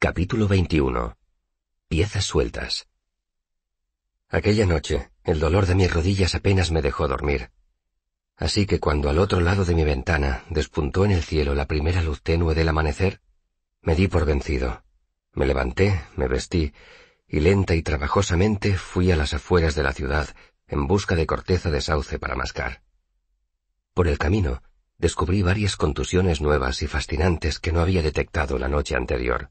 Capítulo 21. Piezas sueltas. Aquella noche, el dolor de mis rodillas apenas me dejó dormir. Así que cuando al otro lado de mi ventana despuntó en el cielo la primera luz tenue del amanecer, me di por vencido. Me levanté, me vestí, y lenta y trabajosamente fui a las afueras de la ciudad en busca de corteza de sauce para mascar. Por el camino, descubrí varias contusiones nuevas y fascinantes que no había detectado la noche anterior.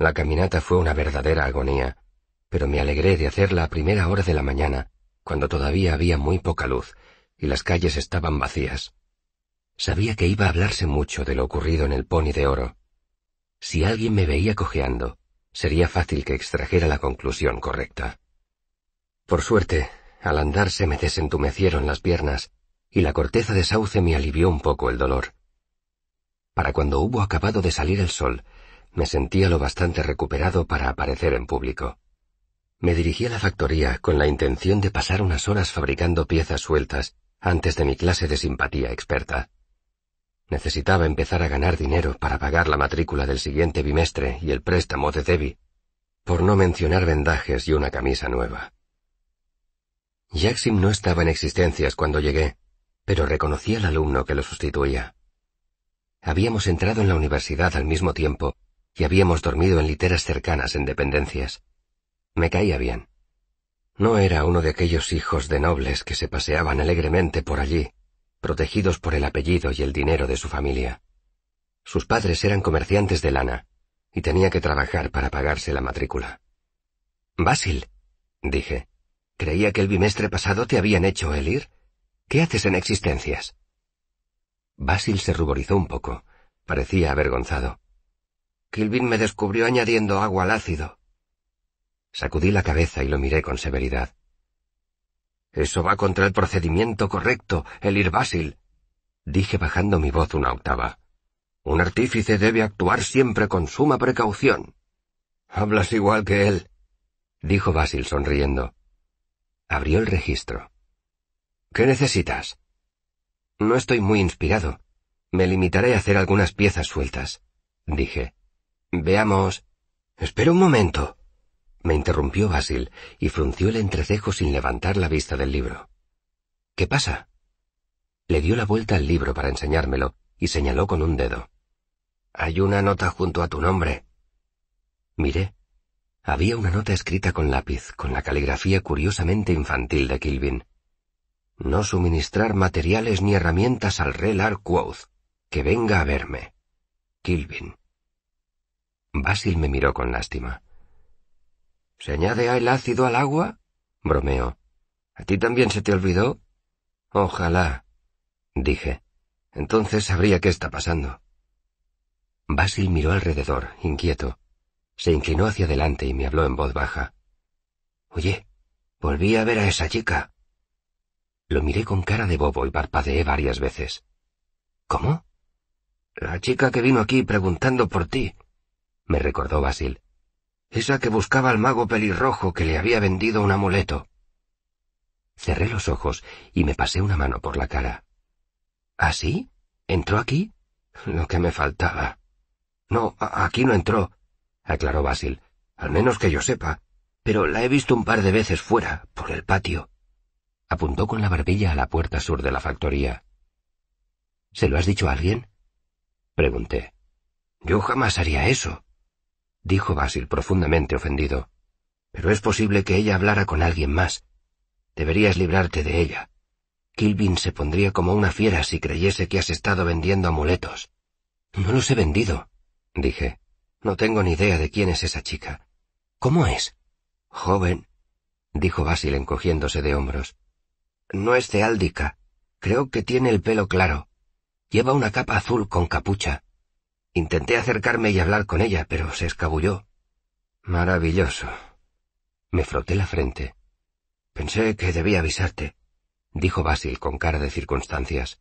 La caminata fue una verdadera agonía, pero me alegré de hacerla a primera hora de la mañana, cuando todavía había muy poca luz y las calles estaban vacías. Sabía que iba a hablarse mucho de lo ocurrido en el pony de oro. Si alguien me veía cojeando, sería fácil que extrajera la conclusión correcta. Por suerte, al andar se me desentumecieron las piernas y la corteza de sauce me alivió un poco el dolor. Para cuando hubo acabado de salir el sol, me sentía lo bastante recuperado para aparecer en público. Me dirigí a la factoría con la intención de pasar unas horas fabricando piezas sueltas antes de mi clase de simpatía experta. Necesitaba empezar a ganar dinero para pagar la matrícula del siguiente bimestre y el préstamo de Debbie, por no mencionar vendajes y una camisa nueva. Jackson no estaba en existencias cuando llegué, pero reconocí al alumno que lo sustituía. Habíamos entrado en la universidad al mismo tiempo y habíamos dormido en literas cercanas en dependencias. Me caía bien. No era uno de aquellos hijos de nobles que se paseaban alegremente por allí, protegidos por el apellido y el dinero de su familia. Sus padres eran comerciantes de lana, y tenía que trabajar para pagarse la matrícula. Basil, dije, creía que el bimestre pasado te habían hecho el ir. ¿Qué haces en existencias? Basil se ruborizó un poco, parecía avergonzado. Kilvin me descubrió añadiendo agua al ácido. Sacudí la cabeza y lo miré con severidad. Eso va contra el procedimiento correcto, el Basil dije bajando mi voz una octava. Un artífice debe actuar siempre con suma precaución. Hablas igual que él, dijo Basil sonriendo. Abrió el registro. ¿Qué necesitas? No estoy muy inspirado. Me limitaré a hacer algunas piezas sueltas, dije. Veamos. Espera un momento. me interrumpió Basil y frunció el entrecejo sin levantar la vista del libro. ¿Qué pasa? Le dio la vuelta al libro para enseñármelo y señaló con un dedo. Hay una nota junto a tu nombre. Miré. Había una nota escrita con lápiz, con la caligrafía curiosamente infantil de Kilvin. No suministrar materiales ni herramientas al rey Larquoth. Que venga a verme. Kilvin. Basil me miró con lástima. ¿Se añade el ácido al agua? bromeó. ¿A ti también se te olvidó? Ojalá, dije. Entonces sabría qué está pasando. Basil miró alrededor, inquieto. Se inclinó hacia adelante y me habló en voz baja. Oye, volví a ver a esa chica. Lo miré con cara de bobo y parpadeé varias veces. ¿Cómo? La chica que vino aquí preguntando por ti, me recordó Basil. Esa que buscaba al mago pelirrojo que le había vendido un amuleto. Cerré los ojos y me pasé una mano por la cara. ¿Así? ¿Ah, ¿Entró aquí? Lo que me faltaba. No, aquí no entró, aclaró Basil, al menos que yo sepa, pero la he visto un par de veces fuera, por el patio. Apuntó con la barbilla a la puerta sur de la factoría. ¿Se lo has dicho a alguien? pregunté. Yo jamás haría eso, dijo Basil profundamente ofendido. Pero es posible que ella hablara con alguien más. Deberías librarte de ella. Kilvin se pondría como una fiera si creyese que has estado vendiendo amuletos. No los he vendido, dije. No tengo ni idea de quién es esa chica. ¿Cómo es? Joven, dijo Basil encogiéndose de hombros. No es ceáldica. Creo que tiene el pelo claro. Lleva una capa azul con capucha. Intenté acercarme y hablar con ella, pero se escabulló. Maravilloso. Me froté la frente. Pensé que debía avisarte, dijo Basil con cara de circunstancias.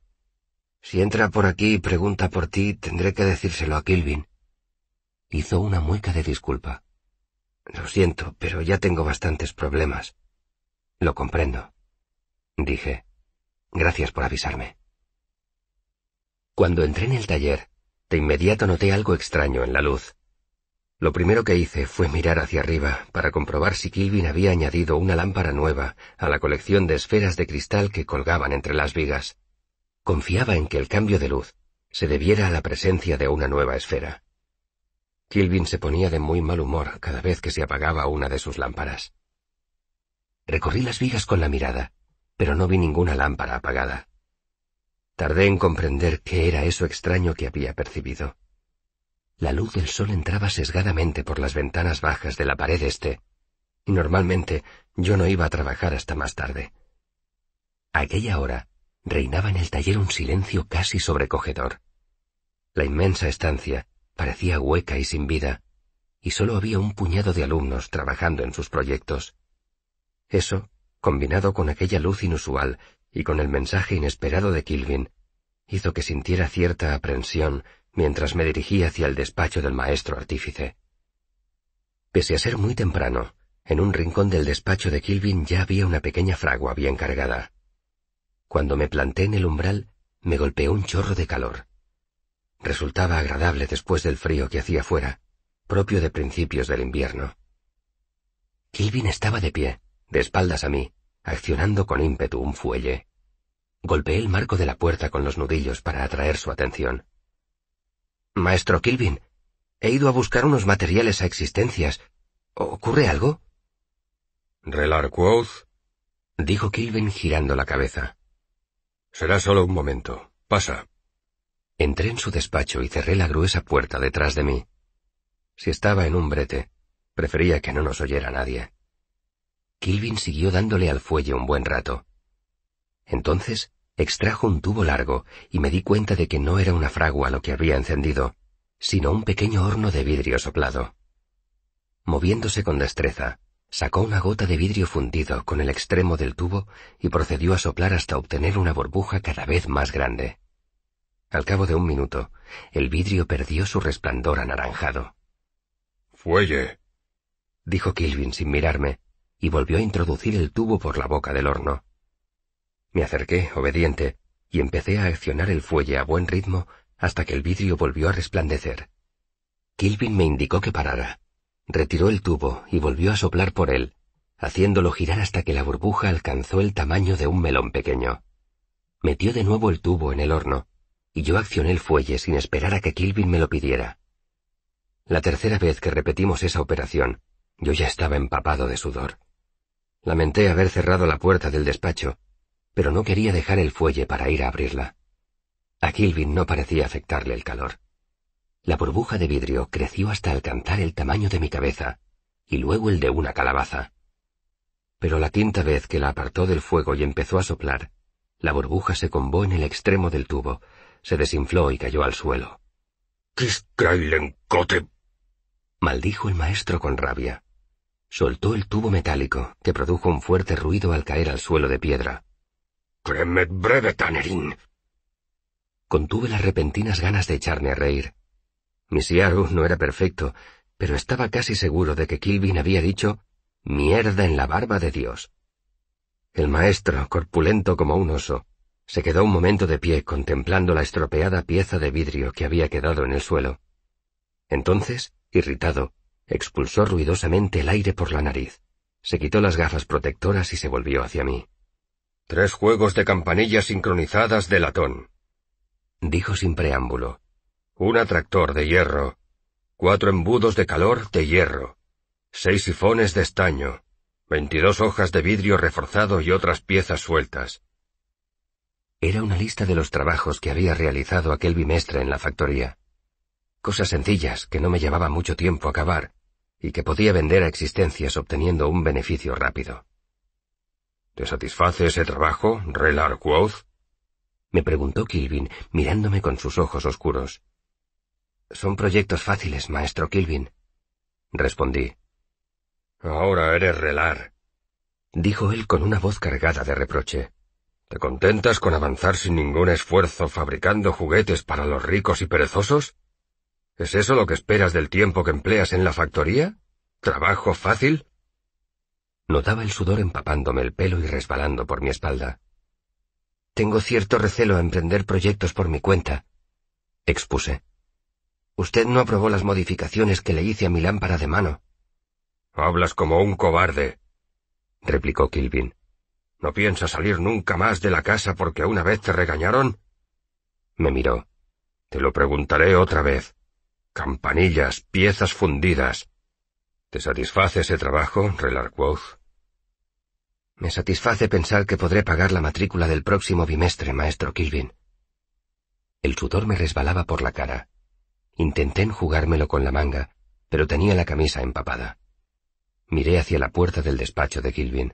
Si entra por aquí y pregunta por ti, tendré que decírselo a Kilvin. Hizo una mueca de disculpa. Lo siento, pero ya tengo bastantes problemas. Lo comprendo. Dije. Gracias por avisarme. Cuando entré en el taller, de inmediato noté algo extraño en la luz. Lo primero que hice fue mirar hacia arriba para comprobar si Kilvin había añadido una lámpara nueva a la colección de esferas de cristal que colgaban entre las vigas. Confiaba en que el cambio de luz se debiera a la presencia de una nueva esfera. Kilvin se ponía de muy mal humor cada vez que se apagaba una de sus lámparas. Recorrí las vigas con la mirada, pero no vi ninguna lámpara apagada. Tardé en comprender qué era eso extraño que había percibido. La luz del sol entraba sesgadamente por las ventanas bajas de la pared este, y normalmente yo no iba a trabajar hasta más tarde. A aquella hora reinaba en el taller un silencio casi sobrecogedor. La inmensa estancia parecía hueca y sin vida, y solo había un puñado de alumnos trabajando en sus proyectos. Eso, combinado con aquella luz inusual y con el mensaje inesperado de Kilvin, hizo que sintiera cierta aprensión mientras me dirigía hacia el despacho del maestro artífice. Pese a ser muy temprano, en un rincón del despacho de Kilvin ya había una pequeña fragua bien cargada. Cuando me planté en el umbral, me golpeó un chorro de calor. Resultaba agradable después del frío que hacía fuera, propio de principios del invierno. Kilvin estaba de pie, de espaldas a mí, accionando con ímpetu un fuelle. Golpeé el marco de la puerta con los nudillos para atraer su atención. Maestro Kilvin, he ido a buscar unos materiales a existencias. ¿Ocurre algo? Relarquoz, dijo Kilvin girando la cabeza. Será solo un momento. Pasa. Entré en su despacho y cerré la gruesa puerta detrás de mí. Si estaba en un brete, prefería que no nos oyera nadie. Kilvin siguió dándole al fuelle un buen rato. Entonces extrajo un tubo largo y me di cuenta de que no era una fragua lo que había encendido, sino un pequeño horno de vidrio soplado. Moviéndose con destreza, sacó una gota de vidrio fundido con el extremo del tubo y procedió a soplar hasta obtener una burbuja cada vez más grande. Al cabo de un minuto, el vidrio perdió su resplandor anaranjado. Fuelle, dijo Kilvin sin mirarme, y volvió a introducir el tubo por la boca del horno. Me acerqué, obediente, y empecé a accionar el fuelle a buen ritmo hasta que el vidrio volvió a resplandecer. Kilvin me indicó que parara. Retiró el tubo y volvió a soplar por él, haciéndolo girar hasta que la burbuja alcanzó el tamaño de un melón pequeño. Metió de nuevo el tubo en el horno, y yo accioné el fuelle sin esperar a que Kilvin me lo pidiera. La tercera vez que repetimos esa operación, yo ya estaba empapado de sudor. Lamenté haber cerrado la puerta del despacho, pero no quería dejar el fuelle para ir a abrirla. A Kilvin no parecía afectarle el calor. La burbuja de vidrio creció hasta alcanzar el tamaño de mi cabeza, y luego el de una calabaza. Pero la quinta vez que la apartó del fuego y empezó a soplar, la burbuja se combó en el extremo del tubo, se desinfló y cayó al suelo. —¡Qué maldijo el maestro con rabia. Soltó el tubo metálico, que produjo un fuerte ruido al caer al suelo de piedra. Cremet breve, Tanerín. Contuve las repentinas ganas de echarme a reír. Misiaru no era perfecto, pero estaba casi seguro de que Kilvin había dicho mierda en la barba de Dios. El maestro, corpulento como un oso, se quedó un momento de pie contemplando la estropeada pieza de vidrio que había quedado en el suelo. Entonces, irritado, expulsó ruidosamente el aire por la nariz. Se quitó las gafas protectoras y se volvió hacia mí. Tres juegos de campanillas sincronizadas de latón. Dijo sin preámbulo. Un atractor de hierro. Cuatro embudos de calor de hierro. Seis sifones de estaño. Veintidós hojas de vidrio reforzado y otras piezas sueltas. Era una lista de los trabajos que había realizado aquel bimestre en la factoría. Cosas sencillas que no me llevaba mucho tiempo acabar, y que podía vender a existencias obteniendo un beneficio rápido. ¿Te satisface ese trabajo, Relar Quoth? me preguntó Kilvin, mirándome con sus ojos oscuros. Son proyectos fáciles, maestro Kilvin, respondí. Ahora eres Relar, dijo él con una voz cargada de reproche. ¿Te contentas con avanzar sin ningún esfuerzo fabricando juguetes para los ricos y perezosos? ¿Es eso lo que esperas del tiempo que empleas en la factoría? ¿Trabajo fácil? Notaba el sudor empapándome el pelo y resbalando por mi espalda. Tengo cierto recelo a emprender proyectos por mi cuenta, expuse. Usted no aprobó las modificaciones que le hice a mi lámpara de mano. Hablas como un cobarde, replicó Kilvin. ¿No piensas salir nunca más de la casa porque una vez te regañaron? Me miró. Te lo preguntaré otra vez campanillas, piezas fundidas. ¿Te satisface ese trabajo, Relarquoth? Me satisface pensar que podré pagar la matrícula del próximo bimestre, maestro Kilvin. El sudor me resbalaba por la cara. Intenté enjugármelo con la manga, pero tenía la camisa empapada. Miré hacia la puerta del despacho de Kilvin.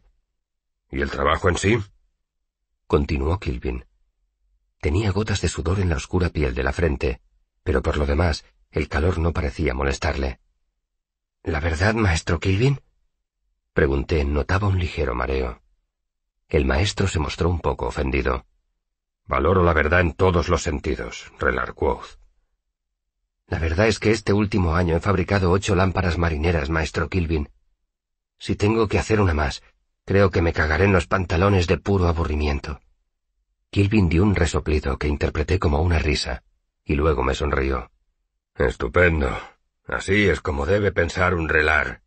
¿Y el trabajo en sí? Continuó Kilvin. Tenía gotas de sudor en la oscura piel de la frente, pero por lo demás el calor no parecía molestarle. ¿La verdad, maestro Kilvin? Pregunté, notaba un ligero mareo. El maestro se mostró un poco ofendido. Valoro la verdad en todos los sentidos, relargó. La verdad es que este último año he fabricado ocho lámparas marineras, maestro Kilvin. Si tengo que hacer una más, creo que me cagaré en los pantalones de puro aburrimiento. Kilvin dio un resoplido que interpreté como una risa, y luego me sonrió. Estupendo. Así es como debe pensar un relar.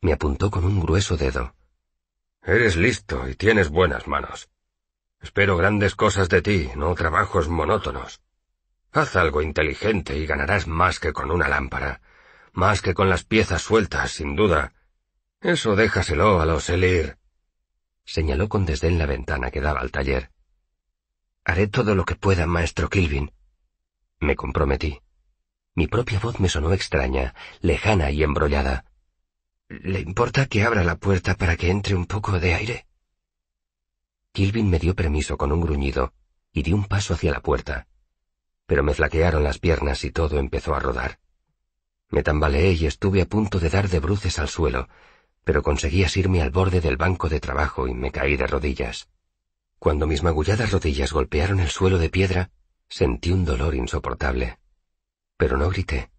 Me apuntó con un grueso dedo. Eres listo y tienes buenas manos. Espero grandes cosas de ti, no trabajos monótonos. Haz algo inteligente y ganarás más que con una lámpara, más que con las piezas sueltas, sin duda. Eso déjaselo a los Elir. Señaló con desdén la ventana que daba al taller. Haré todo lo que pueda, maestro Kilvin. Me comprometí. Mi propia voz me sonó extraña, lejana y embrollada. ¿Le importa que abra la puerta para que entre un poco de aire? Kilvin me dio permiso con un gruñido y di un paso hacia la puerta. Pero me flaquearon las piernas y todo empezó a rodar. Me tambaleé y estuve a punto de dar de bruces al suelo, pero conseguí asirme al borde del banco de trabajo y me caí de rodillas. Cuando mis magulladas rodillas golpearon el suelo de piedra, sentí un dolor insoportable pero no grité.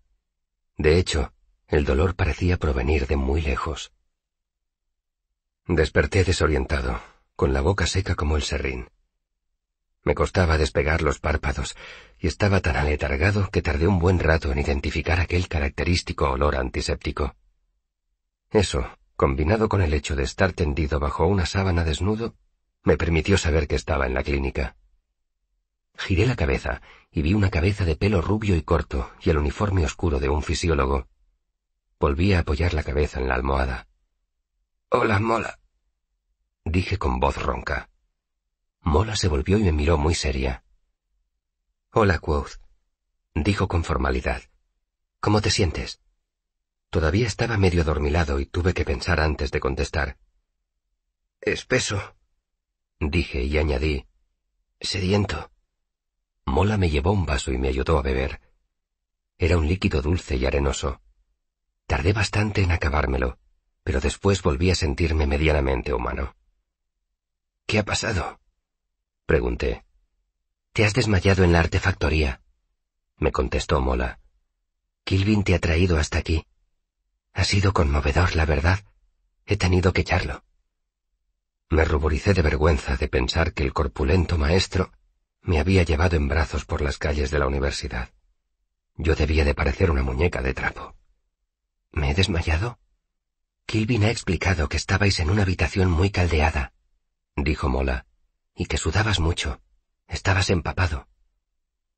De hecho, el dolor parecía provenir de muy lejos. Desperté desorientado, con la boca seca como el serrín. Me costaba despegar los párpados y estaba tan aletargado que tardé un buen rato en identificar aquel característico olor antiséptico. Eso, combinado con el hecho de estar tendido bajo una sábana desnudo, me permitió saber que estaba en la clínica. Giré la cabeza y vi una cabeza de pelo rubio y corto y el uniforme oscuro de un fisiólogo. Volví a apoyar la cabeza en la almohada. Hola, Mola, dije con voz ronca. Mola se volvió y me miró muy seria. Hola, Quoth, dijo con formalidad. ¿Cómo te sientes? Todavía estaba medio adormilado y tuve que pensar antes de contestar. Espeso, dije y añadí. Sediento. Mola me llevó un vaso y me ayudó a beber. Era un líquido dulce y arenoso. Tardé bastante en acabármelo, pero después volví a sentirme medianamente humano. ¿Qué ha pasado? pregunté. Te has desmayado en la artefactoría, me contestó Mola. Kilvin te ha traído hasta aquí. Ha sido conmovedor, la verdad. He tenido que echarlo. Me ruboricé de vergüenza de pensar que el corpulento maestro me había llevado en brazos por las calles de la universidad. Yo debía de parecer una muñeca de trapo. ¿Me he desmayado? Kilvin ha explicado que estabais en una habitación muy caldeada, dijo Mola, y que sudabas mucho. Estabas empapado.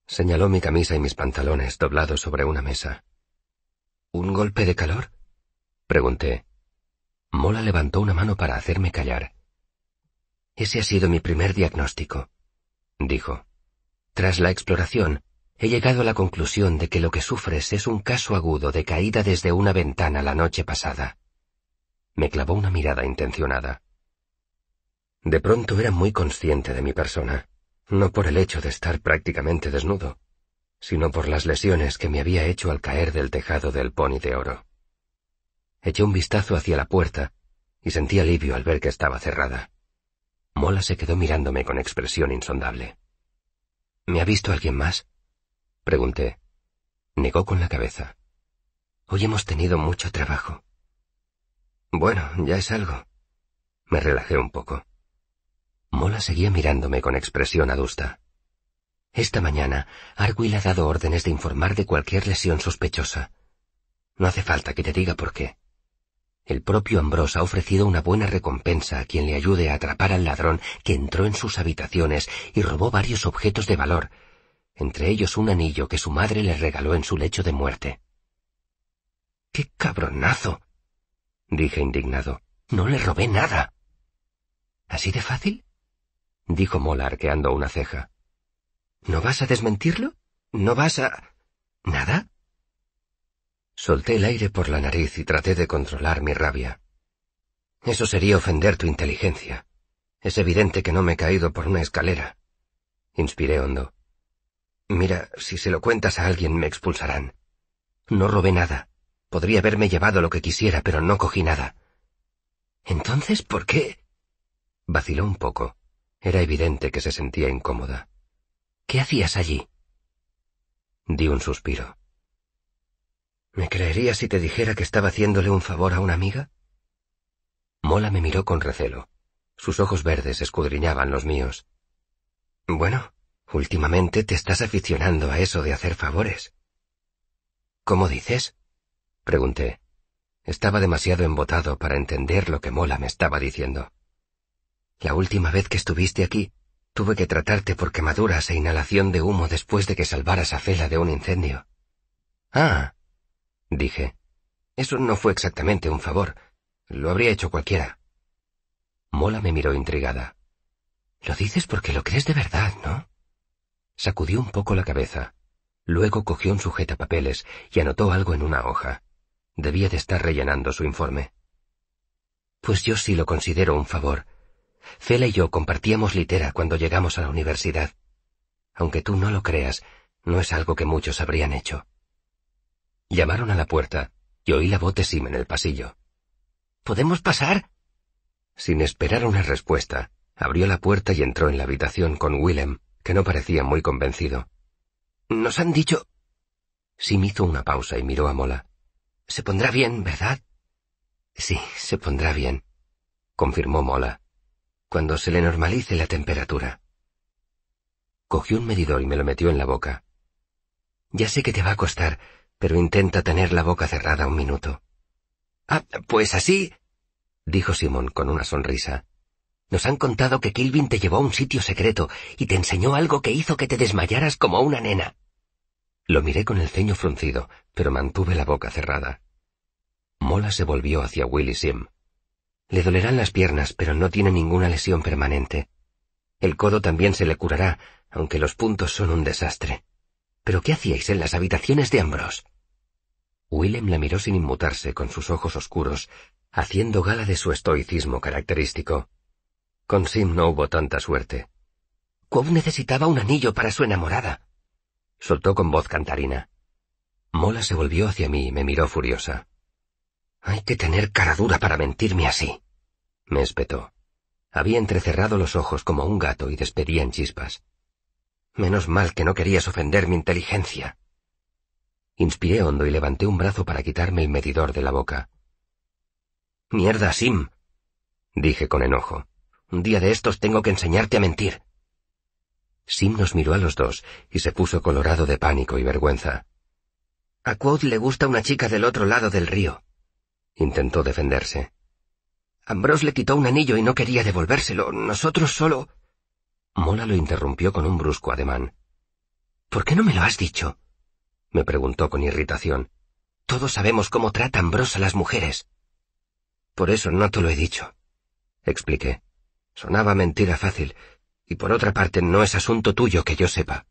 Señaló mi camisa y mis pantalones doblados sobre una mesa. ¿Un golpe de calor? pregunté. Mola levantó una mano para hacerme callar. Ese ha sido mi primer diagnóstico dijo. Tras la exploración, he llegado a la conclusión de que lo que sufres es un caso agudo de caída desde una ventana la noche pasada. Me clavó una mirada intencionada. De pronto era muy consciente de mi persona, no por el hecho de estar prácticamente desnudo, sino por las lesiones que me había hecho al caer del tejado del pony de oro. Eché un vistazo hacia la puerta y sentí alivio al ver que estaba cerrada. Mola se quedó mirándome con expresión insondable. ¿Me ha visto alguien más? Pregunté. Negó con la cabeza. Hoy hemos tenido mucho trabajo. Bueno, ya es algo. Me relajé un poco. Mola seguía mirándome con expresión adusta. Esta mañana, Argüil ha dado órdenes de informar de cualquier lesión sospechosa. No hace falta que te diga por qué. El propio Ambrose ha ofrecido una buena recompensa a quien le ayude a atrapar al ladrón que entró en sus habitaciones y robó varios objetos de valor, entre ellos un anillo que su madre le regaló en su lecho de muerte. ¡Qué cabronazo! dije indignado. No le robé nada. ¿Así de fácil? dijo Mola arqueando una ceja. ¿No vas a desmentirlo? ¿No vas a... nada? Solté el aire por la nariz y traté de controlar mi rabia. Eso sería ofender tu inteligencia. Es evidente que no me he caído por una escalera. Inspiré hondo. Mira, si se lo cuentas a alguien me expulsarán. No robé nada. Podría haberme llevado lo que quisiera, pero no cogí nada. Entonces, ¿por qué? Vaciló un poco. Era evidente que se sentía incómoda. ¿Qué hacías allí? Di un suspiro. ¿Me creerías si te dijera que estaba haciéndole un favor a una amiga? Mola me miró con recelo. Sus ojos verdes escudriñaban los míos. Bueno, últimamente te estás aficionando a eso de hacer favores. ¿Cómo dices? pregunté. Estaba demasiado embotado para entender lo que Mola me estaba diciendo. La última vez que estuviste aquí, tuve que tratarte por quemaduras e inhalación de humo después de que salvaras a Fela de un incendio. Ah, dije. Eso no fue exactamente un favor. Lo habría hecho cualquiera. Mola me miró intrigada. Lo dices porque lo crees de verdad, ¿no? Sacudió un poco la cabeza. Luego cogió un sujetapapeles y anotó algo en una hoja. Debía de estar rellenando su informe. Pues yo sí lo considero un favor. Cela y yo compartíamos litera cuando llegamos a la universidad. Aunque tú no lo creas, no es algo que muchos habrían hecho. Llamaron a la puerta y oí la voz de Sim en el pasillo. ¿Podemos pasar? Sin esperar una respuesta, abrió la puerta y entró en la habitación con Willem, que no parecía muy convencido. Nos han dicho... Sim hizo una pausa y miró a Mola. Se pondrá bien, ¿verdad? Sí, se pondrá bien, confirmó Mola, cuando se le normalice la temperatura. Cogió un medidor y me lo metió en la boca. Ya sé que te va a costar, pero intenta tener la boca cerrada un minuto. Ah, pues así, dijo Simón con una sonrisa. Nos han contado que Kilvin te llevó a un sitio secreto y te enseñó algo que hizo que te desmayaras como una nena. Lo miré con el ceño fruncido, pero mantuve la boca cerrada. Mola se volvió hacia Willy Sim. Le dolerán las piernas, pero no tiene ninguna lesión permanente. El codo también se le curará, aunque los puntos son un desastre. ¿Pero qué hacíais en las habitaciones de Ambrose? Willem la miró sin inmutarse con sus ojos oscuros, haciendo gala de su estoicismo característico. Con Sim no hubo tanta suerte. Cobb necesitaba un anillo para su enamorada. Soltó con voz cantarina. Mola se volvió hacia mí y me miró furiosa. Hay que tener cara dura para mentirme así. Me espetó. Había entrecerrado los ojos como un gato y despedía en chispas. Menos mal que no querías ofender mi inteligencia. Inspiré hondo y levanté un brazo para quitarme el medidor de la boca. Mierda, Sim, dije con enojo. Un día de estos tengo que enseñarte a mentir. Sim nos miró a los dos y se puso colorado de pánico y vergüenza. A Quod le gusta una chica del otro lado del río. Intentó defenderse. Ambrose le quitó un anillo y no quería devolvérselo. Nosotros solo. Mola lo interrumpió con un brusco ademán. ¿Por qué no me lo has dicho? me preguntó con irritación. Todos sabemos cómo tratan Bros a las mujeres. Por eso no te lo he dicho, expliqué. Sonaba mentira fácil, y por otra parte no es asunto tuyo que yo sepa.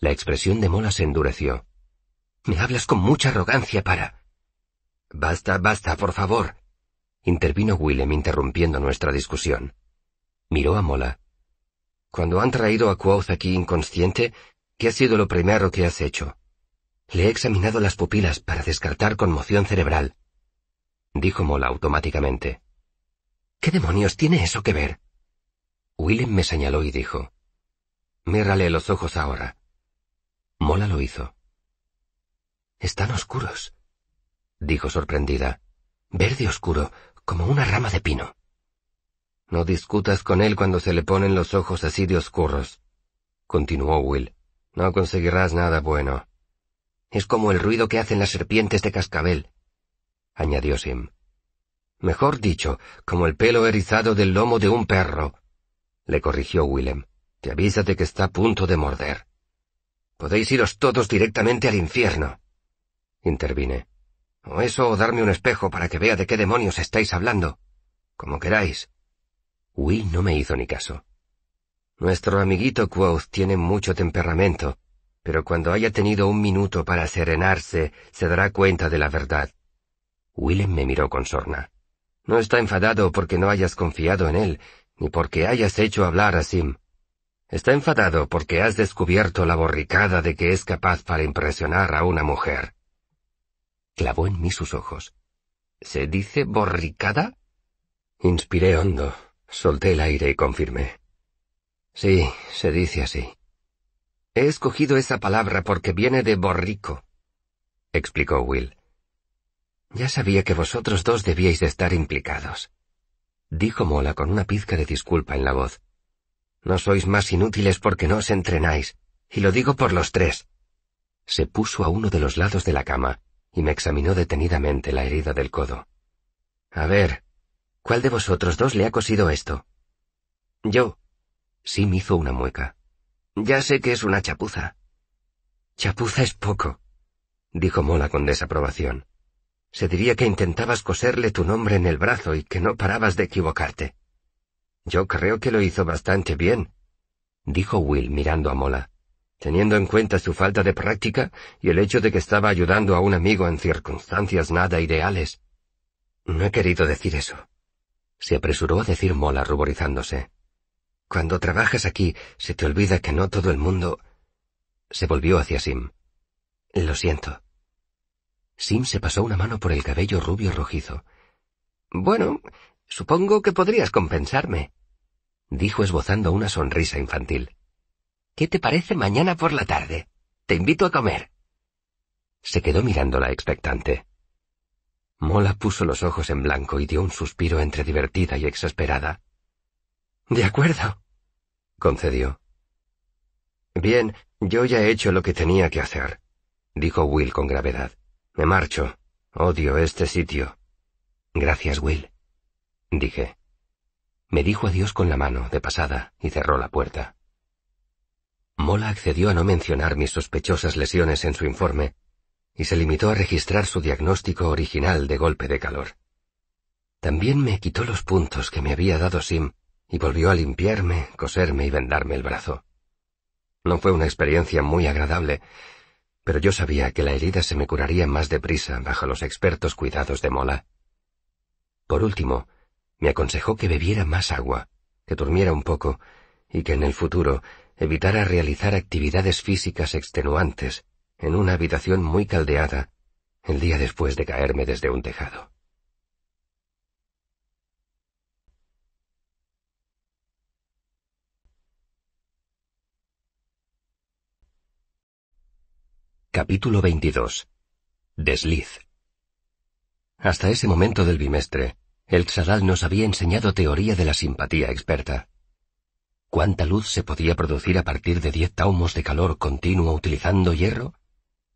La expresión de Mola se endureció. Me hablas con mucha arrogancia para... Basta, basta, por favor, intervino Willem interrumpiendo nuestra discusión. Miró a Mola, cuando han traído a Quoth aquí inconsciente, ¿qué ha sido lo primero que has hecho? Le he examinado las pupilas para descartar conmoción cerebral, dijo Mola automáticamente. ¿Qué demonios tiene eso que ver? Willem me señaló y dijo, Mírale los ojos ahora. Mola lo hizo. Están oscuros, dijo sorprendida. Verde oscuro, como una rama de pino. No discutas con él cuando se le ponen los ojos así de oscuros, continuó Will. No conseguirás nada bueno. Es como el ruido que hacen las serpientes de cascabel, añadió Sim. Mejor dicho, como el pelo erizado del lomo de un perro, le corrigió Willem. Te avisa de que está a punto de morder. Podéis iros todos directamente al infierno, intervine. O eso o darme un espejo para que vea de qué demonios estáis hablando. Como queráis. Will no me hizo ni caso. Nuestro amiguito Quoth tiene mucho temperamento, pero cuando haya tenido un minuto para serenarse, se dará cuenta de la verdad. Willem me miró con sorna. No está enfadado porque no hayas confiado en él, ni porque hayas hecho hablar a Sim. Está enfadado porque has descubierto la borricada de que es capaz para impresionar a una mujer. Clavó en mí sus ojos. ¿Se dice borricada? Inspiré hondo. Solté el aire y confirmé. Sí, se dice así. He escogido esa palabra porque viene de borrico, explicó Will. Ya sabía que vosotros dos debíais estar implicados, dijo Mola con una pizca de disculpa en la voz. No sois más inútiles porque no os entrenáis, y lo digo por los tres. Se puso a uno de los lados de la cama y me examinó detenidamente la herida del codo. A ver, ¿Cuál de vosotros dos le ha cosido esto? Yo. me hizo una mueca. Ya sé que es una chapuza. Chapuza es poco, dijo Mola con desaprobación. Se diría que intentabas coserle tu nombre en el brazo y que no parabas de equivocarte. Yo creo que lo hizo bastante bien, dijo Will mirando a Mola, teniendo en cuenta su falta de práctica y el hecho de que estaba ayudando a un amigo en circunstancias nada ideales. No he querido decir eso, se apresuró a decir Mola ruborizándose. Cuando trabajas aquí, se te olvida que no todo el mundo... Se volvió hacia Sim. Lo siento. Sim se pasó una mano por el cabello rubio rojizo. Bueno, supongo que podrías compensarme, dijo esbozando una sonrisa infantil. ¿Qué te parece mañana por la tarde? Te invito a comer. Se quedó mirándola expectante. Mola puso los ojos en blanco y dio un suspiro entre divertida y exasperada. De acuerdo, concedió. Bien, yo ya he hecho lo que tenía que hacer, dijo Will con gravedad. Me marcho. Odio este sitio. Gracias, Will, dije. Me dijo adiós con la mano, de pasada, y cerró la puerta. Mola accedió a no mencionar mis sospechosas lesiones en su informe, y se limitó a registrar su diagnóstico original de golpe de calor. También me quitó los puntos que me había dado Sim y volvió a limpiarme, coserme y vendarme el brazo. No fue una experiencia muy agradable, pero yo sabía que la herida se me curaría más deprisa bajo los expertos cuidados de Mola. Por último, me aconsejó que bebiera más agua, que durmiera un poco y que en el futuro evitara realizar actividades físicas extenuantes en una habitación muy caldeada, el día después de caerme desde un tejado. Capítulo 22. Desliz. Hasta ese momento del bimestre, el Xadal nos había enseñado teoría de la simpatía experta. ¿Cuánta luz se podía producir a partir de diez taumos de calor continuo utilizando hierro?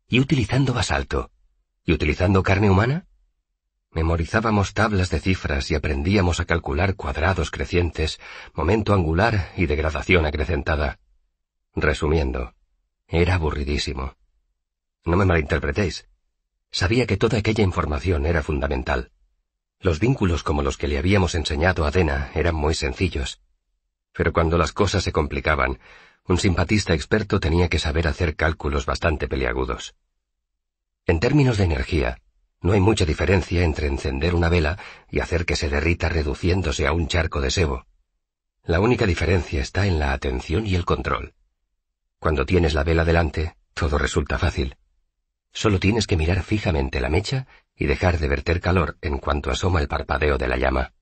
y utilizando basalto, y utilizando carne humana. Memorizábamos tablas de cifras y aprendíamos a calcular cuadrados crecientes, momento angular y degradación acrecentada. Resumiendo, era aburridísimo. No me malinterpretéis. Sabía que toda aquella información era fundamental. Los vínculos como los que le habíamos enseñado a Dena eran muy sencillos. Pero cuando las cosas se complicaban, un simpatista experto tenía que saber hacer cálculos bastante peliagudos. En términos de energía, no hay mucha diferencia entre encender una vela y hacer que se derrita reduciéndose a un charco de sebo. La única diferencia está en la atención y el control. Cuando tienes la vela delante, todo resulta fácil. Solo tienes que mirar fijamente la mecha y dejar de verter calor en cuanto asoma el parpadeo de la llama.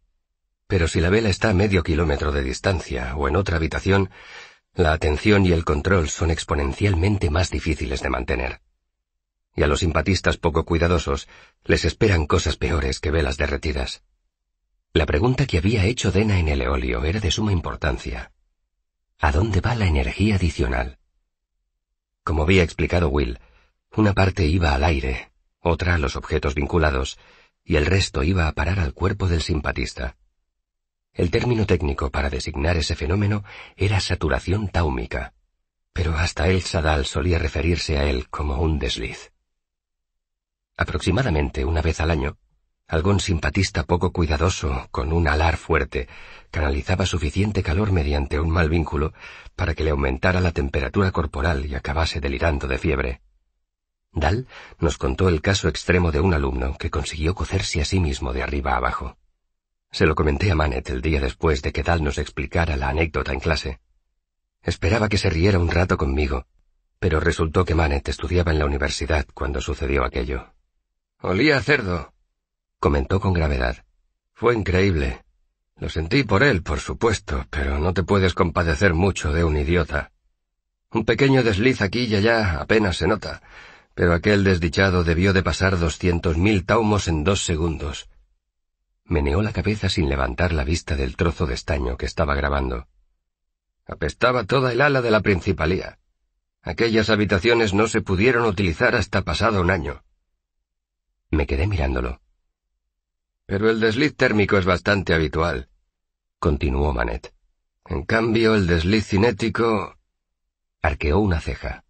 Pero si la vela está a medio kilómetro de distancia o en otra habitación, la atención y el control son exponencialmente más difíciles de mantener. Y a los simpatistas poco cuidadosos les esperan cosas peores que velas derretidas. La pregunta que había hecho Dena en el eolio era de suma importancia. ¿A dónde va la energía adicional? Como había explicado Will, una parte iba al aire, otra a los objetos vinculados, y el resto iba a parar al cuerpo del simpatista. El término técnico para designar ese fenómeno era saturación táumica, pero hasta El Sadal solía referirse a él como un desliz. Aproximadamente una vez al año, algún simpatista poco cuidadoso, con un alar fuerte, canalizaba suficiente calor mediante un mal vínculo para que le aumentara la temperatura corporal y acabase delirando de fiebre. Dal nos contó el caso extremo de un alumno que consiguió cocerse a sí mismo de arriba abajo. Se lo comenté a Manet el día después de que Dal nos explicara la anécdota en clase. Esperaba que se riera un rato conmigo, pero resultó que Manet estudiaba en la universidad cuando sucedió aquello. Olía a cerdo, comentó con gravedad. Fue increíble. Lo sentí por él, por supuesto, pero no te puedes compadecer mucho de un idiota. Un pequeño desliz aquí y allá apenas se nota, pero aquel desdichado debió de pasar doscientos mil taumos en dos segundos. Meneó la cabeza sin levantar la vista del trozo de estaño que estaba grabando. Apestaba toda el ala de la principalía. Aquellas habitaciones no se pudieron utilizar hasta pasado un año. Me quedé mirándolo. Pero el desliz térmico es bastante habitual, continuó Manet. En cambio, el desliz cinético... arqueó una ceja.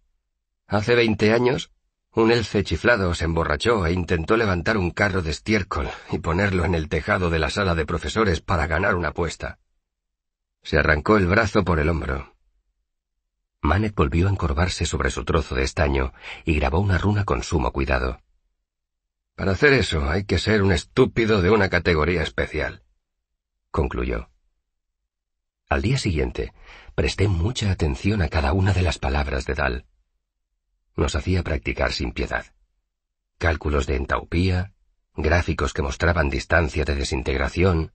Hace veinte años un elce chiflado se emborrachó e intentó levantar un carro de estiércol y ponerlo en el tejado de la sala de profesores para ganar una apuesta. Se arrancó el brazo por el hombro. Manet volvió a encorvarse sobre su trozo de estaño y grabó una runa con sumo cuidado. Para hacer eso hay que ser un estúpido de una categoría especial, concluyó. Al día siguiente, presté mucha atención a cada una de las palabras de Dal nos hacía practicar sin piedad. Cálculos de entaupía, gráficos que mostraban distancia de desintegración,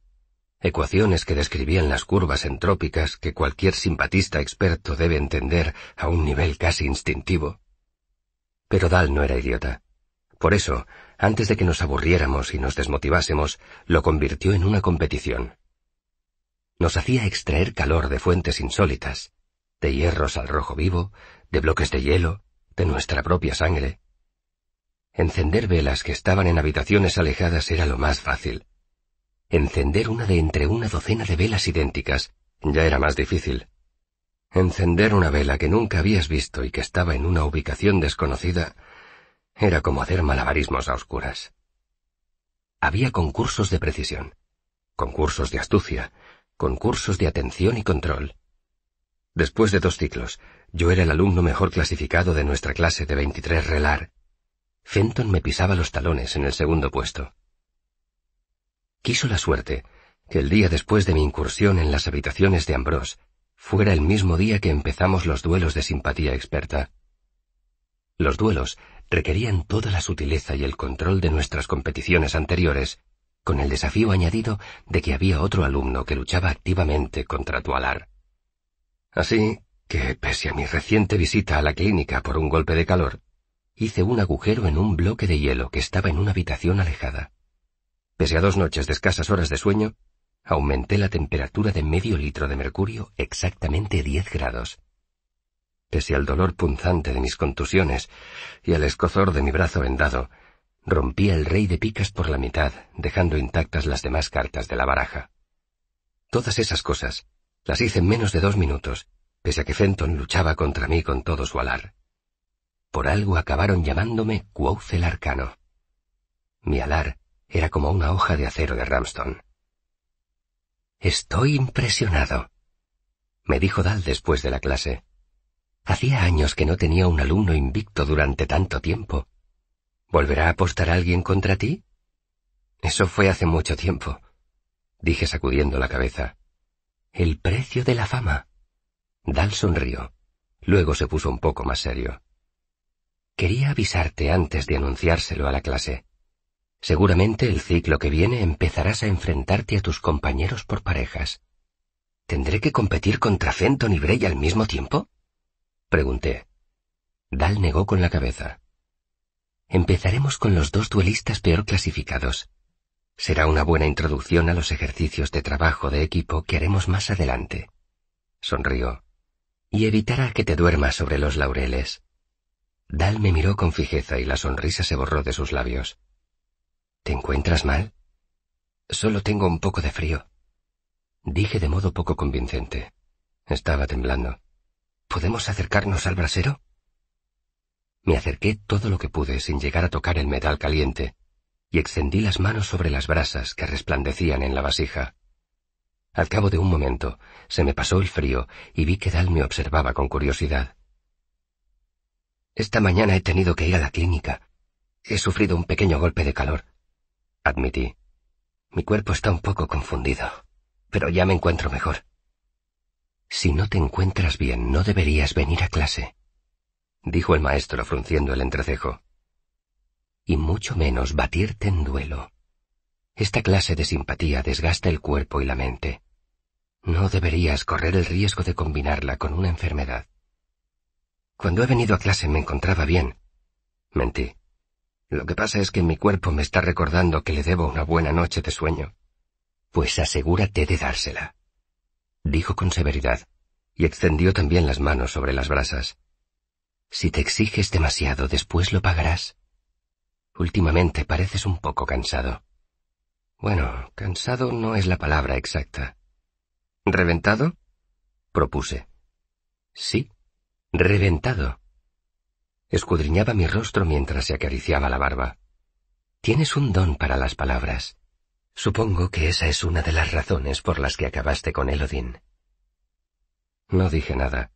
ecuaciones que describían las curvas entrópicas que cualquier simpatista experto debe entender a un nivel casi instintivo. Pero Dal no era idiota. Por eso, antes de que nos aburriéramos y nos desmotivásemos, lo convirtió en una competición. Nos hacía extraer calor de fuentes insólitas, de hierros al rojo vivo, de bloques de hielo, de nuestra propia sangre. Encender velas que estaban en habitaciones alejadas era lo más fácil. Encender una de entre una docena de velas idénticas ya era más difícil. Encender una vela que nunca habías visto y que estaba en una ubicación desconocida era como hacer malabarismos a oscuras. Había concursos de precisión, concursos de astucia, concursos de atención y control. Después de dos ciclos, yo era el alumno mejor clasificado de nuestra clase de 23 relar. Fenton me pisaba los talones en el segundo puesto. Quiso la suerte que el día después de mi incursión en las habitaciones de Ambrose fuera el mismo día que empezamos los duelos de simpatía experta. Los duelos requerían toda la sutileza y el control de nuestras competiciones anteriores, con el desafío añadido de que había otro alumno que luchaba activamente contra Tualar. Así que, pese a mi reciente visita a la clínica por un golpe de calor, hice un agujero en un bloque de hielo que estaba en una habitación alejada. Pese a dos noches de escasas horas de sueño, aumenté la temperatura de medio litro de mercurio exactamente diez grados. Pese al dolor punzante de mis contusiones y al escozor de mi brazo vendado, rompí el rey de picas por la mitad, dejando intactas las demás cartas de la baraja. Todas esas cosas las hice en menos de dos minutos, pese a que Fenton luchaba contra mí con todo su alar. Por algo acabaron llamándome Quoth el Arcano. Mi alar era como una hoja de acero de Ramston. Estoy impresionado, me dijo Dal después de la clase. Hacía años que no tenía un alumno invicto durante tanto tiempo. ¿Volverá a apostar alguien contra ti? Eso fue hace mucho tiempo, dije sacudiendo la cabeza. El precio de la fama. Dal sonrió. Luego se puso un poco más serio. Quería avisarte antes de anunciárselo a la clase. Seguramente el ciclo que viene empezarás a enfrentarte a tus compañeros por parejas. ¿Tendré que competir contra Fenton y Bray al mismo tiempo? Pregunté. Dal negó con la cabeza. Empezaremos con los dos duelistas peor clasificados. Será una buena introducción a los ejercicios de trabajo de equipo que haremos más adelante. Sonrió y evitará que te duermas sobre los laureles. Dal me miró con fijeza y la sonrisa se borró de sus labios. ¿Te encuentras mal? Solo tengo un poco de frío. Dije de modo poco convincente. Estaba temblando. ¿Podemos acercarnos al brasero? Me acerqué todo lo que pude sin llegar a tocar el metal caliente, y extendí las manos sobre las brasas que resplandecían en la vasija. Al cabo de un momento, se me pasó el frío y vi que Dal me observaba con curiosidad. Esta mañana he tenido que ir a la clínica. He sufrido un pequeño golpe de calor. Admití. Mi cuerpo está un poco confundido, pero ya me encuentro mejor. Si no te encuentras bien, no deberías venir a clase, dijo el maestro frunciendo el entrecejo. Y mucho menos batirte en duelo. Esta clase de simpatía desgasta el cuerpo y la mente. No deberías correr el riesgo de combinarla con una enfermedad. Cuando he venido a clase me encontraba bien. Mentí. Lo que pasa es que mi cuerpo me está recordando que le debo una buena noche de sueño. Pues asegúrate de dársela. Dijo con severidad, y extendió también las manos sobre las brasas. Si te exiges demasiado, después lo pagarás. Últimamente pareces un poco cansado. Bueno, cansado no es la palabra exacta. ¿Reventado? propuse. Sí, reventado. Escudriñaba mi rostro mientras se acariciaba la barba. Tienes un don para las palabras. Supongo que esa es una de las razones por las que acabaste con Elodin. No dije nada,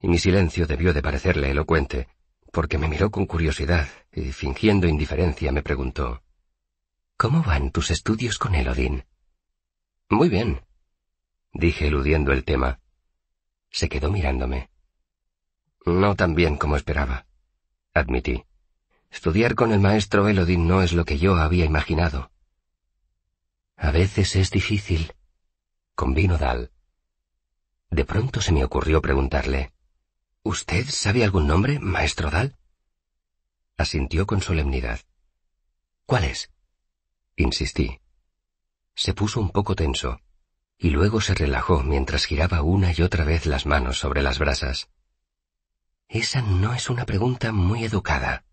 y mi silencio debió de parecerle elocuente, porque me miró con curiosidad y fingiendo indiferencia me preguntó ¿Cómo van tus estudios con Elodin? Muy bien, dije eludiendo el tema. Se quedó mirándome. No tan bien como esperaba, admití. Estudiar con el maestro Elodin no es lo que yo había imaginado. A veces es difícil, convino Dal. De pronto se me ocurrió preguntarle. ¿Usted sabe algún nombre, maestro Dal? Asintió con solemnidad. ¿Cuál es? Insistí. Se puso un poco tenso y luego se relajó mientras giraba una y otra vez las manos sobre las brasas. Esa no es una pregunta muy educada,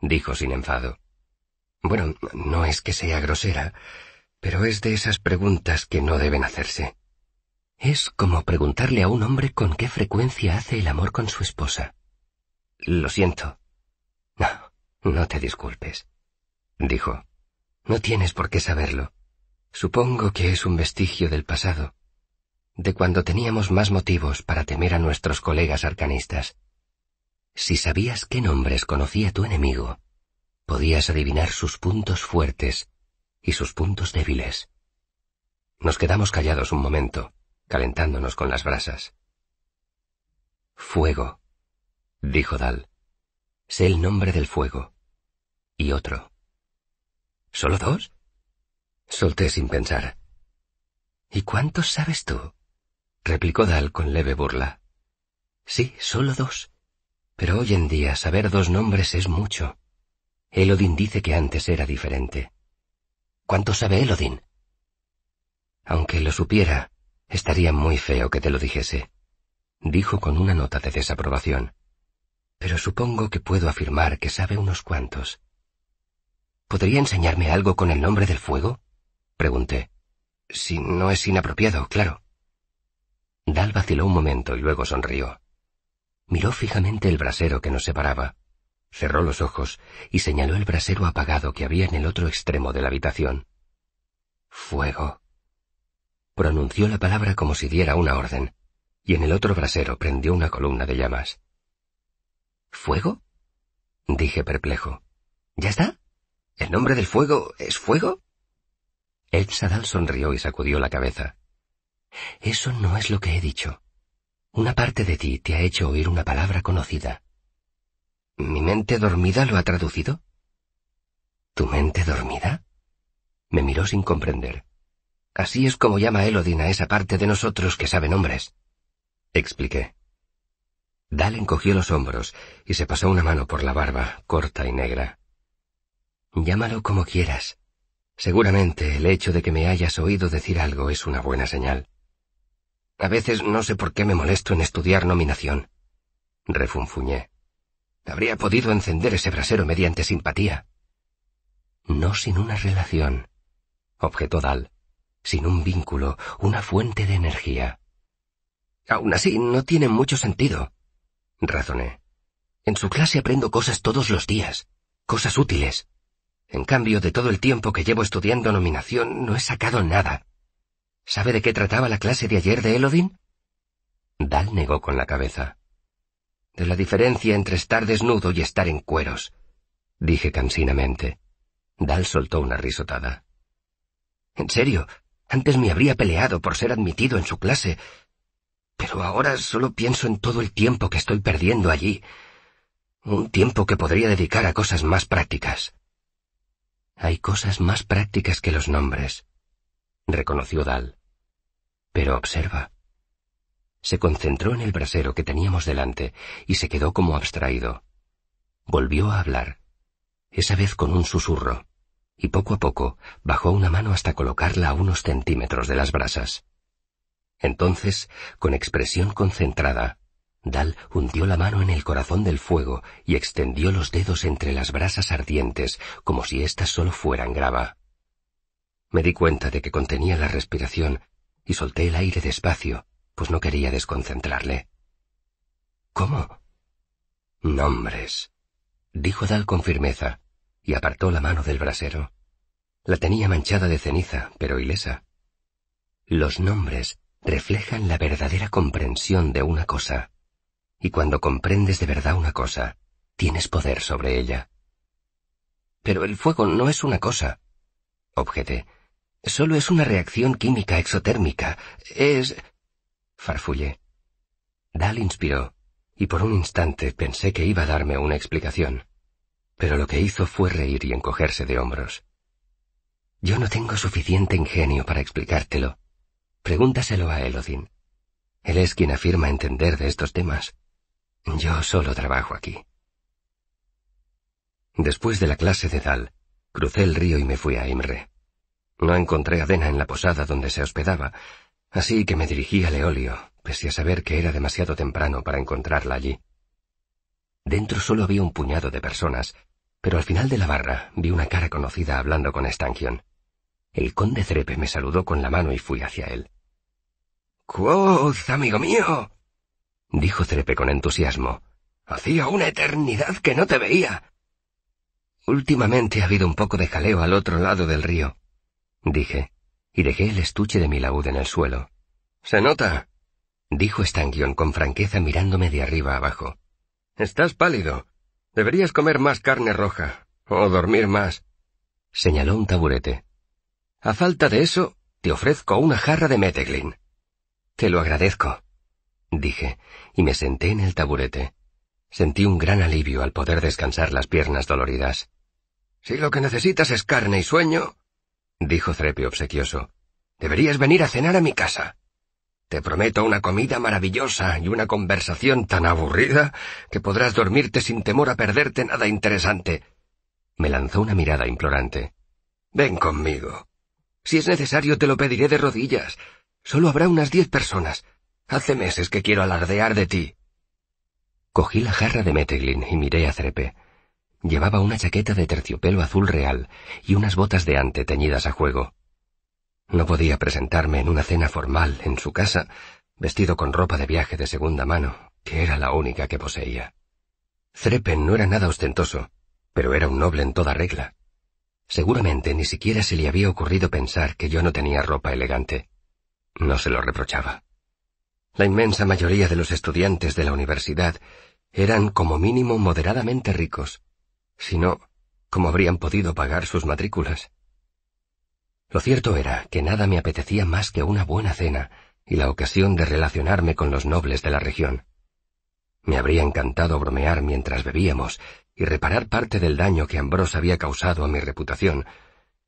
dijo sin enfado. Bueno, no es que sea grosera, pero es de esas preguntas que no deben hacerse. Es como preguntarle a un hombre con qué frecuencia hace el amor con su esposa. Lo siento. No, no te disculpes, dijo. No tienes por qué saberlo. Supongo que es un vestigio del pasado, de cuando teníamos más motivos para temer a nuestros colegas arcanistas. Si sabías qué nombres conocía tu enemigo, podías adivinar sus puntos fuertes y sus puntos débiles. Nos quedamos callados un momento, calentándonos con las brasas. Fuego, dijo Dal. Sé el nombre del fuego. Y otro. ¿Solo dos? Solté sin pensar. ¿Y cuántos sabes tú? replicó Dal con leve burla. Sí, solo dos. Pero hoy en día saber dos nombres es mucho. Elodin dice que antes era diferente. ¿Cuánto sabe Elodin? Aunque lo supiera, estaría muy feo que te lo dijese, dijo con una nota de desaprobación. Pero supongo que puedo afirmar que sabe unos cuantos. ¿Podría enseñarme algo con el nombre del fuego? Pregunté. Si no es inapropiado, claro. Dal vaciló un momento y luego sonrió. Miró fijamente el brasero que nos separaba. Cerró los ojos y señaló el brasero apagado que había en el otro extremo de la habitación. Fuego. Pronunció la palabra como si diera una orden, y en el otro brasero prendió una columna de llamas. ¿Fuego? dije perplejo. ¿Ya está? ¿El nombre del fuego es fuego? El Sadal sonrió y sacudió la cabeza. Eso no es lo que he dicho. Una parte de ti te ha hecho oír una palabra conocida. ¿Mi mente dormida lo ha traducido? ¿Tu mente dormida? Me miró sin comprender. Así es como llama Elodin a esa parte de nosotros que sabe nombres. Expliqué. Dal encogió los hombros y se pasó una mano por la barba, corta y negra. Llámalo como quieras, Seguramente el hecho de que me hayas oído decir algo es una buena señal. A veces no sé por qué me molesto en estudiar nominación. Refunfuñé. Habría podido encender ese brasero mediante simpatía. No sin una relación, objetó Dal, sin un vínculo, una fuente de energía. Aún así, no tiene mucho sentido, razoné. En su clase aprendo cosas todos los días, cosas útiles. En cambio, de todo el tiempo que llevo estudiando nominación, no he sacado nada. ¿Sabe de qué trataba la clase de ayer de Elodin? Dal negó con la cabeza. De la diferencia entre estar desnudo y estar en cueros, dije cansinamente. Dal soltó una risotada. En serio, antes me habría peleado por ser admitido en su clase, pero ahora solo pienso en todo el tiempo que estoy perdiendo allí, un tiempo que podría dedicar a cosas más prácticas. Hay cosas más prácticas que los nombres, reconoció Dal. Pero observa. Se concentró en el brasero que teníamos delante y se quedó como abstraído. Volvió a hablar, esa vez con un susurro, y poco a poco bajó una mano hasta colocarla a unos centímetros de las brasas. Entonces, con expresión concentrada, Dal hundió la mano en el corazón del fuego y extendió los dedos entre las brasas ardientes, como si éstas solo fueran grava. Me di cuenta de que contenía la respiración y solté el aire despacio, pues no quería desconcentrarle. ¿Cómo? Nombres, dijo Dal con firmeza, y apartó la mano del brasero. La tenía manchada de ceniza, pero ilesa. Los nombres reflejan la verdadera comprensión de una cosa y cuando comprendes de verdad una cosa, tienes poder sobre ella. Pero el fuego no es una cosa, objeté. Solo es una reacción química exotérmica. Es... farfullé. Dal inspiró, y por un instante pensé que iba a darme una explicación. Pero lo que hizo fue reír y encogerse de hombros. Yo no tengo suficiente ingenio para explicártelo. Pregúntaselo a Elodin. Él es quien afirma entender de estos temas. Yo solo trabajo aquí. Después de la clase de Dal, crucé el río y me fui a Imre. No encontré a Dena en la posada donde se hospedaba, así que me dirigí a Leolio, pese a saber que era demasiado temprano para encontrarla allí. Dentro solo había un puñado de personas, pero al final de la barra vi una cara conocida hablando con Stankion. El conde Trepe me saludó con la mano y fui hacia él. ¡Quoz, amigo mío! dijo Trepe con entusiasmo. Hacía una eternidad que no te veía. Últimamente ha habido un poco de jaleo al otro lado del río, dije, y dejé el estuche de mi laúd en el suelo. Se nota, dijo Stangion con franqueza mirándome de arriba abajo. Estás pálido. Deberías comer más carne roja, o dormir más. Señaló un taburete. A falta de eso, te ofrezco una jarra de Meteglin. Te lo agradezco, dije, y me senté en el taburete. Sentí un gran alivio al poder descansar las piernas doloridas. Si lo que necesitas es carne y sueño, dijo Trepe obsequioso, deberías venir a cenar a mi casa. Te prometo una comida maravillosa y una conversación tan aburrida que podrás dormirte sin temor a perderte nada interesante. Me lanzó una mirada implorante. Ven conmigo. Si es necesario te lo pediré de rodillas. Solo habrá unas diez personas. Hace meses que quiero alardear de ti. Cogí la jarra de Meteglin y miré a Cerepe. Llevaba una chaqueta de terciopelo azul real y unas botas de ante teñidas a juego. No podía presentarme en una cena formal en su casa, vestido con ropa de viaje de segunda mano, que era la única que poseía. Zrepe no era nada ostentoso, pero era un noble en toda regla. Seguramente ni siquiera se le había ocurrido pensar que yo no tenía ropa elegante. No se lo reprochaba. La inmensa mayoría de los estudiantes de la universidad eran como mínimo moderadamente ricos. Si no, ¿cómo habrían podido pagar sus matrículas? Lo cierto era que nada me apetecía más que una buena cena y la ocasión de relacionarme con los nobles de la región. Me habría encantado bromear mientras bebíamos y reparar parte del daño que Ambrose había causado a mi reputación,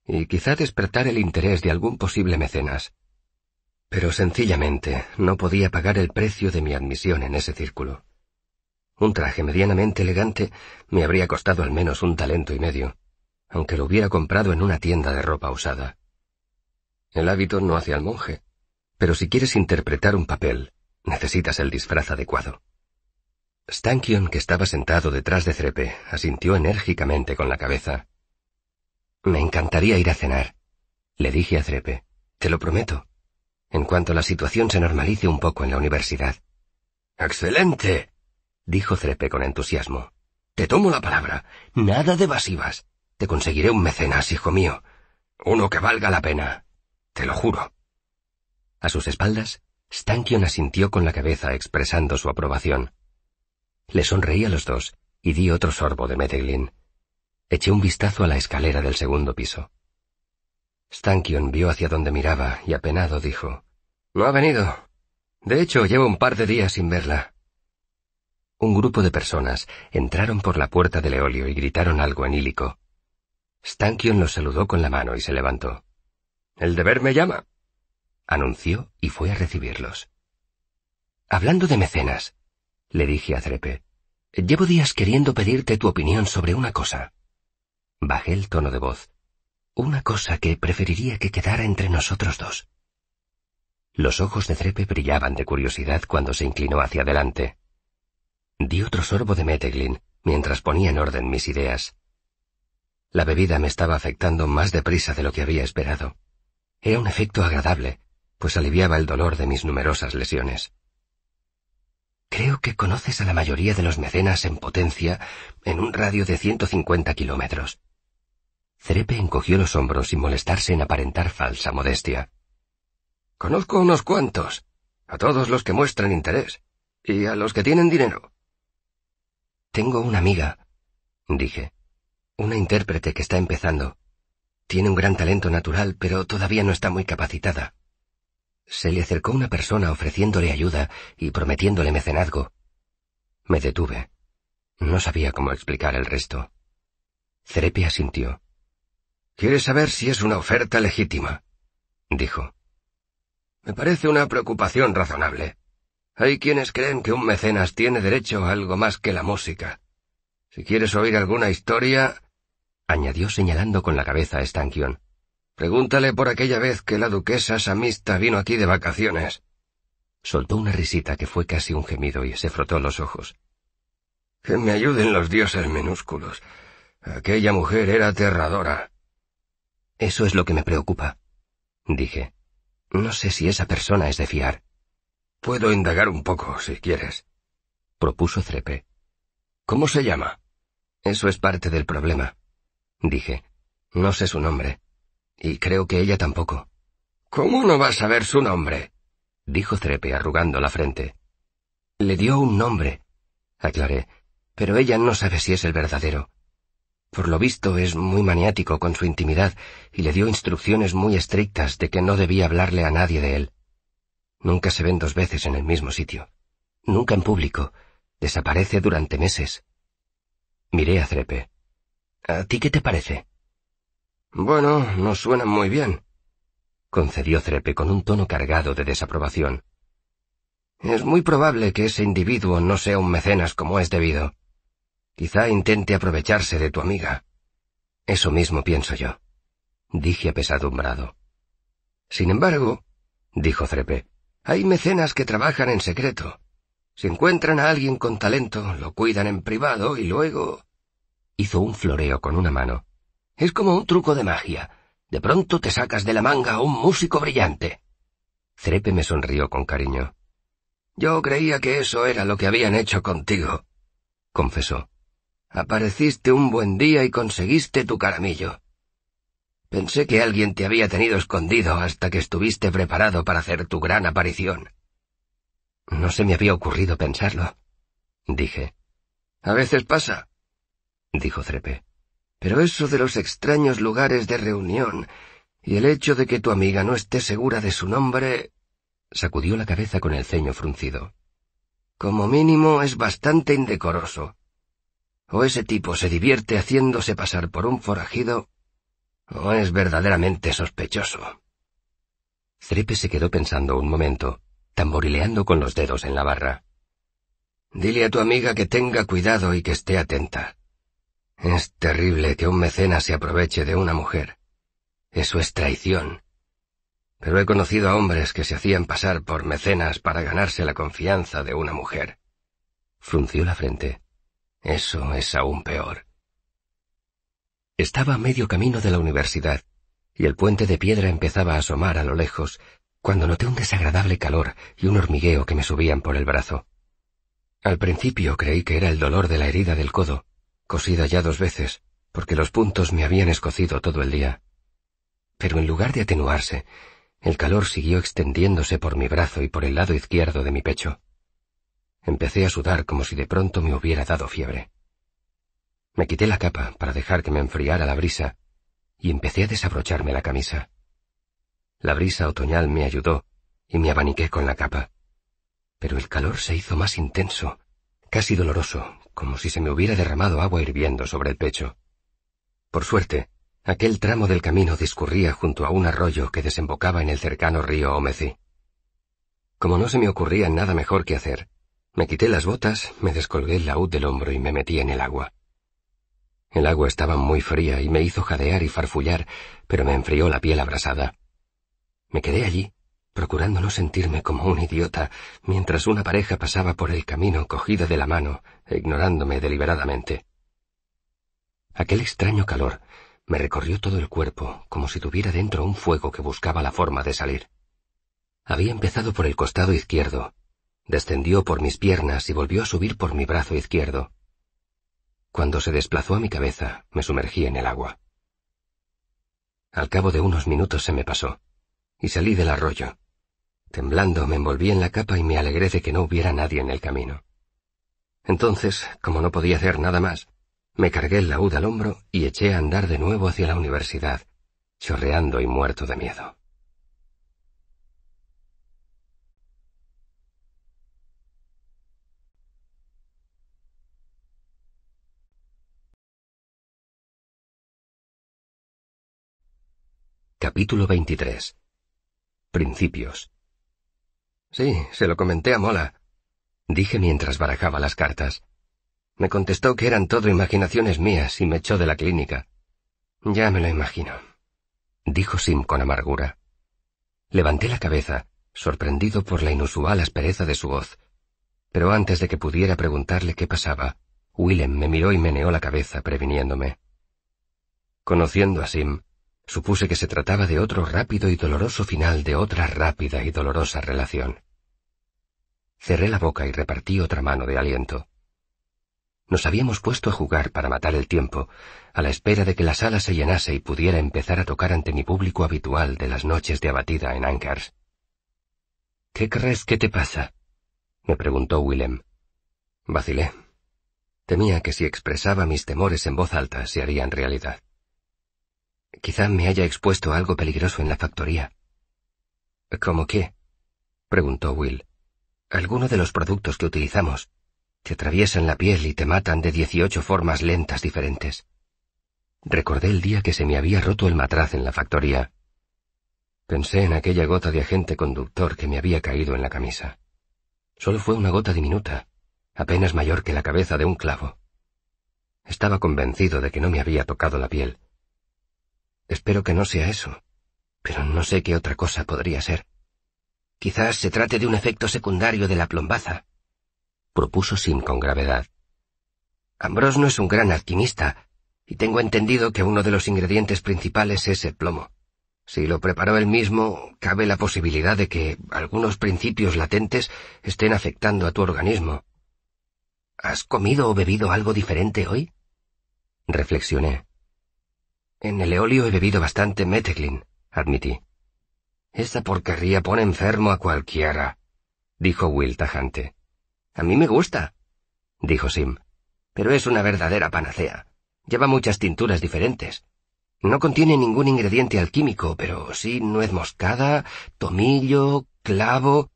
y quizá despertar el interés de algún posible mecenas. Pero sencillamente no podía pagar el precio de mi admisión en ese círculo. Un traje medianamente elegante me habría costado al menos un talento y medio, aunque lo hubiera comprado en una tienda de ropa usada. El hábito no hace al monje, pero si quieres interpretar un papel, necesitas el disfraz adecuado. Stankion, que estaba sentado detrás de Crepe, asintió enérgicamente con la cabeza. Me encantaría ir a cenar, le dije a Crepe. Te lo prometo en cuanto la situación se normalice un poco en la universidad. Excelente, dijo Crepe con entusiasmo. Te tomo la palabra. Nada de evasivas. Te conseguiré un mecenas, hijo mío. Uno que valga la pena. Te lo juro. A sus espaldas, Stankion asintió con la cabeza expresando su aprobación. Le sonreí a los dos y di otro sorbo de Medellín. Eché un vistazo a la escalera del segundo piso. Stankion vio hacia donde miraba y apenado dijo, «Lo ha venido. De hecho, llevo un par de días sin verla. Un grupo de personas entraron por la puerta del Eolio y gritaron algo en hílico. Stankion los saludó con la mano y se levantó. El deber me llama, anunció y fue a recibirlos. Hablando de mecenas, le dije a Trepe, llevo días queriendo pedirte tu opinión sobre una cosa. Bajé el tono de voz una cosa que preferiría que quedara entre nosotros dos. Los ojos de Trepe brillaban de curiosidad cuando se inclinó hacia adelante. Di otro sorbo de Meteglin mientras ponía en orden mis ideas. La bebida me estaba afectando más deprisa de lo que había esperado. Era un efecto agradable, pues aliviaba el dolor de mis numerosas lesiones. Creo que conoces a la mayoría de los mecenas en potencia en un radio de 150 kilómetros. Cerepe encogió los hombros sin molestarse en aparentar falsa modestia. Conozco a unos cuantos, a todos los que muestran interés, y a los que tienen dinero. Tengo una amiga, dije, una intérprete que está empezando. Tiene un gran talento natural, pero todavía no está muy capacitada. Se le acercó una persona ofreciéndole ayuda y prometiéndole mecenazgo. Me detuve. No sabía cómo explicar el resto. Cerepe asintió. Quiere saber si es una oferta legítima, dijo. Me parece una preocupación razonable. Hay quienes creen que un mecenas tiene derecho a algo más que la música. Si quieres oír alguna historia, añadió señalando con la cabeza a Stankion, pregúntale por aquella vez que la duquesa Samista vino aquí de vacaciones. Soltó una risita que fue casi un gemido y se frotó los ojos. Que me ayuden los dioses minúsculos. Aquella mujer era aterradora. Eso es lo que me preocupa, dije. No sé si esa persona es de fiar. Puedo indagar un poco, si quieres, propuso Trepe. ¿Cómo se llama? Eso es parte del problema, dije. No sé su nombre. Y creo que ella tampoco. ¿Cómo no vas a saber su nombre? dijo Trepe, arrugando la frente. Le dio un nombre, aclaré, pero ella no sabe si es el verdadero. Por lo visto es muy maniático con su intimidad y le dio instrucciones muy estrictas de que no debía hablarle a nadie de él. Nunca se ven dos veces en el mismo sitio. Nunca en público. Desaparece durante meses. Miré a Trepe. ¿A ti qué te parece? Bueno, no suena muy bien, concedió Trepe con un tono cargado de desaprobación. Es muy probable que ese individuo no sea un mecenas como es debido. Quizá intente aprovecharse de tu amiga. Eso mismo pienso yo, dije apesadumbrado. Sin embargo, dijo Trepe, hay mecenas que trabajan en secreto. Si encuentran a alguien con talento, lo cuidan en privado y luego... hizo un floreo con una mano. Es como un truco de magia. De pronto te sacas de la manga a un músico brillante. Trepe me sonrió con cariño. Yo creía que eso era lo que habían hecho contigo, confesó. Apareciste un buen día y conseguiste tu caramillo. Pensé que alguien te había tenido escondido hasta que estuviste preparado para hacer tu gran aparición. No se me había ocurrido pensarlo, dije. A veces pasa, dijo Trepe. Pero eso de los extraños lugares de reunión y el hecho de que tu amiga no esté segura de su nombre... sacudió la cabeza con el ceño fruncido. Como mínimo es bastante indecoroso. O ese tipo se divierte haciéndose pasar por un forajido, o es verdaderamente sospechoso. Zripe se quedó pensando un momento, tamborileando con los dedos en la barra. Dile a tu amiga que tenga cuidado y que esté atenta. Es terrible que un mecenas se aproveche de una mujer. Eso es traición. Pero he conocido a hombres que se hacían pasar por mecenas para ganarse la confianza de una mujer. Frunció la frente. Eso es aún peor. Estaba a medio camino de la universidad, y el puente de piedra empezaba a asomar a lo lejos, cuando noté un desagradable calor y un hormigueo que me subían por el brazo. Al principio creí que era el dolor de la herida del codo, cosida ya dos veces, porque los puntos me habían escocido todo el día. Pero en lugar de atenuarse, el calor siguió extendiéndose por mi brazo y por el lado izquierdo de mi pecho. Empecé a sudar como si de pronto me hubiera dado fiebre. Me quité la capa para dejar que me enfriara la brisa y empecé a desabrocharme la camisa. La brisa otoñal me ayudó y me abaniqué con la capa. Pero el calor se hizo más intenso, casi doloroso, como si se me hubiera derramado agua hirviendo sobre el pecho. Por suerte, aquel tramo del camino discurría junto a un arroyo que desembocaba en el cercano río Omezi. Como no se me ocurría nada mejor que hacer, me quité las botas, me descolgué el laúd del hombro y me metí en el agua. El agua estaba muy fría y me hizo jadear y farfullar, pero me enfrió la piel abrasada. Me quedé allí, procurando no sentirme como un idiota, mientras una pareja pasaba por el camino cogida de la mano, e ignorándome deliberadamente. Aquel extraño calor me recorrió todo el cuerpo, como si tuviera dentro un fuego que buscaba la forma de salir. Había empezado por el costado izquierdo, descendió por mis piernas y volvió a subir por mi brazo izquierdo. Cuando se desplazó a mi cabeza, me sumergí en el agua. Al cabo de unos minutos se me pasó, y salí del arroyo. Temblando me envolví en la capa y me alegré de que no hubiera nadie en el camino. Entonces, como no podía hacer nada más, me cargué el laúd al hombro y eché a andar de nuevo hacia la universidad, chorreando y muerto de miedo. Capítulo 23. Principios. Sí, se lo comenté a Mola, dije mientras barajaba las cartas. Me contestó que eran todo imaginaciones mías y me echó de la clínica. Ya me lo imagino, dijo Sim con amargura. Levanté la cabeza, sorprendido por la inusual aspereza de su voz. Pero antes de que pudiera preguntarle qué pasaba, Willem me miró y meneó la cabeza previniéndome. Conociendo a Sim, Supuse que se trataba de otro rápido y doloroso final de otra rápida y dolorosa relación. Cerré la boca y repartí otra mano de aliento. Nos habíamos puesto a jugar para matar el tiempo, a la espera de que la sala se llenase y pudiera empezar a tocar ante mi público habitual de las noches de abatida en Ankars. ¿Qué crees que te pasa? me preguntó Willem. Vacilé. Temía que si expresaba mis temores en voz alta se harían realidad. Quizá me haya expuesto a algo peligroso en la factoría. ¿Cómo qué? preguntó Will. Alguno de los productos que utilizamos. Te atraviesan la piel y te matan de dieciocho formas lentas diferentes. Recordé el día que se me había roto el matraz en la factoría. Pensé en aquella gota de agente conductor que me había caído en la camisa. Solo fue una gota diminuta, apenas mayor que la cabeza de un clavo. Estaba convencido de que no me había tocado la piel, Espero que no sea eso, pero no sé qué otra cosa podría ser. Quizás se trate de un efecto secundario de la plombaza, propuso Sim con gravedad. Ambrose no es un gran alquimista, y tengo entendido que uno de los ingredientes principales es el plomo. Si lo preparó él mismo, cabe la posibilidad de que algunos principios latentes estén afectando a tu organismo. ¿Has comido o bebido algo diferente hoy? Reflexioné. En el eolio he bebido bastante meteclin», admití. Esa porquería pone enfermo a cualquiera, dijo Will tajante. A mí me gusta, dijo Sim, pero es una verdadera panacea. Lleva muchas tinturas diferentes. No contiene ningún ingrediente alquímico, pero sí nuez moscada, tomillo, clavo,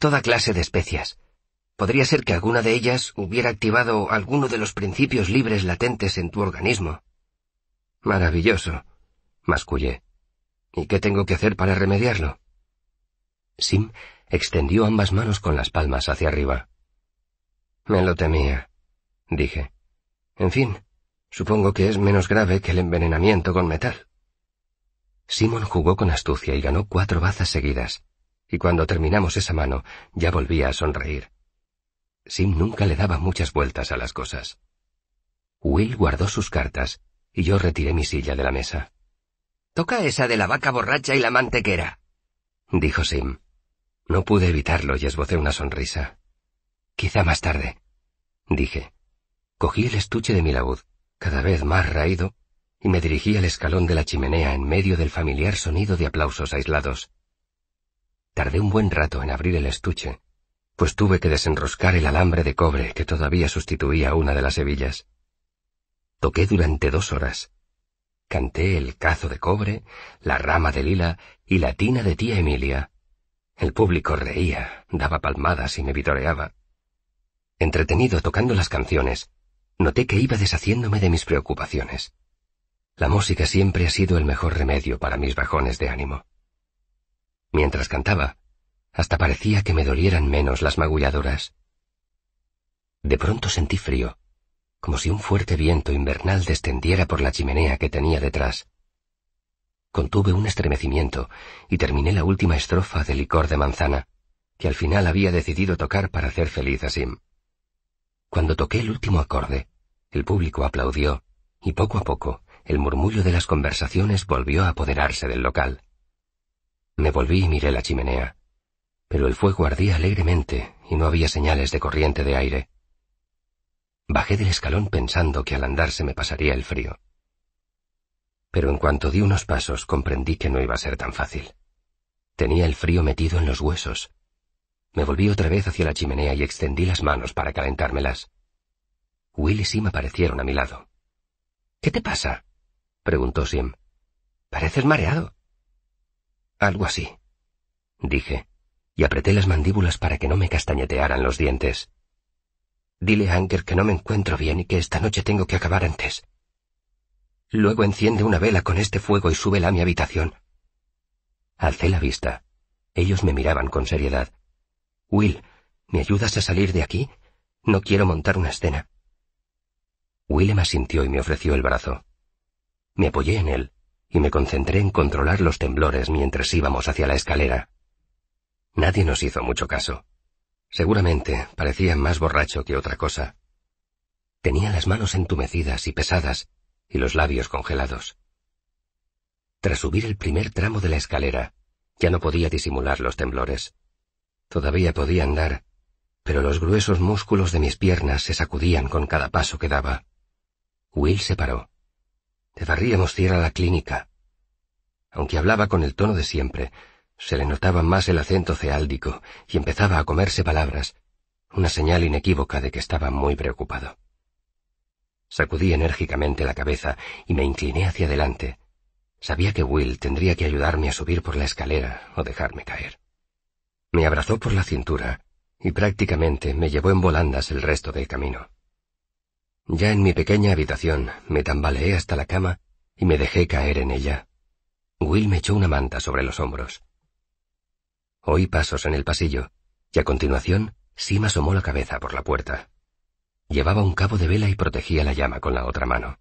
toda clase de especias. Podría ser que alguna de ellas hubiera activado alguno de los principios libres latentes en tu organismo. Maravilloso, mascullé. ¿Y qué tengo que hacer para remediarlo? Sim extendió ambas manos con las palmas hacia arriba. Me lo temía, dije. En fin, supongo que es menos grave que el envenenamiento con metal. Simon jugó con astucia y ganó cuatro bazas seguidas, y cuando terminamos esa mano ya volvía a sonreír. Sim nunca le daba muchas vueltas a las cosas. Will guardó sus cartas y yo retiré mi silla de la mesa. Toca esa de la vaca borracha y la mantequera, dijo Sim. No pude evitarlo y esbocé una sonrisa. Quizá más tarde, dije. Cogí el estuche de mi laúd, cada vez más raído, y me dirigí al escalón de la chimenea en medio del familiar sonido de aplausos aislados. Tardé un buen rato en abrir el estuche, pues tuve que desenroscar el alambre de cobre que todavía sustituía una de las hebillas. Toqué durante dos horas. Canté el cazo de cobre, la rama de lila y la tina de tía Emilia. El público reía, daba palmadas y me vitoreaba. Entretenido tocando las canciones, noté que iba deshaciéndome de mis preocupaciones. La música siempre ha sido el mejor remedio para mis bajones de ánimo. Mientras cantaba, hasta parecía que me dolieran menos las magulladoras. De pronto sentí frío como si un fuerte viento invernal descendiera por la chimenea que tenía detrás. Contuve un estremecimiento y terminé la última estrofa de licor de manzana, que al final había decidido tocar para hacer feliz a Sim. Cuando toqué el último acorde, el público aplaudió, y poco a poco el murmullo de las conversaciones volvió a apoderarse del local. Me volví y miré la chimenea, pero el fuego ardía alegremente y no había señales de corriente de aire. Bajé del escalón pensando que al andar se me pasaría el frío. Pero en cuanto di unos pasos comprendí que no iba a ser tan fácil. Tenía el frío metido en los huesos. Me volví otra vez hacia la chimenea y extendí las manos para calentármelas. Will y Sim aparecieron a mi lado. ¿Qué te pasa? preguntó Sim. Pareces mareado. Algo así, dije, y apreté las mandíbulas para que no me castañetearan los dientes. Dile a Anker que no me encuentro bien y que esta noche tengo que acabar antes. Luego enciende una vela con este fuego y súbela a mi habitación. Alcé la vista. Ellos me miraban con seriedad. Will, ¿me ayudas a salir de aquí? No quiero montar una escena. Willem asintió y me ofreció el brazo. Me apoyé en él y me concentré en controlar los temblores mientras íbamos hacia la escalera. Nadie nos hizo mucho caso. Seguramente parecía más borracho que otra cosa. Tenía las manos entumecidas y pesadas y los labios congelados. Tras subir el primer tramo de la escalera, ya no podía disimular los temblores. Todavía podía andar, pero los gruesos músculos de mis piernas se sacudían con cada paso que daba. Will se paró. Deberíamos ir a la clínica. Aunque hablaba con el tono de siempre, se le notaba más el acento ceáldico y empezaba a comerse palabras, una señal inequívoca de que estaba muy preocupado. Sacudí enérgicamente la cabeza y me incliné hacia adelante. Sabía que Will tendría que ayudarme a subir por la escalera o dejarme caer. Me abrazó por la cintura y prácticamente me llevó en volandas el resto del camino. Ya en mi pequeña habitación me tambaleé hasta la cama y me dejé caer en ella. Will me echó una manta sobre los hombros. Oí pasos en el pasillo, y a continuación Sim asomó la cabeza por la puerta. Llevaba un cabo de vela y protegía la llama con la otra mano.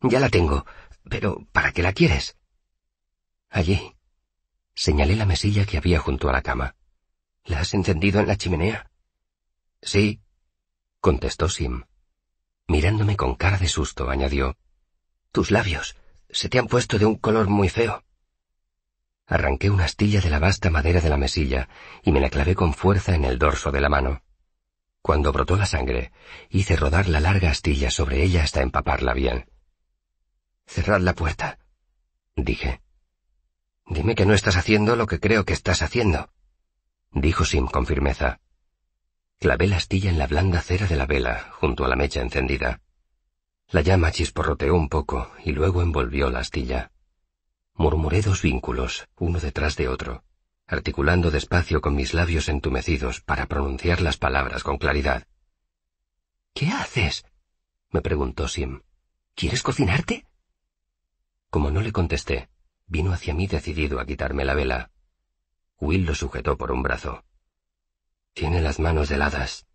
Ya la tengo, pero ¿para qué la quieres? Allí. Señalé la mesilla que había junto a la cama. ¿La has encendido en la chimenea? Sí, contestó Sim. Mirándome con cara de susto, añadió. Tus labios se te han puesto de un color muy feo. Arranqué una astilla de la vasta madera de la mesilla y me la clavé con fuerza en el dorso de la mano. Cuando brotó la sangre, hice rodar la larga astilla sobre ella hasta empaparla bien. Cerrad la puerta, dije. Dime que no estás haciendo lo que creo que estás haciendo, dijo Sim con firmeza. Clavé la astilla en la blanda cera de la vela, junto a la mecha encendida. La llama chisporroteó un poco y luego envolvió la astilla murmuré dos vínculos, uno detrás de otro, articulando despacio con mis labios entumecidos para pronunciar las palabras con claridad. ¿Qué haces? me preguntó Sim. ¿Quieres cocinarte? Como no le contesté, vino hacia mí decidido a quitarme la vela. Will lo sujetó por un brazo. Tiene las manos heladas,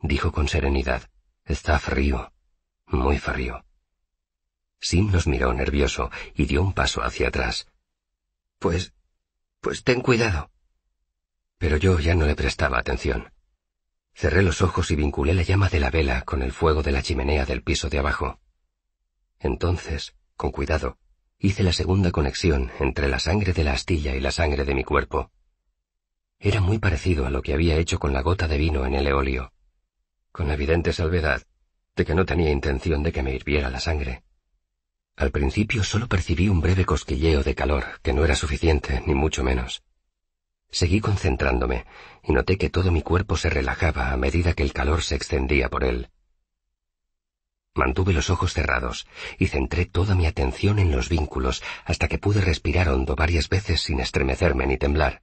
dijo con serenidad. Está frío, muy frío. Sim nos miró nervioso y dio un paso hacia atrás. Pues... pues ten cuidado. Pero yo ya no le prestaba atención. Cerré los ojos y vinculé la llama de la vela con el fuego de la chimenea del piso de abajo. Entonces, con cuidado, hice la segunda conexión entre la sangre de la astilla y la sangre de mi cuerpo. Era muy parecido a lo que había hecho con la gota de vino en el eolio, con evidente salvedad de que no tenía intención de que me hirviera la sangre. Al principio solo percibí un breve cosquilleo de calor, que no era suficiente, ni mucho menos. Seguí concentrándome, y noté que todo mi cuerpo se relajaba a medida que el calor se extendía por él. Mantuve los ojos cerrados y centré toda mi atención en los vínculos hasta que pude respirar hondo varias veces sin estremecerme ni temblar.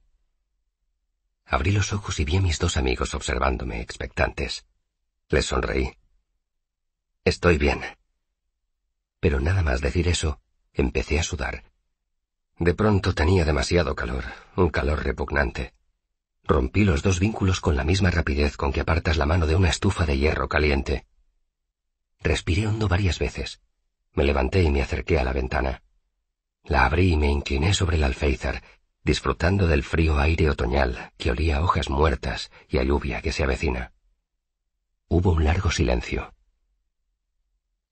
Abrí los ojos y vi a mis dos amigos observándome expectantes. Les sonreí. Estoy bien, pero nada más decir eso, empecé a sudar. De pronto tenía demasiado calor, un calor repugnante. Rompí los dos vínculos con la misma rapidez con que apartas la mano de una estufa de hierro caliente. Respiré hondo varias veces. Me levanté y me acerqué a la ventana. La abrí y me incliné sobre el alféizar, disfrutando del frío aire otoñal que olía a hojas muertas y a lluvia que se avecina. Hubo un largo silencio.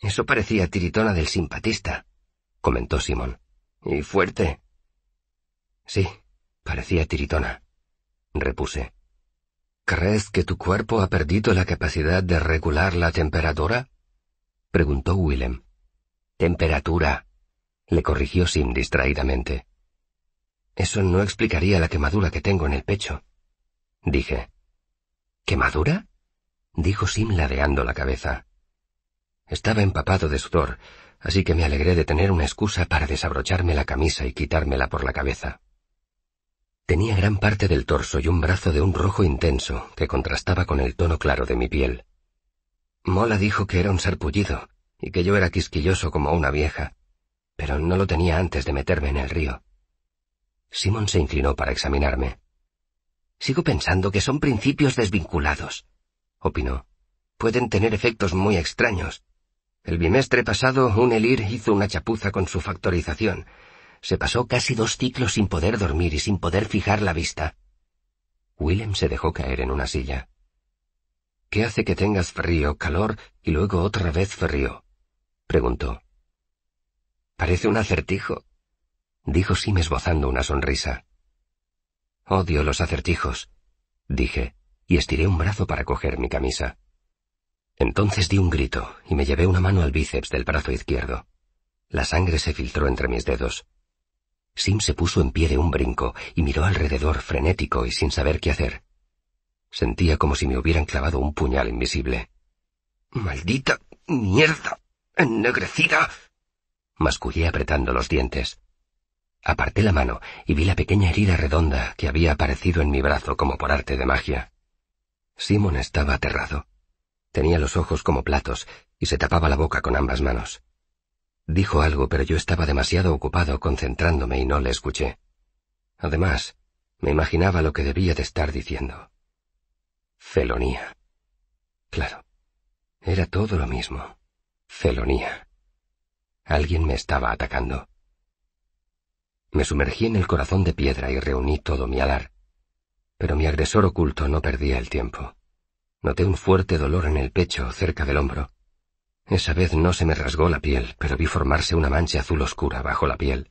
Eso parecía tiritona del simpatista, comentó Simón. Y fuerte. Sí, parecía tiritona, repuse. ¿Crees que tu cuerpo ha perdido la capacidad de regular la temperatura? preguntó Willem. Temperatura, le corrigió Sim distraídamente. Eso no explicaría la quemadura que tengo en el pecho, dije. ¿Quemadura? dijo Sim ladeando la cabeza. Estaba empapado de sudor, así que me alegré de tener una excusa para desabrocharme la camisa y quitármela por la cabeza. Tenía gran parte del torso y un brazo de un rojo intenso que contrastaba con el tono claro de mi piel. Mola dijo que era un sarpullido y que yo era quisquilloso como una vieja, pero no lo tenía antes de meterme en el río. Simón se inclinó para examinarme. Sigo pensando que son principios desvinculados, opinó. Pueden tener efectos muy extraños, el bimestre pasado, un elir hizo una chapuza con su factorización. Se pasó casi dos ciclos sin poder dormir y sin poder fijar la vista. Willem se dejó caer en una silla. ¿Qué hace que tengas frío, calor y luego otra vez frío? preguntó. Parece un acertijo, dijo Sim esbozando una sonrisa. Odio los acertijos, dije, y estiré un brazo para coger mi camisa. Entonces di un grito y me llevé una mano al bíceps del brazo izquierdo. La sangre se filtró entre mis dedos. Sim se puso en pie de un brinco y miró alrededor frenético y sin saber qué hacer. Sentía como si me hubieran clavado un puñal invisible. Maldita mierda. ennegrecida. mascullé apretando los dientes. Aparté la mano y vi la pequeña herida redonda que había aparecido en mi brazo como por arte de magia. Simon estaba aterrado. Tenía los ojos como platos y se tapaba la boca con ambas manos. Dijo algo, pero yo estaba demasiado ocupado concentrándome y no le escuché. Además, me imaginaba lo que debía de estar diciendo. Felonía. Claro. Era todo lo mismo. Felonía. Alguien me estaba atacando. Me sumergí en el corazón de piedra y reuní todo mi alar. Pero mi agresor oculto no perdía el tiempo. Noté un fuerte dolor en el pecho cerca del hombro. Esa vez no se me rasgó la piel, pero vi formarse una mancha azul oscura bajo la piel.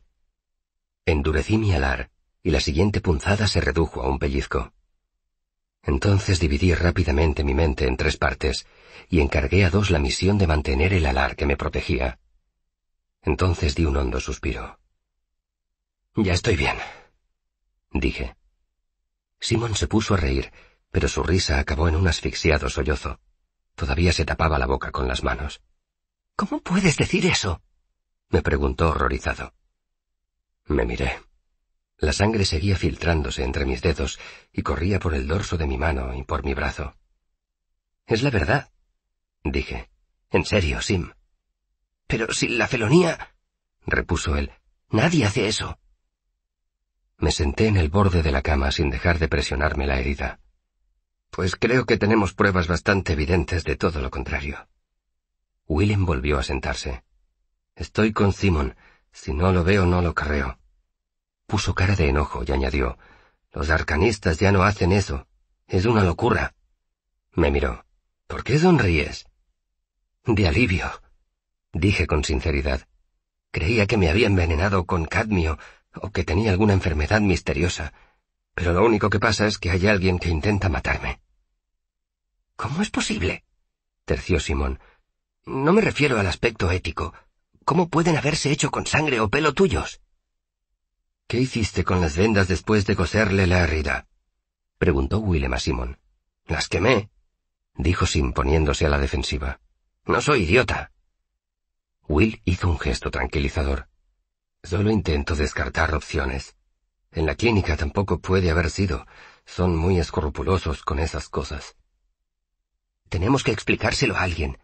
Endurecí mi alar, y la siguiente punzada se redujo a un pellizco. Entonces dividí rápidamente mi mente en tres partes y encargué a dos la misión de mantener el alar que me protegía. Entonces di un hondo suspiro. Ya estoy bien, dije. Simon se puso a reír pero su risa acabó en un asfixiado sollozo. Todavía se tapaba la boca con las manos. ¿Cómo puedes decir eso? me preguntó horrorizado. Me miré. La sangre seguía filtrándose entre mis dedos y corría por el dorso de mi mano y por mi brazo. Es la verdad, dije. En serio, Sim. Pero sin la felonía... repuso él. Nadie hace eso. Me senté en el borde de la cama sin dejar de presionarme la herida. Pues creo que tenemos pruebas bastante evidentes de todo lo contrario. William volvió a sentarse. Estoy con Simon. Si no lo veo, no lo creo. Puso cara de enojo y añadió, Los arcanistas ya no hacen eso. Es una locura. Me miró. ¿Por qué sonríes? De alivio, dije con sinceridad. Creía que me había envenenado con cadmio o que tenía alguna enfermedad misteriosa pero lo único que pasa es que hay alguien que intenta matarme. ¿Cómo es posible? terció Simón. No me refiero al aspecto ético. ¿Cómo pueden haberse hecho con sangre o pelo tuyos? ¿Qué hiciste con las vendas después de coserle la herida? preguntó Willem a Simón. Las quemé, dijo Sim poniéndose a la defensiva. No soy idiota. Will hizo un gesto tranquilizador. Solo intento descartar opciones. En la clínica tampoco puede haber sido. Son muy escrupulosos con esas cosas. Tenemos que explicárselo a alguien,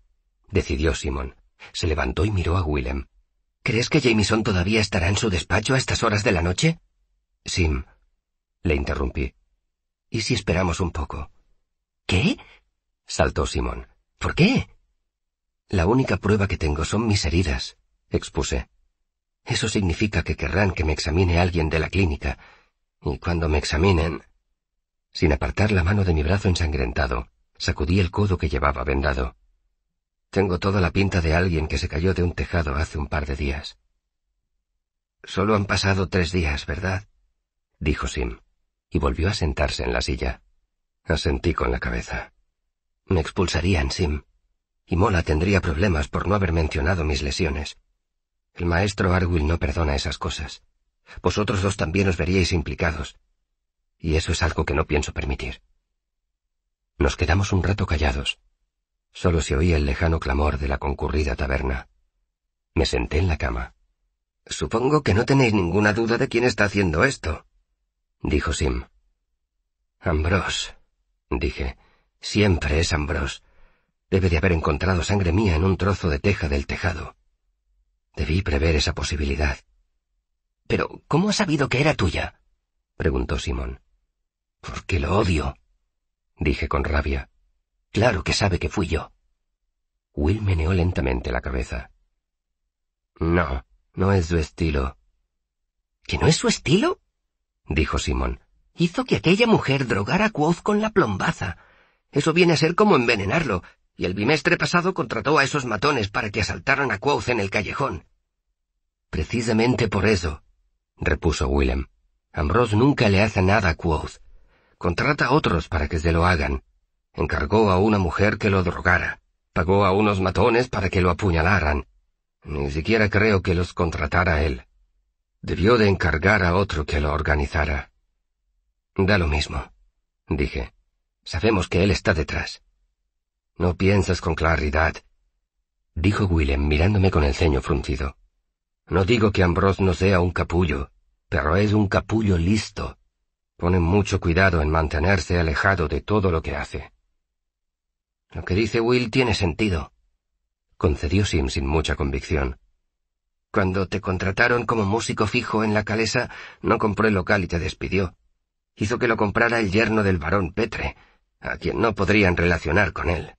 decidió Simon. Se levantó y miró a Willem. ¿Crees que Jameson todavía estará en su despacho a estas horas de la noche? Sim, le interrumpí. ¿Y si esperamos un poco? ¿Qué? saltó Simon. ¿Por qué? La única prueba que tengo son mis heridas, expuse. Eso significa que querrán que me examine alguien de la clínica, y cuando me examinen... Sin apartar la mano de mi brazo ensangrentado, sacudí el codo que llevaba vendado. Tengo toda la pinta de alguien que se cayó de un tejado hace un par de días. Solo han pasado tres días, ¿verdad? dijo Sim, y volvió a sentarse en la silla. Asentí con la cabeza. Me expulsarían, Sim, y Mola tendría problemas por no haber mencionado mis lesiones. El maestro Arwill no perdona esas cosas. Vosotros dos también os veríais implicados. Y eso es algo que no pienso permitir. Nos quedamos un rato callados. Solo se oía el lejano clamor de la concurrida taberna. Me senté en la cama. Supongo que no tenéis ninguna duda de quién está haciendo esto, dijo Sim. Ambrose, dije. Siempre es Ambrose. Debe de haber encontrado sangre mía en un trozo de teja del tejado. Debí prever esa posibilidad. Pero, ¿cómo ha sabido que era tuya? preguntó Simón. Porque lo odio, dije con rabia. Claro que sabe que fui yo. Will meneó lentamente la cabeza. No, no es su estilo. ¿Que no es su estilo? dijo Simón. Hizo que aquella mujer drogara a Quoth con la plombaza. Eso viene a ser como envenenarlo, y el bimestre pasado contrató a esos matones para que asaltaran a Quoth en el callejón. Precisamente por eso, repuso Willem. Ambrose nunca le hace nada a Quoth. Contrata a otros para que se lo hagan. Encargó a una mujer que lo drogara. Pagó a unos matones para que lo apuñalaran. Ni siquiera creo que los contratara él. Debió de encargar a otro que lo organizara. Da lo mismo, dije. Sabemos que él está detrás. No piensas con claridad, dijo Willem mirándome con el ceño fruncido. No digo que Ambrose no sea un capullo, pero es un capullo listo. Pone mucho cuidado en mantenerse alejado de todo lo que hace. Lo que dice Will tiene sentido, concedió Sim sin mucha convicción. Cuando te contrataron como músico fijo en la calesa, no compró el local y te despidió. Hizo que lo comprara el yerno del barón Petre, a quien no podrían relacionar con él.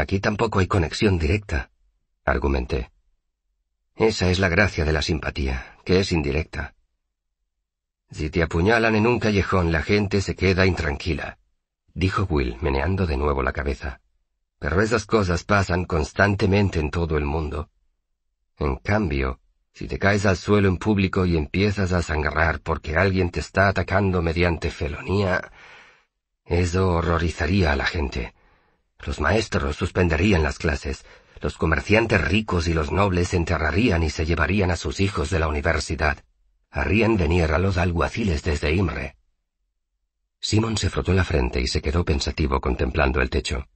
Aquí tampoco hay conexión directa, argumenté. Esa es la gracia de la simpatía, que es indirecta. Si te apuñalan en un callejón, la gente se queda intranquila, dijo Will, meneando de nuevo la cabeza. Pero esas cosas pasan constantemente en todo el mundo. En cambio, si te caes al suelo en público y empiezas a sangrar porque alguien te está atacando mediante felonía, eso horrorizaría a la gente. Los maestros suspenderían las clases, los comerciantes ricos y los nobles enterrarían y se llevarían a sus hijos de la universidad. Harían venir a los alguaciles desde Imre. Simón se frotó la frente y se quedó pensativo contemplando el techo.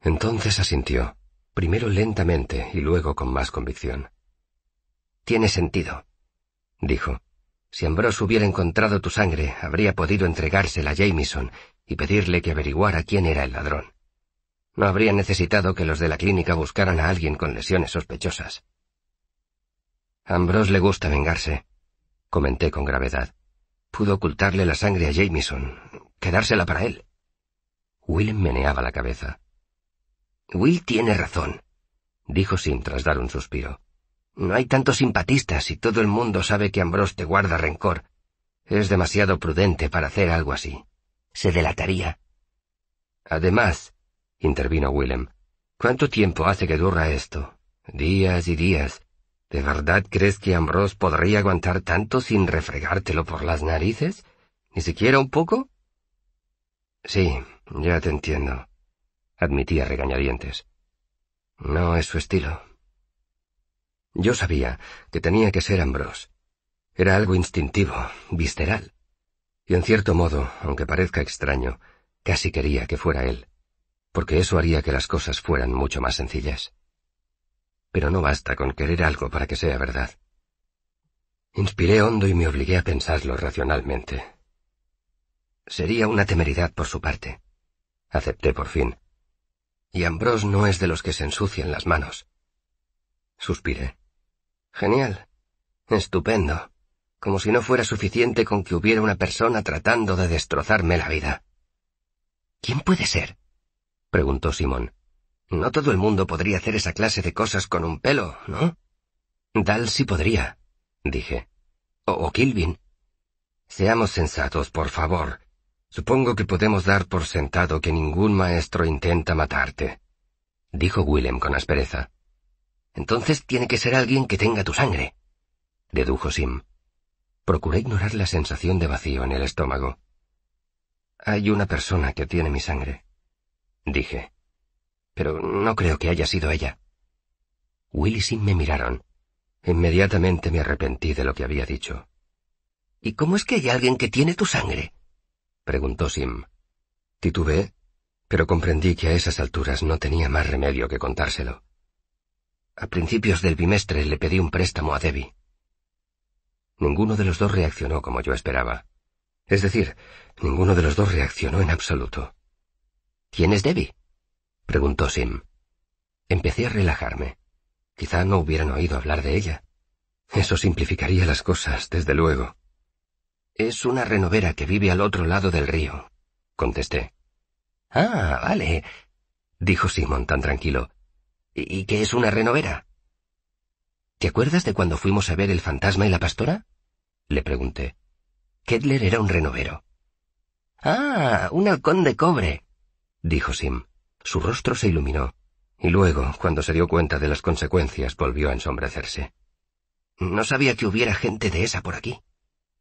Entonces asintió, primero lentamente y luego con más convicción. Tiene sentido, dijo. Si Ambrose hubiera encontrado tu sangre, habría podido entregársela a Jameson y pedirle que averiguara quién era el ladrón. No habría necesitado que los de la clínica buscaran a alguien con lesiones sospechosas. Ambrose le gusta vengarse, comenté con gravedad. Pudo ocultarle la sangre a Jameson, quedársela para él. Will meneaba la cabeza. Will tiene razón, dijo sin tras dar un suspiro. No hay tantos simpatistas y todo el mundo sabe que Ambrose te guarda rencor. Es demasiado prudente para hacer algo así. Se delataría. Además, intervino Willem. ¿Cuánto tiempo hace que dura esto? Días y días. ¿De verdad crees que Ambrose podría aguantar tanto sin refregártelo por las narices? ¿Ni siquiera un poco? Sí, ya te entiendo, admitía regañadientes. No es su estilo. Yo sabía que tenía que ser Ambrose. Era algo instintivo, visceral. Y en cierto modo, aunque parezca extraño, casi quería que fuera él porque eso haría que las cosas fueran mucho más sencillas. Pero no basta con querer algo para que sea verdad. Inspiré hondo y me obligué a pensarlo racionalmente. Sería una temeridad por su parte. Acepté por fin. Y Ambrose no es de los que se ensucian las manos. Suspiré. Genial. Estupendo. Como si no fuera suficiente con que hubiera una persona tratando de destrozarme la vida. ¿Quién puede ser? preguntó Simón. No todo el mundo podría hacer esa clase de cosas con un pelo, ¿no? Dal sí podría, dije. O, Kilvin. Seamos sensatos, por favor. Supongo que podemos dar por sentado que ningún maestro intenta matarte, dijo Willem con aspereza. Entonces tiene que ser alguien que tenga tu sangre, dedujo Sim. Procuré ignorar la sensación de vacío en el estómago. Hay una persona que tiene mi sangre, dije. Pero no creo que haya sido ella. Will y Sim me miraron. Inmediatamente me arrepentí de lo que había dicho. ¿Y cómo es que hay alguien que tiene tu sangre? preguntó Sim. Titubeé, pero comprendí que a esas alturas no tenía más remedio que contárselo. A principios del bimestre le pedí un préstamo a Debbie. Ninguno de los dos reaccionó como yo esperaba. Es decir, ninguno de los dos reaccionó en absoluto. ¿Quién es Debbie? preguntó Sim. Empecé a relajarme. Quizá no hubieran oído hablar de ella. Eso simplificaría las cosas, desde luego. Es una renovera que vive al otro lado del río, contesté. Ah, vale, dijo Simon tan tranquilo. ¿Y qué es una renovera? ¿Te acuerdas de cuando fuimos a ver el fantasma y la pastora? le pregunté. Kettler era un renovero. Ah, un halcón de cobre, dijo Sim. Su rostro se iluminó, y luego, cuando se dio cuenta de las consecuencias, volvió a ensombrecerse. No sabía que hubiera gente de esa por aquí.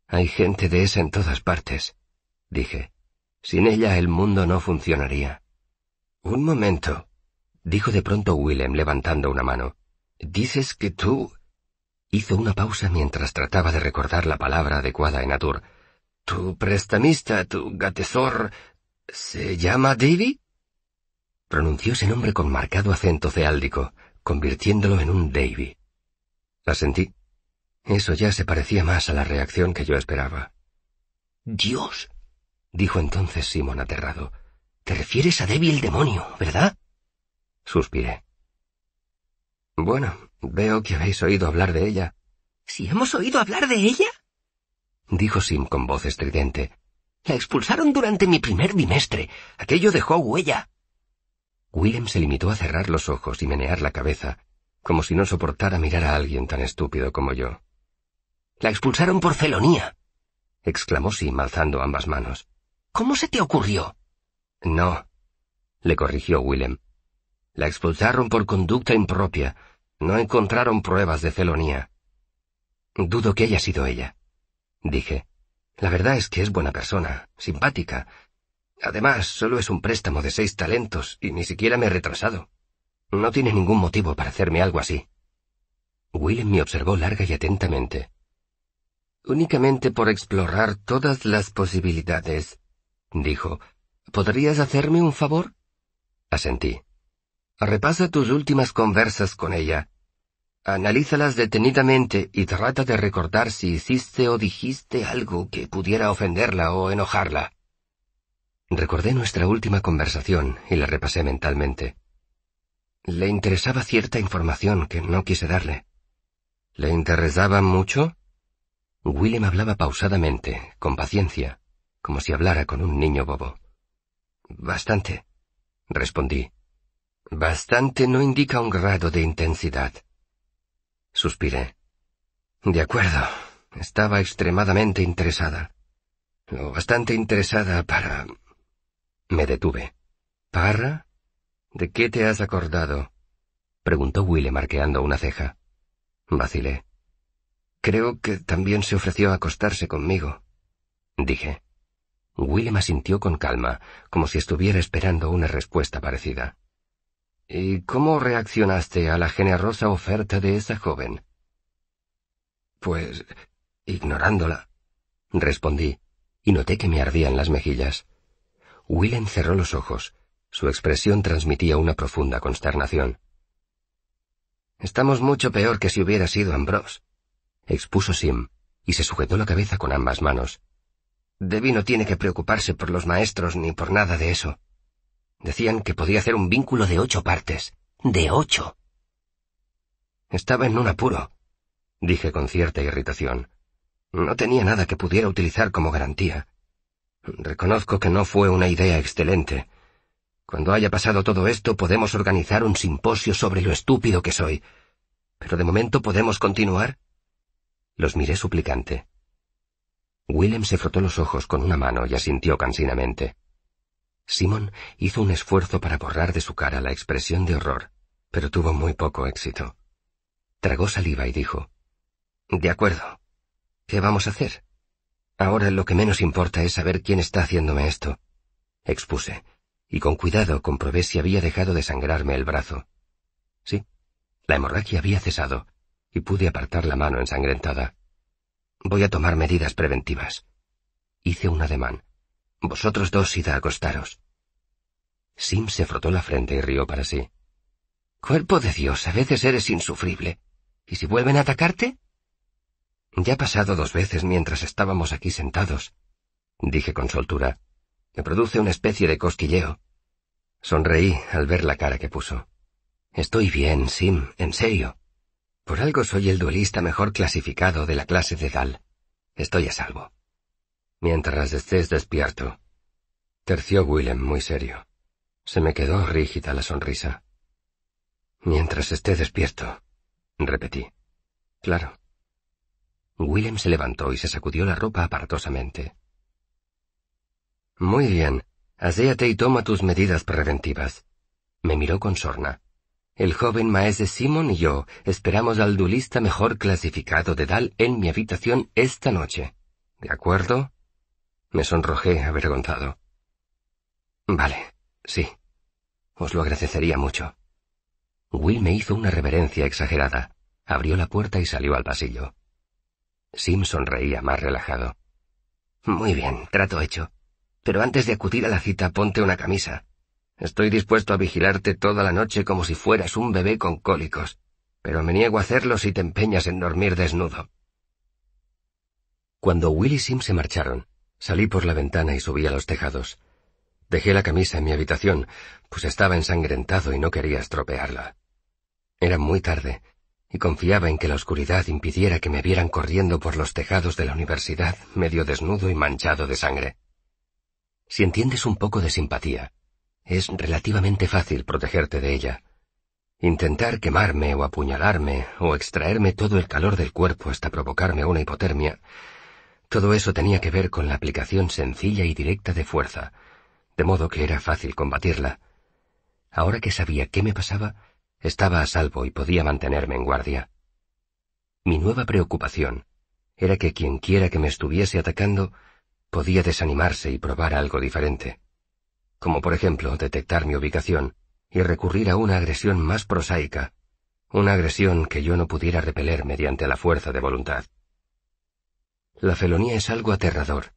Hay gente de esa en todas partes, dije. Sin ella el mundo no funcionaría. Un momento, dijo de pronto Willem levantando una mano. ¿Dices que tú... Hizo una pausa mientras trataba de recordar la palabra adecuada en Atur. Tu prestamista, tu gatezor, ¿Se llama Davy? Pronunció ese nombre con marcado acento ceáldico, convirtiéndolo en un Davy. sentí. Eso ya se parecía más a la reacción que yo esperaba. Dios, dijo entonces Simón aterrado. Te refieres a Davy el demonio, ¿verdad? Suspiré. Bueno, veo que habéis oído hablar de ella. ¿Si hemos oído hablar de ella? dijo Sim con voz estridente, la expulsaron durante mi primer bimestre. Aquello dejó huella. Willem se limitó a cerrar los ojos y menear la cabeza, como si no soportara mirar a alguien tan estúpido como yo. La expulsaron por felonía, exclamó Sim alzando ambas manos. ¿Cómo se te ocurrió? No, le corrigió Willem. La expulsaron por conducta impropia. No encontraron pruebas de felonía. Dudo que haya sido ella, dije. La verdad es que es buena persona, simpática. Además, solo es un préstamo de seis talentos y ni siquiera me he retrasado. No tiene ningún motivo para hacerme algo así. William me observó larga y atentamente. Únicamente por explorar todas las posibilidades, dijo. ¿Podrías hacerme un favor? Asentí. Repasa tus últimas conversas con ella Analízalas detenidamente y trata de recordar si hiciste o dijiste algo que pudiera ofenderla o enojarla. Recordé nuestra última conversación y la repasé mentalmente. Le interesaba cierta información que no quise darle. ¿Le interesaba mucho? William hablaba pausadamente, con paciencia, como si hablara con un niño bobo. Bastante, respondí. Bastante no indica un grado de intensidad. Suspiré. De acuerdo. Estaba extremadamente interesada. bastante interesada para... Me detuve. ¿Para? ¿De qué te has acordado? preguntó Willem arqueando una ceja. Vacilé. Creo que también se ofreció a acostarse conmigo, dije. Willem asintió con calma, como si estuviera esperando una respuesta parecida. ¿Y cómo reaccionaste a la generosa oferta de esa joven? Pues, ignorándola, respondí, y noté que me ardían las mejillas. Willen cerró los ojos. Su expresión transmitía una profunda consternación. Estamos mucho peor que si hubiera sido Ambrose, expuso Sim, y se sujetó la cabeza con ambas manos. Debbie no tiene que preocuparse por los maestros ni por nada de eso. Decían que podía hacer un vínculo de ocho partes. ¡De ocho! Estaba en un apuro, dije con cierta irritación. No tenía nada que pudiera utilizar como garantía. Reconozco que no fue una idea excelente. Cuando haya pasado todo esto podemos organizar un simposio sobre lo estúpido que soy. Pero de momento podemos continuar. Los miré suplicante. Willem se frotó los ojos con una mano y asintió cansinamente. Simón hizo un esfuerzo para borrar de su cara la expresión de horror, pero tuvo muy poco éxito. Tragó saliva y dijo, De acuerdo. ¿Qué vamos a hacer? Ahora lo que menos importa es saber quién está haciéndome esto. Expuse, y con cuidado comprobé si había dejado de sangrarme el brazo. Sí, la hemorragia había cesado, y pude apartar la mano ensangrentada. Voy a tomar medidas preventivas. Hice un ademán, vosotros dos id a acostaros. Sim se frotó la frente y rió para sí. Cuerpo de Dios, a veces eres insufrible. ¿Y si vuelven a atacarte? Ya ha pasado dos veces mientras estábamos aquí sentados, dije con soltura. Me produce una especie de cosquilleo. Sonreí al ver la cara que puso. Estoy bien, Sim, en serio. Por algo soy el duelista mejor clasificado de la clase de Dal. Estoy a salvo mientras estés despierto. Terció Willem muy serio. Se me quedó rígida la sonrisa. Mientras esté despierto, repetí. Claro. Willem se levantó y se sacudió la ropa apartosamente. Muy bien. Aséate y toma tus medidas preventivas. Me miró con sorna. El joven maese Simon y yo esperamos al duelista mejor clasificado de Dal en mi habitación esta noche. ¿De acuerdo? Me sonrojé avergonzado. Vale, sí. Os lo agradecería mucho. Will me hizo una reverencia exagerada, abrió la puerta y salió al pasillo. Sim sonreía más relajado. Muy bien, trato hecho. Pero antes de acudir a la cita, ponte una camisa. Estoy dispuesto a vigilarte toda la noche como si fueras un bebé con cólicos, pero me niego a hacerlo si te empeñas en dormir desnudo. Cuando Will y Sim se marcharon, Salí por la ventana y subí a los tejados. Dejé la camisa en mi habitación, pues estaba ensangrentado y no quería estropearla. Era muy tarde, y confiaba en que la oscuridad impidiera que me vieran corriendo por los tejados de la universidad, medio desnudo y manchado de sangre. Si entiendes un poco de simpatía, es relativamente fácil protegerte de ella. Intentar quemarme o apuñalarme o extraerme todo el calor del cuerpo hasta provocarme una hipotermia todo eso tenía que ver con la aplicación sencilla y directa de fuerza, de modo que era fácil combatirla. Ahora que sabía qué me pasaba, estaba a salvo y podía mantenerme en guardia. Mi nueva preocupación era que quienquiera que me estuviese atacando podía desanimarse y probar algo diferente, como por ejemplo detectar mi ubicación y recurrir a una agresión más prosaica, una agresión que yo no pudiera repeler mediante la fuerza de voluntad. La felonía es algo aterrador,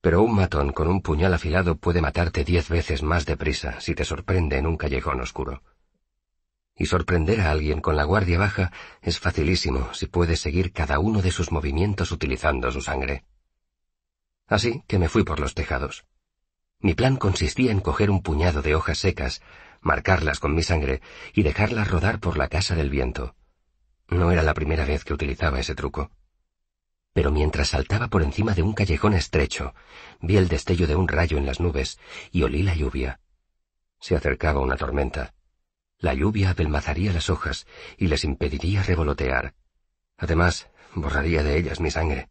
pero un matón con un puñal afilado puede matarte diez veces más deprisa si te sorprende en un callejón oscuro. Y sorprender a alguien con la guardia baja es facilísimo si puedes seguir cada uno de sus movimientos utilizando su sangre. Así que me fui por los tejados. Mi plan consistía en coger un puñado de hojas secas, marcarlas con mi sangre y dejarlas rodar por la casa del viento. No era la primera vez que utilizaba ese truco pero mientras saltaba por encima de un callejón estrecho, vi el destello de un rayo en las nubes y olí la lluvia. Se acercaba una tormenta. La lluvia apelmazaría las hojas y les impediría revolotear. Además, borraría de ellas mi sangre.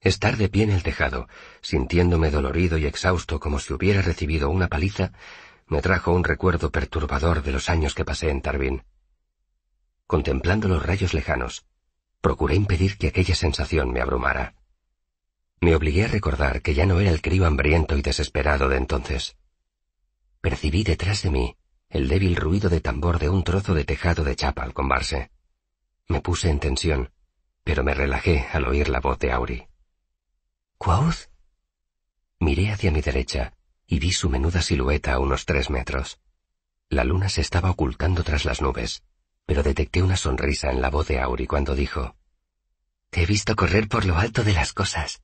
Estar de pie en el tejado, sintiéndome dolorido y exhausto como si hubiera recibido una paliza, me trajo un recuerdo perturbador de los años que pasé en Tarbín. Contemplando los rayos lejanos, procuré impedir que aquella sensación me abrumara. Me obligué a recordar que ya no era el crío hambriento y desesperado de entonces. Percibí detrás de mí el débil ruido de tambor de un trozo de tejado de chapa al combarse. Me puse en tensión, pero me relajé al oír la voz de Auri. ¿Cuauz? Miré hacia mi derecha y vi su menuda silueta a unos tres metros. La luna se estaba ocultando tras las nubes pero detecté una sonrisa en la voz de Auri cuando dijo, Te he visto correr por lo alto de las cosas.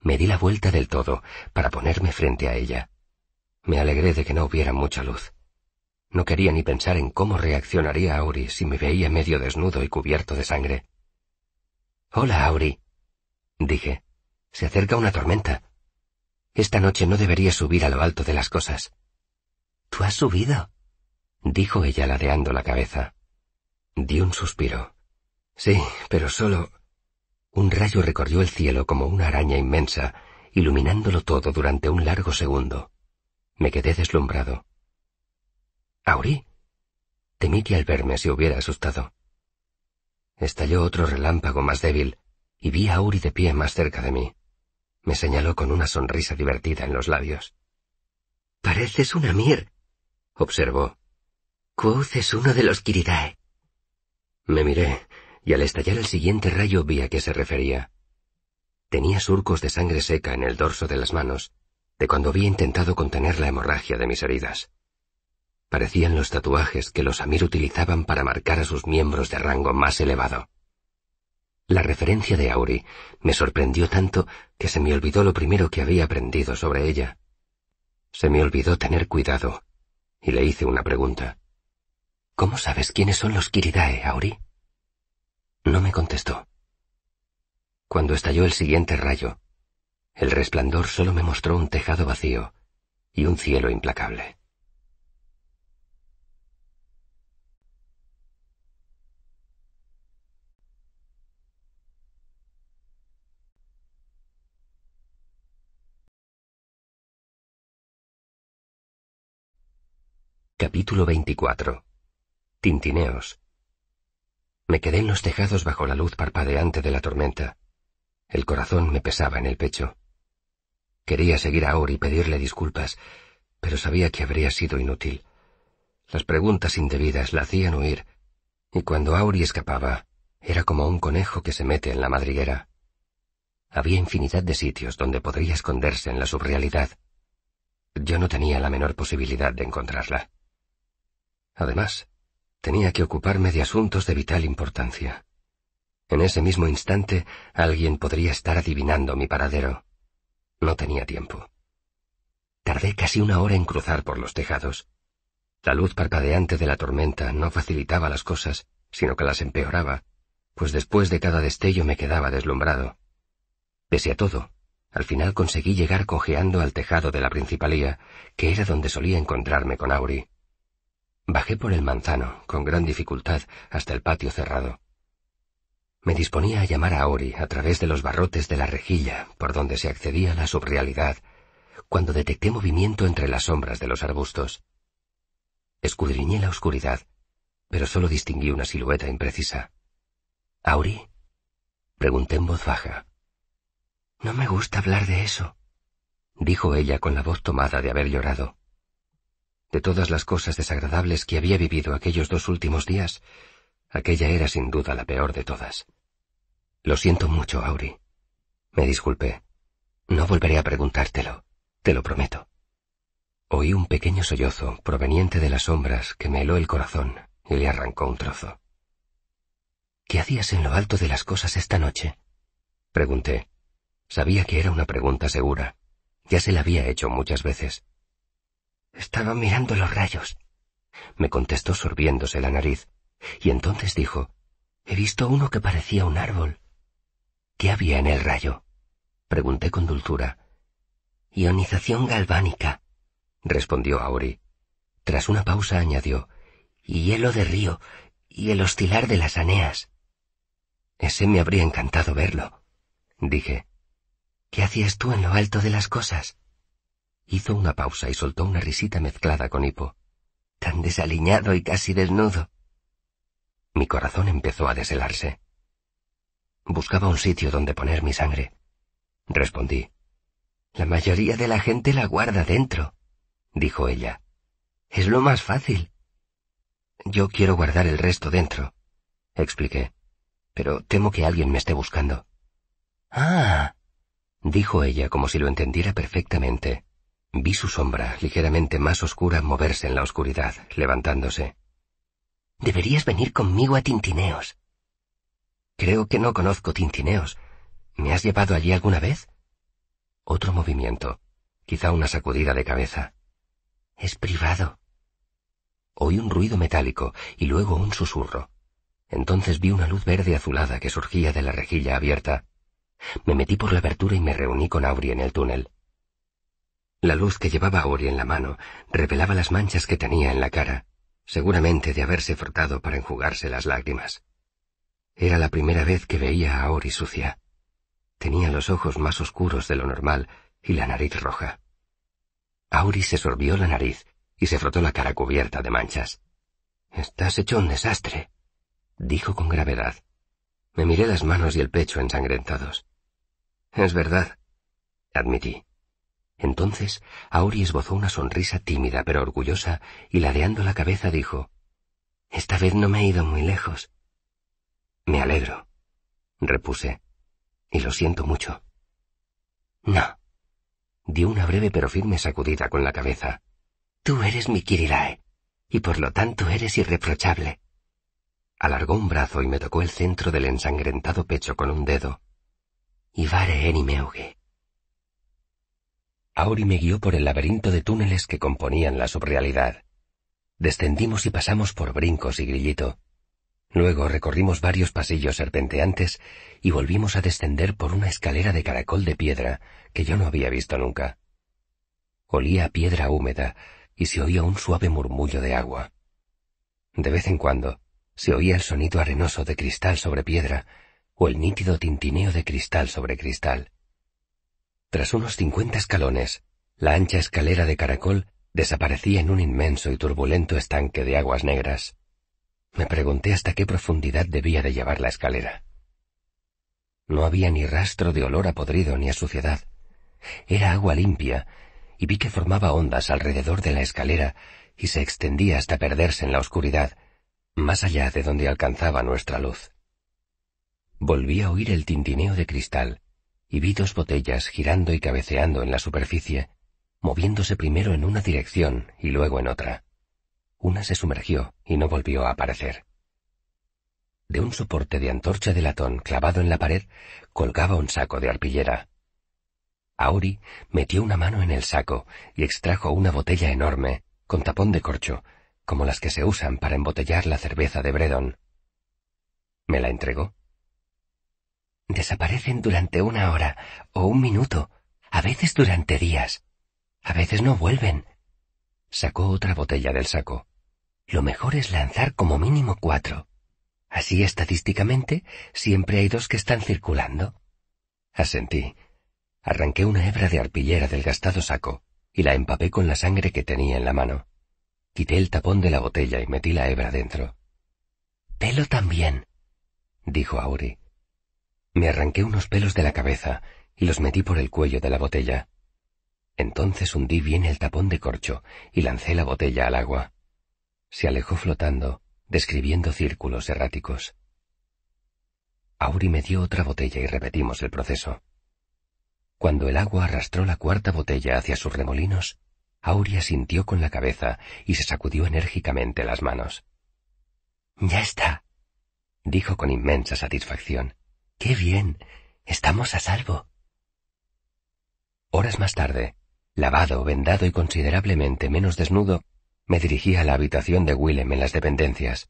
Me di la vuelta del todo para ponerme frente a ella. Me alegré de que no hubiera mucha luz. No quería ni pensar en cómo reaccionaría Auri si me veía medio desnudo y cubierto de sangre. Hola, Auri, dije. Se acerca una tormenta. Esta noche no debería subir a lo alto de las cosas. ¿Tú has subido? dijo ella ladeando la cabeza. Di un suspiro. Sí, pero solo... Un rayo recorrió el cielo como una araña inmensa, iluminándolo todo durante un largo segundo. Me quedé deslumbrado. ¿Aurí? Temí que al verme se hubiera asustado. Estalló otro relámpago más débil, y vi a Auri de pie más cerca de mí. Me señaló con una sonrisa divertida en los labios. Pareces una mir, observó. Quoth es uno de los Kiridae. Me miré, y al estallar el siguiente rayo vi a qué se refería. Tenía surcos de sangre seca en el dorso de las manos, de cuando había intentado contener la hemorragia de mis heridas. Parecían los tatuajes que los Amir utilizaban para marcar a sus miembros de rango más elevado. La referencia de Auri me sorprendió tanto que se me olvidó lo primero que había aprendido sobre ella. Se me olvidó tener cuidado, y le hice una pregunta. ¿Cómo sabes quiénes son los Kiridae, Auri? No me contestó. Cuando estalló el siguiente rayo, el resplandor solo me mostró un tejado vacío y un cielo implacable. Capítulo 24 tintineos. Me quedé en los tejados bajo la luz parpadeante de la tormenta. El corazón me pesaba en el pecho. Quería seguir a Auri y pedirle disculpas, pero sabía que habría sido inútil. Las preguntas indebidas la hacían huir, y cuando Auri escapaba, era como un conejo que se mete en la madriguera. Había infinidad de sitios donde podría esconderse en la subrealidad. Yo no tenía la menor posibilidad de encontrarla. Además, Tenía que ocuparme de asuntos de vital importancia. En ese mismo instante alguien podría estar adivinando mi paradero. No tenía tiempo. Tardé casi una hora en cruzar por los tejados. La luz parpadeante de la tormenta no facilitaba las cosas, sino que las empeoraba, pues después de cada destello me quedaba deslumbrado. Pese a todo, al final conseguí llegar cojeando al tejado de la Principalía, que era donde solía encontrarme con Auri. Bajé por el manzano, con gran dificultad, hasta el patio cerrado. Me disponía a llamar a Auri a través de los barrotes de la rejilla por donde se accedía a la subrealidad, cuando detecté movimiento entre las sombras de los arbustos. Escudriñé la oscuridad, pero solo distinguí una silueta imprecisa. ¿Auri? Pregunté en voz baja. No me gusta hablar de eso, dijo ella con la voz tomada de haber llorado. De todas las cosas desagradables que había vivido aquellos dos últimos días, aquella era sin duda la peor de todas. Lo siento mucho, Auri. Me disculpé. No volveré a preguntártelo, te lo prometo. Oí un pequeño sollozo proveniente de las sombras que me heló el corazón y le arrancó un trozo. ¿Qué hacías en lo alto de las cosas esta noche? Pregunté. Sabía que era una pregunta segura. Ya se la había hecho muchas veces. Estaba mirando los rayos, me contestó sorbiéndose la nariz, y entonces dijo, He visto uno que parecía un árbol. ¿Qué había en el rayo? pregunté con dulzura. Ionización galvánica, respondió Auri. Tras una pausa añadió, y hielo de río, y el oscilar de las aneas. Ese me habría encantado verlo, dije. ¿Qué hacías tú en lo alto de las cosas? Hizo una pausa y soltó una risita mezclada con hipo. Tan desaliñado y casi desnudo. Mi corazón empezó a deshelarse. Buscaba un sitio donde poner mi sangre. Respondí. La mayoría de la gente la guarda dentro, dijo ella. Es lo más fácil. Yo quiero guardar el resto dentro, expliqué. Pero temo que alguien me esté buscando. Ah, dijo ella como si lo entendiera perfectamente. Vi su sombra, ligeramente más oscura, moverse en la oscuridad, levantándose. Deberías venir conmigo a Tintineos. Creo que no conozco Tintineos. ¿Me has llevado allí alguna vez? Otro movimiento, quizá una sacudida de cabeza. Es privado. Oí un ruido metálico y luego un susurro. Entonces vi una luz verde azulada que surgía de la rejilla abierta. Me metí por la abertura y me reuní con Auri en el túnel. La luz que llevaba Auri en la mano revelaba las manchas que tenía en la cara, seguramente de haberse frotado para enjugarse las lágrimas. Era la primera vez que veía a Auri sucia. Tenía los ojos más oscuros de lo normal y la nariz roja. Auri se sorbió la nariz y se frotó la cara cubierta de manchas. Estás hecho un desastre, dijo con gravedad. Me miré las manos y el pecho ensangrentados. Es verdad, admití. Entonces Auri esbozó una sonrisa tímida pero orgullosa y ladeando la cabeza dijo Esta vez no me he ido muy lejos. Me alegro, repuse, y lo siento mucho. No. Dio una breve pero firme sacudida con la cabeza. Tú eres mi Kirilae, y por lo tanto eres irreprochable. Alargó un brazo y me tocó el centro del ensangrentado pecho con un dedo. me ahogué. Auri me guió por el laberinto de túneles que componían la subrealidad. Descendimos y pasamos por brincos y grillito. Luego recorrimos varios pasillos serpenteantes y volvimos a descender por una escalera de caracol de piedra que yo no había visto nunca. Olía a piedra húmeda y se oía un suave murmullo de agua. De vez en cuando se oía el sonido arenoso de cristal sobre piedra o el nítido tintineo de cristal sobre cristal. Tras unos cincuenta escalones, la ancha escalera de caracol desaparecía en un inmenso y turbulento estanque de aguas negras. Me pregunté hasta qué profundidad debía de llevar la escalera. No había ni rastro de olor a podrido ni a suciedad. Era agua limpia, y vi que formaba ondas alrededor de la escalera y se extendía hasta perderse en la oscuridad, más allá de donde alcanzaba nuestra luz. Volví a oír el tintineo de cristal y vi dos botellas girando y cabeceando en la superficie, moviéndose primero en una dirección y luego en otra. Una se sumergió y no volvió a aparecer. De un soporte de antorcha de latón clavado en la pared colgaba un saco de arpillera. Auri metió una mano en el saco y extrajo una botella enorme, con tapón de corcho, como las que se usan para embotellar la cerveza de Bredon. Me la entregó desaparecen durante una hora o un minuto, a veces durante días, a veces no vuelven. Sacó otra botella del saco. Lo mejor es lanzar como mínimo cuatro. Así estadísticamente siempre hay dos que están circulando. Asentí. Arranqué una hebra de arpillera del gastado saco y la empapé con la sangre que tenía en la mano. Quité el tapón de la botella y metí la hebra dentro. —Pelo también, dijo Auri. Me arranqué unos pelos de la cabeza y los metí por el cuello de la botella. Entonces hundí bien el tapón de corcho y lancé la botella al agua. Se alejó flotando, describiendo círculos erráticos. Auri me dio otra botella y repetimos el proceso. Cuando el agua arrastró la cuarta botella hacia sus remolinos, Auri asintió con la cabeza y se sacudió enérgicamente las manos. Ya está, dijo con inmensa satisfacción. ¡Qué bien! Estamos a salvo. Horas más tarde, lavado, vendado y considerablemente menos desnudo, me dirigí a la habitación de Willem en las dependencias.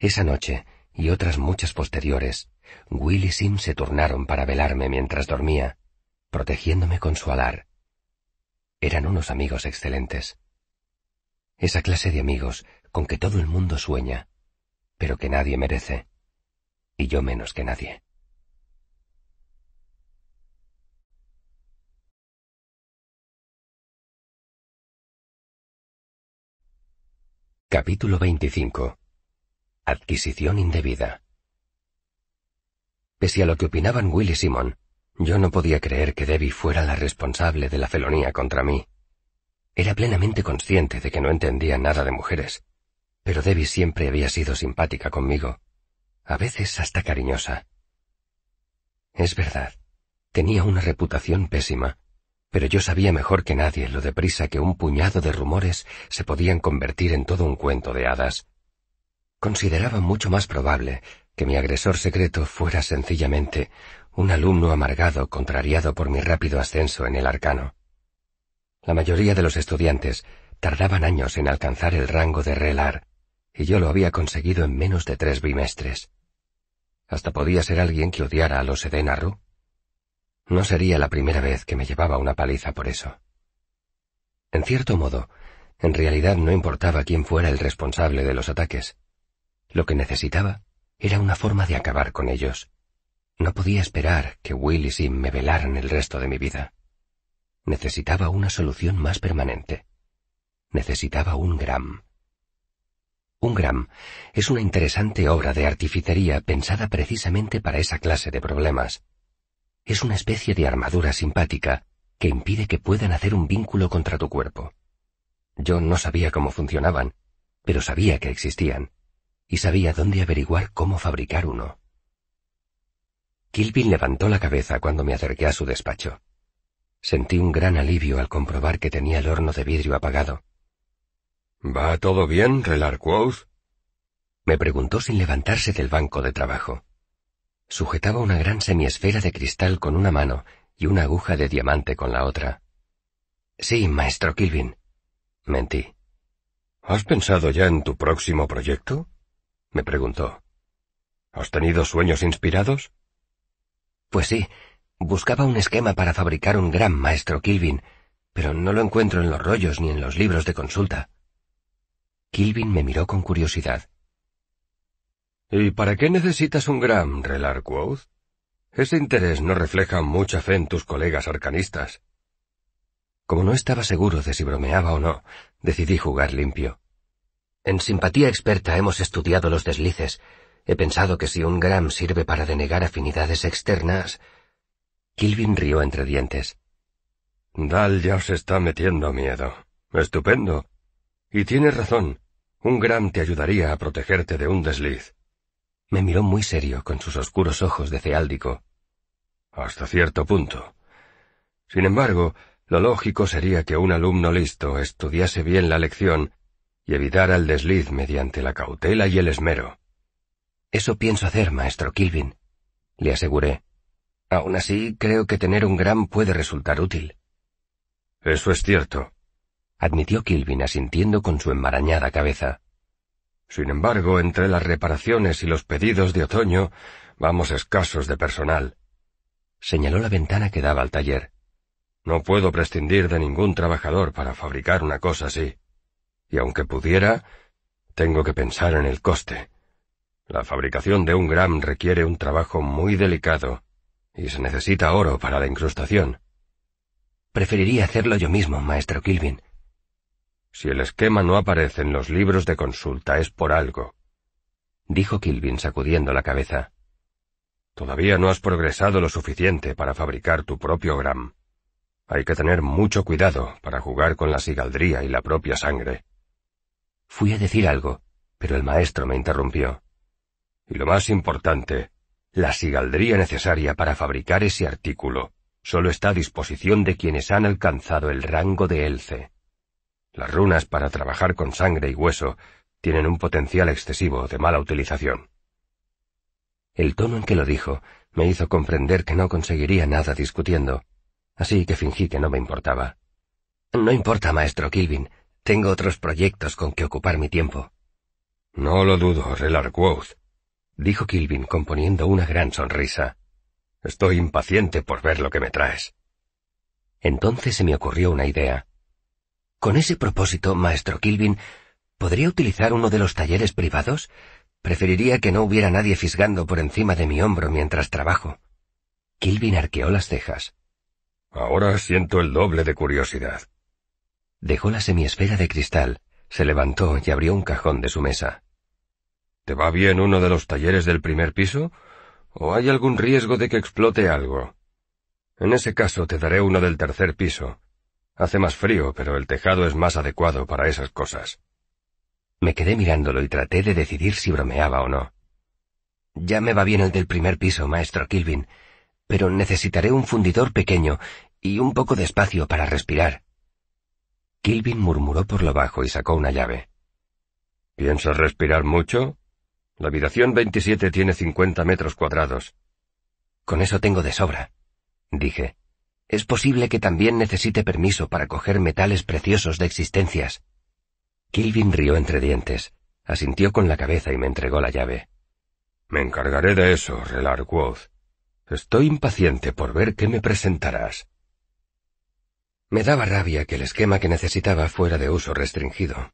Esa noche, y otras muchas posteriores, Will y Sim se turnaron para velarme mientras dormía, protegiéndome con su alar. Eran unos amigos excelentes. Esa clase de amigos con que todo el mundo sueña, pero que nadie merece, y yo menos que nadie. Capítulo 25. Adquisición indebida. Pese a lo que opinaban Will y Simon, yo no podía creer que Debbie fuera la responsable de la felonía contra mí. Era plenamente consciente de que no entendía nada de mujeres, pero Debbie siempre había sido simpática conmigo, a veces hasta cariñosa. Es verdad, tenía una reputación pésima, pero yo sabía mejor que nadie lo deprisa que un puñado de rumores se podían convertir en todo un cuento de hadas. Consideraba mucho más probable que mi agresor secreto fuera sencillamente un alumno amargado contrariado por mi rápido ascenso en el arcano. La mayoría de los estudiantes tardaban años en alcanzar el rango de relar, y yo lo había conseguido en menos de tres bimestres. Hasta podía ser alguien que odiara a los Edenaru no sería la primera vez que me llevaba una paliza por eso. En cierto modo, en realidad no importaba quién fuera el responsable de los ataques. Lo que necesitaba era una forma de acabar con ellos. No podía esperar que Will y Sim me velaran el resto de mi vida. Necesitaba una solución más permanente. Necesitaba un gram. Un gram es una interesante obra de artificería pensada precisamente para esa clase de problemas es una especie de armadura simpática que impide que puedan hacer un vínculo contra tu cuerpo. Yo no sabía cómo funcionaban, pero sabía que existían, y sabía dónde averiguar cómo fabricar uno. Kilpin levantó la cabeza cuando me acerqué a su despacho. Sentí un gran alivio al comprobar que tenía el horno de vidrio apagado. ¿Va todo bien, Relarquoz? Me preguntó sin levantarse del banco de trabajo. Sujetaba una gran semiesfera de cristal con una mano y una aguja de diamante con la otra. Sí, maestro Kilvin. Mentí. ¿Has pensado ya en tu próximo proyecto? me preguntó. ¿Has tenido sueños inspirados? Pues sí. Buscaba un esquema para fabricar un gran maestro Kilvin, pero no lo encuentro en los rollos ni en los libros de consulta. Kilvin me miró con curiosidad. ¿Y para qué necesitas un gram, Relarquoth? Ese interés no refleja mucha fe en tus colegas arcanistas. Como no estaba seguro de si bromeaba o no, decidí jugar limpio. En simpatía experta hemos estudiado los deslices. He pensado que si un gram sirve para denegar afinidades externas... Kilvin rió entre dientes. Dal ya os está metiendo miedo. Estupendo. Y tienes razón. Un gram te ayudaría a protegerte de un desliz. Me miró muy serio con sus oscuros ojos de ceáldico. Hasta cierto punto. Sin embargo, lo lógico sería que un alumno listo estudiase bien la lección y evitara el desliz mediante la cautela y el esmero. Eso pienso hacer, maestro Kilvin, le aseguré. Aún así, creo que tener un gran puede resultar útil. Eso es cierto, admitió Kilvin asintiendo con su enmarañada cabeza. Sin embargo, entre las reparaciones y los pedidos de otoño, vamos escasos de personal. Señaló la ventana que daba al taller. No puedo prescindir de ningún trabajador para fabricar una cosa así. Y aunque pudiera, tengo que pensar en el coste. La fabricación de un gram requiere un trabajo muy delicado, y se necesita oro para la incrustación. Preferiría hacerlo yo mismo, maestro Kilvin. Si el esquema no aparece en los libros de consulta es por algo, dijo Kilvin sacudiendo la cabeza. Todavía no has progresado lo suficiente para fabricar tu propio gram. Hay que tener mucho cuidado para jugar con la sigaldría y la propia sangre. Fui a decir algo, pero el maestro me interrumpió. Y lo más importante, la sigaldría necesaria para fabricar ese artículo solo está a disposición de quienes han alcanzado el rango de Elce. Las runas para trabajar con sangre y hueso tienen un potencial excesivo de mala utilización. El tono en que lo dijo me hizo comprender que no conseguiría nada discutiendo, así que fingí que no me importaba. No importa, maestro Kilvin. Tengo otros proyectos con que ocupar mi tiempo. No lo dudo, Relarquoth, dijo Kilvin componiendo una gran sonrisa. Estoy impaciente por ver lo que me traes. Entonces se me ocurrió una idea. Con ese propósito, maestro Kilvin, ¿podría utilizar uno de los talleres privados? Preferiría que no hubiera nadie fisgando por encima de mi hombro mientras trabajo. Kilvin arqueó las cejas. Ahora siento el doble de curiosidad. Dejó la semiesfera de cristal, se levantó y abrió un cajón de su mesa. ¿Te va bien uno de los talleres del primer piso? ¿O hay algún riesgo de que explote algo? En ese caso te daré uno del tercer piso. Hace más frío, pero el tejado es más adecuado para esas cosas. Me quedé mirándolo y traté de decidir si bromeaba o no. Ya me va bien el del primer piso, maestro Kilvin, pero necesitaré un fundidor pequeño y un poco de espacio para respirar. Kilvin murmuró por lo bajo y sacó una llave. ¿Piensas respirar mucho? La habitación 27 tiene 50 metros cuadrados. Con eso tengo de sobra, dije es posible que también necesite permiso para coger metales preciosos de existencias. Kilvin rió entre dientes, asintió con la cabeza y me entregó la llave. Me encargaré de eso, Relarquoth. Estoy impaciente por ver qué me presentarás. Me daba rabia que el esquema que necesitaba fuera de uso restringido,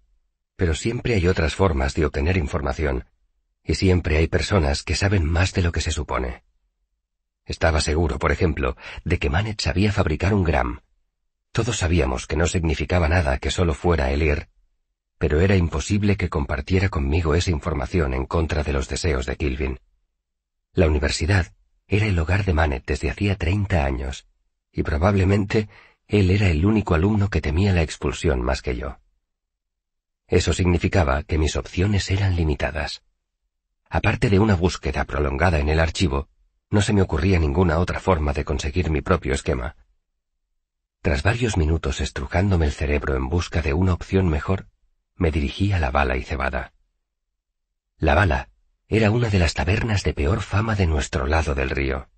pero siempre hay otras formas de obtener información, y siempre hay personas que saben más de lo que se supone. Estaba seguro, por ejemplo, de que Manet sabía fabricar un gram. Todos sabíamos que no significaba nada que solo fuera el ir, pero era imposible que compartiera conmigo esa información en contra de los deseos de Kilvin. La universidad era el hogar de Manet desde hacía treinta años, y probablemente él era el único alumno que temía la expulsión más que yo. Eso significaba que mis opciones eran limitadas. Aparte de una búsqueda prolongada en el archivo, no se me ocurría ninguna otra forma de conseguir mi propio esquema. Tras varios minutos estrujándome el cerebro en busca de una opción mejor, me dirigí a La Bala y Cebada. La Bala era una de las tabernas de peor fama de nuestro lado del río.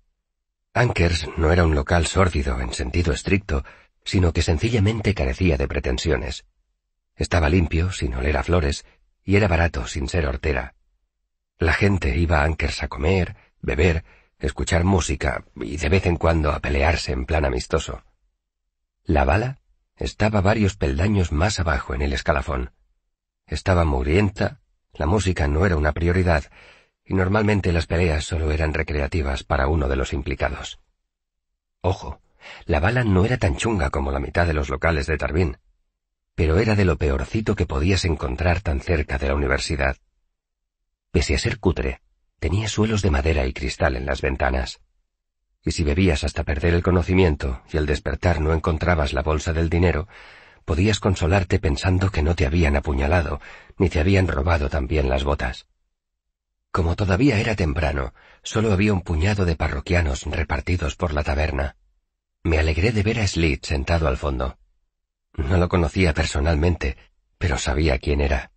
Ankers no era un local sórdido en sentido estricto, sino que sencillamente carecía de pretensiones. Estaba limpio, sin oler a flores, y era barato sin ser hortera. La gente iba a Ankers a comer, beber escuchar música y de vez en cuando a pelearse en plan amistoso. La bala estaba varios peldaños más abajo en el escalafón. Estaba mugrienta, la música no era una prioridad, y normalmente las peleas solo eran recreativas para uno de los implicados. Ojo, la bala no era tan chunga como la mitad de los locales de Tarbín, pero era de lo peorcito que podías encontrar tan cerca de la universidad. Pese a ser cutre, tenía suelos de madera y cristal en las ventanas. Y si bebías hasta perder el conocimiento y al despertar no encontrabas la bolsa del dinero, podías consolarte pensando que no te habían apuñalado, ni te habían robado también las botas. Como todavía era temprano, solo había un puñado de parroquianos repartidos por la taberna. Me alegré de ver a Slit sentado al fondo. No lo conocía personalmente, pero sabía quién era.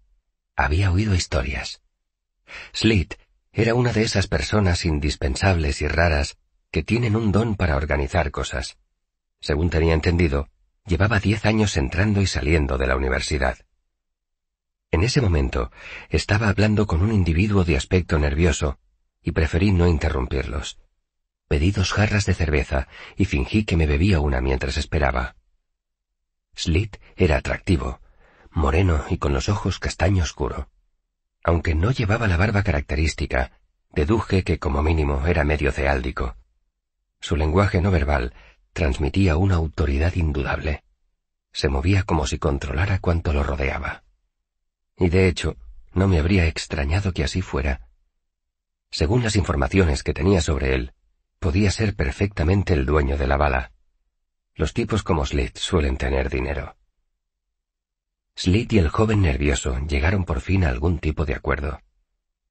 Había oído historias. Slit era una de esas personas indispensables y raras que tienen un don para organizar cosas. Según tenía entendido, llevaba diez años entrando y saliendo de la universidad. En ese momento estaba hablando con un individuo de aspecto nervioso y preferí no interrumpirlos. Pedí dos jarras de cerveza y fingí que me bebía una mientras esperaba. Slit era atractivo, moreno y con los ojos castaño oscuro. Aunque no llevaba la barba característica, deduje que como mínimo era medio ceáldico. Su lenguaje no verbal transmitía una autoridad indudable. Se movía como si controlara cuanto lo rodeaba. Y de hecho, no me habría extrañado que así fuera. Según las informaciones que tenía sobre él, podía ser perfectamente el dueño de la bala. Los tipos como Slith suelen tener dinero. Slit y el joven nervioso llegaron por fin a algún tipo de acuerdo.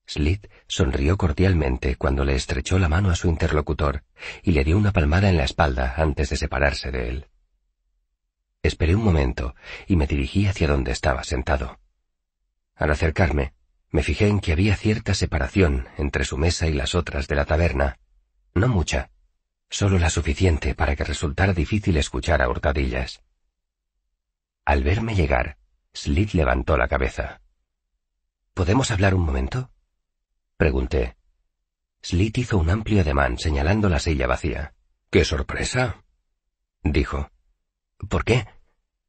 Slit sonrió cordialmente cuando le estrechó la mano a su interlocutor y le dio una palmada en la espalda antes de separarse de él. Esperé un momento y me dirigí hacia donde estaba sentado. Al acercarme, me fijé en que había cierta separación entre su mesa y las otras de la taberna. No mucha, solo la suficiente para que resultara difícil escuchar a hurtadillas. Al verme llegar, Slit levantó la cabeza. ¿Podemos hablar un momento? Pregunté. Slit hizo un amplio ademán señalando la silla vacía. ¡Qué sorpresa! dijo. ¿Por qué?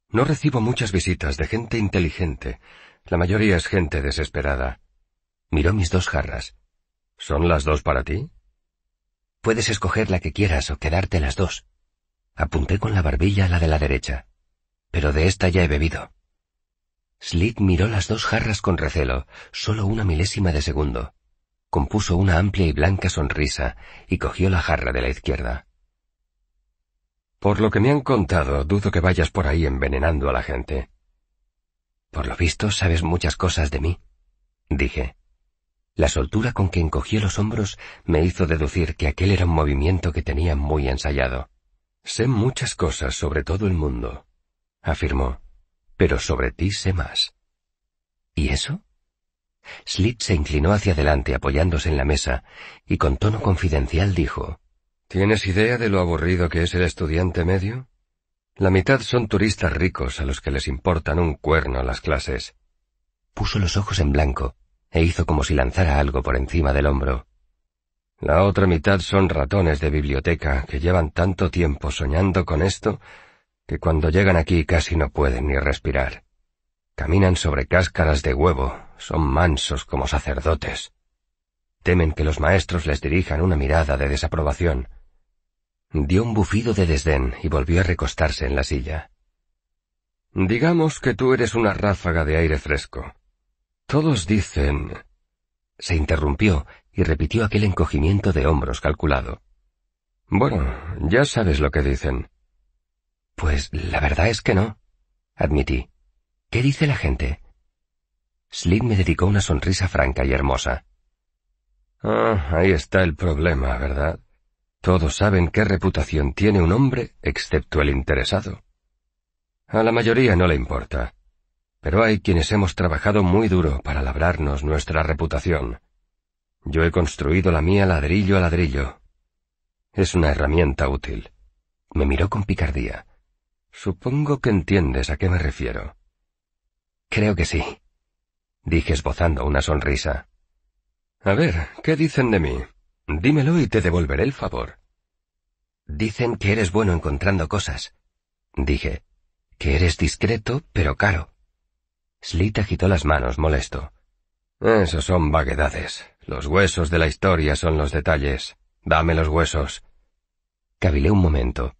No recibo muchas visitas de gente inteligente. La mayoría es gente desesperada. Miró mis dos jarras. ¿Son las dos para ti? Puedes escoger la que quieras o quedarte las dos. Apunté con la barbilla a la de la derecha. Pero de esta ya he bebido. Slid miró las dos jarras con recelo, solo una milésima de segundo. Compuso una amplia y blanca sonrisa y cogió la jarra de la izquierda. Por lo que me han contado, dudo que vayas por ahí envenenando a la gente. Por lo visto, sabes muchas cosas de mí, dije. La soltura con que encogió los hombros me hizo deducir que aquel era un movimiento que tenía muy ensayado. Sé muchas cosas sobre todo el mundo, afirmó pero sobre ti sé más. ¿Y eso? Slit se inclinó hacia adelante apoyándose en la mesa y con tono confidencial dijo, ¿Tienes idea de lo aburrido que es el estudiante medio? La mitad son turistas ricos a los que les importan un cuerno las clases. Puso los ojos en blanco e hizo como si lanzara algo por encima del hombro. La otra mitad son ratones de biblioteca que llevan tanto tiempo soñando con esto que cuando llegan aquí casi no pueden ni respirar. Caminan sobre cáscaras de huevo, son mansos como sacerdotes. Temen que los maestros les dirijan una mirada de desaprobación. Dio un bufido de desdén y volvió a recostarse en la silla. Digamos que tú eres una ráfaga de aire fresco. Todos dicen... Se interrumpió y repitió aquel encogimiento de hombros calculado. Bueno, ya sabes lo que dicen. Pues la verdad es que no, admití. ¿Qué dice la gente? Slid me dedicó una sonrisa franca y hermosa. Ah, ahí está el problema, ¿verdad? Todos saben qué reputación tiene un hombre excepto el interesado. A la mayoría no le importa. Pero hay quienes hemos trabajado muy duro para labrarnos nuestra reputación. Yo he construido la mía ladrillo a ladrillo. Es una herramienta útil. Me miró con picardía. Supongo que entiendes a qué me refiero. Creo que sí, dije esbozando una sonrisa. A ver, ¿qué dicen de mí? Dímelo y te devolveré el favor. Dicen que eres bueno encontrando cosas, dije, que eres discreto, pero caro. Slit agitó las manos molesto. Esas son vaguedades. Los huesos de la historia son los detalles. Dame los huesos. «Cabilé un momento.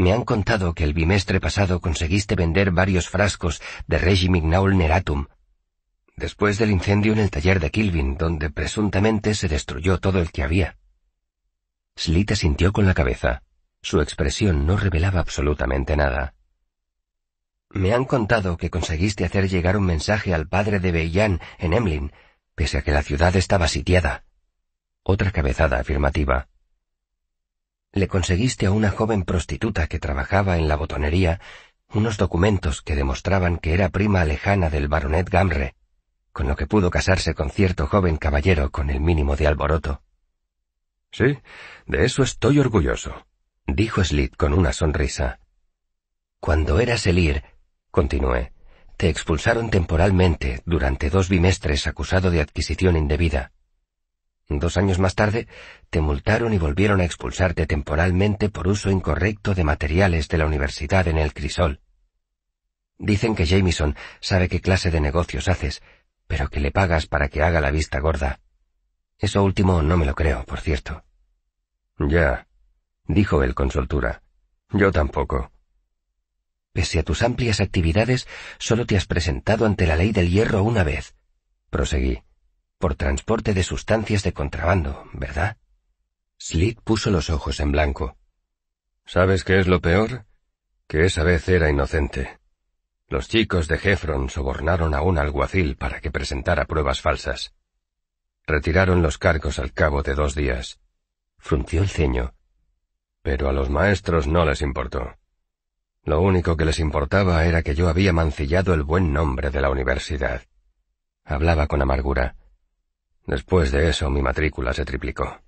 Me han contado que el bimestre pasado conseguiste vender varios frascos de Regimignaul Neratum. Después del incendio en el taller de Kilvin, donde presuntamente se destruyó todo el que había. Slita sintió con la cabeza. Su expresión no revelaba absolutamente nada. Me han contado que conseguiste hacer llegar un mensaje al padre de Beyan en Emlyn, pese a que la ciudad estaba sitiada. Otra cabezada afirmativa le conseguiste a una joven prostituta que trabajaba en la botonería unos documentos que demostraban que era prima lejana del baronet Gamre, con lo que pudo casarse con cierto joven caballero con el mínimo de alboroto. Sí, de eso estoy orgulloso, dijo Slid con una sonrisa. Cuando eras el ir, continué, te expulsaron temporalmente durante dos bimestres acusado de adquisición indebida. Dos años más tarde, te multaron y volvieron a expulsarte temporalmente por uso incorrecto de materiales de la universidad en el crisol. Dicen que Jameson sabe qué clase de negocios haces, pero que le pagas para que haga la vista gorda. Eso último no me lo creo, por cierto. Ya, dijo él con soltura. Yo tampoco. Pese a tus amplias actividades, solo te has presentado ante la ley del hierro una vez, proseguí por transporte de sustancias de contrabando, ¿verdad? Slid puso los ojos en blanco. ¿Sabes qué es lo peor? Que esa vez era inocente. Los chicos de Jeffron sobornaron a un alguacil para que presentara pruebas falsas. Retiraron los cargos al cabo de dos días. Frunció el ceño. Pero a los maestros no les importó. Lo único que les importaba era que yo había mancillado el buen nombre de la universidad. Hablaba con amargura. Después de eso mi matrícula se triplicó.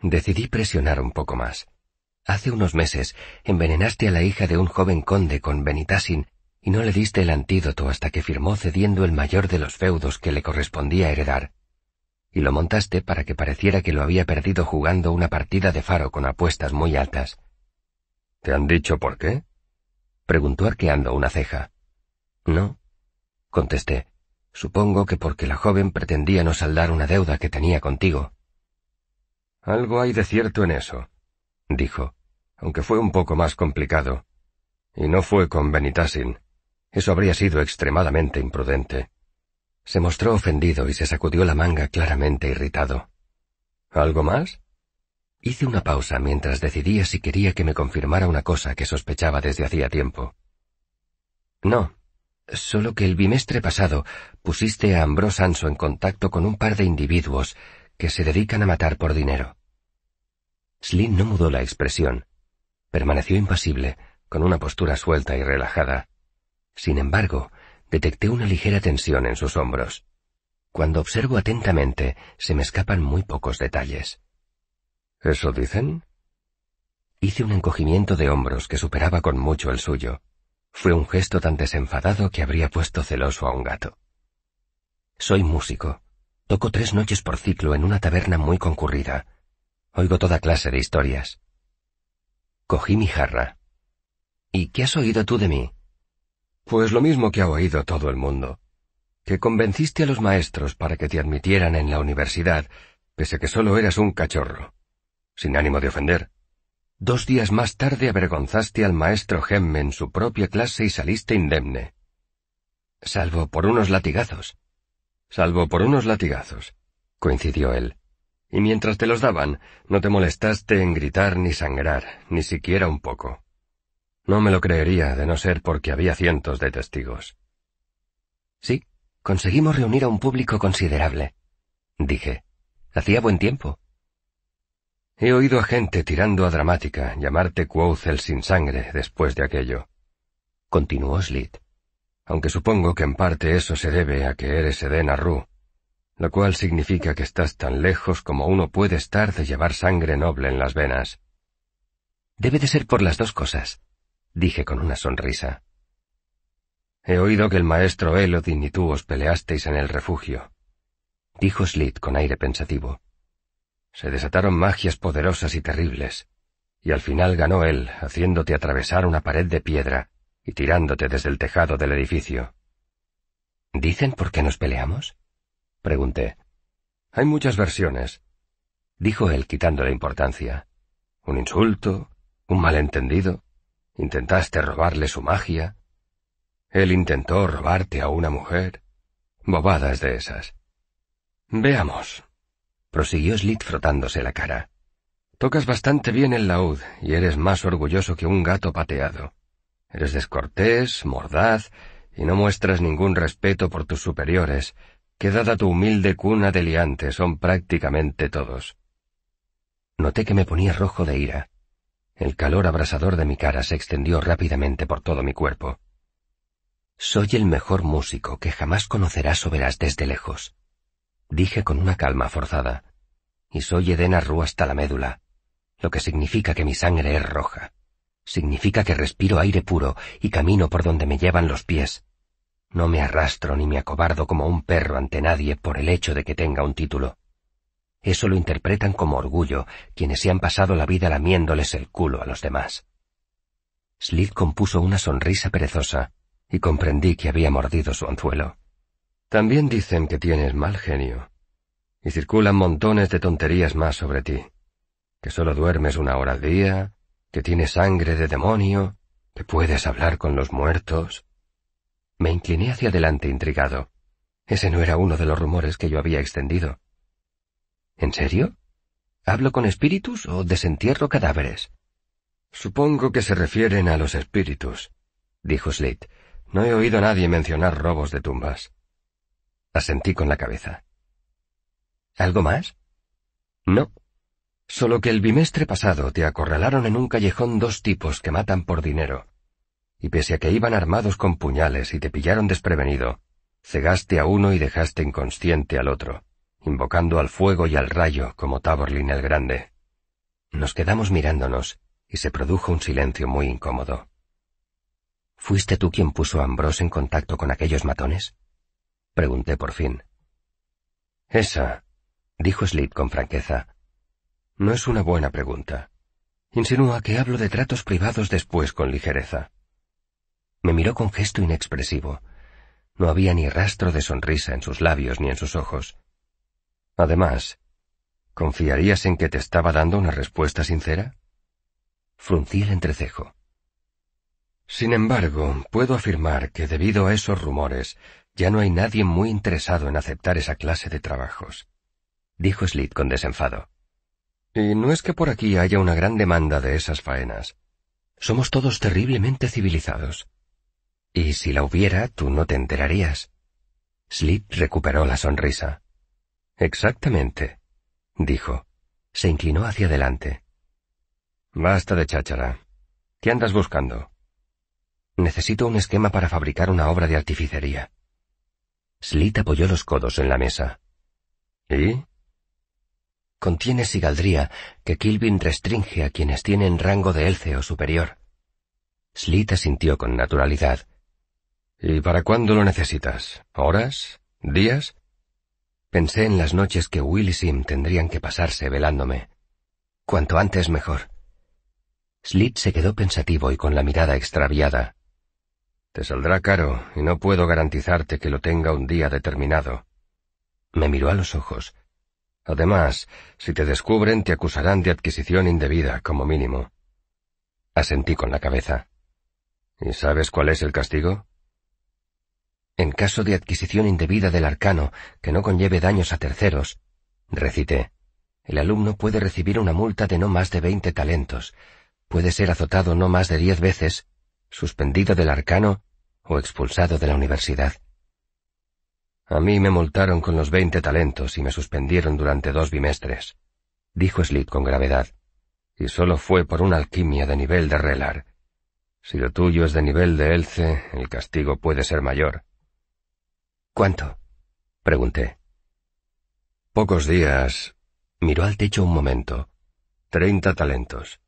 Decidí presionar un poco más. Hace unos meses envenenaste a la hija de un joven conde con Benitasin y no le diste el antídoto hasta que firmó cediendo el mayor de los feudos que le correspondía heredar. Y lo montaste para que pareciera que lo había perdido jugando una partida de faro con apuestas muy altas. ¿Te han dicho por qué? preguntó arqueando una ceja. No, contesté, Supongo que porque la joven pretendía no saldar una deuda que tenía contigo. Algo hay de cierto en eso, dijo, aunque fue un poco más complicado. Y no fue con Benitassin. Eso habría sido extremadamente imprudente. Se mostró ofendido y se sacudió la manga claramente irritado. ¿Algo más? Hice una pausa mientras decidía si quería que me confirmara una cosa que sospechaba desde hacía tiempo. No, Solo que el bimestre pasado pusiste a Ambrose Anso en contacto con un par de individuos que se dedican a matar por dinero. slim no mudó la expresión. Permaneció impasible, con una postura suelta y relajada. Sin embargo, detecté una ligera tensión en sus hombros. Cuando observo atentamente, se me escapan muy pocos detalles. ¿Eso dicen? Hice un encogimiento de hombros que superaba con mucho el suyo. Fue un gesto tan desenfadado que habría puesto celoso a un gato. Soy músico. Toco tres noches por ciclo en una taberna muy concurrida. Oigo toda clase de historias. Cogí mi jarra. ¿Y qué has oído tú de mí? Pues lo mismo que ha oído todo el mundo. Que convenciste a los maestros para que te admitieran en la universidad, pese a que solo eras un cachorro. Sin ánimo de ofender. Dos días más tarde avergonzaste al maestro Gemme en su propia clase y saliste indemne. Salvo por unos latigazos. Salvo por unos latigazos, coincidió él. Y mientras te los daban, no te molestaste en gritar ni sangrar, ni siquiera un poco. No me lo creería de no ser porque había cientos de testigos. Sí, conseguimos reunir a un público considerable, dije. Hacía buen tiempo. He oído a gente tirando a dramática llamarte Quoth sin sangre después de aquello. Continuó Slid, Aunque supongo que en parte eso se debe a que eres Eden Arru, lo cual significa que estás tan lejos como uno puede estar de llevar sangre noble en las venas. Debe de ser por las dos cosas, dije con una sonrisa. He oído que el maestro Elodin y tú os peleasteis en el refugio, dijo Slit con aire pensativo. Se desataron magias poderosas y terribles, y al final ganó él, haciéndote atravesar una pared de piedra y tirándote desde el tejado del edificio. ¿Dicen por qué nos peleamos? pregunté. Hay muchas versiones, dijo él quitando la importancia. Un insulto, un malentendido, intentaste robarle su magia. Él intentó robarte a una mujer. Bobadas de esas. Veamos, prosiguió Slit frotándose la cara. Tocas bastante bien el laúd y eres más orgulloso que un gato pateado. Eres descortés, mordaz, y no muestras ningún respeto por tus superiores, que dada tu humilde cuna de liante son prácticamente todos. Noté que me ponía rojo de ira. El calor abrasador de mi cara se extendió rápidamente por todo mi cuerpo. Soy el mejor músico que jamás conocerás o verás desde lejos, dije con una calma forzada y soy Edena rúa hasta la médula, lo que significa que mi sangre es roja. Significa que respiro aire puro y camino por donde me llevan los pies. No me arrastro ni me acobardo como un perro ante nadie por el hecho de que tenga un título. Eso lo interpretan como orgullo quienes se han pasado la vida lamiéndoles el culo a los demás. Slid compuso una sonrisa perezosa y comprendí que había mordido su anzuelo. También dicen que tienes mal genio, y circulan montones de tonterías más sobre ti. Que solo duermes una hora al día, que tienes sangre de demonio, que puedes hablar con los muertos. Me incliné hacia adelante intrigado. Ese no era uno de los rumores que yo había extendido. ¿En serio? ¿Hablo con espíritus o desentierro cadáveres? Supongo que se refieren a los espíritus, dijo Slate. No he oído a nadie mencionar robos de tumbas. Asentí con la cabeza. ¿Algo más? No. Solo que el bimestre pasado te acorralaron en un callejón dos tipos que matan por dinero. Y pese a que iban armados con puñales y te pillaron desprevenido, cegaste a uno y dejaste inconsciente al otro, invocando al fuego y al rayo como Taborlin el Grande. Nos quedamos mirándonos y se produjo un silencio muy incómodo. ¿Fuiste tú quien puso a Ambrose en contacto con aquellos matones? Pregunté por fin. Esa, dijo Slip con franqueza. No es una buena pregunta. Insinúa que hablo de tratos privados después con ligereza. Me miró con gesto inexpresivo. No había ni rastro de sonrisa en sus labios ni en sus ojos. Además, ¿confiarías en que te estaba dando una respuesta sincera? Fruncí el entrecejo. Sin embargo, puedo afirmar que debido a esos rumores, ya no hay nadie muy interesado en aceptar esa clase de trabajos dijo Slit con desenfado. Y no es que por aquí haya una gran demanda de esas faenas. Somos todos terriblemente civilizados. Y si la hubiera, tú no te enterarías. Slit recuperó la sonrisa. Exactamente, dijo. Se inclinó hacia adelante. Basta de cháchara. ¿Qué andas buscando? Necesito un esquema para fabricar una obra de artificería. Slit apoyó los codos en la mesa. ¿Y? contiene sigaldría que Kilvin restringe a quienes tienen rango de elce o superior. Slit asintió con naturalidad. ¿Y para cuándo lo necesitas? ¿Horas? ¿Días? Pensé en las noches que Will y Sim tendrían que pasarse velándome. Cuanto antes mejor. Slit se quedó pensativo y con la mirada extraviada. Te saldrá caro y no puedo garantizarte que lo tenga un día determinado. Me miró a los ojos Además, si te descubren te acusarán de adquisición indebida, como mínimo. Asentí con la cabeza. ¿Y sabes cuál es el castigo? En caso de adquisición indebida del arcano que no conlleve daños a terceros, recité, el alumno puede recibir una multa de no más de veinte talentos, puede ser azotado no más de diez veces, suspendido del arcano o expulsado de la universidad. A mí me multaron con los veinte talentos y me suspendieron durante dos bimestres, dijo Slid con gravedad, y solo fue por una alquimia de nivel de Relar. Si lo tuyo es de nivel de Elce, el castigo puede ser mayor. ¿Cuánto? pregunté. Pocos días. Miró al techo un momento. Treinta talentos.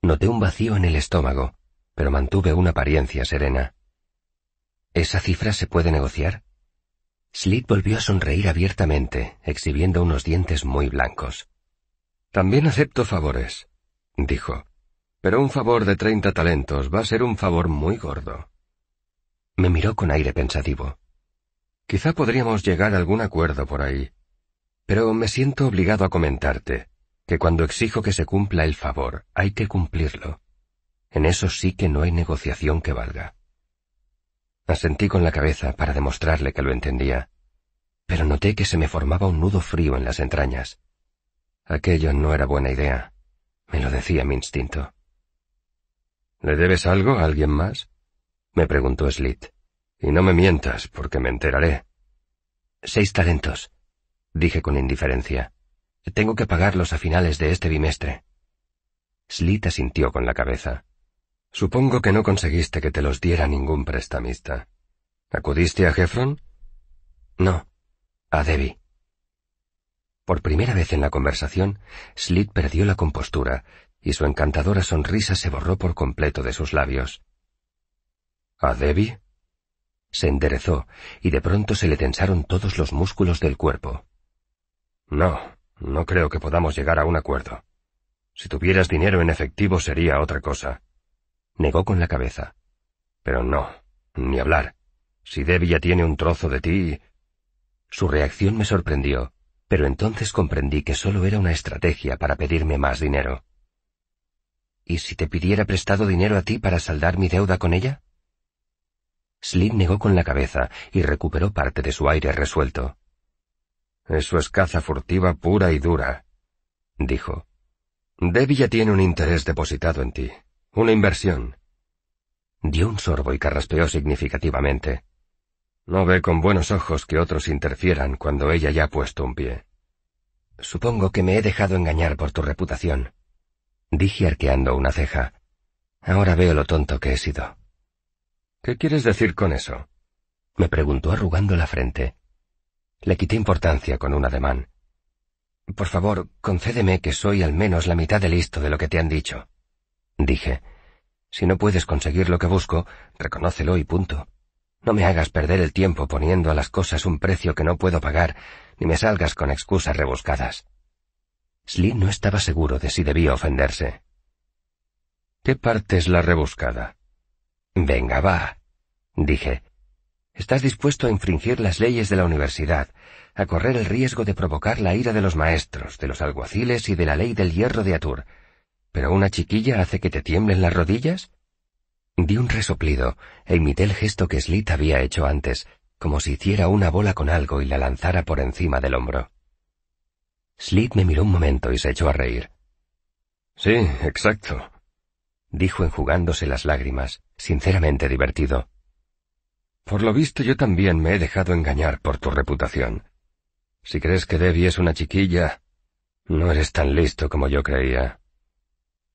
Noté un vacío en el estómago, pero mantuve una apariencia serena. ¿Esa cifra se puede negociar? Slit volvió a sonreír abiertamente, exhibiendo unos dientes muy blancos. También acepto favores, dijo. Pero un favor de treinta talentos va a ser un favor muy gordo. Me miró con aire pensativo. Quizá podríamos llegar a algún acuerdo por ahí. Pero me siento obligado a comentarte que cuando exijo que se cumpla el favor, hay que cumplirlo. En eso sí que no hay negociación que valga. Asentí con la cabeza para demostrarle que lo entendía, pero noté que se me formaba un nudo frío en las entrañas. Aquello no era buena idea, me lo decía mi instinto. ¿Le debes algo a alguien más? me preguntó Slit. Y no me mientas, porque me enteraré. Seis talentos, dije con indiferencia. Tengo que pagarlos a finales de este bimestre. Slit asintió con la cabeza. Supongo que no conseguiste que te los diera ningún prestamista. ¿Acudiste a Jeffron? No, a Debbie. Por primera vez en la conversación, Slid perdió la compostura y su encantadora sonrisa se borró por completo de sus labios. ¿A Debbie? Se enderezó y de pronto se le tensaron todos los músculos del cuerpo. No, no creo que podamos llegar a un acuerdo. Si tuvieras dinero en efectivo sería otra cosa. Negó con la cabeza. Pero no, ni hablar. Si Debbie ya tiene un trozo de ti... Su reacción me sorprendió, pero entonces comprendí que solo era una estrategia para pedirme más dinero. ¿Y si te pidiera prestado dinero a ti para saldar mi deuda con ella? Slim negó con la cabeza y recuperó parte de su aire resuelto. Eso es caza furtiva pura y dura, dijo. Debbie ya tiene un interés depositado en ti. Una inversión. Dio un sorbo y carraspeó significativamente. No ve con buenos ojos que otros interfieran cuando ella ya ha puesto un pie. Supongo que me he dejado engañar por tu reputación. Dije arqueando una ceja. Ahora veo lo tonto que he sido. ¿Qué quieres decir con eso? me preguntó arrugando la frente. Le quité importancia con un ademán. Por favor, concédeme que soy al menos la mitad de listo de lo que te han dicho dije. Si no puedes conseguir lo que busco, reconócelo y punto. No me hagas perder el tiempo poniendo a las cosas un precio que no puedo pagar, ni me salgas con excusas rebuscadas. Slee no estaba seguro de si debía ofenderse. ¿Qué parte es la rebuscada? Venga, va, dije. Estás dispuesto a infringir las leyes de la universidad, a correr el riesgo de provocar la ira de los maestros, de los alguaciles y de la ley del hierro de Atur. ¿Pero una chiquilla hace que te tiemblen las rodillas? Di un resoplido e imité el gesto que Slit había hecho antes, como si hiciera una bola con algo y la lanzara por encima del hombro. Slit me miró un momento y se echó a reír. Sí, exacto, dijo enjugándose las lágrimas, sinceramente divertido. Por lo visto yo también me he dejado engañar por tu reputación. Si crees que Debbie es una chiquilla, no eres tan listo como yo creía.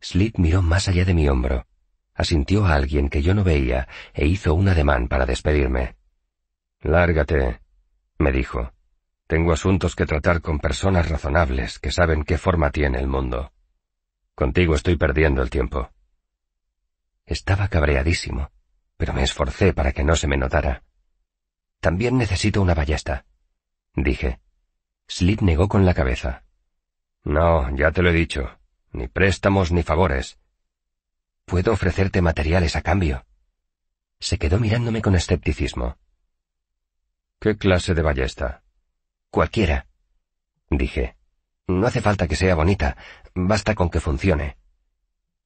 Slick miró más allá de mi hombro, asintió a alguien que yo no veía e hizo un ademán para despedirme. Lárgate, me dijo. Tengo asuntos que tratar con personas razonables que saben qué forma tiene el mundo. Contigo estoy perdiendo el tiempo. Estaba cabreadísimo, pero me esforcé para que no se me notara. También necesito una ballesta, dije. Slip negó con la cabeza. No, ya te lo he dicho, ni préstamos ni favores. Puedo ofrecerte materiales a cambio. Se quedó mirándome con escepticismo. ¿Qué clase de ballesta? Cualquiera, dije. No hace falta que sea bonita, basta con que funcione.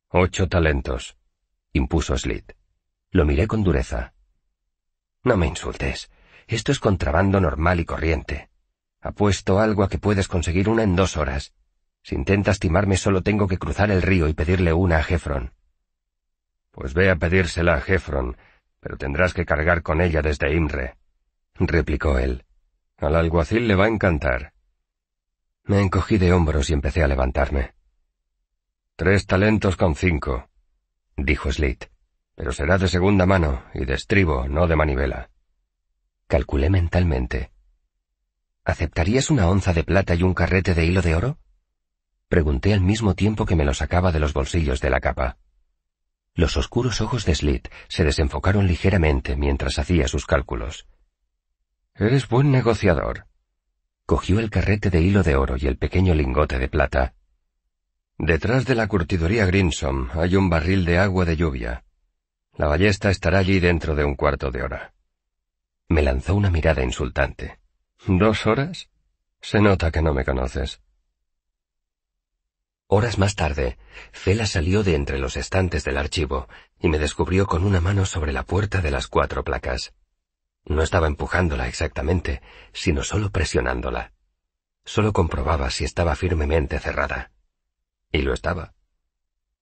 Ocho talentos, impuso Slid. Lo miré con dureza. No me insultes. Esto es contrabando normal y corriente. Apuesto algo a que puedes conseguir una en dos horas. Si intenta estimarme, solo tengo que cruzar el río y pedirle una a Jefron. Pues ve a pedírsela a Jefron, pero tendrás que cargar con ella desde Imre, replicó él. Al alguacil le va a encantar. Me encogí de hombros y empecé a levantarme. Tres talentos con cinco, dijo Slit, pero será de segunda mano y de estribo, no de manivela. Calculé mentalmente. ¿Aceptarías una onza de plata y un carrete de hilo de oro? Pregunté al mismo tiempo que me lo sacaba de los bolsillos de la capa. Los oscuros ojos de Slit se desenfocaron ligeramente mientras hacía sus cálculos. Eres buen negociador. Cogió el carrete de hilo de oro y el pequeño lingote de plata. Detrás de la curtiduría Grinsom hay un barril de agua de lluvia. La ballesta estará allí dentro de un cuarto de hora. Me lanzó una mirada insultante. ¿Dos horas? Se nota que no me conoces. Horas más tarde, Fela salió de entre los estantes del archivo y me descubrió con una mano sobre la puerta de las cuatro placas. No estaba empujándola exactamente, sino solo presionándola. Solo comprobaba si estaba firmemente cerrada. Y lo estaba.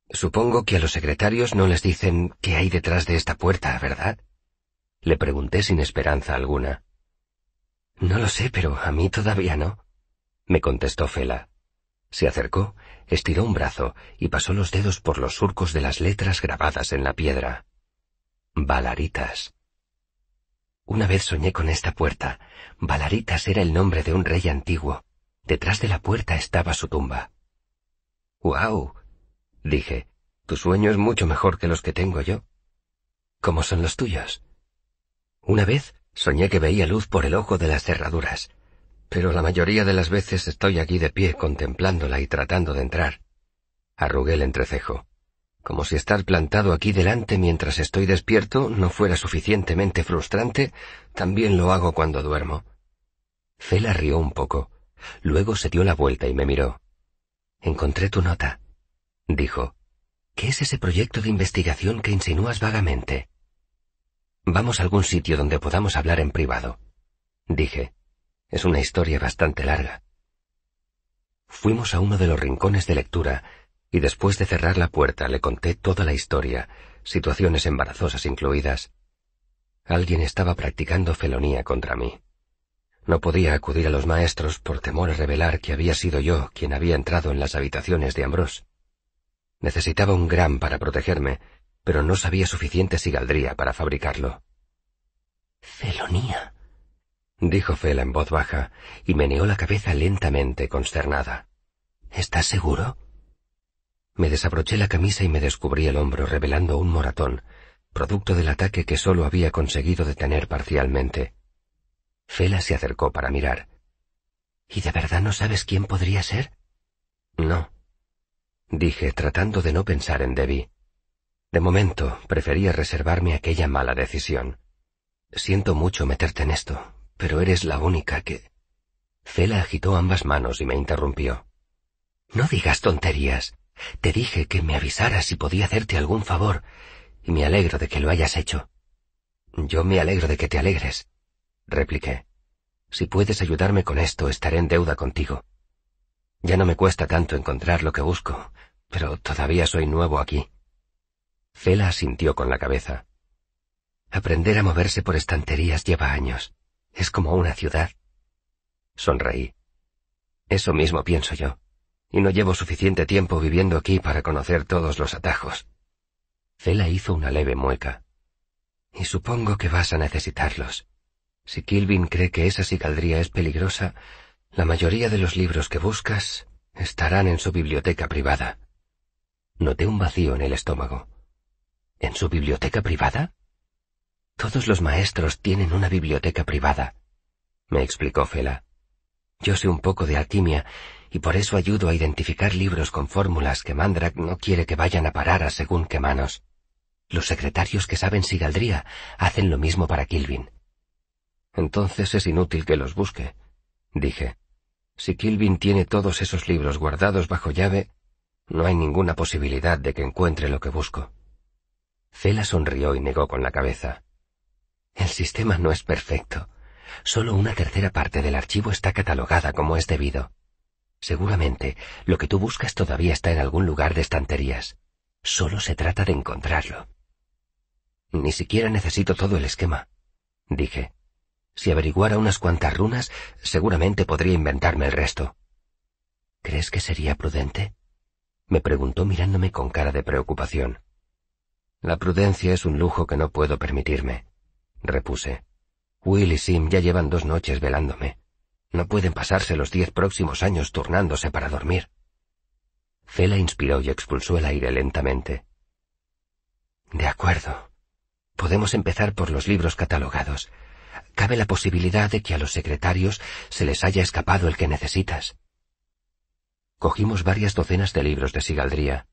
Supongo que a los secretarios no les dicen qué hay detrás de esta puerta, ¿verdad? Le pregunté sin esperanza alguna. No lo sé, pero a mí todavía no, me contestó Fela. Se acercó estiró un brazo y pasó los dedos por los surcos de las letras grabadas en la piedra. Balaritas. Una vez soñé con esta puerta. Balaritas era el nombre de un rey antiguo. Detrás de la puerta estaba su tumba. Wow, dije. Tu sueño es mucho mejor que los que tengo yo. ¿Cómo son los tuyos? Una vez soñé que veía luz por el ojo de las cerraduras pero la mayoría de las veces estoy aquí de pie contemplándola y tratando de entrar. Arrugué el entrecejo. Como si estar plantado aquí delante mientras estoy despierto no fuera suficientemente frustrante, también lo hago cuando duermo. Cela rió un poco. Luego se dio la vuelta y me miró. Encontré tu nota, dijo. ¿Qué es ese proyecto de investigación que insinúas vagamente? Vamos a algún sitio donde podamos hablar en privado, dije. Es una historia bastante larga. Fuimos a uno de los rincones de lectura y después de cerrar la puerta le conté toda la historia, situaciones embarazosas incluidas. Alguien estaba practicando felonía contra mí. No podía acudir a los maestros por temor a revelar que había sido yo quien había entrado en las habitaciones de Ambrose. Necesitaba un gran para protegerme, pero no sabía suficiente sigaldría para fabricarlo. Felonía, dijo Fela en voz baja, y meneó la cabeza lentamente, consternada. ¿Estás seguro? Me desabroché la camisa y me descubrí el hombro revelando un moratón, producto del ataque que solo había conseguido detener parcialmente. Fela se acercó para mirar. ¿Y de verdad no sabes quién podría ser? No, dije, tratando de no pensar en Debbie. De momento, prefería reservarme aquella mala decisión. Siento mucho meterte en esto, pero eres la única que... Cela agitó ambas manos y me interrumpió. No digas tonterías. Te dije que me avisaras si podía hacerte algún favor, y me alegro de que lo hayas hecho. Yo me alegro de que te alegres, repliqué. Si puedes ayudarme con esto, estaré en deuda contigo. Ya no me cuesta tanto encontrar lo que busco, pero todavía soy nuevo aquí. Cela asintió con la cabeza. Aprender a moverse por estanterías lleva años. Es como una ciudad. Sonreí. Eso mismo pienso yo. Y no llevo suficiente tiempo viviendo aquí para conocer todos los atajos. Cela hizo una leve mueca. Y supongo que vas a necesitarlos. Si Kilvin cree que esa cicaldría es peligrosa, la mayoría de los libros que buscas estarán en su biblioteca privada. Noté un vacío en el estómago. ¿En su biblioteca privada? Todos los maestros tienen una biblioteca privada, me explicó Fela. Yo sé un poco de alquimia y por eso ayudo a identificar libros con fórmulas que Mandrak no quiere que vayan a parar a según qué manos. Los secretarios que saben Sigaldría hacen lo mismo para Kilvin. Entonces es inútil que los busque, dije. Si Kilvin tiene todos esos libros guardados bajo llave, no hay ninguna posibilidad de que encuentre lo que busco. Fela sonrió y negó con la cabeza. El sistema no es perfecto. Solo una tercera parte del archivo está catalogada como es debido. Seguramente lo que tú buscas todavía está en algún lugar de estanterías. Solo se trata de encontrarlo. Ni siquiera necesito todo el esquema, dije. Si averiguara unas cuantas runas, seguramente podría inventarme el resto. ¿Crees que sería prudente? me preguntó mirándome con cara de preocupación. La prudencia es un lujo que no puedo permitirme repuse. Will y Sim ya llevan dos noches velándome. No pueden pasarse los diez próximos años turnándose para dormir. Cela inspiró y expulsó el aire lentamente. De acuerdo. Podemos empezar por los libros catalogados. Cabe la posibilidad de que a los secretarios se les haya escapado el que necesitas. Cogimos varias docenas de libros de Sigaldría.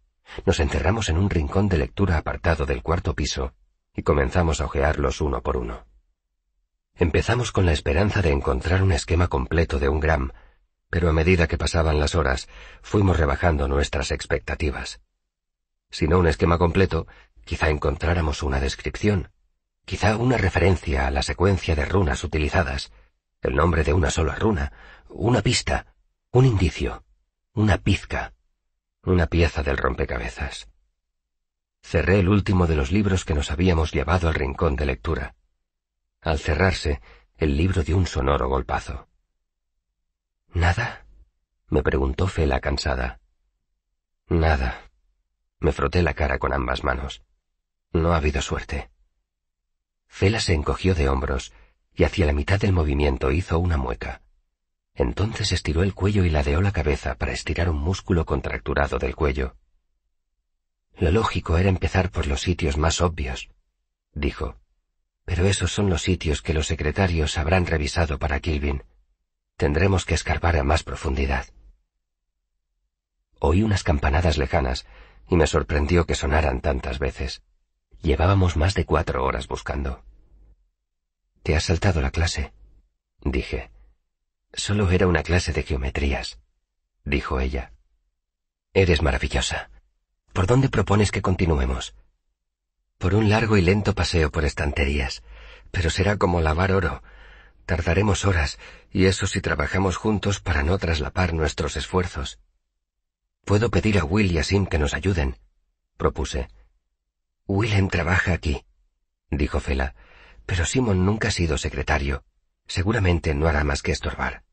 Nos enterramos en un rincón de lectura apartado del cuarto piso y comenzamos a ojearlos uno por uno. Empezamos con la esperanza de encontrar un esquema completo de un gram, pero a medida que pasaban las horas fuimos rebajando nuestras expectativas. Si no un esquema completo, quizá encontráramos una descripción, quizá una referencia a la secuencia de runas utilizadas, el nombre de una sola runa, una pista, un indicio, una pizca, una pieza del rompecabezas cerré el último de los libros que nos habíamos llevado al rincón de lectura. Al cerrarse, el libro dio un sonoro golpazo. ¿Nada? me preguntó Fela cansada. Nada. Me froté la cara con ambas manos. No ha habido suerte. Fela se encogió de hombros y hacia la mitad del movimiento hizo una mueca. Entonces estiró el cuello y ladeó la cabeza para estirar un músculo contracturado del cuello. Lo lógico era empezar por los sitios más obvios, dijo. Pero esos son los sitios que los secretarios habrán revisado para Kilvin. Tendremos que escarbar a más profundidad. Oí unas campanadas lejanas y me sorprendió que sonaran tantas veces. Llevábamos más de cuatro horas buscando. Te has saltado la clase, dije. Solo era una clase de geometrías, dijo ella. Eres maravillosa. ¿Por dónde propones que continuemos? Por un largo y lento paseo por estanterías. Pero será como lavar oro. Tardaremos horas, y eso si trabajamos juntos para no traslapar nuestros esfuerzos. Puedo pedir a Will y a Sim que nos ayuden, propuse. Willem trabaja aquí, dijo Fela, pero Simon nunca ha sido secretario. Seguramente no hará más que estorbar.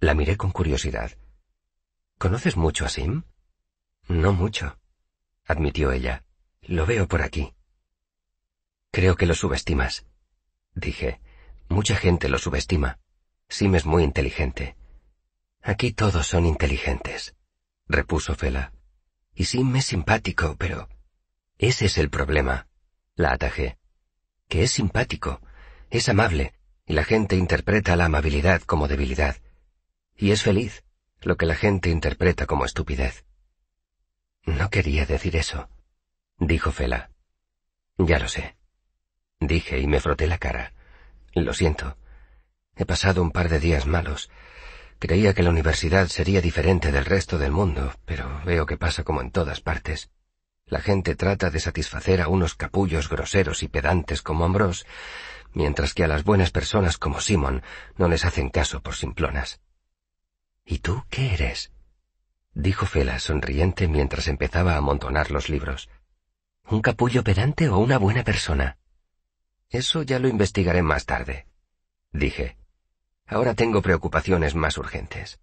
La miré con curiosidad. ¿Conoces mucho a Sim? No mucho, admitió ella. Lo veo por aquí. Creo que lo subestimas, dije. Mucha gente lo subestima. Sim es muy inteligente. Aquí todos son inteligentes, repuso Fela. Y Sim es simpático, pero... Ese es el problema, la atajé. Que es simpático, es amable, y la gente interpreta la amabilidad como debilidad. Y es feliz, lo que la gente interpreta como estupidez. No quería decir eso, dijo Fela. Ya lo sé, dije y me froté la cara. Lo siento. He pasado un par de días malos. Creía que la universidad sería diferente del resto del mundo, pero veo que pasa como en todas partes. La gente trata de satisfacer a unos capullos groseros y pedantes como Ambrose, mientras que a las buenas personas como Simon no les hacen caso por simplonas. ¿Y tú qué eres? dijo Fela sonriente mientras empezaba a amontonar los libros. ¿Un capullo pedante o una buena persona? Eso ya lo investigaré más tarde, dije. Ahora tengo preocupaciones más urgentes.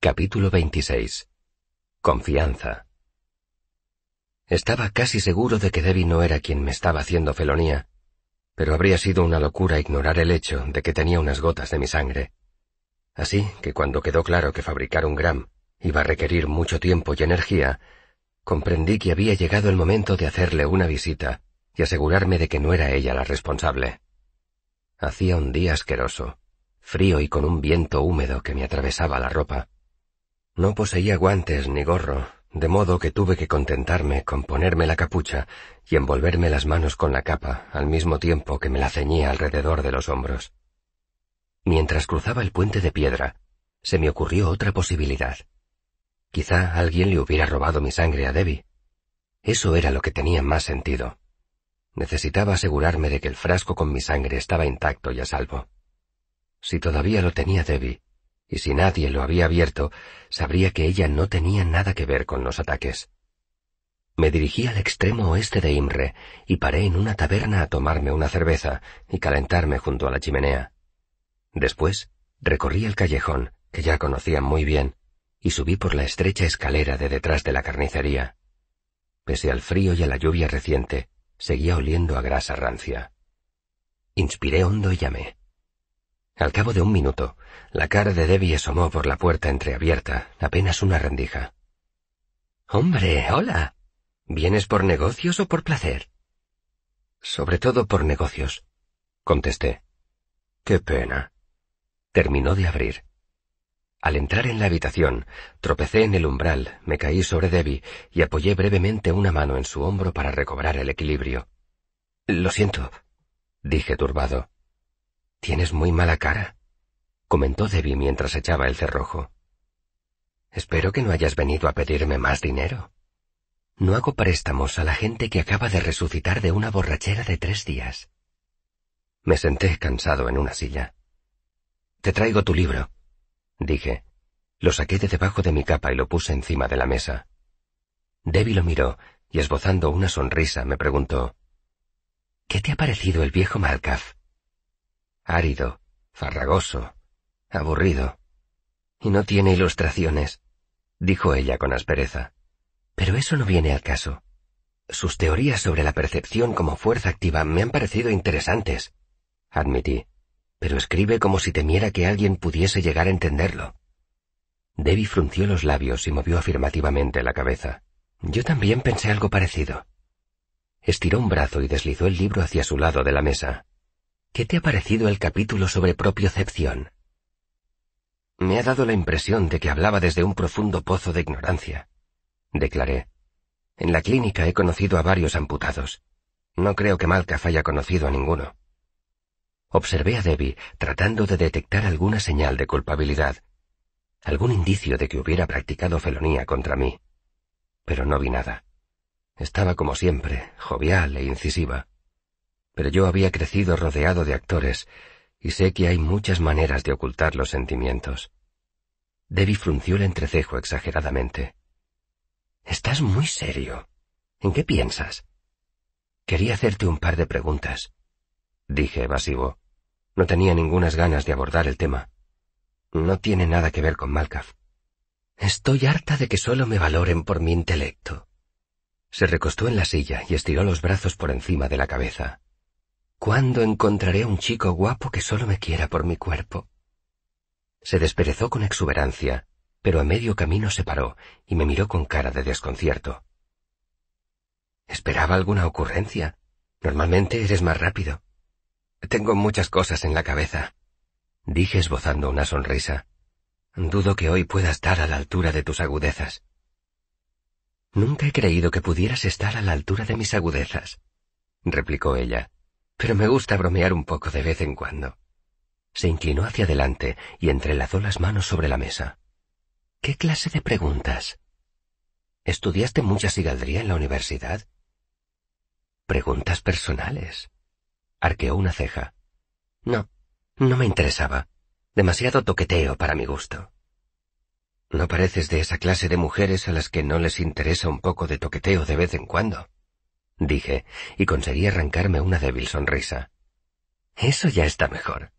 Capítulo 26 Confianza. Estaba casi seguro de que Debbie no era quien me estaba haciendo felonía, pero habría sido una locura ignorar el hecho de que tenía unas gotas de mi sangre. Así que cuando quedó claro que fabricar un gram iba a requerir mucho tiempo y energía, comprendí que había llegado el momento de hacerle una visita y asegurarme de que no era ella la responsable. Hacía un día asqueroso, frío y con un viento húmedo que me atravesaba la ropa. No poseía guantes ni gorro, de modo que tuve que contentarme con ponerme la capucha y envolverme las manos con la capa al mismo tiempo que me la ceñía alrededor de los hombros. Mientras cruzaba el puente de piedra, se me ocurrió otra posibilidad. Quizá alguien le hubiera robado mi sangre a Debbie. Eso era lo que tenía más sentido. Necesitaba asegurarme de que el frasco con mi sangre estaba intacto y a salvo. Si todavía lo tenía Debbie, y si nadie lo había abierto, sabría que ella no tenía nada que ver con los ataques. Me dirigí al extremo oeste de Imre y paré en una taberna a tomarme una cerveza y calentarme junto a la chimenea. Después, recorrí el callejón, que ya conocía muy bien, y subí por la estrecha escalera de detrás de la carnicería. Pese al frío y a la lluvia reciente, seguía oliendo a grasa rancia. Inspiré hondo y llamé. Al cabo de un minuto, la cara de Debbie asomó por la puerta entreabierta, apenas una rendija. Hombre, hola. ¿Vienes por negocios o por placer? Sobre todo por negocios, contesté. Qué pena. Terminó de abrir. Al entrar en la habitación, tropecé en el umbral, me caí sobre Debbie y apoyé brevemente una mano en su hombro para recobrar el equilibrio. Lo siento, dije turbado. Tienes muy mala cara, comentó Debbie mientras echaba el cerrojo. Espero que no hayas venido a pedirme más dinero. No hago préstamos a la gente que acaba de resucitar de una borrachera de tres días. Me senté cansado en una silla. Te traigo tu libro, dije. Lo saqué de debajo de mi capa y lo puse encima de la mesa. Debbie lo miró y esbozando una sonrisa me preguntó, ¿Qué te ha parecido el viejo Malkaf? árido, farragoso, aburrido. Y no tiene ilustraciones, dijo ella con aspereza. Pero eso no viene al caso. Sus teorías sobre la percepción como fuerza activa me han parecido interesantes, admití, pero escribe como si temiera que alguien pudiese llegar a entenderlo. Debbie frunció los labios y movió afirmativamente la cabeza. Yo también pensé algo parecido. Estiró un brazo y deslizó el libro hacia su lado de la mesa. ¿Qué te ha parecido el capítulo sobre propiocepción? Me ha dado la impresión de que hablaba desde un profundo pozo de ignorancia, declaré. En la clínica he conocido a varios amputados. No creo que Malcaf haya conocido a ninguno. Observé a Debbie tratando de detectar alguna señal de culpabilidad, algún indicio de que hubiera practicado felonía contra mí. Pero no vi nada. Estaba como siempre, jovial e incisiva pero yo había crecido rodeado de actores y sé que hay muchas maneras de ocultar los sentimientos. Debbie frunció el entrecejo exageradamente. Estás muy serio. ¿En qué piensas? Quería hacerte un par de preguntas, dije evasivo. No tenía ningunas ganas de abordar el tema. No tiene nada que ver con Malkaf. Estoy harta de que solo me valoren por mi intelecto. Se recostó en la silla y estiró los brazos por encima de la cabeza. ¿Cuándo encontraré un chico guapo que solo me quiera por mi cuerpo? Se desperezó con exuberancia, pero a medio camino se paró y me miró con cara de desconcierto. Esperaba alguna ocurrencia. Normalmente eres más rápido. Tengo muchas cosas en la cabeza, dije esbozando una sonrisa. Dudo que hoy pueda estar a la altura de tus agudezas. Nunca he creído que pudieras estar a la altura de mis agudezas, replicó ella pero me gusta bromear un poco de vez en cuando. Se inclinó hacia adelante y entrelazó las manos sobre la mesa. ¿Qué clase de preguntas? ¿Estudiaste mucha sigaldría en la universidad? Preguntas personales. Arqueó una ceja. No, no me interesaba. Demasiado toqueteo para mi gusto. No pareces de esa clase de mujeres a las que no les interesa un poco de toqueteo de vez en cuando dije, y conseguí arrancarme una débil sonrisa. Eso ya está mejor,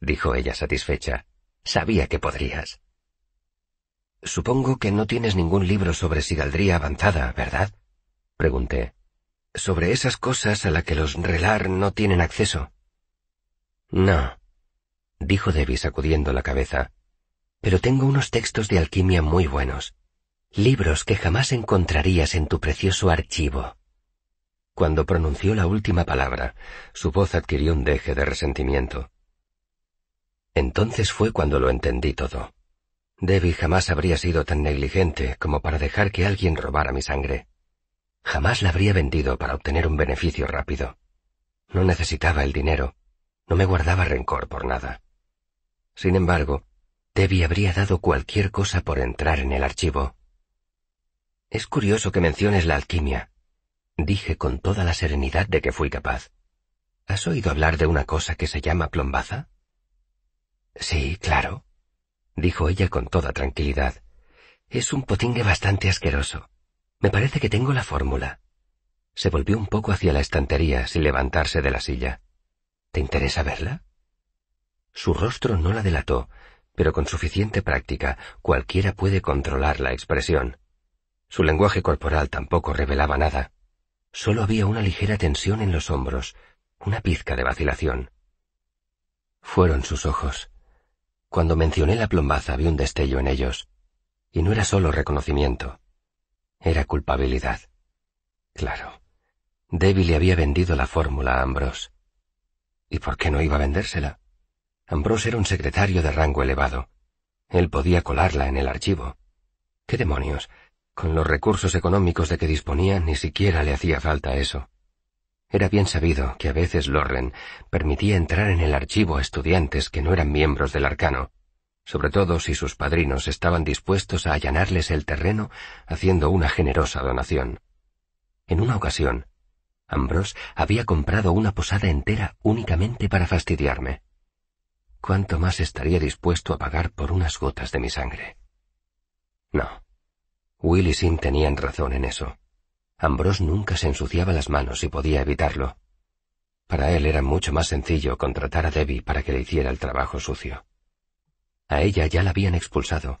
dijo ella satisfecha. Sabía que podrías. Supongo que no tienes ningún libro sobre sigaldría avanzada, ¿verdad? pregunté. Sobre esas cosas a las que los relar no tienen acceso. No, dijo Debbie sacudiendo la cabeza. Pero tengo unos textos de alquimia muy buenos. Libros que jamás encontrarías en tu precioso archivo. Cuando pronunció la última palabra, su voz adquirió un deje de resentimiento. Entonces fue cuando lo entendí todo. Debbie jamás habría sido tan negligente como para dejar que alguien robara mi sangre. Jamás la habría vendido para obtener un beneficio rápido. No necesitaba el dinero. No me guardaba rencor por nada. Sin embargo, Debbie habría dado cualquier cosa por entrar en el archivo. Es curioso que menciones la alquimia, dije con toda la serenidad de que fui capaz. ¿Has oído hablar de una cosa que se llama plombaza? Sí, claro, dijo ella con toda tranquilidad. Es un potingue bastante asqueroso. Me parece que tengo la fórmula. Se volvió un poco hacia la estantería sin levantarse de la silla. ¿Te interesa verla? Su rostro no la delató, pero con suficiente práctica cualquiera puede controlar la expresión. Su lenguaje corporal tampoco revelaba nada. Solo había una ligera tensión en los hombros, una pizca de vacilación. Fueron sus ojos. Cuando mencioné la plombaza vi un destello en ellos, y no era solo reconocimiento, era culpabilidad. Claro, Debbie le había vendido la fórmula a Ambrose. ¿Y por qué no iba a vendérsela? Ambrose era un secretario de rango elevado. Él podía colarla en el archivo. ¿Qué demonios? Con los recursos económicos de que disponía ni siquiera le hacía falta eso. Era bien sabido que a veces Lorren permitía entrar en el archivo a estudiantes que no eran miembros del arcano, sobre todo si sus padrinos estaban dispuestos a allanarles el terreno haciendo una generosa donación. En una ocasión, Ambrose había comprado una posada entera únicamente para fastidiarme. ¿Cuánto más estaría dispuesto a pagar por unas gotas de mi sangre? No, Will y Sim tenían razón en eso. Ambrose nunca se ensuciaba las manos y podía evitarlo. Para él era mucho más sencillo contratar a Debbie para que le hiciera el trabajo sucio. A ella ya la habían expulsado.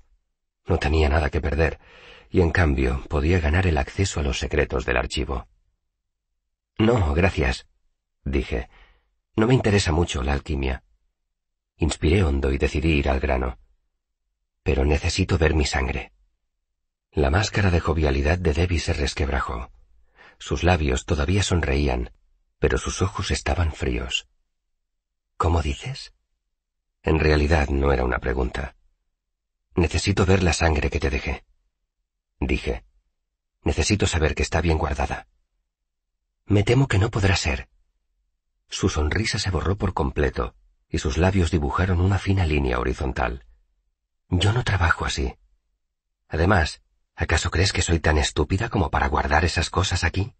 No tenía nada que perder, y en cambio podía ganar el acceso a los secretos del archivo. No, gracias, dije. No me interesa mucho la alquimia. Inspiré hondo y decidí ir al grano. Pero necesito ver mi sangre. La máscara de jovialidad de Debbie se resquebrajó. Sus labios todavía sonreían, pero sus ojos estaban fríos. ¿Cómo dices? En realidad no era una pregunta. Necesito ver la sangre que te dejé. Dije. Necesito saber que está bien guardada. Me temo que no podrá ser. Su sonrisa se borró por completo y sus labios dibujaron una fina línea horizontal. Yo no trabajo así. Además, ¿Acaso crees que soy tan estúpida como para guardar esas cosas aquí?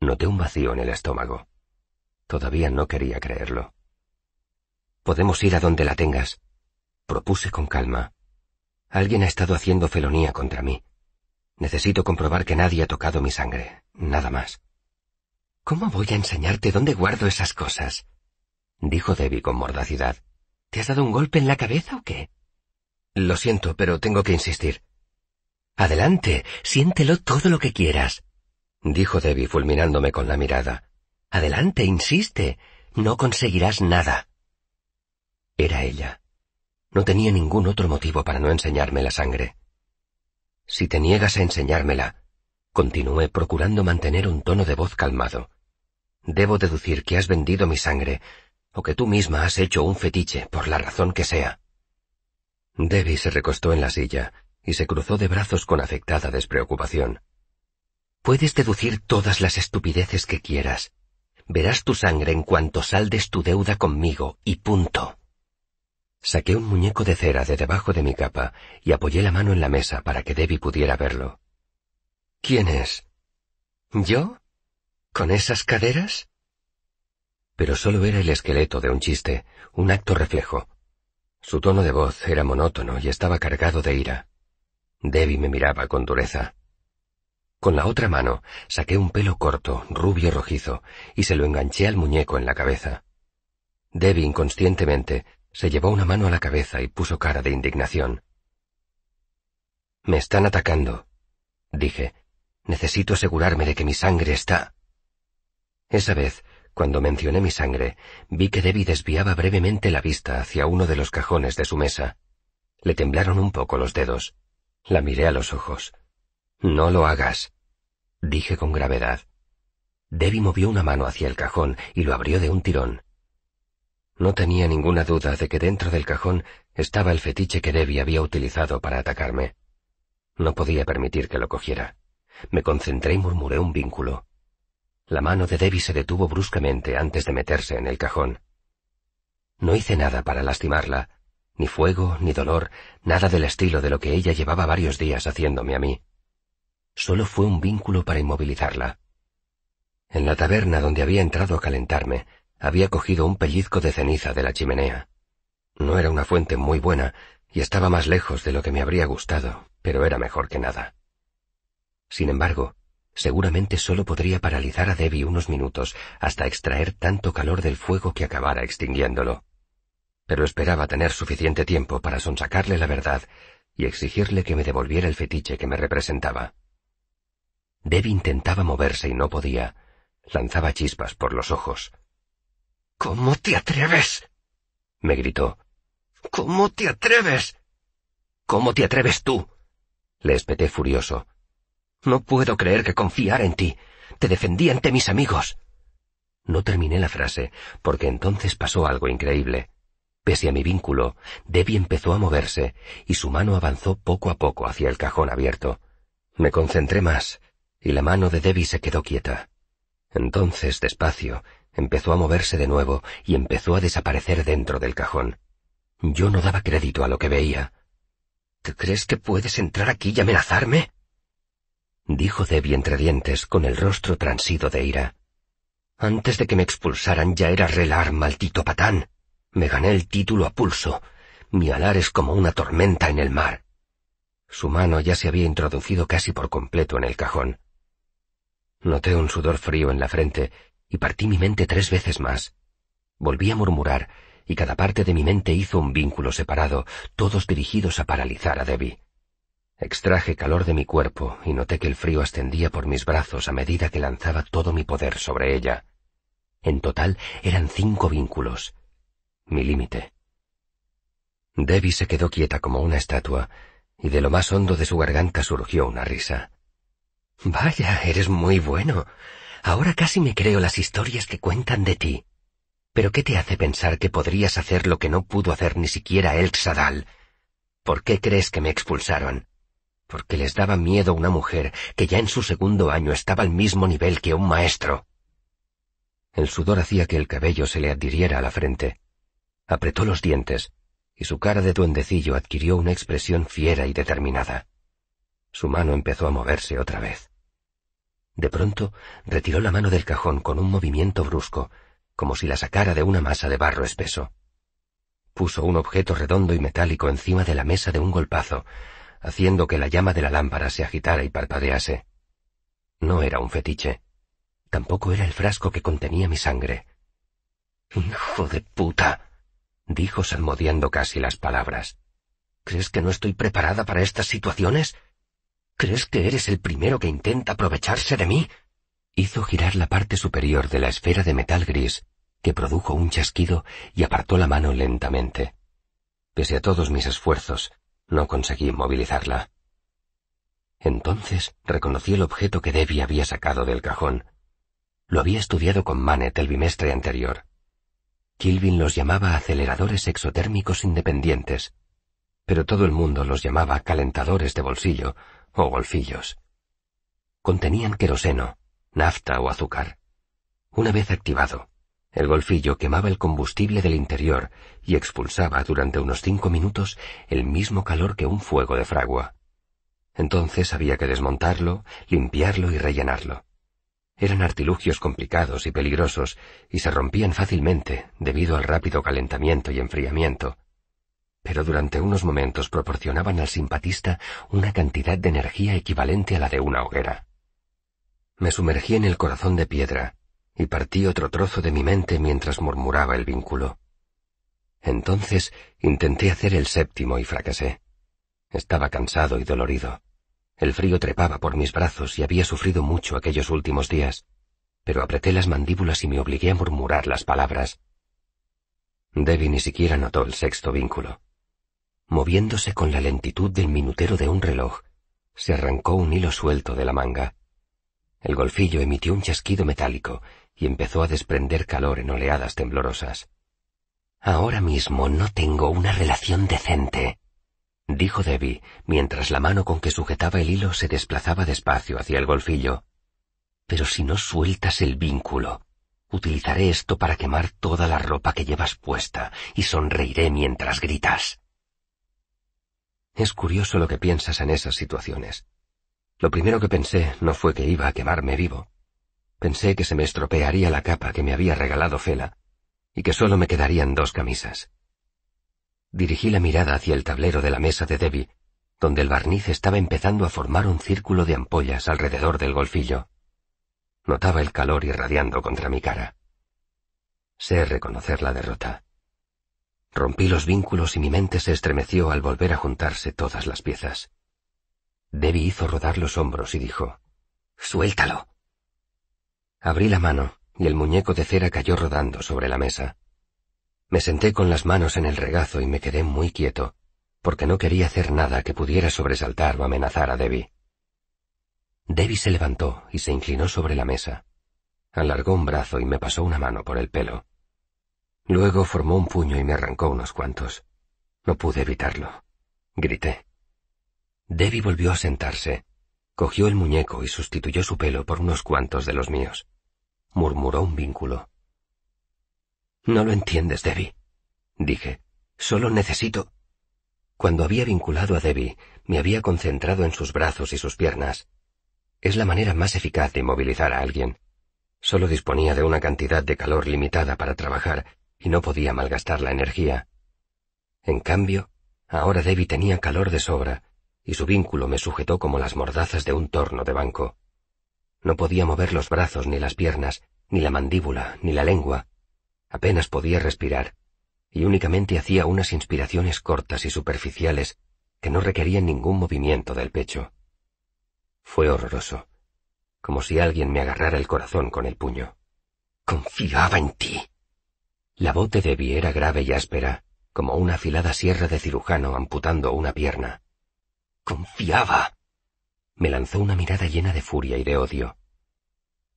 Noté un vacío en el estómago. Todavía no quería creerlo. Podemos ir a donde la tengas, propuse con calma. Alguien ha estado haciendo felonía contra mí. Necesito comprobar que nadie ha tocado mi sangre, nada más. ¿Cómo voy a enseñarte dónde guardo esas cosas? dijo Debbie con mordacidad. ¿Te has dado un golpe en la cabeza o qué? Lo siento, pero tengo que insistir. Adelante, siéntelo todo lo que quieras, dijo Debbie fulminándome con la mirada. Adelante, insiste, no conseguirás nada. Era ella. No tenía ningún otro motivo para no enseñarme la sangre. Si te niegas a enseñármela, continué procurando mantener un tono de voz calmado. Debo deducir que has vendido mi sangre, o que tú misma has hecho un fetiche, por la razón que sea. Debbie se recostó en la silla, y se cruzó de brazos con afectada despreocupación. Puedes deducir todas las estupideces que quieras. Verás tu sangre en cuanto saldes tu deuda conmigo, y punto. Saqué un muñeco de cera de debajo de mi capa y apoyé la mano en la mesa para que Debbie pudiera verlo. ¿Quién es? ¿Yo? ¿Con esas caderas? Pero solo era el esqueleto de un chiste, un acto reflejo. Su tono de voz era monótono y estaba cargado de ira. Debbie me miraba con dureza. Con la otra mano saqué un pelo corto, rubio rojizo, y se lo enganché al muñeco en la cabeza. Debbie inconscientemente se llevó una mano a la cabeza y puso cara de indignación. Me están atacando, dije. Necesito asegurarme de que mi sangre está. Esa vez, cuando mencioné mi sangre, vi que Debbie desviaba brevemente la vista hacia uno de los cajones de su mesa. Le temblaron un poco los dedos. La miré a los ojos. No lo hagas, dije con gravedad. Debbie movió una mano hacia el cajón y lo abrió de un tirón. No tenía ninguna duda de que dentro del cajón estaba el fetiche que Debbie había utilizado para atacarme. No podía permitir que lo cogiera. Me concentré y murmuré un vínculo. La mano de Debbie se detuvo bruscamente antes de meterse en el cajón. No hice nada para lastimarla, ni fuego, ni dolor, nada del estilo de lo que ella llevaba varios días haciéndome a mí. Solo fue un vínculo para inmovilizarla. En la taberna donde había entrado a calentarme, había cogido un pellizco de ceniza de la chimenea. No era una fuente muy buena, y estaba más lejos de lo que me habría gustado, pero era mejor que nada. Sin embargo, seguramente solo podría paralizar a Debbie unos minutos hasta extraer tanto calor del fuego que acabara extinguiéndolo pero esperaba tener suficiente tiempo para sonsacarle la verdad y exigirle que me devolviera el fetiche que me representaba. Debbie intentaba moverse y no podía. Lanzaba chispas por los ojos. ¿Cómo te atreves? me gritó. ¿Cómo te atreves? ¿Cómo te atreves tú? le espeté furioso. No puedo creer que confiara en ti. Te defendí ante mis amigos. No terminé la frase, porque entonces pasó algo increíble. Pese a mi vínculo, Debbie empezó a moverse y su mano avanzó poco a poco hacia el cajón abierto. Me concentré más y la mano de Debbie se quedó quieta. Entonces, despacio, empezó a moverse de nuevo y empezó a desaparecer dentro del cajón. Yo no daba crédito a lo que veía. ¿Te crees que puedes entrar aquí y amenazarme? dijo Debbie entre dientes con el rostro transido de ira. Antes de que me expulsaran ya era relar, maldito patán. Me gané el título a pulso. Mi alar es como una tormenta en el mar. Su mano ya se había introducido casi por completo en el cajón. Noté un sudor frío en la frente y partí mi mente tres veces más. Volví a murmurar y cada parte de mi mente hizo un vínculo separado, todos dirigidos a paralizar a Debbie. Extraje calor de mi cuerpo y noté que el frío ascendía por mis brazos a medida que lanzaba todo mi poder sobre ella. En total eran cinco vínculos, mi límite. Debbie se quedó quieta como una estatua, y de lo más hondo de su garganta surgió una risa. Vaya, eres muy bueno. Ahora casi me creo las historias que cuentan de ti. Pero ¿qué te hace pensar que podrías hacer lo que no pudo hacer ni siquiera El ¿Por qué crees que me expulsaron? Porque les daba miedo una mujer que ya en su segundo año estaba al mismo nivel que un maestro. El sudor hacía que el cabello se le adhiriera a la frente apretó los dientes, y su cara de duendecillo adquirió una expresión fiera y determinada. Su mano empezó a moverse otra vez. De pronto, retiró la mano del cajón con un movimiento brusco, como si la sacara de una masa de barro espeso. Puso un objeto redondo y metálico encima de la mesa de un golpazo, haciendo que la llama de la lámpara se agitara y parpadease. No era un fetiche. Tampoco era el frasco que contenía mi sangre. ¡Hijo de puta! dijo salmodiando casi las palabras. ¿Crees que no estoy preparada para estas situaciones? ¿Crees que eres el primero que intenta aprovecharse de mí? Hizo girar la parte superior de la esfera de metal gris, que produjo un chasquido y apartó la mano lentamente. Pese a todos mis esfuerzos, no conseguí movilizarla. Entonces reconocí el objeto que Debbie había sacado del cajón. Lo había estudiado con Manet el bimestre anterior. Kilvin los llamaba aceleradores exotérmicos independientes, pero todo el mundo los llamaba calentadores de bolsillo o golfillos. Contenían queroseno, nafta o azúcar. Una vez activado, el golfillo quemaba el combustible del interior y expulsaba durante unos cinco minutos el mismo calor que un fuego de fragua. Entonces había que desmontarlo, limpiarlo y rellenarlo. Eran artilugios complicados y peligrosos, y se rompían fácilmente debido al rápido calentamiento y enfriamiento. Pero durante unos momentos proporcionaban al simpatista una cantidad de energía equivalente a la de una hoguera. Me sumergí en el corazón de piedra, y partí otro trozo de mi mente mientras murmuraba el vínculo. Entonces intenté hacer el séptimo y fracasé. Estaba cansado y dolorido. El frío trepaba por mis brazos y había sufrido mucho aquellos últimos días, pero apreté las mandíbulas y me obligué a murmurar las palabras. Debbie ni siquiera notó el sexto vínculo. Moviéndose con la lentitud del minutero de un reloj, se arrancó un hilo suelto de la manga. El golfillo emitió un chasquido metálico y empezó a desprender calor en oleadas temblorosas. Ahora mismo no tengo una relación decente, dijo Debbie, mientras la mano con que sujetaba el hilo se desplazaba despacio hacia el golfillo. Pero si no sueltas el vínculo, utilizaré esto para quemar toda la ropa que llevas puesta y sonreiré mientras gritas. Es curioso lo que piensas en esas situaciones. Lo primero que pensé no fue que iba a quemarme vivo. Pensé que se me estropearía la capa que me había regalado Fela y que solo me quedarían dos camisas. Dirigí la mirada hacia el tablero de la mesa de Debbie, donde el barniz estaba empezando a formar un círculo de ampollas alrededor del golfillo. Notaba el calor irradiando contra mi cara. Sé reconocer la derrota. Rompí los vínculos y mi mente se estremeció al volver a juntarse todas las piezas. Debbie hizo rodar los hombros y dijo, Suéltalo. Abrí la mano y el muñeco de cera cayó rodando sobre la mesa. Me senté con las manos en el regazo y me quedé muy quieto, porque no quería hacer nada que pudiera sobresaltar o amenazar a Debbie. Debbie se levantó y se inclinó sobre la mesa. Alargó un brazo y me pasó una mano por el pelo. Luego formó un puño y me arrancó unos cuantos. No pude evitarlo. Grité. Debbie volvió a sentarse. Cogió el muñeco y sustituyó su pelo por unos cuantos de los míos. Murmuró un vínculo. No lo entiendes, Debbie, dije. Solo necesito... Cuando había vinculado a Debbie, me había concentrado en sus brazos y sus piernas. Es la manera más eficaz de movilizar a alguien. Solo disponía de una cantidad de calor limitada para trabajar y no podía malgastar la energía. En cambio, ahora Debbie tenía calor de sobra y su vínculo me sujetó como las mordazas de un torno de banco. No podía mover los brazos ni las piernas, ni la mandíbula, ni la lengua, Apenas podía respirar, y únicamente hacía unas inspiraciones cortas y superficiales que no requerían ningún movimiento del pecho. Fue horroroso, como si alguien me agarrara el corazón con el puño. Confiaba en ti. La voz de Debbie era grave y áspera, como una afilada sierra de cirujano amputando una pierna. Confiaba. Me lanzó una mirada llena de furia y de odio.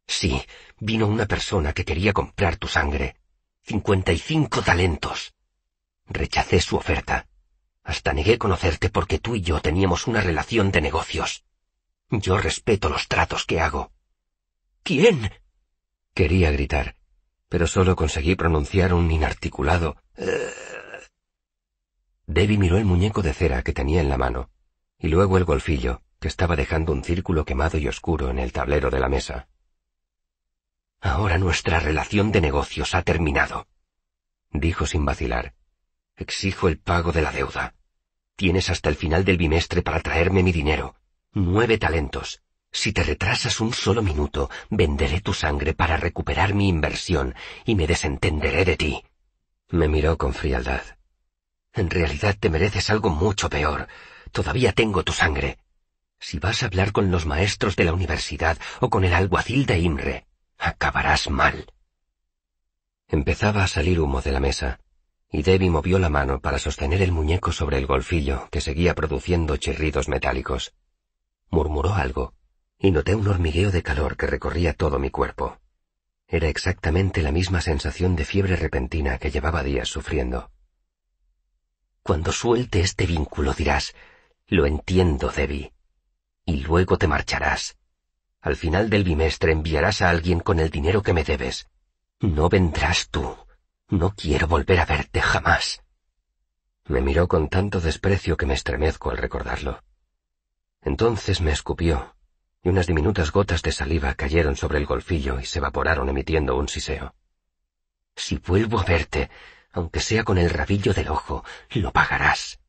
Sí, vino una persona que quería comprar tu sangre cincuenta y cinco talentos. Rechacé su oferta. Hasta negué conocerte porque tú y yo teníamos una relación de negocios. Yo respeto los tratos que hago. ¿Quién? Quería gritar, pero solo conseguí pronunciar un inarticulado. Debbie miró el muñeco de cera que tenía en la mano, y luego el golfillo, que estaba dejando un círculo quemado y oscuro en el tablero de la mesa. Ahora nuestra relación de negocios ha terminado, dijo sin vacilar. Exijo el pago de la deuda. Tienes hasta el final del bimestre para traerme mi dinero. Nueve talentos. Si te retrasas un solo minuto, venderé tu sangre para recuperar mi inversión y me desentenderé de ti. Me miró con frialdad. En realidad te mereces algo mucho peor. Todavía tengo tu sangre. Si vas a hablar con los maestros de la universidad o con el alguacil de Imre, Acabarás mal. Empezaba a salir humo de la mesa, y Debbie movió la mano para sostener el muñeco sobre el golfillo que seguía produciendo chirridos metálicos. Murmuró algo, y noté un hormigueo de calor que recorría todo mi cuerpo. Era exactamente la misma sensación de fiebre repentina que llevaba días sufriendo. Cuando suelte este vínculo dirás, lo entiendo, Debbie, y luego te marcharás. Al final del bimestre enviarás a alguien con el dinero que me debes. No vendrás tú. No quiero volver a verte jamás. Me miró con tanto desprecio que me estremezco al recordarlo. Entonces me escupió, y unas diminutas gotas de saliva cayeron sobre el golfillo y se evaporaron emitiendo un siseo. Si vuelvo a verte, aunque sea con el rabillo del ojo, lo pagarás.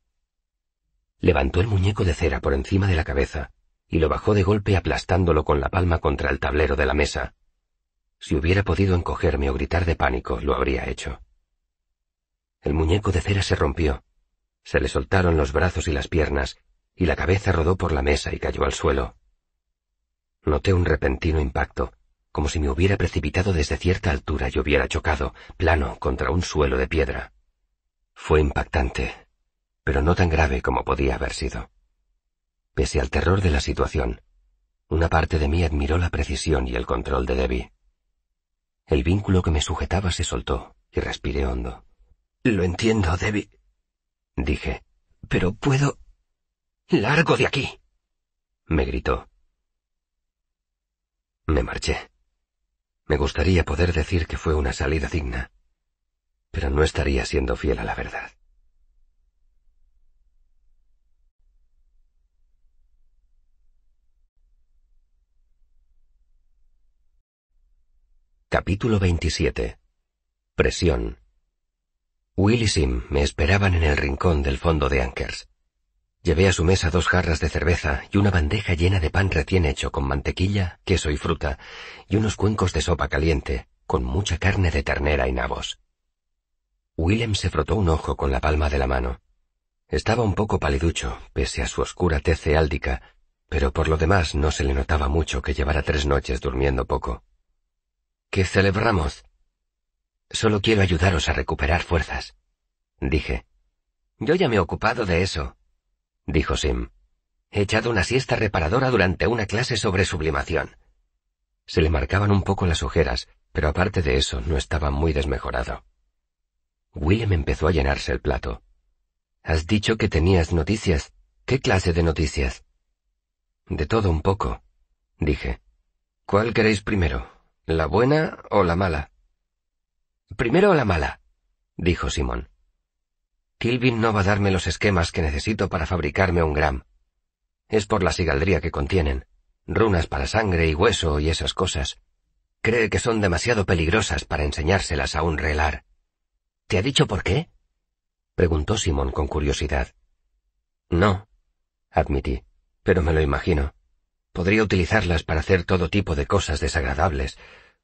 Levantó el muñeco de cera por encima de la cabeza y lo bajó de golpe aplastándolo con la palma contra el tablero de la mesa. Si hubiera podido encogerme o gritar de pánico, lo habría hecho. El muñeco de cera se rompió. Se le soltaron los brazos y las piernas, y la cabeza rodó por la mesa y cayó al suelo. Noté un repentino impacto, como si me hubiera precipitado desde cierta altura y hubiera chocado, plano, contra un suelo de piedra. Fue impactante, pero no tan grave como podía haber sido. Pese al terror de la situación, una parte de mí admiró la precisión y el control de Debbie. El vínculo que me sujetaba se soltó y respiré hondo. Lo entiendo, Debbie, dije, pero puedo... Largo de aquí. me gritó. Me marché. Me gustaría poder decir que fue una salida digna, pero no estaría siendo fiel a la verdad. Capítulo 27. Presión. Willy Sim me esperaban en el rincón del fondo de Ankers. Llevé a su mesa dos jarras de cerveza y una bandeja llena de pan recién hecho con mantequilla, queso y fruta, y unos cuencos de sopa caliente, con mucha carne de ternera y nabos. Willem se frotó un ojo con la palma de la mano. Estaba un poco paliducho, pese a su oscura tez áldica, pero por lo demás no se le notaba mucho que llevara tres noches durmiendo poco que celebramos. Solo quiero ayudaros a recuperar fuerzas, dije. Yo ya me he ocupado de eso, dijo Sim. He echado una siesta reparadora durante una clase sobre sublimación. Se le marcaban un poco las ojeras, pero aparte de eso no estaba muy desmejorado. William empezó a llenarse el plato. Has dicho que tenías noticias. ¿Qué clase de noticias? De todo un poco, dije. ¿Cuál queréis primero? ¿La buena o la mala? Primero la mala, dijo Simón. Kilvin no va a darme los esquemas que necesito para fabricarme un gram. Es por la sigaldría que contienen, runas para sangre y hueso y esas cosas. Cree que son demasiado peligrosas para enseñárselas a un relar. ¿Te ha dicho por qué? preguntó Simón con curiosidad. No, admití, pero me lo imagino. Podría utilizarlas para hacer todo tipo de cosas desagradables,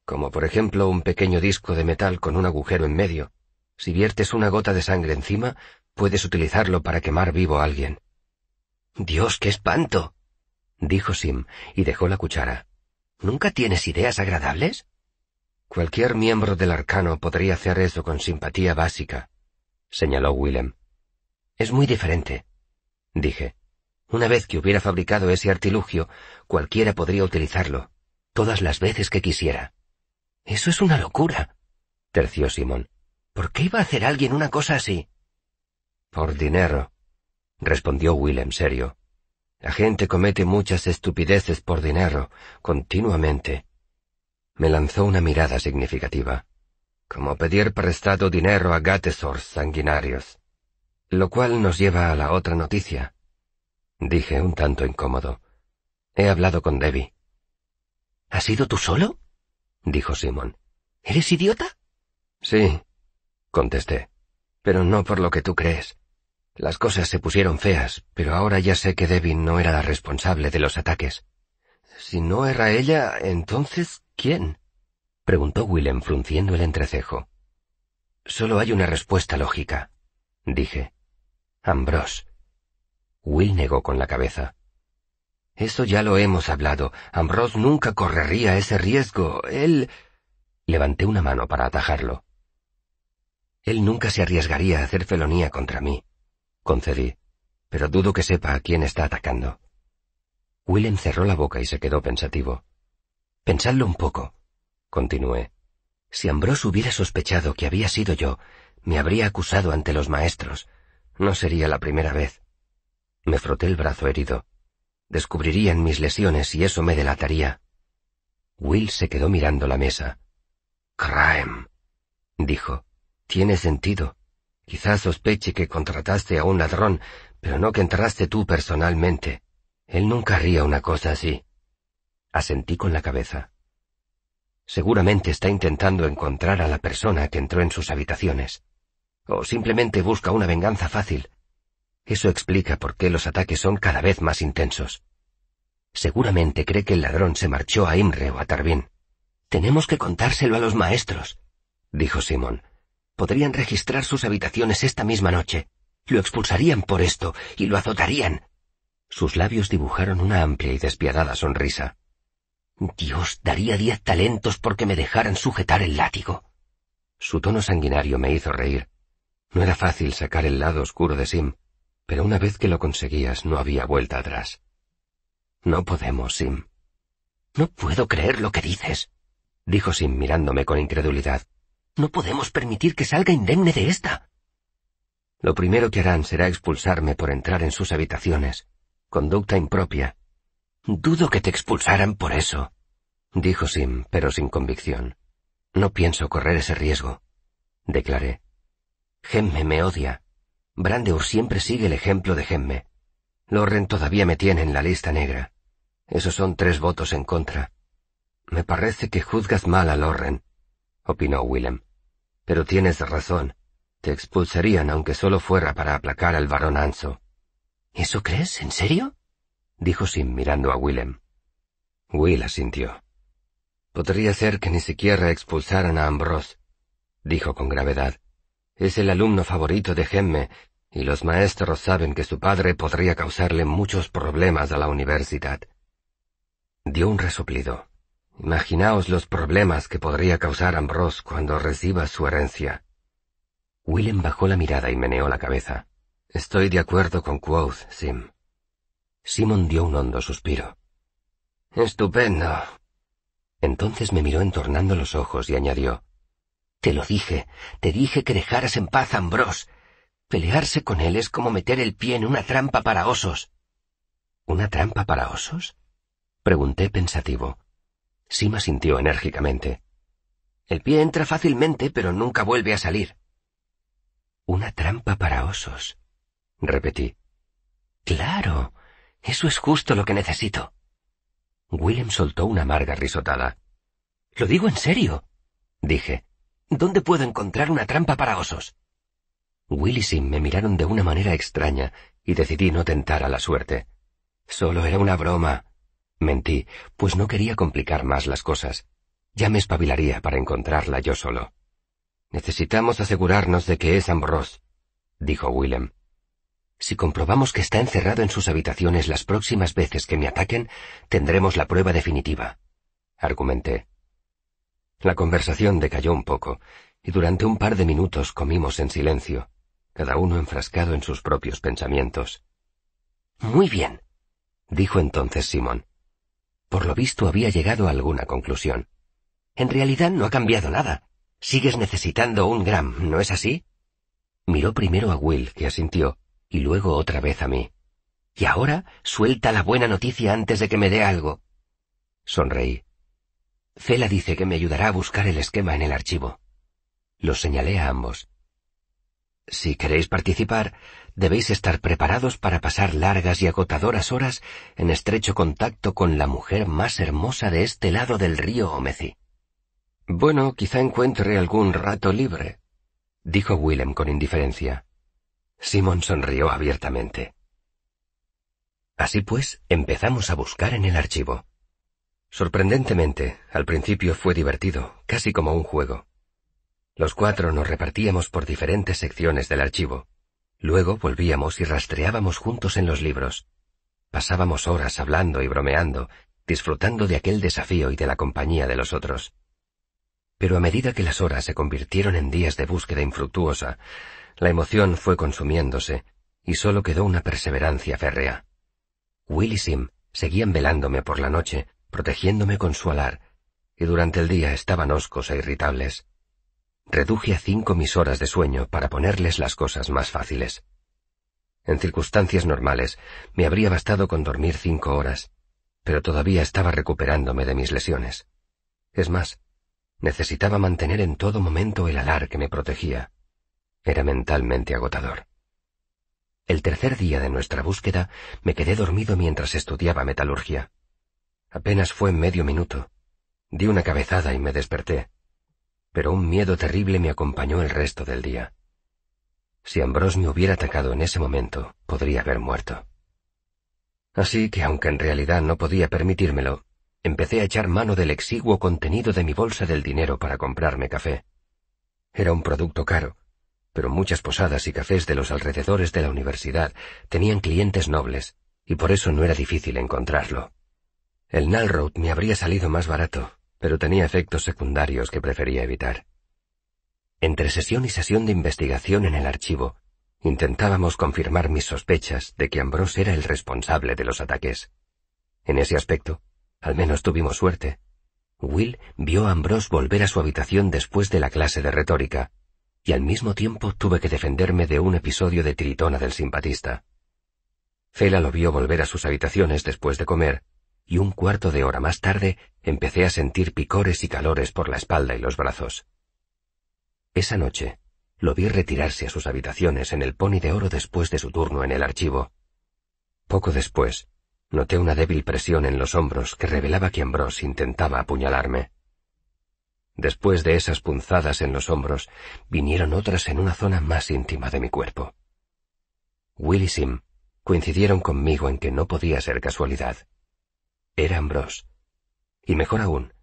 como por ejemplo un pequeño disco de metal con un agujero en medio. Si viertes una gota de sangre encima, puedes utilizarlo para quemar vivo a alguien. Dios, qué espanto. dijo Sim y dejó la cuchara. ¿Nunca tienes ideas agradables? Cualquier miembro del arcano podría hacer eso con simpatía básica, señaló Willem. Es muy diferente, dije. Una vez que hubiera fabricado ese artilugio, cualquiera podría utilizarlo, todas las veces que quisiera. Eso es una locura, terció Simón. ¿Por qué iba a hacer alguien una cosa así? Por dinero, respondió Willem serio. La gente comete muchas estupideces por dinero, continuamente. Me lanzó una mirada significativa. Como pedir prestado dinero a gatesors sanguinarios. Lo cual nos lleva a la otra noticia. Dije un tanto incómodo. He hablado con Debbie. ¿Has sido tú solo? dijo Simon. ¿Eres idiota? Sí, contesté, pero no por lo que tú crees. Las cosas se pusieron feas, pero ahora ya sé que Devin no era la responsable de los ataques. Si no era ella, entonces ¿quién? preguntó Willem frunciendo el entrecejo. Solo hay una respuesta lógica, dije. Ambrose. Will negó con la cabeza. Esto ya lo hemos hablado. Ambrose nunca correría ese riesgo. Él... Levanté una mano para atajarlo. Él nunca se arriesgaría a hacer felonía contra mí, concedí, pero dudo que sepa a quién está atacando. Willem cerró la boca y se quedó pensativo. Pensadlo un poco, continué. Si Ambrose hubiera sospechado que había sido yo, me habría acusado ante los maestros. No sería la primera vez. Me froté el brazo herido. Descubrirían mis lesiones y eso me delataría. Will se quedó mirando la mesa. «Crime», dijo, tiene sentido. Quizás sospeche que contrataste a un ladrón, pero no que entraste tú personalmente. Él nunca haría una cosa así. Asentí con la cabeza. Seguramente está intentando encontrar a la persona que entró en sus habitaciones. O simplemente busca una venganza fácil. Eso explica por qué los ataques son cada vez más intensos. Seguramente cree que el ladrón se marchó a Imre o a Tarbín. Tenemos que contárselo a los maestros, dijo Simón. Podrían registrar sus habitaciones esta misma noche. Lo expulsarían por esto y lo azotarían. Sus labios dibujaron una amplia y despiadada sonrisa. Dios, daría diez talentos porque me dejaran sujetar el látigo. Su tono sanguinario me hizo reír. No era fácil sacar el lado oscuro de Sim pero una vez que lo conseguías no había vuelta atrás. No podemos, Sim. No puedo creer lo que dices, dijo Sim mirándome con incredulidad. No podemos permitir que salga indemne de esta. Lo primero que harán será expulsarme por entrar en sus habitaciones. Conducta impropia. Dudo que te expulsaran por eso, dijo Sim, pero sin convicción. No pienso correr ese riesgo, declaré. Gemme me odia. Brandeur siempre sigue el ejemplo de Gemme. Loren todavía me tiene en la lista negra. Esos son tres votos en contra. Me parece que juzgas mal a Loren, opinó Willem. Pero tienes razón. Te expulsarían aunque solo fuera para aplacar al varón Anso. ¿Eso crees? ¿En serio? dijo Sim mirando a Willem. Will asintió. Podría ser que ni siquiera expulsaran a Ambrose, dijo con gravedad. Es el alumno favorito de Gemme, y los maestros saben que su padre podría causarle muchos problemas a la universidad. Dio un resoplido. Imaginaos los problemas que podría causar Ambrose cuando reciba su herencia. Willem bajó la mirada y meneó la cabeza. Estoy de acuerdo con Quoth, Sim. Simon dio un hondo suspiro. Estupendo. Entonces me miró entornando los ojos y añadió te lo dije, te dije que dejaras en paz a Ambrose. Pelearse con él es como meter el pie en una trampa para osos. ¿Una trampa para osos? Pregunté pensativo. Sima sintió enérgicamente. El pie entra fácilmente, pero nunca vuelve a salir. Una trampa para osos, repetí. Claro, eso es justo lo que necesito. William soltó una amarga risotada. Lo digo en serio, dije. ¿Dónde puedo encontrar una trampa para osos? Will y Sim me miraron de una manera extraña y decidí no tentar a la suerte. Solo era una broma. Mentí, pues no quería complicar más las cosas. Ya me espabilaría para encontrarla yo solo. Necesitamos asegurarnos de que es Ambrose, dijo Willem. Si comprobamos que está encerrado en sus habitaciones las próximas veces que me ataquen, tendremos la prueba definitiva, argumenté. La conversación decayó un poco, y durante un par de minutos comimos en silencio, cada uno enfrascado en sus propios pensamientos. Muy bien, dijo entonces Simón. Por lo visto había llegado a alguna conclusión. En realidad no ha cambiado nada. Sigues necesitando un gram, ¿no es así? Miró primero a Will, que asintió, y luego otra vez a mí. Y ahora suelta la buena noticia antes de que me dé algo. Sonreí. Cela dice que me ayudará a buscar el esquema en el archivo. —Lo señalé a ambos. Si queréis participar, debéis estar preparados para pasar largas y agotadoras horas en estrecho contacto con la mujer más hermosa de este lado del río Omeci. Bueno, quizá encuentre algún rato libre, dijo Willem con indiferencia. Simon sonrió abiertamente. Así pues, empezamos a buscar en el archivo. Sorprendentemente, al principio fue divertido, casi como un juego. Los cuatro nos repartíamos por diferentes secciones del archivo. Luego volvíamos y rastreábamos juntos en los libros. Pasábamos horas hablando y bromeando, disfrutando de aquel desafío y de la compañía de los otros. Pero a medida que las horas se convirtieron en días de búsqueda infructuosa, la emoción fue consumiéndose y solo quedó una perseverancia férrea. Will y Sim seguían velándome por la noche, protegiéndome con su alar, y durante el día estaban oscos e irritables. Reduje a cinco mis horas de sueño para ponerles las cosas más fáciles. En circunstancias normales me habría bastado con dormir cinco horas, pero todavía estaba recuperándome de mis lesiones. Es más, necesitaba mantener en todo momento el alar que me protegía. Era mentalmente agotador. El tercer día de nuestra búsqueda me quedé dormido mientras estudiaba metalurgia. Apenas fue medio minuto. Di una cabezada y me desperté. Pero un miedo terrible me acompañó el resto del día. Si Ambrose me hubiera atacado en ese momento, podría haber muerto. Así que, aunque en realidad no podía permitírmelo, empecé a echar mano del exiguo contenido de mi bolsa del dinero para comprarme café. Era un producto caro, pero muchas posadas y cafés de los alrededores de la universidad tenían clientes nobles, y por eso no era difícil encontrarlo. El Road me habría salido más barato, pero tenía efectos secundarios que prefería evitar. Entre sesión y sesión de investigación en el archivo, intentábamos confirmar mis sospechas de que Ambrose era el responsable de los ataques. En ese aspecto, al menos tuvimos suerte. Will vio a Ambrose volver a su habitación después de la clase de retórica, y al mismo tiempo tuve que defenderme de un episodio de tiritona del simpatista. Fela lo vio volver a sus habitaciones después de comer, y un cuarto de hora más tarde empecé a sentir picores y calores por la espalda y los brazos. Esa noche, lo vi retirarse a sus habitaciones en el Pony de Oro después de su turno en el archivo. Poco después, noté una débil presión en los hombros que revelaba que Ambrose intentaba apuñalarme. Después de esas punzadas en los hombros, vinieron otras en una zona más íntima de mi cuerpo. Will y Sim coincidieron conmigo en que no podía ser casualidad. Era Ambrose. Y mejor aún,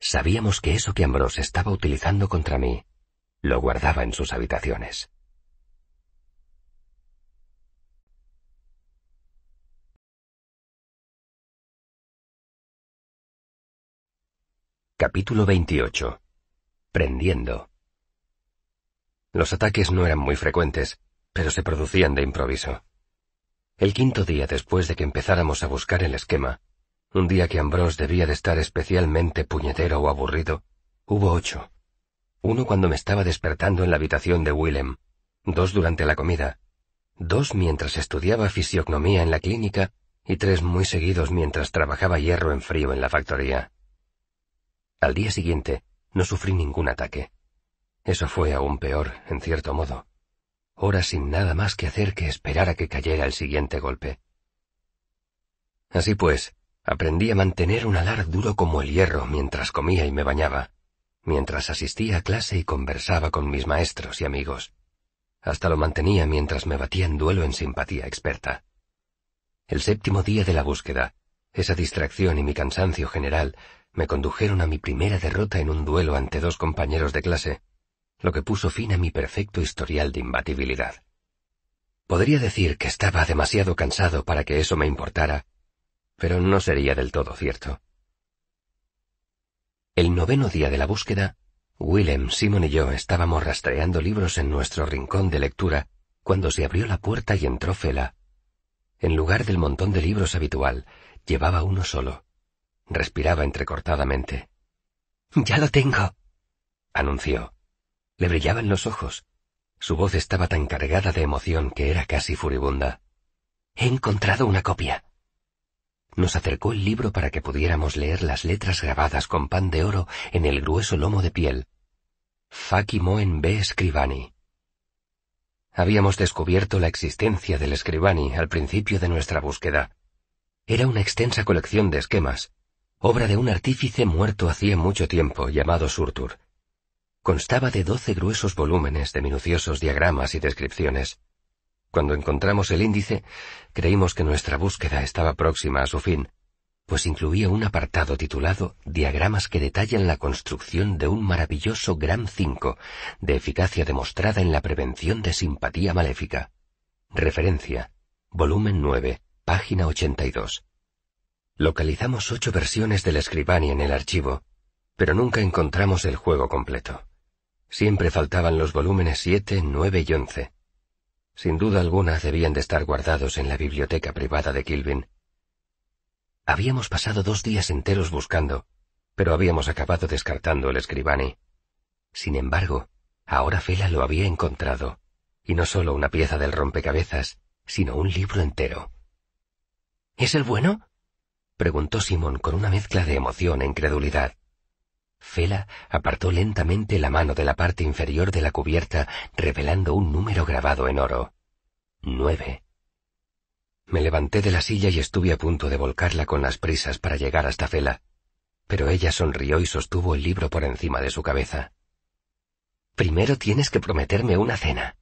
sabíamos que eso que Ambrose estaba utilizando contra mí, lo guardaba en sus habitaciones. Capítulo 28. Prendiendo. Los ataques no eran muy frecuentes, pero se producían de improviso. El quinto día después de que empezáramos a buscar el esquema, un día que Ambrose debía de estar especialmente puñetero o aburrido, hubo ocho. Uno cuando me estaba despertando en la habitación de Willem, dos durante la comida, dos mientras estudiaba fisiognomía en la clínica y tres muy seguidos mientras trabajaba hierro en frío en la factoría. Al día siguiente, no sufrí ningún ataque. Eso fue aún peor, en cierto modo. Horas sin nada más que hacer que esperar a que cayera el siguiente golpe. Así pues, Aprendí a mantener un alar duro como el hierro mientras comía y me bañaba, mientras asistía a clase y conversaba con mis maestros y amigos. Hasta lo mantenía mientras me batía en duelo en simpatía experta. El séptimo día de la búsqueda, esa distracción y mi cansancio general me condujeron a mi primera derrota en un duelo ante dos compañeros de clase, lo que puso fin a mi perfecto historial de imbatibilidad. Podría decir que estaba demasiado cansado para que eso me importara pero no sería del todo cierto. El noveno día de la búsqueda, Willem, Simon y yo estábamos rastreando libros en nuestro rincón de lectura cuando se abrió la puerta y entró Fela. En lugar del montón de libros habitual, llevaba uno solo. Respiraba entrecortadamente. Ya lo tengo, anunció. Le brillaban los ojos. Su voz estaba tan cargada de emoción que era casi furibunda. He encontrado una copia. Nos acercó el libro para que pudiéramos leer las letras grabadas con pan de oro en el grueso lomo de piel. Faki Moen B. Scribani. Habíamos descubierto la existencia del escribani al principio de nuestra búsqueda. Era una extensa colección de esquemas, obra de un artífice muerto hacía mucho tiempo llamado Surtur. Constaba de doce gruesos volúmenes de minuciosos diagramas y descripciones. Cuando encontramos el índice, creímos que nuestra búsqueda estaba próxima a su fin, pues incluía un apartado titulado Diagramas que detallan la construcción de un maravilloso Gran 5, de eficacia demostrada en la prevención de simpatía maléfica. Referencia. Volumen 9, página 82. Localizamos ocho versiones del escribani en el archivo, pero nunca encontramos el juego completo. Siempre faltaban los volúmenes 7, 9 y 11 sin duda alguna debían de estar guardados en la biblioteca privada de Kilvin. Habíamos pasado dos días enteros buscando, pero habíamos acabado descartando el escribani. Sin embargo, ahora Fela lo había encontrado, y no solo una pieza del rompecabezas, sino un libro entero. ¿Es el bueno? preguntó Simón con una mezcla de emoción e incredulidad. Fela apartó lentamente la mano de la parte inferior de la cubierta, revelando un número grabado en oro. Nueve. Me levanté de la silla y estuve a punto de volcarla con las prisas para llegar hasta Fela, pero ella sonrió y sostuvo el libro por encima de su cabeza. Primero tienes que prometerme una cena,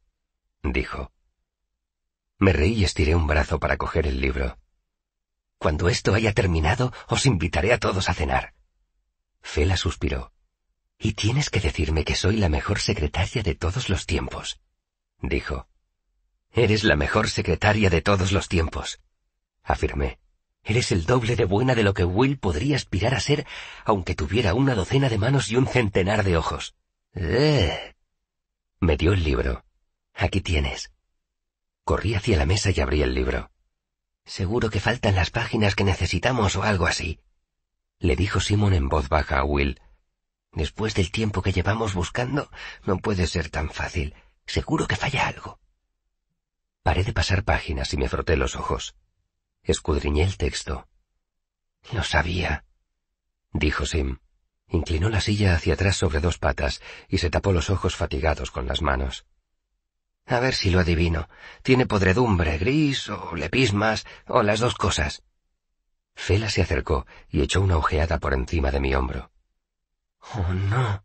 dijo. Me reí y estiré un brazo para coger el libro. Cuando esto haya terminado, os invitaré a todos a cenar. Fela suspiró. Y tienes que decirme que soy la mejor secretaria de todos los tiempos, dijo. Eres la mejor secretaria de todos los tiempos, afirmé. Eres el doble de buena de lo que Will podría aspirar a ser, aunque tuviera una docena de manos y un centenar de ojos. ¡Eh! Me dio el libro. Aquí tienes. Corrí hacia la mesa y abrí el libro. Seguro que faltan las páginas que necesitamos o algo así, le dijo Simon en voz baja a Will. Después del tiempo que llevamos buscando, no puede ser tan fácil. Seguro que falla algo. Paré de pasar páginas y me froté los ojos. Escudriñé el texto. Lo sabía, dijo Sim. Inclinó la silla hacia atrás sobre dos patas y se tapó los ojos fatigados con las manos. A ver si lo adivino. Tiene podredumbre gris o lepismas o las dos cosas. Fela se acercó y echó una ojeada por encima de mi hombro. Oh, no.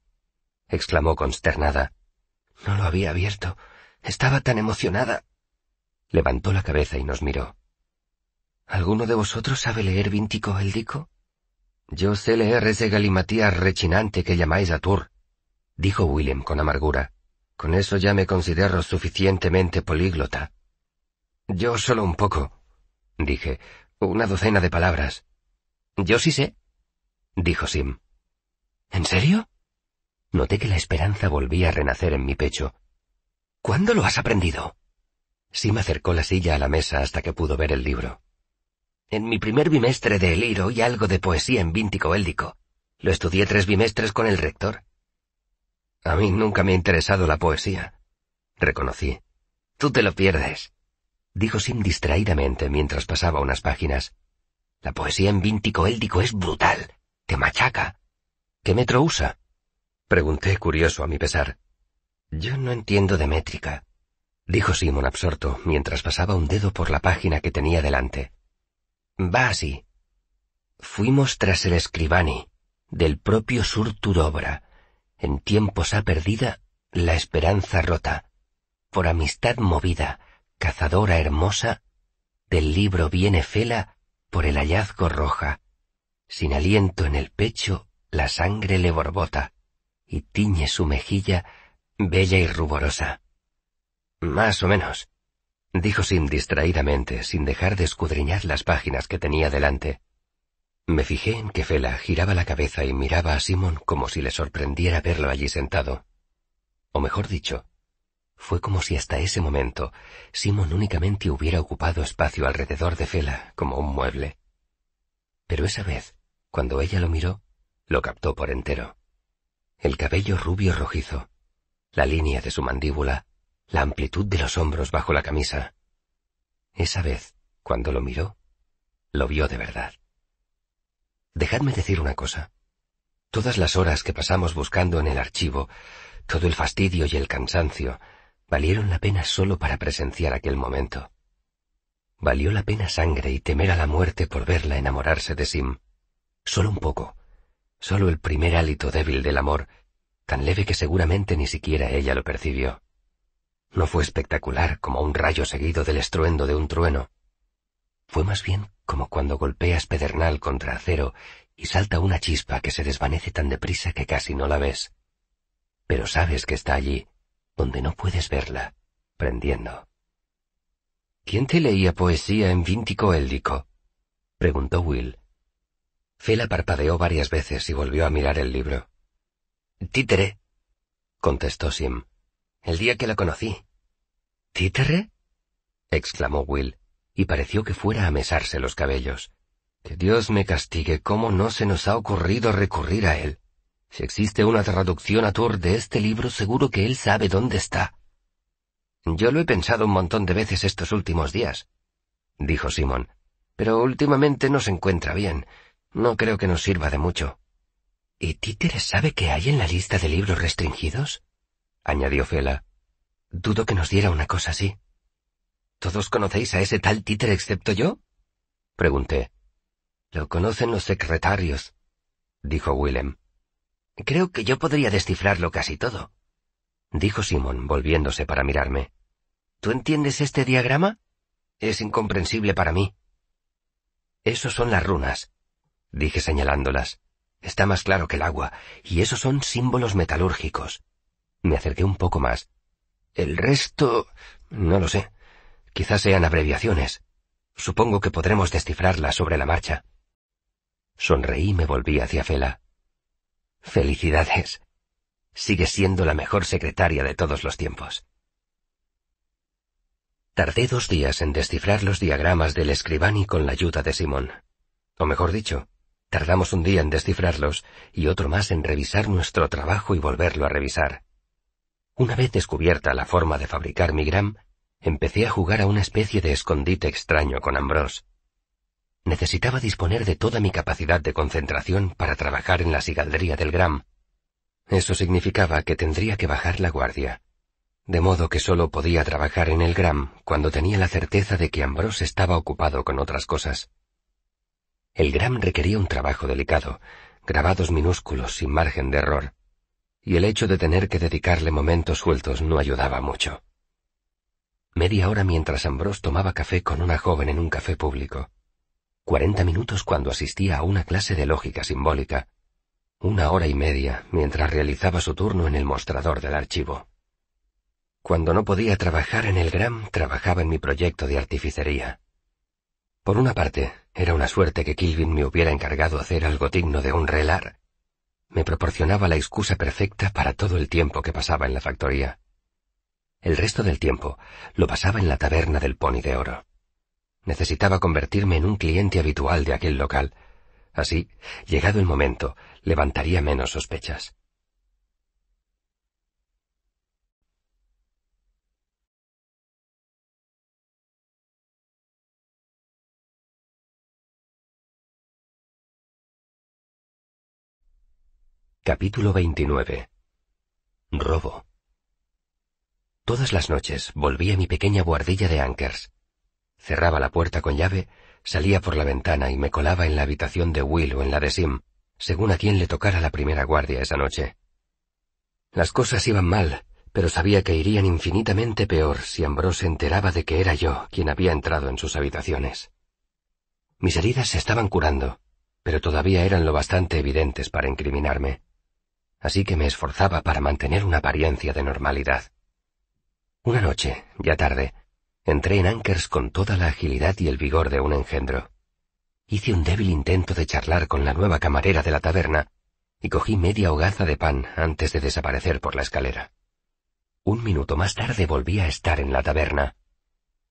exclamó consternada. No lo había abierto. Estaba tan emocionada. Levantó la cabeza y nos miró. ¿Alguno de vosotros sabe leer Víntico Eldico? Yo sé leer ese galimatías rechinante que llamáis a tour dijo William con amargura. Con eso ya me considero suficientemente políglota. Yo solo un poco, dije, una docena de palabras. Yo sí sé, dijo Sim. ¿En serio? Noté que la esperanza volvía a renacer en mi pecho. ¿Cuándo lo has aprendido? Sim acercó la silla a la mesa hasta que pudo ver el libro. En mi primer bimestre de Eliro y algo de poesía en víntico éldico. Lo estudié tres bimestres con el rector. A mí nunca me ha interesado la poesía, reconocí. Tú te lo pierdes dijo Sim distraídamente mientras pasaba unas páginas. La poesía en víntico éldico es brutal. Te machaca. ¿Qué metro usa? Pregunté curioso a mi pesar. Yo no entiendo de métrica, dijo Simon absorto mientras pasaba un dedo por la página que tenía delante. Va así. Fuimos tras el escribani, del propio Sur Tudobra. En tiempos ha perdida, la esperanza rota. Por amistad movida, cazadora hermosa, del libro viene Fela por el hallazgo roja. Sin aliento en el pecho, la sangre le borbota y tiñe su mejilla bella y ruborosa. Más o menos, dijo Sim distraídamente, sin dejar de escudriñar las páginas que tenía delante. Me fijé en que Fela giraba la cabeza y miraba a Simón como si le sorprendiera verlo allí sentado. O mejor dicho, fue como si hasta ese momento Simón únicamente hubiera ocupado espacio alrededor de Fela como un mueble. Pero esa vez, cuando ella lo miró, lo captó por entero. El cabello rubio rojizo, la línea de su mandíbula, la amplitud de los hombros bajo la camisa. Esa vez, cuando lo miró, lo vio de verdad. Dejadme decir una cosa. Todas las horas que pasamos buscando en el archivo, todo el fastidio y el cansancio, valieron la pena solo para presenciar aquel momento. Valió la pena sangre y temer a la muerte por verla enamorarse de Sim. Solo un poco, solo el primer hálito débil del amor, tan leve que seguramente ni siquiera ella lo percibió. No fue espectacular como un rayo seguido del estruendo de un trueno. Fue más bien como cuando golpeas pedernal contra acero y salta una chispa que se desvanece tan deprisa que casi no la ves. Pero sabes que está allí, donde no puedes verla, prendiendo. ¿Quién te leía poesía en víntico éldico? preguntó Will. Fela parpadeó varias veces y volvió a mirar el libro. Títere, contestó Sim. El día que la conocí. ¿Títere? exclamó Will, y pareció que fuera a mesarse los cabellos. Que Dios me castigue cómo no se nos ha ocurrido recurrir a él. Si existe una traducción a tour de este libro, seguro que él sabe dónde está. Yo lo he pensado un montón de veces estos últimos días, dijo Simón, pero últimamente no se encuentra bien. No creo que nos sirva de mucho. ¿Y Títeres sabe qué hay en la lista de libros restringidos? añadió Fela. Dudo que nos diera una cosa así. ¿Todos conocéis a ese tal títer excepto yo? pregunté. Lo conocen los secretarios, dijo Willem. Creo que yo podría descifrarlo casi todo, dijo Simón, volviéndose para mirarme. ¿Tú entiendes este diagrama? Es incomprensible para mí. Esos son las runas, dije señalándolas. Está más claro que el agua, y esos son símbolos metalúrgicos. Me acerqué un poco más. El resto... no lo sé. Quizás sean abreviaciones. Supongo que podremos descifrarlas sobre la marcha. Sonreí y me volví hacia Fela. Felicidades. Sigue siendo la mejor secretaria de todos los tiempos. Tardé dos días en descifrar los diagramas del escribani con la ayuda de Simón. O mejor dicho, tardamos un día en descifrarlos y otro más en revisar nuestro trabajo y volverlo a revisar. Una vez descubierta la forma de fabricar mi gram, empecé a jugar a una especie de escondite extraño con Ambrose necesitaba disponer de toda mi capacidad de concentración para trabajar en la sigaldería del Gram. Eso significaba que tendría que bajar la guardia. De modo que solo podía trabajar en el Gram cuando tenía la certeza de que Ambrose estaba ocupado con otras cosas. El Gram requería un trabajo delicado, grabados minúsculos sin margen de error, y el hecho de tener que dedicarle momentos sueltos no ayudaba mucho. Media hora mientras Ambrose tomaba café con una joven en un café público. Cuarenta minutos cuando asistía a una clase de lógica simbólica, una hora y media mientras realizaba su turno en el mostrador del archivo. Cuando no podía trabajar en el GRAM, trabajaba en mi proyecto de artificería. Por una parte, era una suerte que Kilvin me hubiera encargado hacer algo digno de un relar. Me proporcionaba la excusa perfecta para todo el tiempo que pasaba en la factoría. El resto del tiempo lo pasaba en la taberna del Pony de Oro. Necesitaba convertirme en un cliente habitual de aquel local. Así, llegado el momento, levantaría menos sospechas. Capítulo 29. Robo. Todas las noches volví a mi pequeña buhardilla de Ankers cerraba la puerta con llave, salía por la ventana y me colaba en la habitación de Will o en la de Sim, según a quien le tocara la primera guardia esa noche. Las cosas iban mal, pero sabía que irían infinitamente peor si Ambrose enteraba de que era yo quien había entrado en sus habitaciones. Mis heridas se estaban curando, pero todavía eran lo bastante evidentes para incriminarme, así que me esforzaba para mantener una apariencia de normalidad. Una noche, ya tarde, Entré en Ankers con toda la agilidad y el vigor de un engendro. Hice un débil intento de charlar con la nueva camarera de la taberna y cogí media hogaza de pan antes de desaparecer por la escalera. Un minuto más tarde volví a estar en la taberna.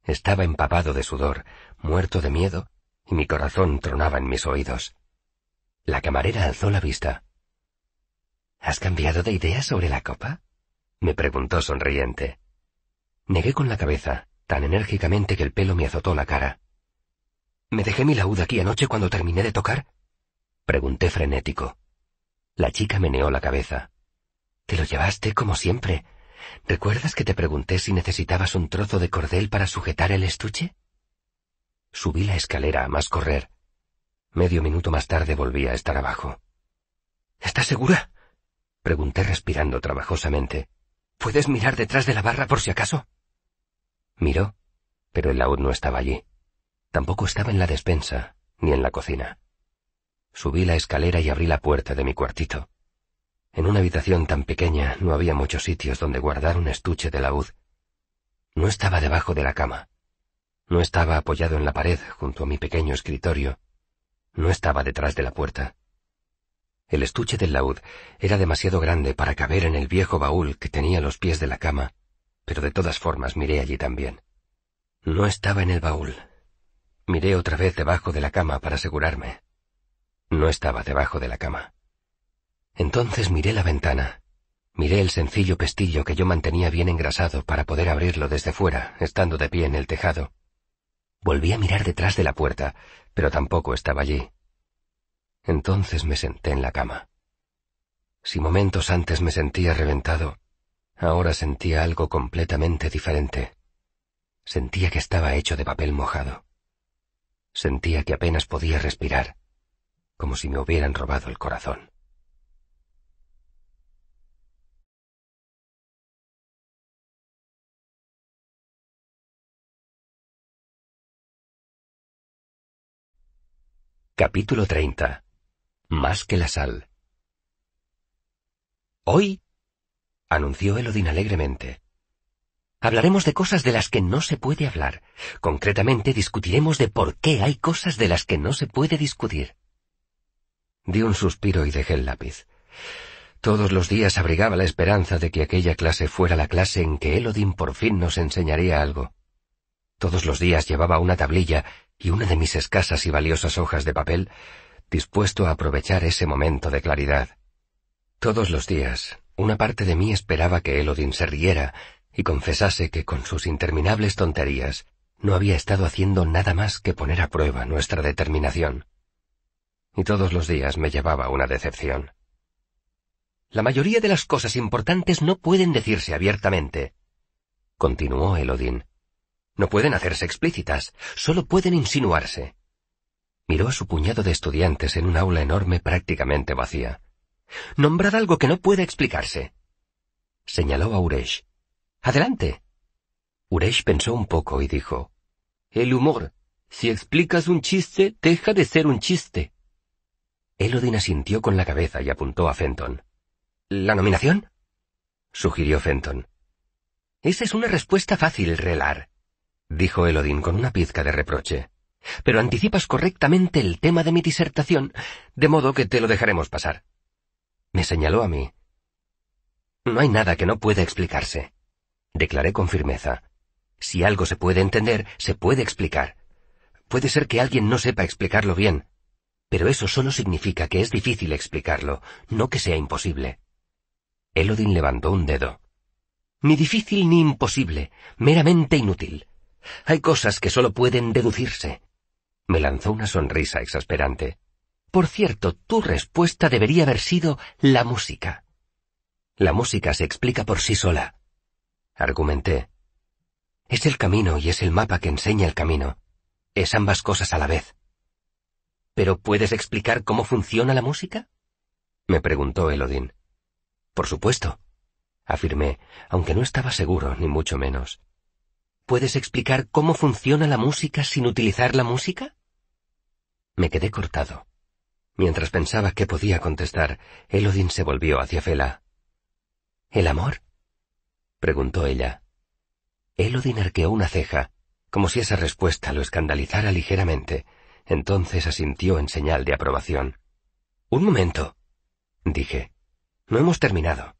Estaba empapado de sudor, muerto de miedo, y mi corazón tronaba en mis oídos. La camarera alzó la vista. ¿Has cambiado de idea sobre la copa? me preguntó sonriente. Negué con la cabeza tan enérgicamente que el pelo me azotó la cara. ¿Me dejé mi laúd aquí anoche cuando terminé de tocar? pregunté frenético. La chica meneó la cabeza. Te lo llevaste como siempre. ¿Recuerdas que te pregunté si necesitabas un trozo de cordel para sujetar el estuche? Subí la escalera a más correr. Medio minuto más tarde volví a estar abajo. ¿Estás segura? pregunté respirando trabajosamente. ¿Puedes mirar detrás de la barra por si acaso? Miró, pero el laúd no estaba allí. Tampoco estaba en la despensa, ni en la cocina. Subí la escalera y abrí la puerta de mi cuartito. En una habitación tan pequeña no había muchos sitios donde guardar un estuche de laúd. No estaba debajo de la cama. No estaba apoyado en la pared junto a mi pequeño escritorio. No estaba detrás de la puerta. El estuche del laúd era demasiado grande para caber en el viejo baúl que tenía los pies de la cama pero de todas formas miré allí también. No estaba en el baúl. Miré otra vez debajo de la cama para asegurarme. No estaba debajo de la cama. Entonces miré la ventana. Miré el sencillo pestillo que yo mantenía bien engrasado para poder abrirlo desde fuera, estando de pie en el tejado. Volví a mirar detrás de la puerta, pero tampoco estaba allí. Entonces me senté en la cama. Si momentos antes me sentía reventado, Ahora sentía algo completamente diferente. Sentía que estaba hecho de papel mojado. Sentía que apenas podía respirar, como si me hubieran robado el corazón. Capítulo 30. Más que la sal. Hoy anunció Elodin alegremente. Hablaremos de cosas de las que no se puede hablar. Concretamente discutiremos de por qué hay cosas de las que no se puede discutir. Di un suspiro y dejé el lápiz. Todos los días abrigaba la esperanza de que aquella clase fuera la clase en que Elodin por fin nos enseñaría algo. Todos los días llevaba una tablilla y una de mis escasas y valiosas hojas de papel, dispuesto a aprovechar ese momento de claridad. Todos los días, una parte de mí esperaba que Elodin se riera y confesase que con sus interminables tonterías no había estado haciendo nada más que poner a prueba nuestra determinación. Y todos los días me llevaba una decepción. La mayoría de las cosas importantes no pueden decirse abiertamente, continuó Elodin. No pueden hacerse explícitas, solo pueden insinuarse. Miró a su puñado de estudiantes en un aula enorme prácticamente vacía. Nombrad algo que no pueda explicarse. Señaló a Uresh. Adelante. Uresh pensó un poco y dijo, El humor. Si explicas un chiste, deja de ser un chiste. Elodin asintió con la cabeza y apuntó a Fenton. ¿La nominación? sugirió Fenton. Esa es una respuesta fácil, Relar, dijo Elodin con una pizca de reproche. Pero anticipas correctamente el tema de mi disertación, de modo que te lo dejaremos pasar. Me señaló a mí. No hay nada que no pueda explicarse, declaré con firmeza. Si algo se puede entender, se puede explicar. Puede ser que alguien no sepa explicarlo bien, pero eso solo significa que es difícil explicarlo, no que sea imposible. Elodin levantó un dedo. Ni difícil ni imposible, meramente inútil. Hay cosas que solo pueden deducirse. Me lanzó una sonrisa exasperante. Por cierto, tu respuesta debería haber sido la música. La música se explica por sí sola, argumenté. Es el camino y es el mapa que enseña el camino. Es ambas cosas a la vez. ¿Pero puedes explicar cómo funciona la música? me preguntó Elodin. Por supuesto, afirmé, aunque no estaba seguro, ni mucho menos. ¿Puedes explicar cómo funciona la música sin utilizar la música? Me quedé cortado. Mientras pensaba que podía contestar, Elodin se volvió hacia Fela. ¿El amor? preguntó ella. Elodin arqueó una ceja, como si esa respuesta lo escandalizara ligeramente. Entonces asintió en señal de aprobación. Un momento, dije. No hemos terminado.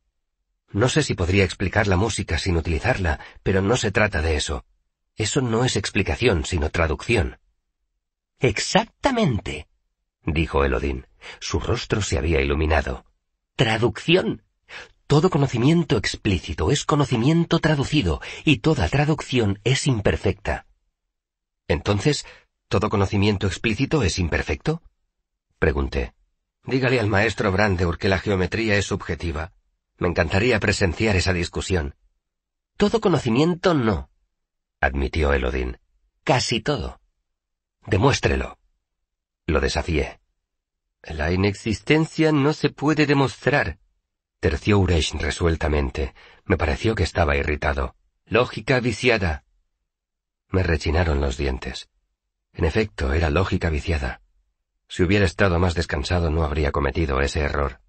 No sé si podría explicar la música sin utilizarla, pero no se trata de eso. Eso no es explicación, sino traducción. Exactamente, dijo Elodín. Su rostro se había iluminado. Traducción. Todo conocimiento explícito es conocimiento traducido, y toda traducción es imperfecta. Entonces, ¿todo conocimiento explícito es imperfecto? Pregunté. Dígale al maestro Brandeur que la geometría es subjetiva. Me encantaría presenciar esa discusión. Todo conocimiento no, admitió Elodín. Casi todo. Demuéstrelo. Lo desafié. La inexistencia no se puede demostrar, terció Uresh resueltamente. Me pareció que estaba irritado. Lógica viciada. Me rechinaron los dientes. En efecto, era lógica viciada. Si hubiera estado más descansado no habría cometido ese error.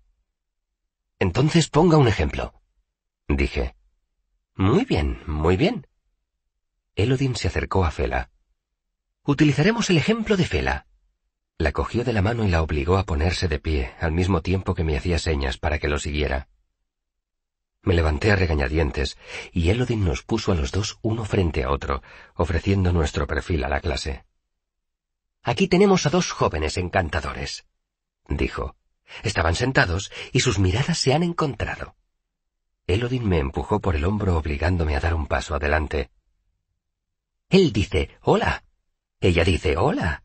Entonces ponga un ejemplo, dije. Muy bien, muy bien. Elodin se acercó a Fela. Utilizaremos el ejemplo de Fela. La cogió de la mano y la obligó a ponerse de pie, al mismo tiempo que me hacía señas para que lo siguiera. Me levanté a regañadientes, y Elodin nos puso a los dos uno frente a otro, ofreciendo nuestro perfil a la clase. Aquí tenemos a dos jóvenes encantadores, dijo. Estaban sentados y sus miradas se han encontrado. Elodin me empujó por el hombro obligándome a dar un paso adelante. Él dice, hola. Ella dice, hola.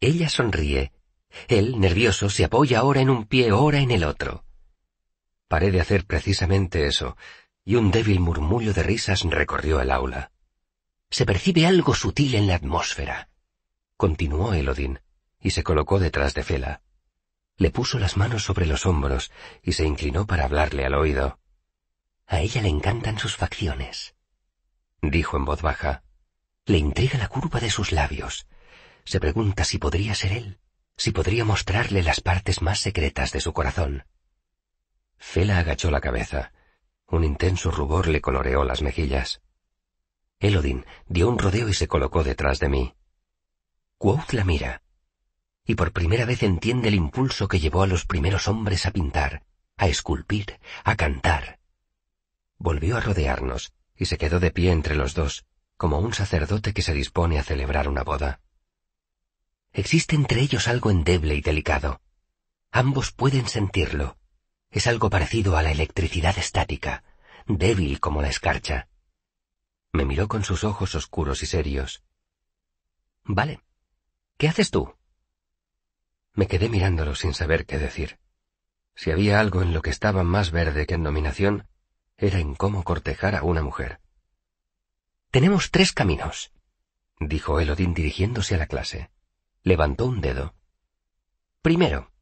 Ella sonríe. Él, nervioso, se apoya ahora en un pie, ahora en el otro. Paré de hacer precisamente eso, y un débil murmullo de risas recorrió el aula. Se percibe algo sutil en la atmósfera. Continuó Elodín, y se colocó detrás de Fela. Le puso las manos sobre los hombros y se inclinó para hablarle al oído. A ella le encantan sus facciones, dijo en voz baja. Le intriga la curva de sus labios, se pregunta si podría ser él, si podría mostrarle las partes más secretas de su corazón. Fela agachó la cabeza. Un intenso rubor le coloreó las mejillas. Elodin dio un rodeo y se colocó detrás de mí. Quoth la mira, y por primera vez entiende el impulso que llevó a los primeros hombres a pintar, a esculpir, a cantar. Volvió a rodearnos y se quedó de pie entre los dos, como un sacerdote que se dispone a celebrar una boda. Existe entre ellos algo endeble y delicado. Ambos pueden sentirlo. Es algo parecido a la electricidad estática, débil como la escarcha. Me miró con sus ojos oscuros y serios. Vale. ¿Qué haces tú? Me quedé mirándolo sin saber qué decir. Si había algo en lo que estaba más verde que en nominación, era en cómo cortejar a una mujer. Tenemos tres caminos, dijo Elodín dirigiéndose a la clase levantó un dedo. Primero,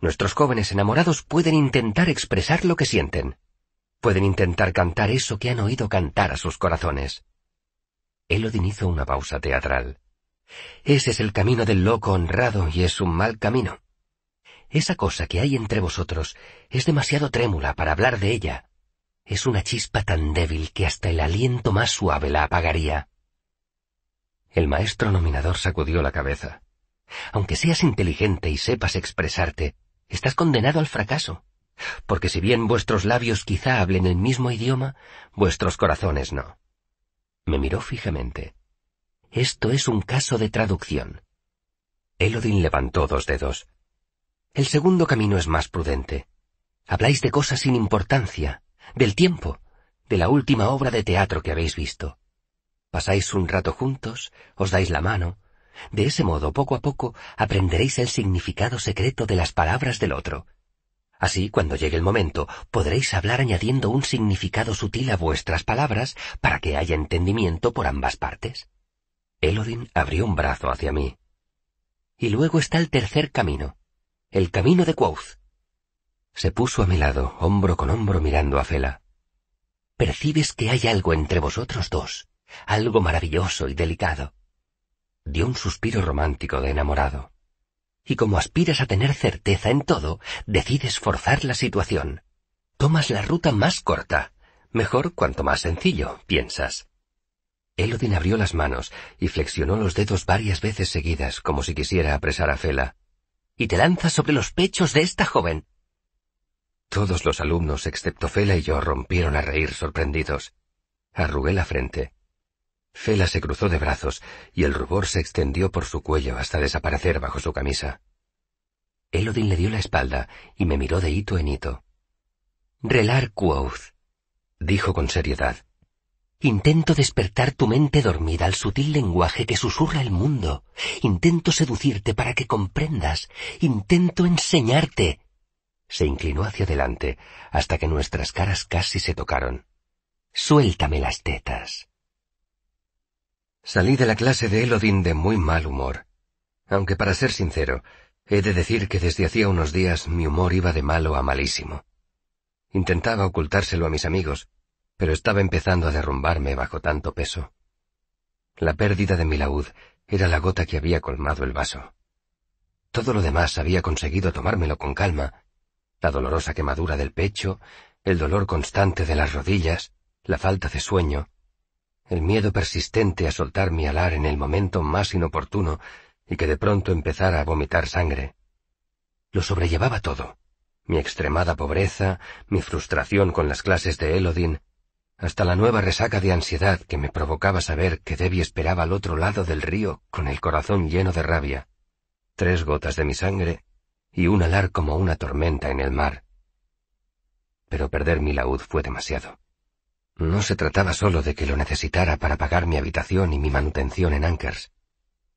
nuestros jóvenes enamorados pueden intentar expresar lo que sienten. Pueden intentar cantar eso que han oído cantar a sus corazones. Elodin hizo una pausa teatral. Ese es el camino del loco honrado y es un mal camino. Esa cosa que hay entre vosotros es demasiado trémula para hablar de ella. Es una chispa tan débil que hasta el aliento más suave la apagaría. El maestro nominador sacudió la cabeza. Aunque seas inteligente y sepas expresarte, estás condenado al fracaso. Porque si bien vuestros labios quizá hablen el mismo idioma, vuestros corazones no. Me miró fijamente. Esto es un caso de traducción. Elodin levantó dos dedos. El segundo camino es más prudente. Habláis de cosas sin importancia, del tiempo, de la última obra de teatro que habéis visto. Pasáis un rato juntos, os dais la mano, de ese modo, poco a poco, aprenderéis el significado secreto de las palabras del otro. Así, cuando llegue el momento, podréis hablar añadiendo un significado sutil a vuestras palabras para que haya entendimiento por ambas partes. Elodin abrió un brazo hacia mí. Y luego está el tercer camino, el camino de Quoth. Se puso a mi lado, hombro con hombro mirando a Fela. Percibes que hay algo entre vosotros dos, algo maravilloso y delicado dio un suspiro romántico de enamorado. Y como aspiras a tener certeza en todo, decides forzar la situación. Tomas la ruta más corta. Mejor cuanto más sencillo, piensas. Elodin abrió las manos y flexionó los dedos varias veces seguidas, como si quisiera apresar a Fela. Y te lanzas sobre los pechos de esta joven. Todos los alumnos, excepto Fela y yo, rompieron a reír sorprendidos. Arrugué la frente. Fela se cruzó de brazos y el rubor se extendió por su cuello hasta desaparecer bajo su camisa. Elodin le dio la espalda y me miró de hito en hito. Relar Quoth, dijo con seriedad. Intento despertar tu mente dormida al sutil lenguaje que susurra el mundo. Intento seducirte para que comprendas. Intento enseñarte. Se inclinó hacia adelante hasta que nuestras caras casi se tocaron. Suéltame las tetas. Salí de la clase de Elodin de muy mal humor. Aunque para ser sincero, he de decir que desde hacía unos días mi humor iba de malo a malísimo. Intentaba ocultárselo a mis amigos, pero estaba empezando a derrumbarme bajo tanto peso. La pérdida de mi laúd era la gota que había colmado el vaso. Todo lo demás había conseguido tomármelo con calma. La dolorosa quemadura del pecho, el dolor constante de las rodillas, la falta de sueño, el miedo persistente a soltar mi alar en el momento más inoportuno y que de pronto empezara a vomitar sangre. Lo sobrellevaba todo, mi extremada pobreza, mi frustración con las clases de Elodin, hasta la nueva resaca de ansiedad que me provocaba saber que Debbie esperaba al otro lado del río con el corazón lleno de rabia, tres gotas de mi sangre y un alar como una tormenta en el mar. Pero perder mi laúd fue demasiado. No se trataba solo de que lo necesitara para pagar mi habitación y mi manutención en Ankers.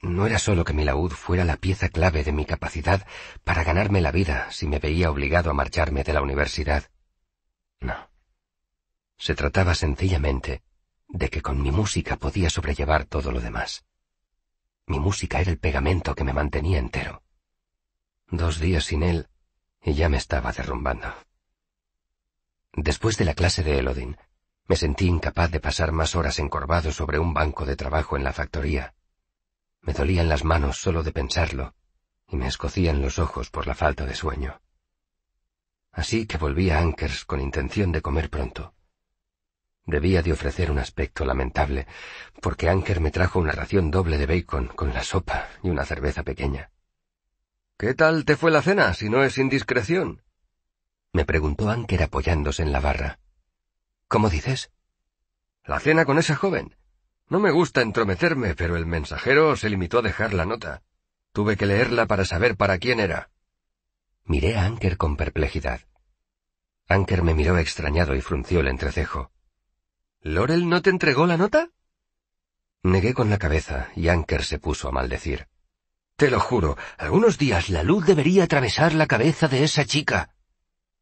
No era solo que mi laúd fuera la pieza clave de mi capacidad para ganarme la vida si me veía obligado a marcharme de la universidad. No. Se trataba sencillamente de que con mi música podía sobrellevar todo lo demás. Mi música era el pegamento que me mantenía entero. Dos días sin él y ya me estaba derrumbando. Después de la clase de Elodin, me sentí incapaz de pasar más horas encorvado sobre un banco de trabajo en la factoría. Me dolían las manos solo de pensarlo, y me escocían los ojos por la falta de sueño. Así que volví a Ankers con intención de comer pronto. Debía de ofrecer un aspecto lamentable, porque Anker me trajo una ración doble de bacon con la sopa y una cerveza pequeña. ¿Qué tal te fue la cena, si no es indiscreción? me preguntó Anker apoyándose en la barra. ¿Cómo dices? La cena con esa joven. No me gusta entrometerme, pero el mensajero se limitó a dejar la nota. Tuve que leerla para saber para quién era. Miré a Anker con perplejidad. Anker me miró extrañado y frunció el entrecejo. ¿Lorel no te entregó la nota? Negué con la cabeza y Anker se puso a maldecir. Te lo juro, algunos días la luz debería atravesar la cabeza de esa chica.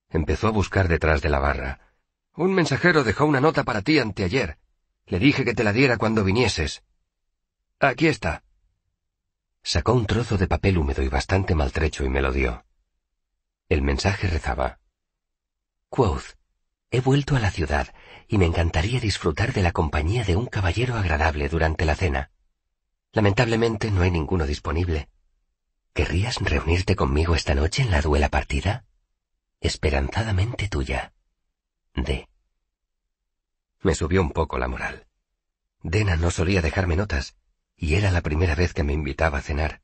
Empezó a buscar detrás de la barra. Un mensajero dejó una nota para ti anteayer. Le dije que te la diera cuando vinieses. Aquí está. Sacó un trozo de papel húmedo y bastante maltrecho y me lo dio. El mensaje rezaba. Quoth, he vuelto a la ciudad y me encantaría disfrutar de la compañía de un caballero agradable durante la cena. Lamentablemente no hay ninguno disponible. ¿Querrías reunirte conmigo esta noche en la duela partida? Esperanzadamente tuya. D. Me subió un poco la moral. Dena no solía dejarme notas, y era la primera vez que me invitaba a cenar.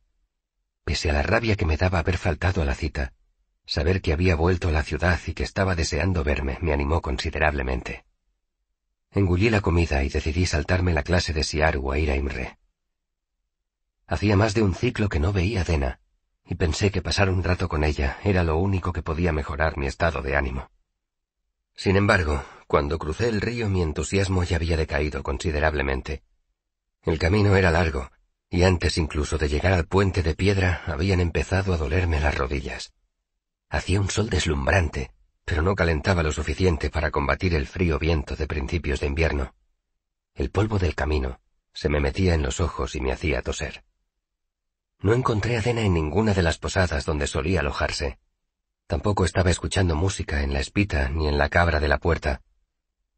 Pese a la rabia que me daba haber faltado a la cita, saber que había vuelto a la ciudad y que estaba deseando verme me animó considerablemente. Engullí la comida y decidí saltarme la clase de Siaru a ir a Imre. Hacía más de un ciclo que no veía a Dena, y pensé que pasar un rato con ella era lo único que podía mejorar mi estado de ánimo. Sin embargo, cuando crucé el río mi entusiasmo ya había decaído considerablemente. El camino era largo, y antes incluso de llegar al puente de piedra habían empezado a dolerme las rodillas. Hacía un sol deslumbrante, pero no calentaba lo suficiente para combatir el frío viento de principios de invierno. El polvo del camino se me metía en los ojos y me hacía toser. No encontré a en ninguna de las posadas donde solía alojarse, Tampoco estaba escuchando música en la espita ni en la cabra de la puerta.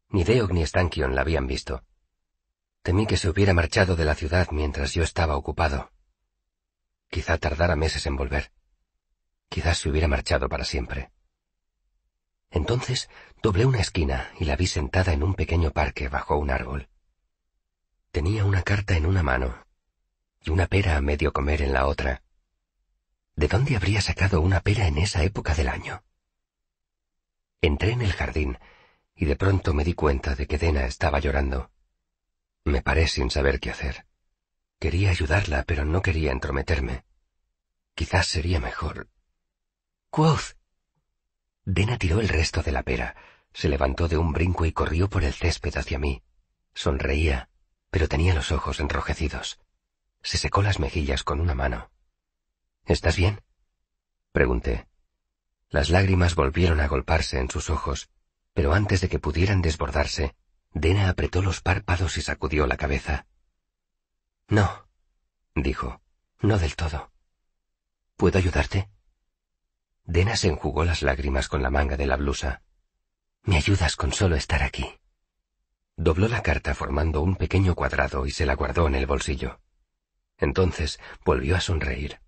Ni Deog ni Stankion la habían visto. Temí que se hubiera marchado de la ciudad mientras yo estaba ocupado. Quizá tardara meses en volver. Quizás se hubiera marchado para siempre. Entonces doblé una esquina y la vi sentada en un pequeño parque bajo un árbol. Tenía una carta en una mano y una pera a medio comer en la otra, ¿De dónde habría sacado una pera en esa época del año? Entré en el jardín y de pronto me di cuenta de que Dena estaba llorando. Me paré sin saber qué hacer. Quería ayudarla, pero no quería entrometerme. Quizás sería mejor. ¡Quoth! Dena tiró el resto de la pera, se levantó de un brinco y corrió por el césped hacia mí. Sonreía, pero tenía los ojos enrojecidos. Se secó las mejillas con una mano ¿Estás bien? pregunté. Las lágrimas volvieron a golparse en sus ojos, pero antes de que pudieran desbordarse, Dena apretó los párpados y sacudió la cabeza. No, dijo, no del todo. ¿Puedo ayudarte? Dena se enjugó las lágrimas con la manga de la blusa. Me ayudas con solo estar aquí. Dobló la carta formando un pequeño cuadrado y se la guardó en el bolsillo. Entonces volvió a sonreír.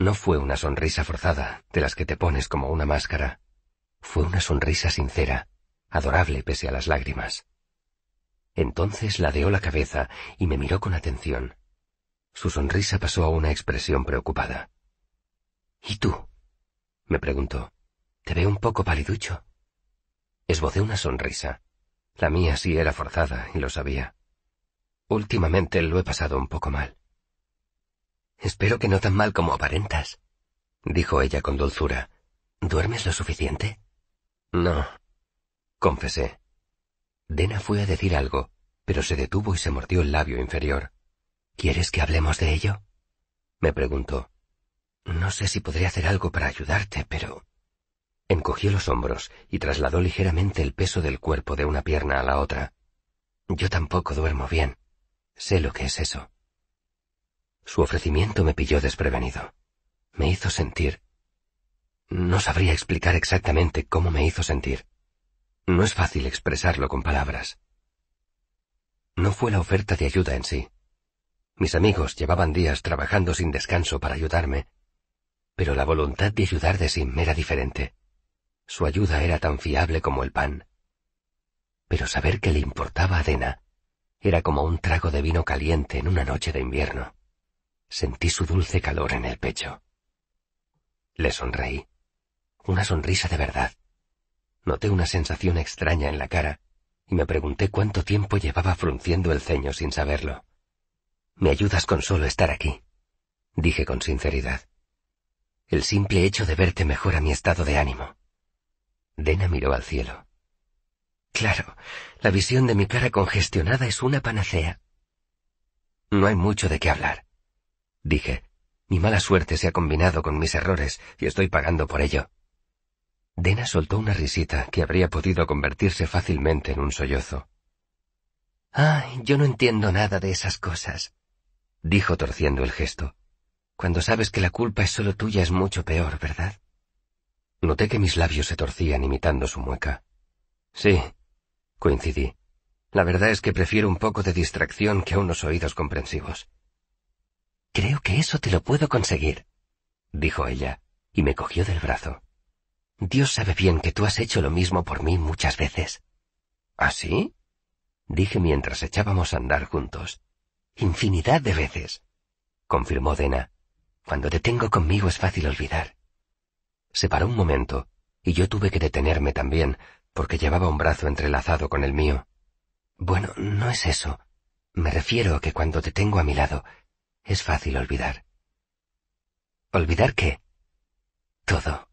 No fue una sonrisa forzada, de las que te pones como una máscara. Fue una sonrisa sincera, adorable pese a las lágrimas. Entonces ladeó la cabeza y me miró con atención. Su sonrisa pasó a una expresión preocupada. ¿Y tú? me preguntó. Te veo un poco paliducho. Esbocé una sonrisa. La mía sí era forzada y lo sabía. Últimamente lo he pasado un poco mal. Espero que no tan mal como aparentas, dijo ella con dulzura. ¿Duermes lo suficiente? No, confesé. Dena fue a decir algo, pero se detuvo y se mordió el labio inferior. ¿Quieres que hablemos de ello? me preguntó. No sé si podré hacer algo para ayudarte, pero... Encogió los hombros y trasladó ligeramente el peso del cuerpo de una pierna a la otra. Yo tampoco duermo bien. Sé lo que es eso. Su ofrecimiento me pilló desprevenido. Me hizo sentir... No sabría explicar exactamente cómo me hizo sentir. No es fácil expresarlo con palabras. No fue la oferta de ayuda en sí. Mis amigos llevaban días trabajando sin descanso para ayudarme, pero la voluntad de ayudar de me era diferente. Su ayuda era tan fiable como el pan. Pero saber que le importaba Adena era como un trago de vino caliente en una noche de invierno. Sentí su dulce calor en el pecho. Le sonreí. Una sonrisa de verdad. Noté una sensación extraña en la cara y me pregunté cuánto tiempo llevaba frunciendo el ceño sin saberlo. Me ayudas con solo estar aquí, dije con sinceridad. El simple hecho de verte mejora mi estado de ánimo. Dena miró al cielo. Claro, la visión de mi cara congestionada es una panacea. No hay mucho de qué hablar dije. Mi mala suerte se ha combinado con mis errores y estoy pagando por ello. Dena soltó una risita que habría podido convertirse fácilmente en un sollozo. Ay, yo no entiendo nada de esas cosas, dijo torciendo el gesto. Cuando sabes que la culpa es solo tuya es mucho peor, ¿verdad? Noté que mis labios se torcían imitando su mueca. Sí, coincidí. La verdad es que prefiero un poco de distracción que unos oídos comprensivos. Creo que eso te lo puedo conseguir, dijo ella, y me cogió del brazo. Dios sabe bien que tú has hecho lo mismo por mí muchas veces. ¿Así? ¿Ah, dije mientras echábamos a andar juntos. Infinidad de veces, confirmó Dena. Cuando te tengo conmigo es fácil olvidar. Se paró un momento, y yo tuve que detenerme también, porque llevaba un brazo entrelazado con el mío. Bueno, no es eso. Me refiero a que cuando te tengo a mi lado, es fácil olvidar. ¿Olvidar qué? Todo,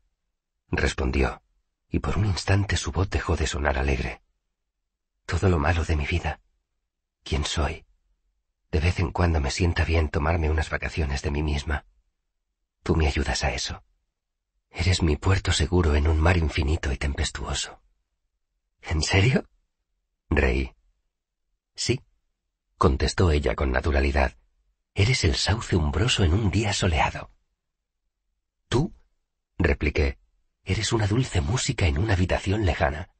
respondió, y por un instante su voz dejó de sonar alegre. Todo lo malo de mi vida. ¿Quién soy? De vez en cuando me sienta bien tomarme unas vacaciones de mí misma. Tú me ayudas a eso. Eres mi puerto seguro en un mar infinito y tempestuoso. ¿En serio? Reí. Sí, contestó ella con naturalidad, Eres el sauce umbroso en un día soleado. Tú, repliqué, eres una dulce música en una habitación lejana.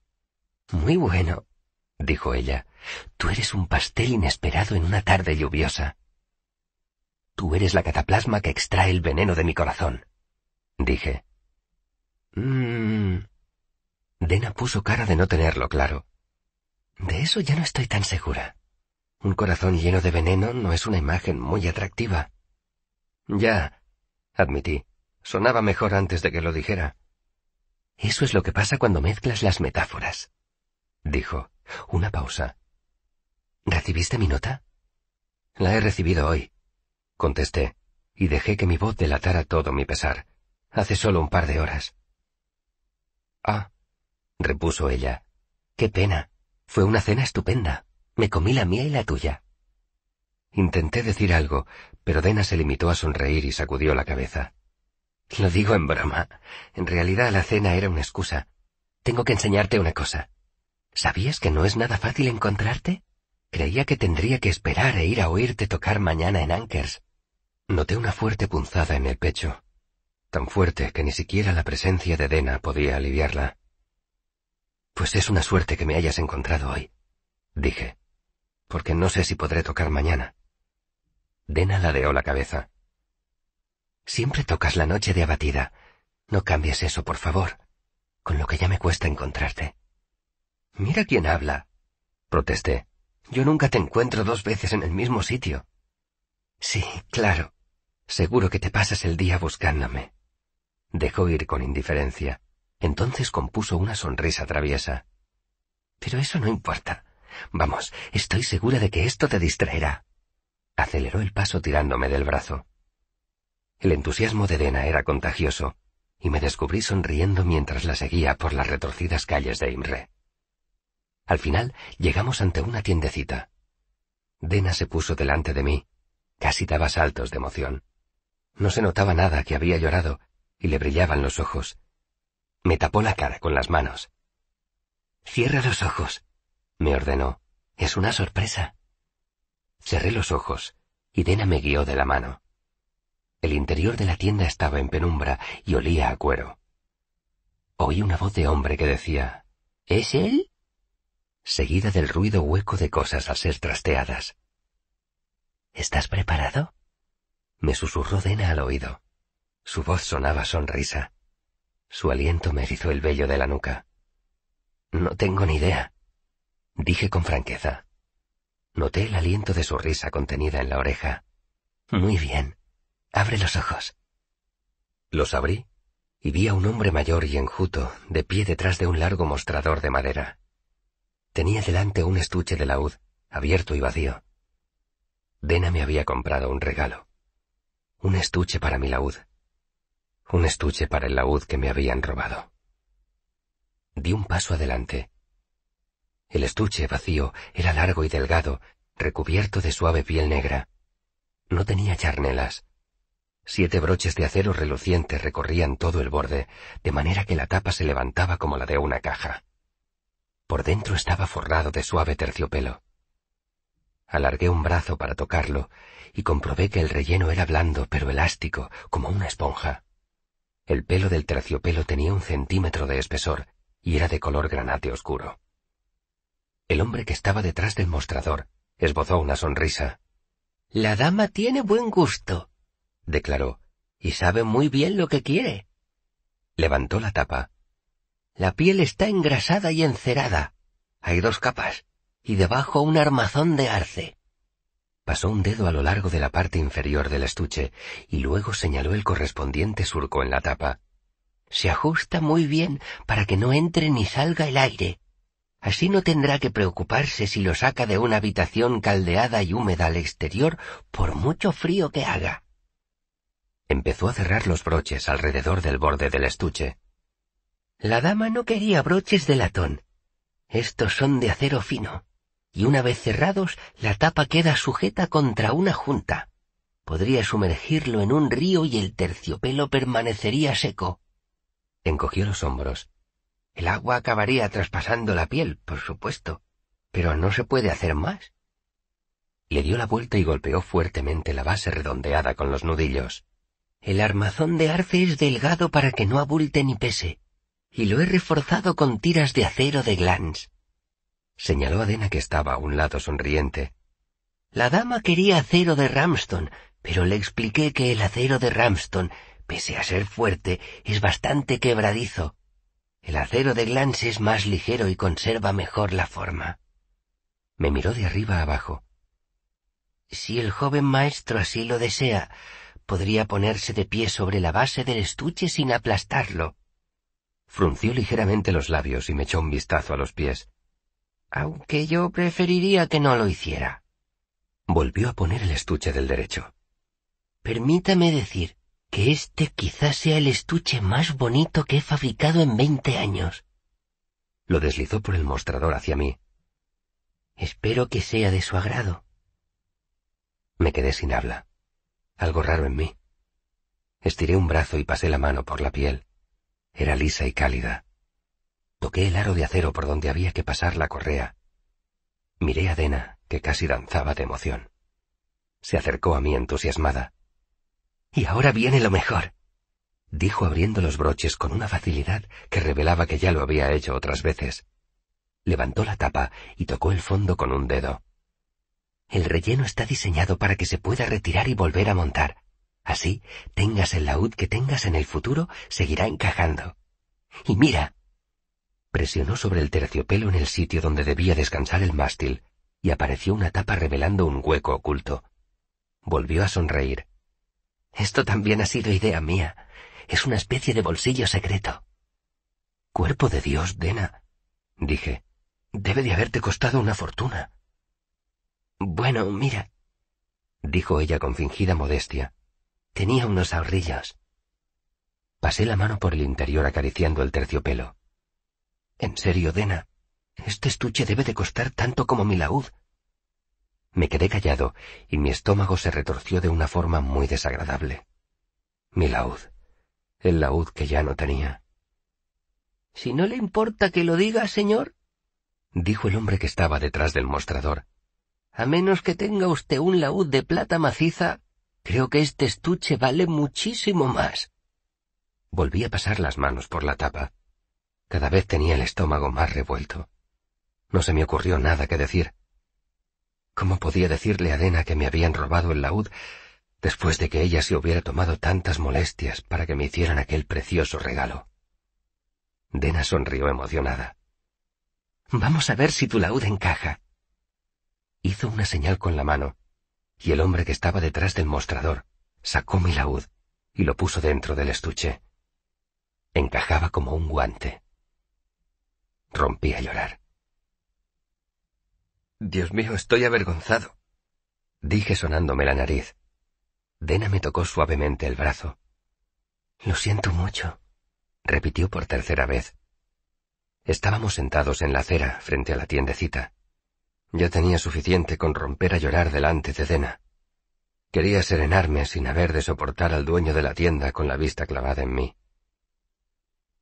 Muy bueno, dijo ella. Tú eres un pastel inesperado en una tarde lluviosa. Tú eres la cataplasma que extrae el veneno de mi corazón, dije. Mmm. Dena puso cara de no tenerlo claro. De eso ya no estoy tan segura. Un corazón lleno de veneno no es una imagen muy atractiva. Ya, admití. Sonaba mejor antes de que lo dijera. Eso es lo que pasa cuando mezclas las metáforas, dijo. Una pausa. ¿Recibiste mi nota? La he recibido hoy, contesté, y dejé que mi voz delatara todo mi pesar. Hace solo un par de horas. Ah, repuso ella. Qué pena. Fue una cena estupenda. Me comí la mía y la tuya. Intenté decir algo, pero Dena se limitó a sonreír y sacudió la cabeza. Lo digo en broma. En realidad la cena era una excusa. Tengo que enseñarte una cosa. ¿Sabías que no es nada fácil encontrarte? Creía que tendría que esperar e ir a oírte tocar mañana en Ankers. Noté una fuerte punzada en el pecho, tan fuerte que ni siquiera la presencia de Dena podía aliviarla. Pues es una suerte que me hayas encontrado hoy, dije porque no sé si podré tocar mañana. Dena ladeó la cabeza. Siempre tocas la noche de abatida. No cambies eso, por favor, con lo que ya me cuesta encontrarte. Mira quién habla, protesté. Yo nunca te encuentro dos veces en el mismo sitio. Sí, claro. Seguro que te pasas el día buscándome. Dejó ir con indiferencia. Entonces compuso una sonrisa traviesa. Pero eso no importa. Vamos, estoy segura de que esto te distraerá. Aceleró el paso tirándome del brazo. El entusiasmo de Dena era contagioso, y me descubrí sonriendo mientras la seguía por las retorcidas calles de Imre. Al final llegamos ante una tiendecita. Dena se puso delante de mí. Casi daba saltos de emoción. No se notaba nada que había llorado, y le brillaban los ojos. Me tapó la cara con las manos. Cierra los ojos, me ordenó. Es una sorpresa. Cerré los ojos y Dena me guió de la mano. El interior de la tienda estaba en penumbra y olía a cuero. Oí una voz de hombre que decía ¿Es él? seguida del ruido hueco de cosas al ser trasteadas. ¿Estás preparado? me susurró Dena al oído. Su voz sonaba sonrisa. Su aliento me erizó el vello de la nuca. No tengo ni idea, dije con franqueza. Noté el aliento de su risa contenida en la oreja. Muy bien. Abre los ojos. Los abrí y vi a un hombre mayor y enjuto de pie detrás de un largo mostrador de madera. Tenía delante un estuche de laúd, abierto y vacío. Dena me había comprado un regalo. Un estuche para mi laúd. Un estuche para el laúd que me habían robado. Di un paso adelante el estuche vacío era largo y delgado, recubierto de suave piel negra. No tenía charnelas. Siete broches de acero reluciente recorrían todo el borde, de manera que la tapa se levantaba como la de una caja. Por dentro estaba forrado de suave terciopelo. Alargué un brazo para tocarlo y comprobé que el relleno era blando pero elástico, como una esponja. El pelo del terciopelo tenía un centímetro de espesor y era de color granate oscuro. El hombre que estaba detrás del mostrador esbozó una sonrisa. La dama tiene buen gusto, declaró, y sabe muy bien lo que quiere. Levantó la tapa. La piel está engrasada y encerada. Hay dos capas, y debajo un armazón de arce. Pasó un dedo a lo largo de la parte inferior del estuche y luego señaló el correspondiente surco en la tapa. Se ajusta muy bien para que no entre ni salga el aire. Así no tendrá que preocuparse si lo saca de una habitación caldeada y húmeda al exterior por mucho frío que haga. Empezó a cerrar los broches alrededor del borde del estuche. La dama no quería broches de latón. Estos son de acero fino, y una vez cerrados, la tapa queda sujeta contra una junta. Podría sumergirlo en un río y el terciopelo permanecería seco. Encogió los hombros el agua acabaría traspasando la piel, por supuesto, pero no se puede hacer más. Le dio la vuelta y golpeó fuertemente la base redondeada con los nudillos. El armazón de arce es delgado para que no abulte ni pese, y lo he reforzado con tiras de acero de glans. Señaló Adena, que estaba a un lado sonriente. La dama quería acero de Ramston, pero le expliqué que el acero de Ramston, pese a ser fuerte, es bastante quebradizo. El acero de glance es más ligero y conserva mejor la forma. Me miró de arriba abajo. Si el joven maestro así lo desea, podría ponerse de pie sobre la base del estuche sin aplastarlo. Frunció ligeramente los labios y me echó un vistazo a los pies. Aunque yo preferiría que no lo hiciera. Volvió a poner el estuche del derecho. Permítame decir, que este quizás sea el estuche más bonito que he fabricado en veinte años. Lo deslizó por el mostrador hacia mí. Espero que sea de su agrado. Me quedé sin habla. Algo raro en mí. Estiré un brazo y pasé la mano por la piel. Era lisa y cálida. Toqué el aro de acero por donde había que pasar la correa. Miré a Dena, que casi danzaba de emoción. Se acercó a mí entusiasmada. Y ahora viene lo mejor, dijo abriendo los broches con una facilidad que revelaba que ya lo había hecho otras veces. Levantó la tapa y tocó el fondo con un dedo. El relleno está diseñado para que se pueda retirar y volver a montar. Así, tengas el laúd que tengas en el futuro, seguirá encajando. Y mira. Presionó sobre el terciopelo en el sitio donde debía descansar el mástil, y apareció una tapa revelando un hueco oculto. Volvió a sonreír. Esto también ha sido idea mía. Es una especie de bolsillo secreto. Cuerpo de Dios, Dena, dije. Debe de haberte costado una fortuna. Bueno, mira, dijo ella con fingida modestia. Tenía unos ahorrillos. Pasé la mano por el interior acariciando el terciopelo. En serio, Dena, este estuche debe de costar tanto como mi laúd. Me quedé callado y mi estómago se retorció de una forma muy desagradable. Mi laúd. El laúd que ya no tenía. Si no le importa que lo diga, señor, dijo el hombre que estaba detrás del mostrador. A menos que tenga usted un laúd de plata maciza, creo que este estuche vale muchísimo más. Volví a pasar las manos por la tapa. Cada vez tenía el estómago más revuelto. No se me ocurrió nada que decir, ¿Cómo podía decirle a Dena que me habían robado el laúd después de que ella se hubiera tomado tantas molestias para que me hicieran aquel precioso regalo? Dena sonrió emocionada. Vamos a ver si tu laúd encaja. Hizo una señal con la mano, y el hombre que estaba detrás del mostrador sacó mi laúd y lo puso dentro del estuche. Encajaba como un guante. Rompí a llorar. Dios mío, estoy avergonzado. Dije sonándome la nariz. Dena me tocó suavemente el brazo. Lo siento mucho, repitió por tercera vez. Estábamos sentados en la acera frente a la tiendecita. Yo tenía suficiente con romper a llorar delante de Dena. Quería serenarme sin haber de soportar al dueño de la tienda con la vista clavada en mí.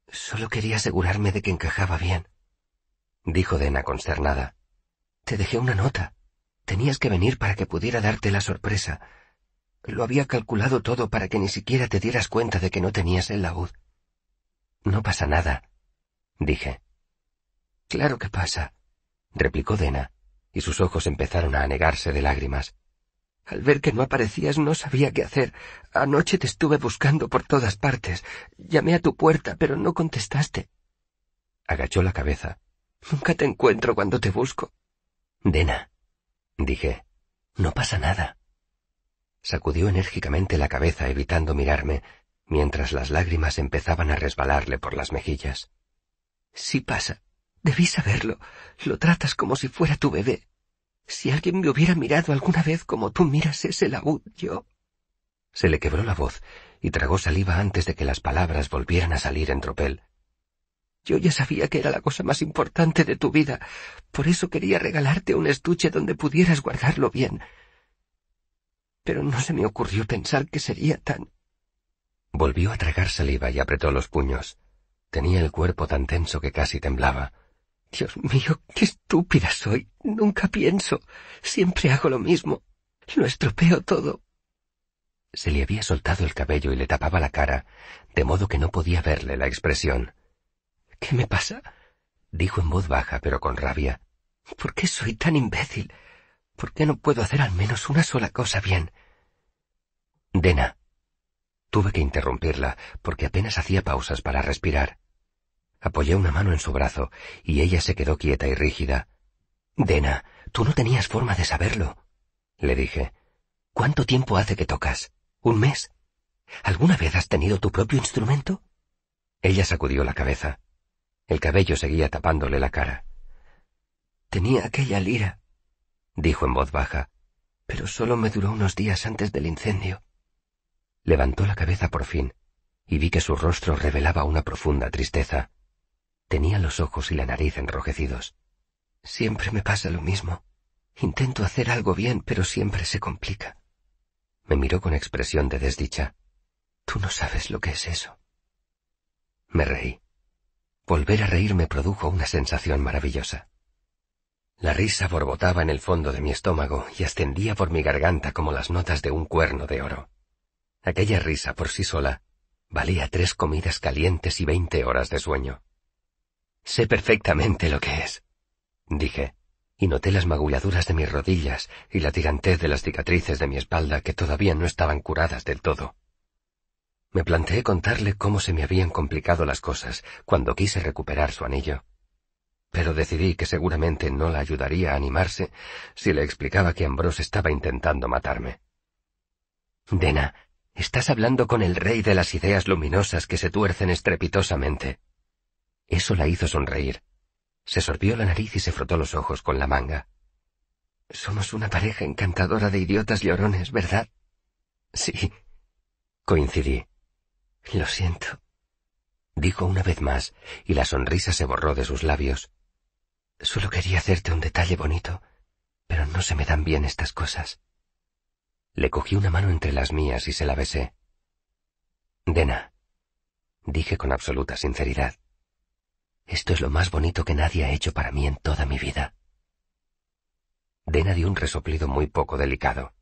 Solo quería asegurarme de que encajaba bien, dijo Dena consternada. Te dejé una nota. Tenías que venir para que pudiera darte la sorpresa. Lo había calculado todo para que ni siquiera te dieras cuenta de que no tenías el laúd. No pasa nada, dije. Claro que pasa, replicó Dena, y sus ojos empezaron a anegarse de lágrimas. Al ver que no aparecías no sabía qué hacer. Anoche te estuve buscando por todas partes. Llamé a tu puerta, pero no contestaste. Agachó la cabeza. Nunca te encuentro cuando te busco. Dena, dije, no pasa nada. Sacudió enérgicamente la cabeza evitando mirarme, mientras las lágrimas empezaban a resbalarle por las mejillas. Sí pasa. Debí saberlo. Lo tratas como si fuera tu bebé. Si alguien me hubiera mirado alguna vez como tú miras ese laúd, yo. Se le quebró la voz y tragó saliva antes de que las palabras volvieran a salir en tropel. Yo ya sabía que era la cosa más importante de tu vida. Por eso quería regalarte un estuche donde pudieras guardarlo bien. Pero no se me ocurrió pensar que sería tan... Volvió a tragar saliva y apretó los puños. Tenía el cuerpo tan tenso que casi temblaba. Dios mío, qué estúpida soy. Nunca pienso. Siempre hago lo mismo. Lo estropeo todo. Se le había soltado el cabello y le tapaba la cara, de modo que no podía verle la expresión. ¿Qué me pasa? dijo en voz baja pero con rabia. ¿Por qué soy tan imbécil? ¿Por qué no puedo hacer al menos una sola cosa bien? Dena. Tuve que interrumpirla porque apenas hacía pausas para respirar. Apoyé una mano en su brazo y ella se quedó quieta y rígida. Dena, tú no tenías forma de saberlo, le dije. ¿Cuánto tiempo hace que tocas? ¿Un mes? ¿Alguna vez has tenido tu propio instrumento? Ella sacudió la cabeza. El cabello seguía tapándole la cara. Tenía aquella lira, dijo en voz baja, pero solo me duró unos días antes del incendio. Levantó la cabeza por fin, y vi que su rostro revelaba una profunda tristeza. Tenía los ojos y la nariz enrojecidos. Siempre me pasa lo mismo. Intento hacer algo bien, pero siempre se complica. Me miró con expresión de desdicha. Tú no sabes lo que es eso. Me reí. Volver a me produjo una sensación maravillosa. La risa borbotaba en el fondo de mi estómago y ascendía por mi garganta como las notas de un cuerno de oro. Aquella risa por sí sola valía tres comidas calientes y veinte horas de sueño. Sé perfectamente lo que es, dije, y noté las magulladuras de mis rodillas y la tirantez de las cicatrices de mi espalda que todavía no estaban curadas del todo. Me planteé contarle cómo se me habían complicado las cosas cuando quise recuperar su anillo. Pero decidí que seguramente no la ayudaría a animarse si le explicaba que Ambrose estaba intentando matarme. Dena, estás hablando con el rey de las ideas luminosas que se tuercen estrepitosamente. Eso la hizo sonreír. Se sorbió la nariz y se frotó los ojos con la manga. Somos una pareja encantadora de idiotas llorones, ¿verdad? Sí, coincidí. Lo siento, dijo una vez más, y la sonrisa se borró de sus labios. Solo quería hacerte un detalle bonito, pero no se me dan bien estas cosas. Le cogí una mano entre las mías y se la besé. Dena, dije con absoluta sinceridad, esto es lo más bonito que nadie ha hecho para mí en toda mi vida. Dena dio un resoplido muy poco delicado.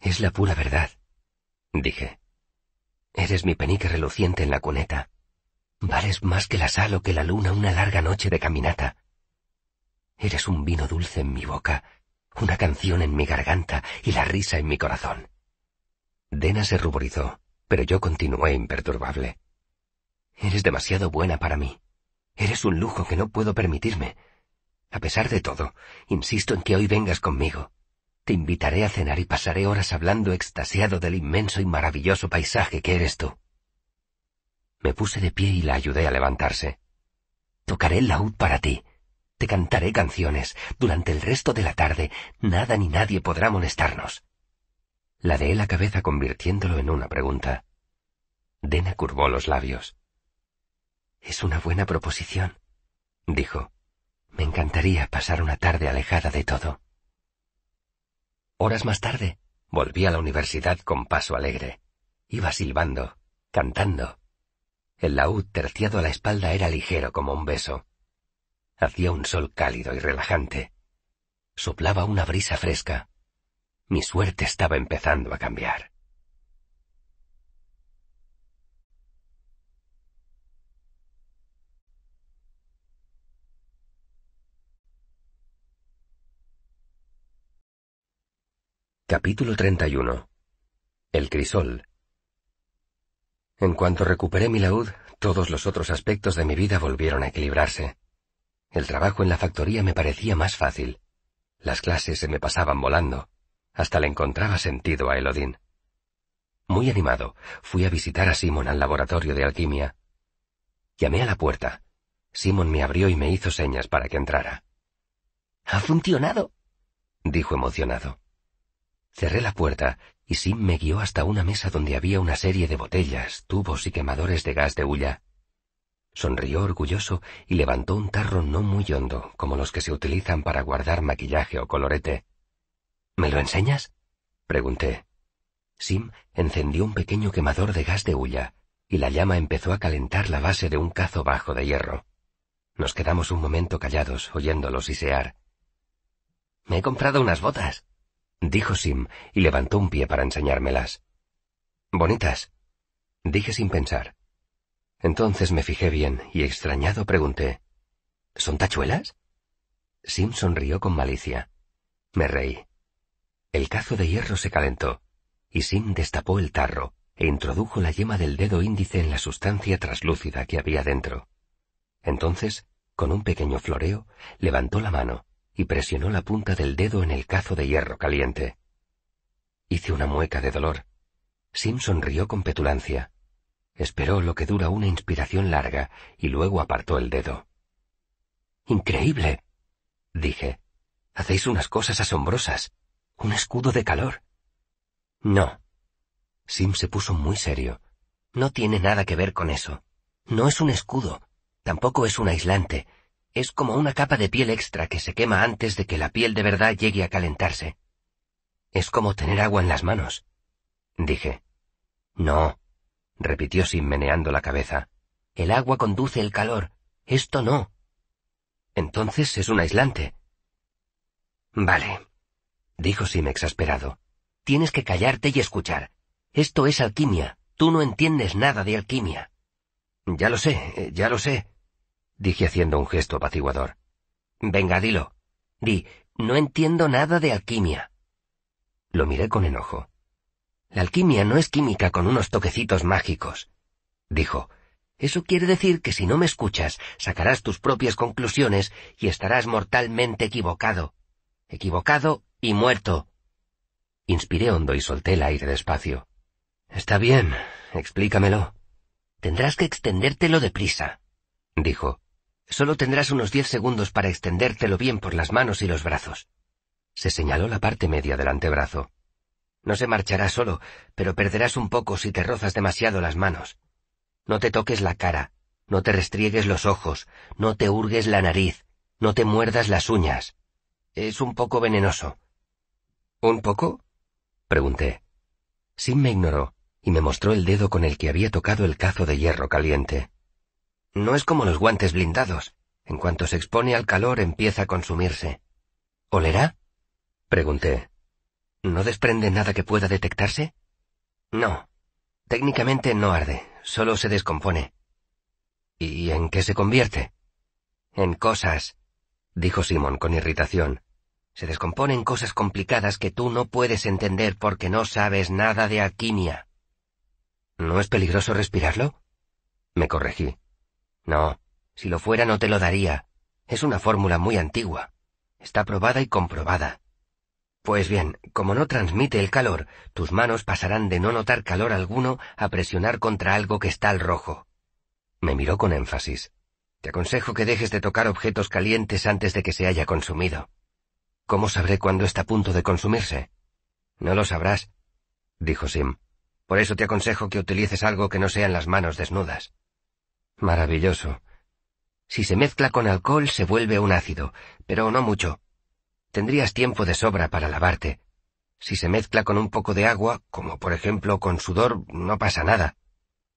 Es la pura verdad, dije. Eres mi penique reluciente en la cuneta. Vales más que la sal o que la luna una larga noche de caminata. Eres un vino dulce en mi boca, una canción en mi garganta y la risa en mi corazón. Dena se ruborizó, pero yo continué imperturbable. Eres demasiado buena para mí. Eres un lujo que no puedo permitirme. A pesar de todo, insisto en que hoy vengas conmigo. Te invitaré a cenar y pasaré horas hablando extasiado del inmenso y maravilloso paisaje que eres tú. Me puse de pie y la ayudé a levantarse. Tocaré el laúd para ti. Te cantaré canciones. Durante el resto de la tarde, nada ni nadie podrá molestarnos. deé la cabeza convirtiéndolo en una pregunta. Dena curvó los labios. Es una buena proposición, dijo. Me encantaría pasar una tarde alejada de todo. Horas más tarde, volví a la universidad con paso alegre. Iba silbando, cantando. El laúd terciado a la espalda era ligero como un beso. Hacía un sol cálido y relajante. Soplaba una brisa fresca. Mi suerte estaba empezando a cambiar. Capítulo 31. El crisol. En cuanto recuperé mi laúd, todos los otros aspectos de mi vida volvieron a equilibrarse. El trabajo en la factoría me parecía más fácil. Las clases se me pasaban volando. Hasta le encontraba sentido a Elodín. Muy animado, fui a visitar a Simon al laboratorio de alquimia. Llamé a la puerta. Simon me abrió y me hizo señas para que entrara. Ha funcionado, dijo emocionado. Cerré la puerta y Sim me guió hasta una mesa donde había una serie de botellas, tubos y quemadores de gas de hulla. Sonrió orgulloso y levantó un tarro no muy hondo, como los que se utilizan para guardar maquillaje o colorete. ¿Me lo enseñas? pregunté. Sim encendió un pequeño quemador de gas de hulla, y la llama empezó a calentar la base de un cazo bajo de hierro. Nos quedamos un momento callados, oyéndolo sisear. Me he comprado unas botas, dijo Sim y levantó un pie para enseñármelas. Bonitas, dije sin pensar. Entonces me fijé bien y extrañado pregunté, ¿Son tachuelas? Sim sonrió con malicia. Me reí. El cazo de hierro se calentó, y Sim destapó el tarro e introdujo la yema del dedo índice en la sustancia traslúcida que había dentro. Entonces, con un pequeño floreo, levantó la mano y presionó la punta del dedo en el cazo de hierro caliente. Hice una mueca de dolor. Sim sonrió con petulancia. Esperó lo que dura una inspiración larga y luego apartó el dedo. Increíble, dije. Hacéis unas cosas asombrosas. Un escudo de calor. No. Sim se puso muy serio. No tiene nada que ver con eso. No es un escudo. Tampoco es un aislante. Es como una capa de piel extra que se quema antes de que la piel de verdad llegue a calentarse. Es como tener agua en las manos. Dije. No, repitió Sin meneando la cabeza. El agua conduce el calor. Esto no. Entonces es un aislante. Vale, dijo Sim exasperado. Tienes que callarte y escuchar. Esto es alquimia. Tú no entiendes nada de alquimia. Ya lo sé, eh, ya lo sé, dije haciendo un gesto apaciguador. Venga, dilo. Di, no entiendo nada de alquimia. Lo miré con enojo. La alquimia no es química con unos toquecitos mágicos, dijo. Eso quiere decir que si no me escuchas, sacarás tus propias conclusiones y estarás mortalmente equivocado. Equivocado y muerto. Inspiré hondo y solté el aire despacio. Está bien, explícamelo. Tendrás que extendértelo deprisa, dijo. Solo tendrás unos diez segundos para extendértelo bien por las manos y los brazos. Se señaló la parte media del antebrazo. No se marchará solo, pero perderás un poco si te rozas demasiado las manos. No te toques la cara, no te restriegues los ojos, no te hurgues la nariz, no te muerdas las uñas. Es un poco venenoso. ¿Un poco? pregunté. Sim me ignoró y me mostró el dedo con el que había tocado el cazo de hierro caliente. No es como los guantes blindados. En cuanto se expone al calor empieza a consumirse. ¿Olerá? Pregunté. ¿No desprende nada que pueda detectarse? No. Técnicamente no arde, solo se descompone. ¿Y en qué se convierte? En cosas, dijo Simón con irritación. Se descomponen cosas complicadas que tú no puedes entender porque no sabes nada de alquimia. ¿No es peligroso respirarlo? Me corregí. No, si lo fuera no te lo daría. Es una fórmula muy antigua. Está probada y comprobada. Pues bien, como no transmite el calor, tus manos pasarán de no notar calor alguno a presionar contra algo que está al rojo. Me miró con énfasis. Te aconsejo que dejes de tocar objetos calientes antes de que se haya consumido. ¿Cómo sabré cuándo está a punto de consumirse? No lo sabrás, dijo Sim. Por eso te aconsejo que utilices algo que no sean las manos desnudas. Maravilloso. Si se mezcla con alcohol se vuelve un ácido, pero no mucho. Tendrías tiempo de sobra para lavarte. Si se mezcla con un poco de agua, como por ejemplo con sudor, no pasa nada.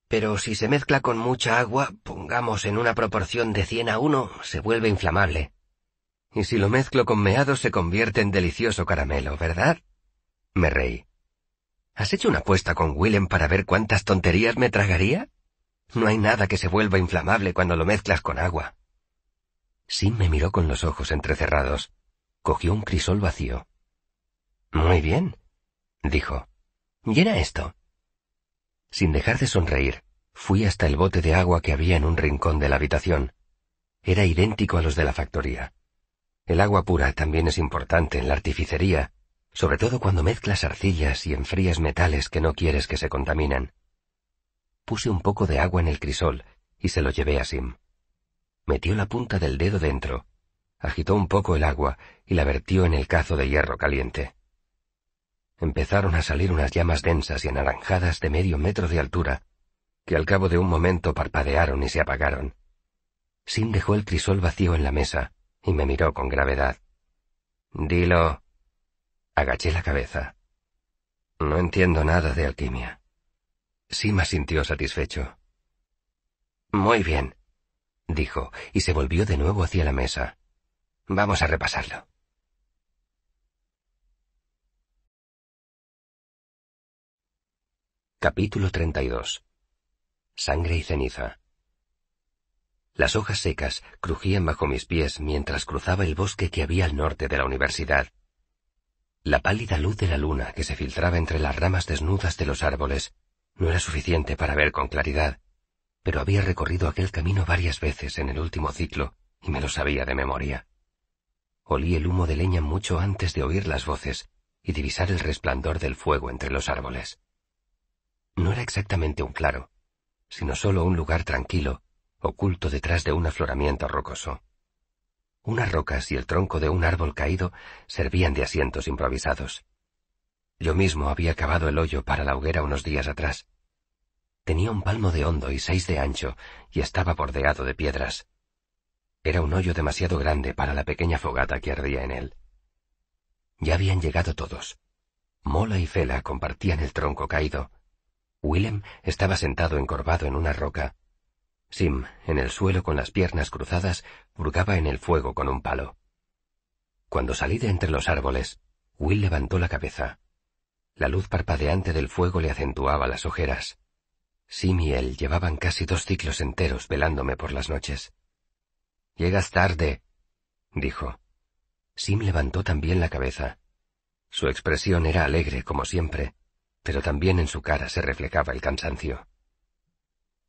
Pero si se mezcla con mucha agua, pongamos en una proporción de cien a uno, se vuelve inflamable. Y si lo mezclo con meado se convierte en delicioso caramelo, ¿verdad? Me reí. ¿Has hecho una apuesta con Willem para ver cuántas tonterías me tragaría? No hay nada que se vuelva inflamable cuando lo mezclas con agua. Sim me miró con los ojos entrecerrados. Cogió un crisol vacío. Muy bien, dijo. Llena esto. Sin dejar de sonreír, fui hasta el bote de agua que había en un rincón de la habitación. Era idéntico a los de la factoría. El agua pura también es importante en la artificería, sobre todo cuando mezclas arcillas y enfrías metales que no quieres que se contaminan. Puse un poco de agua en el crisol y se lo llevé a Sim. Metió la punta del dedo dentro, agitó un poco el agua y la vertió en el cazo de hierro caliente. Empezaron a salir unas llamas densas y anaranjadas de medio metro de altura, que al cabo de un momento parpadearon y se apagaron. Sim dejó el crisol vacío en la mesa y me miró con gravedad. Dilo. Agaché la cabeza. No entiendo nada de alquimia. Sima sintió satisfecho. Muy bien, dijo, y se volvió de nuevo hacia la mesa. Vamos a repasarlo. Capítulo 32. Sangre y ceniza. Las hojas secas crujían bajo mis pies mientras cruzaba el bosque que había al norte de la universidad. La pálida luz de la luna que se filtraba entre las ramas desnudas de los árboles no era suficiente para ver con claridad, pero había recorrido aquel camino varias veces en el último ciclo y me lo sabía de memoria. Olí el humo de leña mucho antes de oír las voces y divisar el resplandor del fuego entre los árboles. No era exactamente un claro, sino solo un lugar tranquilo, oculto detrás de un afloramiento rocoso. Unas rocas y el tronco de un árbol caído servían de asientos improvisados. Yo mismo había cavado el hoyo para la hoguera unos días atrás. Tenía un palmo de hondo y seis de ancho, y estaba bordeado de piedras. Era un hoyo demasiado grande para la pequeña fogata que ardía en él. Ya habían llegado todos. Mola y Fela compartían el tronco caído. Willem estaba sentado encorvado en una roca. Sim, en el suelo con las piernas cruzadas, hurgaba en el fuego con un palo. Cuando salí de entre los árboles, Will levantó la cabeza la luz parpadeante del fuego le acentuaba las ojeras. Sim y él llevaban casi dos ciclos enteros velándome por las noches. Llegas tarde, dijo. Sim levantó también la cabeza. Su expresión era alegre, como siempre, pero también en su cara se reflejaba el cansancio.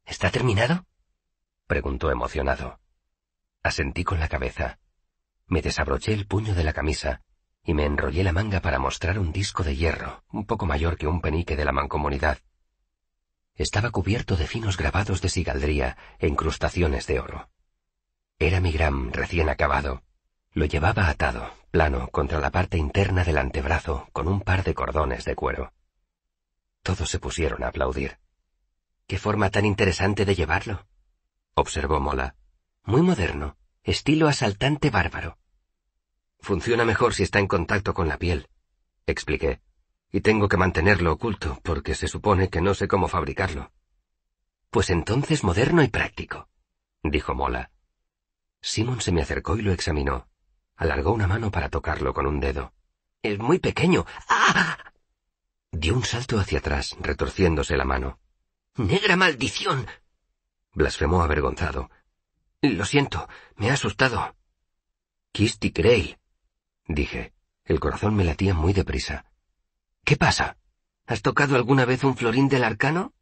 ¿Está terminado? preguntó emocionado. Asentí con la cabeza. Me desabroché el puño de la camisa y me enrollé la manga para mostrar un disco de hierro, un poco mayor que un penique de la mancomunidad. Estaba cubierto de finos grabados de sigaldría e incrustaciones de oro. Era mi gram recién acabado. Lo llevaba atado, plano, contra la parte interna del antebrazo, con un par de cordones de cuero. Todos se pusieron a aplaudir. Qué forma tan interesante de llevarlo, observó Mola. Muy moderno, estilo asaltante bárbaro. Funciona mejor si está en contacto con la piel, expliqué. Y tengo que mantenerlo oculto porque se supone que no sé cómo fabricarlo. Pues entonces moderno y práctico, dijo Mola. Simon se me acercó y lo examinó. Alargó una mano para tocarlo con un dedo. Es muy pequeño. ¡Ah! Dio un salto hacia atrás, retorciéndose la mano. ¡Negra maldición! blasfemó avergonzado. Lo siento, me ha asustado. Kisty Krey dije. El corazón me latía muy deprisa. ¿Qué pasa? ¿Has tocado alguna vez un florín del arcano?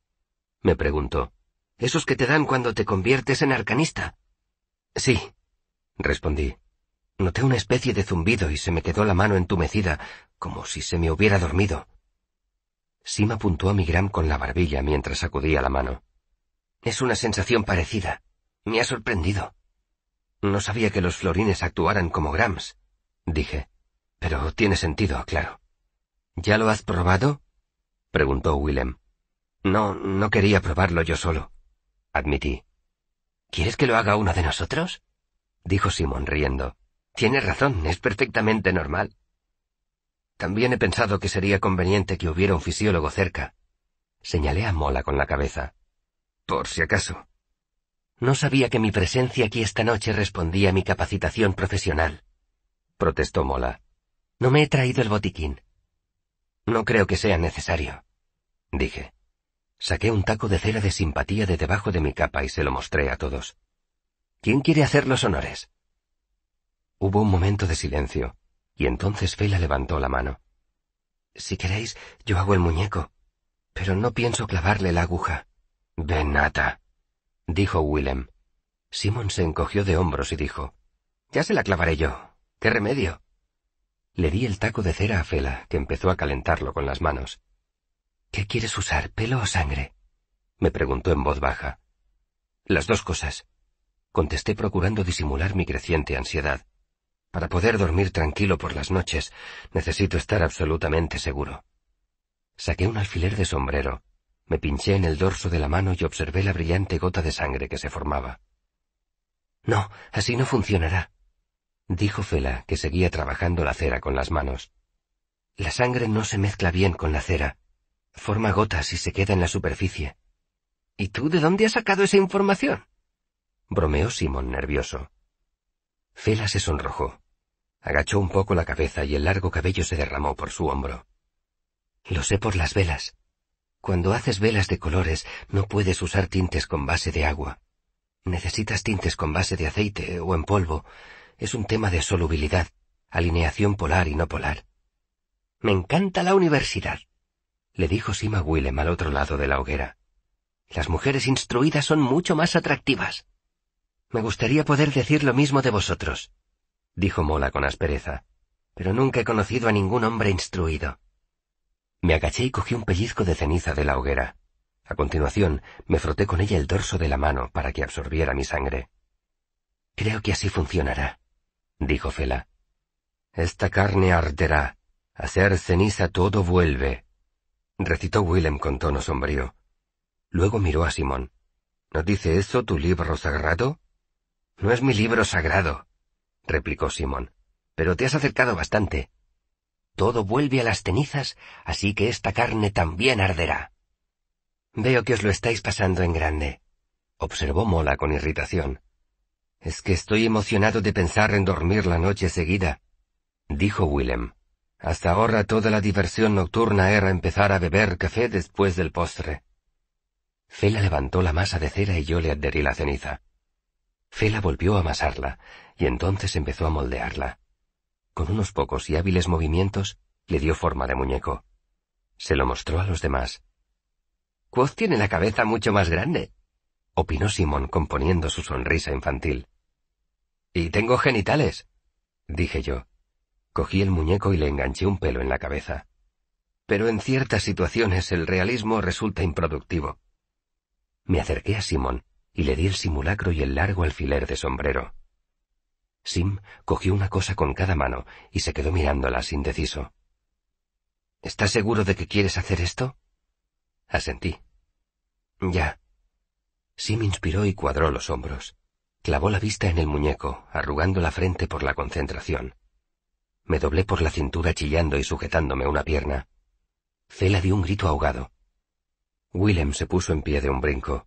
me preguntó. Esos que te dan cuando te conviertes en arcanista. Sí, respondí. Noté una especie de zumbido y se me quedó la mano entumecida, como si se me hubiera dormido. Sima apuntó a gram con la barbilla mientras sacudía la mano. Es una sensación parecida. Me ha sorprendido. No sabía que los florines actuaran como Grams dije. Pero tiene sentido, claro. ¿Ya lo has probado? preguntó Willem. No, no quería probarlo yo solo, admití. ¿Quieres que lo haga uno de nosotros? dijo Simon riendo. Tienes razón, es perfectamente normal. También he pensado que sería conveniente que hubiera un fisiólogo cerca. Señalé a Mola con la cabeza. Por si acaso. No sabía que mi presencia aquí esta noche respondía a mi capacitación profesional protestó Mola. No me he traído el botiquín. No creo que sea necesario, dije. Saqué un taco de cera de simpatía de debajo de mi capa y se lo mostré a todos. ¿Quién quiere hacer los honores? Hubo un momento de silencio, y entonces Fela levantó la mano. Si queréis, yo hago el muñeco, pero no pienso clavarle la aguja. Benata, dijo Willem. Simon se encogió de hombros y dijo, Ya se la clavaré yo, ¿Qué remedio? Le di el taco de cera a Fela, que empezó a calentarlo con las manos. ¿Qué quieres usar, pelo o sangre? me preguntó en voz baja. Las dos cosas, contesté procurando disimular mi creciente ansiedad. Para poder dormir tranquilo por las noches, necesito estar absolutamente seguro. Saqué un alfiler de sombrero, me pinché en el dorso de la mano y observé la brillante gota de sangre que se formaba. No, así no funcionará, dijo Fela, que seguía trabajando la cera con las manos. La sangre no se mezcla bien con la cera. Forma gotas y se queda en la superficie. ¿Y tú de dónde has sacado esa información? bromeó Simón nervioso. Fela se sonrojó. Agachó un poco la cabeza y el largo cabello se derramó por su hombro. Lo sé por las velas. Cuando haces velas de colores no puedes usar tintes con base de agua. Necesitas tintes con base de aceite o en polvo, es un tema de solubilidad, alineación polar y no polar. Me encanta la universidad, le dijo Sima Willem al otro lado de la hoguera. Las mujeres instruidas son mucho más atractivas. Me gustaría poder decir lo mismo de vosotros, dijo Mola con aspereza, pero nunca he conocido a ningún hombre instruido. Me agaché y cogí un pellizco de ceniza de la hoguera. A continuación, me froté con ella el dorso de la mano para que absorbiera mi sangre. Creo que así funcionará, dijo Fela. Esta carne arderá. A ser ceniza todo vuelve. Recitó Willem con tono sombrío. Luego miró a Simón. ¿No dice eso tu libro sagrado? No es mi libro sagrado, replicó Simón. Pero te has acercado bastante. Todo vuelve a las cenizas, así que esta carne también arderá. Veo que os lo estáis pasando en grande, observó Mola con irritación. Es que estoy emocionado de pensar en dormir la noche seguida, dijo Willem. Hasta ahora toda la diversión nocturna era empezar a beber café después del postre. Fela levantó la masa de cera y yo le adherí la ceniza. Fela volvió a amasarla, y entonces empezó a moldearla. Con unos pocos y hábiles movimientos, le dio forma de muñeco. Se lo mostró a los demás. Quoth tiene la cabeza mucho más grande, opinó Simón componiendo su sonrisa infantil. Y tengo genitales, dije yo. Cogí el muñeco y le enganché un pelo en la cabeza. Pero en ciertas situaciones el realismo resulta improductivo. Me acerqué a Simón y le di el simulacro y el largo alfiler de sombrero. Sim cogió una cosa con cada mano y se quedó mirándola indeciso. ¿Estás seguro de que quieres hacer esto? Asentí. Ya. Sim inspiró y cuadró los hombros. Clavó la vista en el muñeco, arrugando la frente por la concentración. Me doblé por la cintura chillando y sujetándome una pierna. Cela dio un grito ahogado. Willem se puso en pie de un brinco.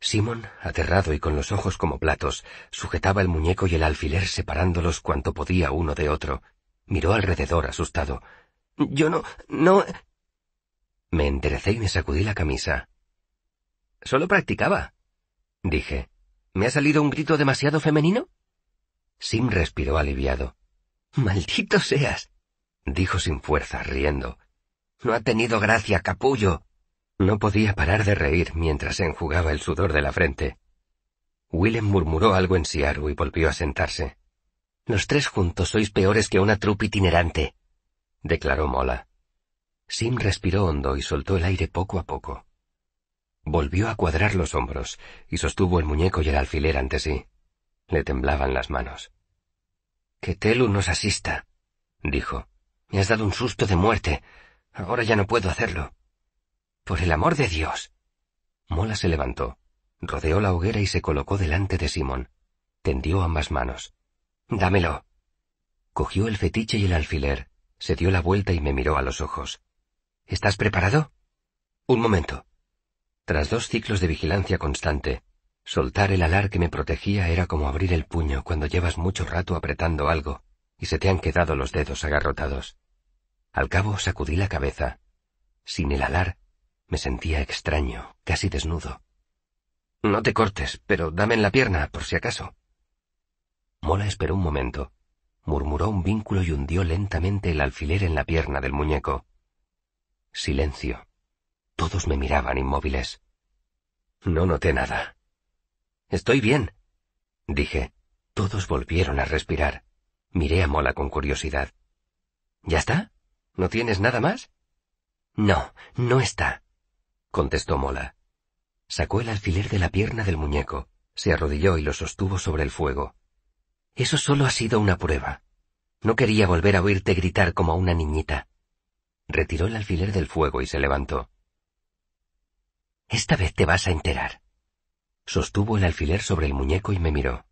Simon, aterrado y con los ojos como platos, sujetaba el muñeco y el alfiler separándolos cuanto podía uno de otro. Miró alrededor asustado. Yo no, no. Me enderecé y me sacudí la camisa. Solo practicaba, dije. ¿Me ha salido un grito demasiado femenino? Sim respiró aliviado. Maldito seas, dijo sin fuerza, riendo. No ha tenido gracia, capullo. No podía parar de reír mientras se enjugaba el sudor de la frente. Willem murmuró algo en Siaru y volvió a sentarse. Los tres juntos sois peores que una trupe itinerante, declaró Mola. Sim respiró hondo y soltó el aire poco a poco. Volvió a cuadrar los hombros y sostuvo el muñeco y el alfiler ante sí. Le temblaban las manos. Que Telu nos asista, dijo. Me has dado un susto de muerte. Ahora ya no puedo hacerlo. Por el amor de Dios. Mola se levantó, rodeó la hoguera y se colocó delante de Simón. Tendió ambas manos. Dámelo. Cogió el fetiche y el alfiler, se dio la vuelta y me miró a los ojos. ¿Estás preparado? Un momento. Tras dos ciclos de vigilancia constante, soltar el alar que me protegía era como abrir el puño cuando llevas mucho rato apretando algo y se te han quedado los dedos agarrotados. Al cabo sacudí la cabeza. Sin el alar, me sentía extraño, casi desnudo. No te cortes, pero dame en la pierna, por si acaso. Mola esperó un momento, murmuró un vínculo y hundió lentamente el alfiler en la pierna del muñeco. Silencio. Todos me miraban inmóviles. No noté nada. Estoy bien, dije. Todos volvieron a respirar. Miré a Mola con curiosidad. ¿Ya está? ¿No tienes nada más? No, no está, contestó Mola. Sacó el alfiler de la pierna del muñeco, se arrodilló y lo sostuvo sobre el fuego. Eso solo ha sido una prueba. No quería volver a oírte gritar como a una niñita. Retiró el alfiler del fuego y se levantó. Esta vez te vas a enterar. Sostuvo el alfiler sobre el muñeco y me miró.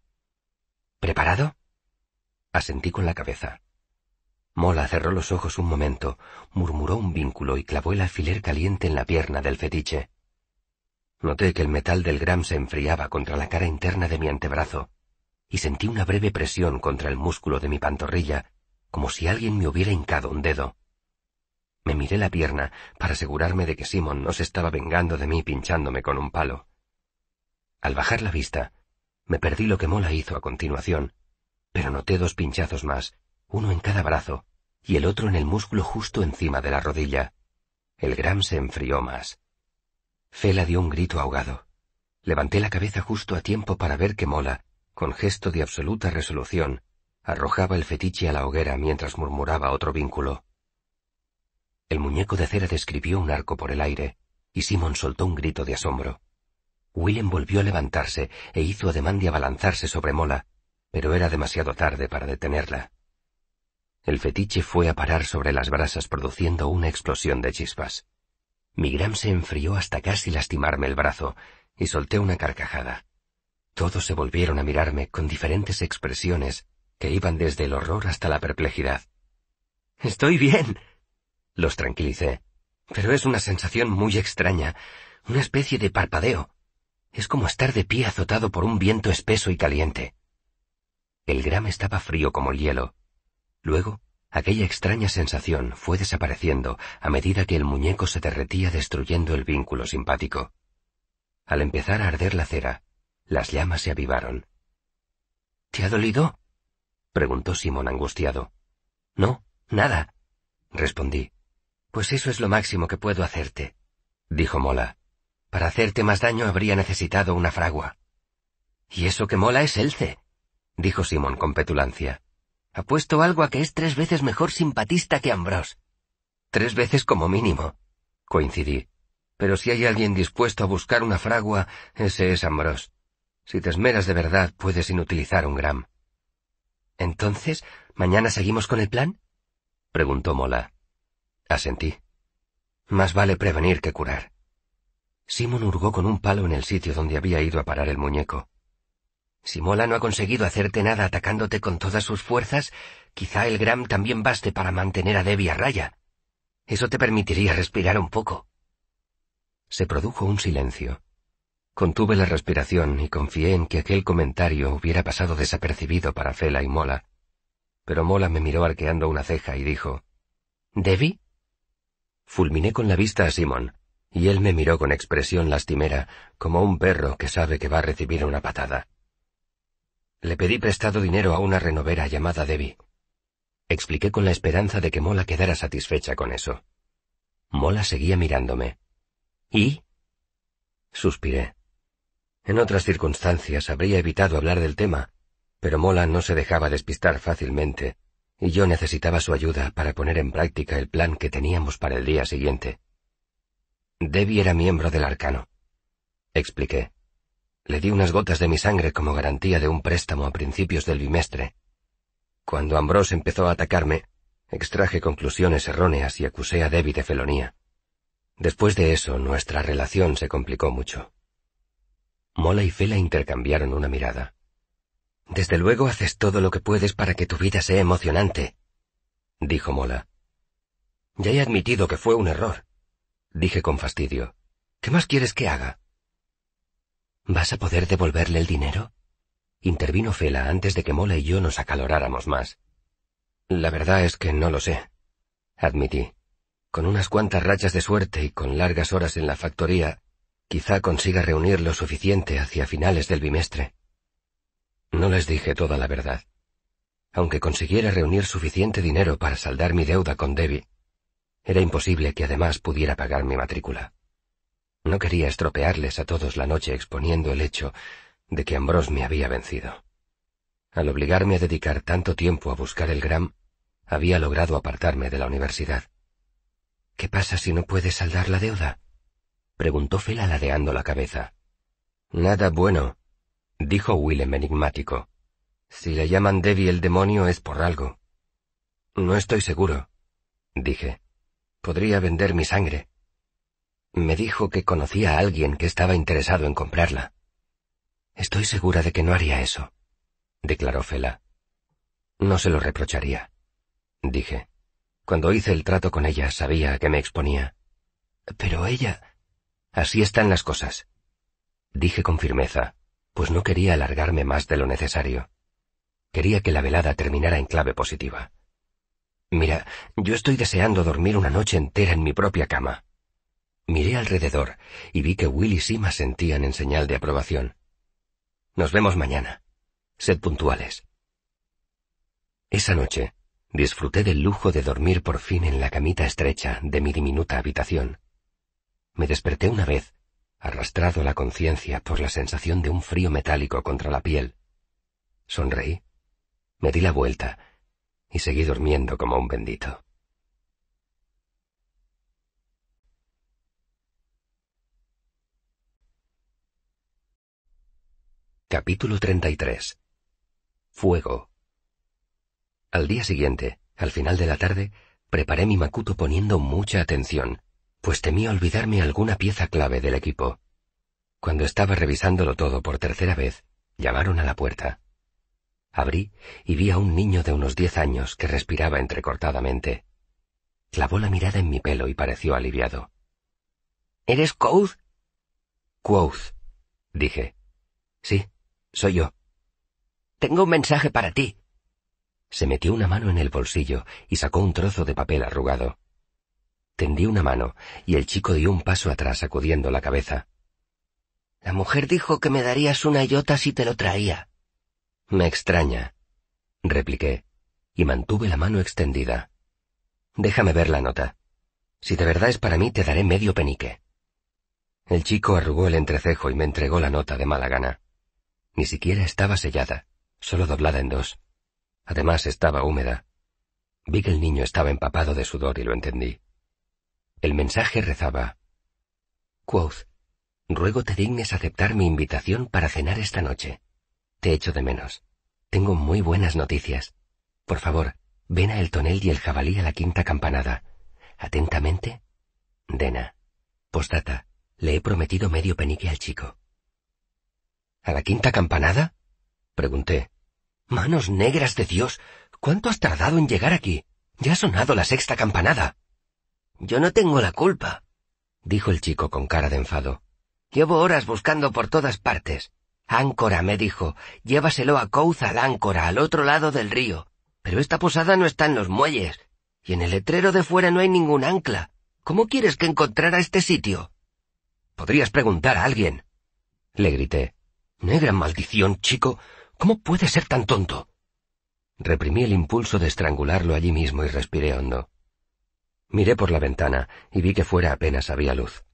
¿Preparado? Asentí con la cabeza. Mola cerró los ojos un momento, murmuró un vínculo y clavó el alfiler caliente en la pierna del fetiche. Noté que el metal del gram se enfriaba contra la cara interna de mi antebrazo, y sentí una breve presión contra el músculo de mi pantorrilla, como si alguien me hubiera hincado un dedo. Me miré la pierna para asegurarme de que Simon no se estaba vengando de mí pinchándome con un palo. Al bajar la vista, me perdí lo que Mola hizo a continuación, pero noté dos pinchazos más, uno en cada brazo y el otro en el músculo justo encima de la rodilla. El Gram se enfrió más. Fela dio un grito ahogado. Levanté la cabeza justo a tiempo para ver que Mola, con gesto de absoluta resolución, arrojaba el fetiche a la hoguera mientras murmuraba otro vínculo. El muñeco de cera describió un arco por el aire, y Simon soltó un grito de asombro. William volvió a levantarse e hizo ademán de abalanzarse sobre Mola, pero era demasiado tarde para detenerla. El fetiche fue a parar sobre las brasas produciendo una explosión de chispas. Migram se enfrió hasta casi lastimarme el brazo, y solté una carcajada. Todos se volvieron a mirarme con diferentes expresiones que iban desde el horror hasta la perplejidad. Estoy bien, los tranquilicé. Pero es una sensación muy extraña, una especie de parpadeo. Es como estar de pie azotado por un viento espeso y caliente. El gram estaba frío como el hielo. Luego, aquella extraña sensación fue desapareciendo a medida que el muñeco se derretía destruyendo el vínculo simpático. Al empezar a arder la cera, las llamas se avivaron. ¿Te ha dolido? preguntó Simón angustiado. No, nada, respondí. Pues eso es lo máximo que puedo hacerte, dijo Mola. Para hacerte más daño habría necesitado una fragua. Y eso que Mola es Elce, dijo Simón con petulancia. Apuesto algo a que es tres veces mejor simpatista que Ambrose. Tres veces como mínimo, coincidí. Pero si hay alguien dispuesto a buscar una fragua, ese es Ambrose. Si te esmeras de verdad, puedes inutilizar un gram. Entonces, ¿mañana seguimos con el plan? preguntó Mola. Asentí. Más vale prevenir que curar. Simon hurgó con un palo en el sitio donde había ido a parar el muñeco. Si Mola no ha conseguido hacerte nada atacándote con todas sus fuerzas, quizá el Gram también baste para mantener a Debbie a raya. Eso te permitiría respirar un poco. Se produjo un silencio. Contuve la respiración y confié en que aquel comentario hubiera pasado desapercibido para Fela y Mola. Pero Mola me miró arqueando una ceja y dijo, ¿Debbie? Fulminé con la vista a Simon, y él me miró con expresión lastimera, como un perro que sabe que va a recibir una patada. Le pedí prestado dinero a una renovera llamada Debbie. Expliqué con la esperanza de que Mola quedara satisfecha con eso. Mola seguía mirándome. ¿Y? Suspiré. En otras circunstancias habría evitado hablar del tema, pero Mola no se dejaba despistar fácilmente, y yo necesitaba su ayuda para poner en práctica el plan que teníamos para el día siguiente. Debbie era miembro del arcano. Expliqué. Le di unas gotas de mi sangre como garantía de un préstamo a principios del bimestre. Cuando Ambrose empezó a atacarme, extraje conclusiones erróneas y acusé a Debbie de felonía. Después de eso, nuestra relación se complicó mucho. Mola y Fela intercambiaron una mirada. Desde luego haces todo lo que puedes para que tu vida sea emocionante, dijo Mola. Ya he admitido que fue un error, dije con fastidio. ¿Qué más quieres que haga? ¿Vas a poder devolverle el dinero? intervino Fela antes de que Mola y yo nos acaloráramos más. La verdad es que no lo sé, admití. Con unas cuantas rachas de suerte y con largas horas en la factoría, quizá consiga reunir lo suficiente hacia finales del bimestre. No les dije toda la verdad. Aunque consiguiera reunir suficiente dinero para saldar mi deuda con Debbie, era imposible que además pudiera pagar mi matrícula. No quería estropearles a todos la noche exponiendo el hecho de que Ambrose me había vencido. Al obligarme a dedicar tanto tiempo a buscar el Gram, había logrado apartarme de la universidad. ¿Qué pasa si no puedes saldar la deuda? preguntó Fela ladeando la cabeza. Nada bueno, dijo Willem enigmático. Si le llaman Debbie el demonio es por algo. No estoy seguro, dije. Podría vender mi sangre. Me dijo que conocía a alguien que estaba interesado en comprarla. Estoy segura de que no haría eso, declaró Fela. No se lo reprocharía, dije. Cuando hice el trato con ella sabía que me exponía. Pero ella... Así están las cosas, dije con firmeza pues no quería alargarme más de lo necesario. Quería que la velada terminara en clave positiva. Mira, yo estoy deseando dormir una noche entera en mi propia cama. Miré alrededor y vi que Will y Sima sentían en señal de aprobación. Nos vemos mañana. Sed puntuales. Esa noche, disfruté del lujo de dormir por fin en la camita estrecha de mi diminuta habitación. Me desperté una vez arrastrado la conciencia por la sensación de un frío metálico contra la piel. Sonreí, me di la vuelta y seguí durmiendo como un bendito. Capítulo 33 Fuego Al día siguiente, al final de la tarde, preparé mi macuto poniendo mucha atención pues temí olvidarme alguna pieza clave del equipo. Cuando estaba revisándolo todo por tercera vez, llamaron a la puerta. Abrí y vi a un niño de unos diez años que respiraba entrecortadamente. Clavó la mirada en mi pelo y pareció aliviado. ¿Eres Quoth? Quoth, dije. Sí, soy yo. Tengo un mensaje para ti. Se metió una mano en el bolsillo y sacó un trozo de papel arrugado. Tendí una mano y el chico dio un paso atrás sacudiendo la cabeza. La mujer dijo que me darías una yota si te lo traía. Me extraña, repliqué, y mantuve la mano extendida. Déjame ver la nota. Si de verdad es para mí, te daré medio penique. El chico arrugó el entrecejo y me entregó la nota de mala gana. Ni siquiera estaba sellada, solo doblada en dos. Además estaba húmeda. Vi que el niño estaba empapado de sudor y lo entendí. El mensaje rezaba Quoth, ruego te dignes aceptar mi invitación para cenar esta noche. Te echo de menos. Tengo muy buenas noticias. Por favor, ven a El Tonel y el Jabalí a la quinta campanada. Atentamente, Dena. postata, le he prometido medio penique al chico. ¿A la quinta campanada? Pregunté. Manos negras de Dios, ¿cuánto has tardado en llegar aquí? Ya ha sonado la sexta campanada. Yo no tengo la culpa, dijo el chico con cara de enfado. Llevo horas buscando por todas partes. Áncora, me dijo, llévaselo a Couza al Áncora, al otro lado del río. Pero esta posada no está en los muelles, y en el letrero de fuera no hay ningún ancla. ¿Cómo quieres que encontrara este sitio? Podrías preguntar a alguien. Le grité. Negra maldición, chico. ¿Cómo puede ser tan tonto? Reprimí el impulso de estrangularlo allí mismo y respiré hondo. Miré por la ventana y vi que fuera apenas había luz.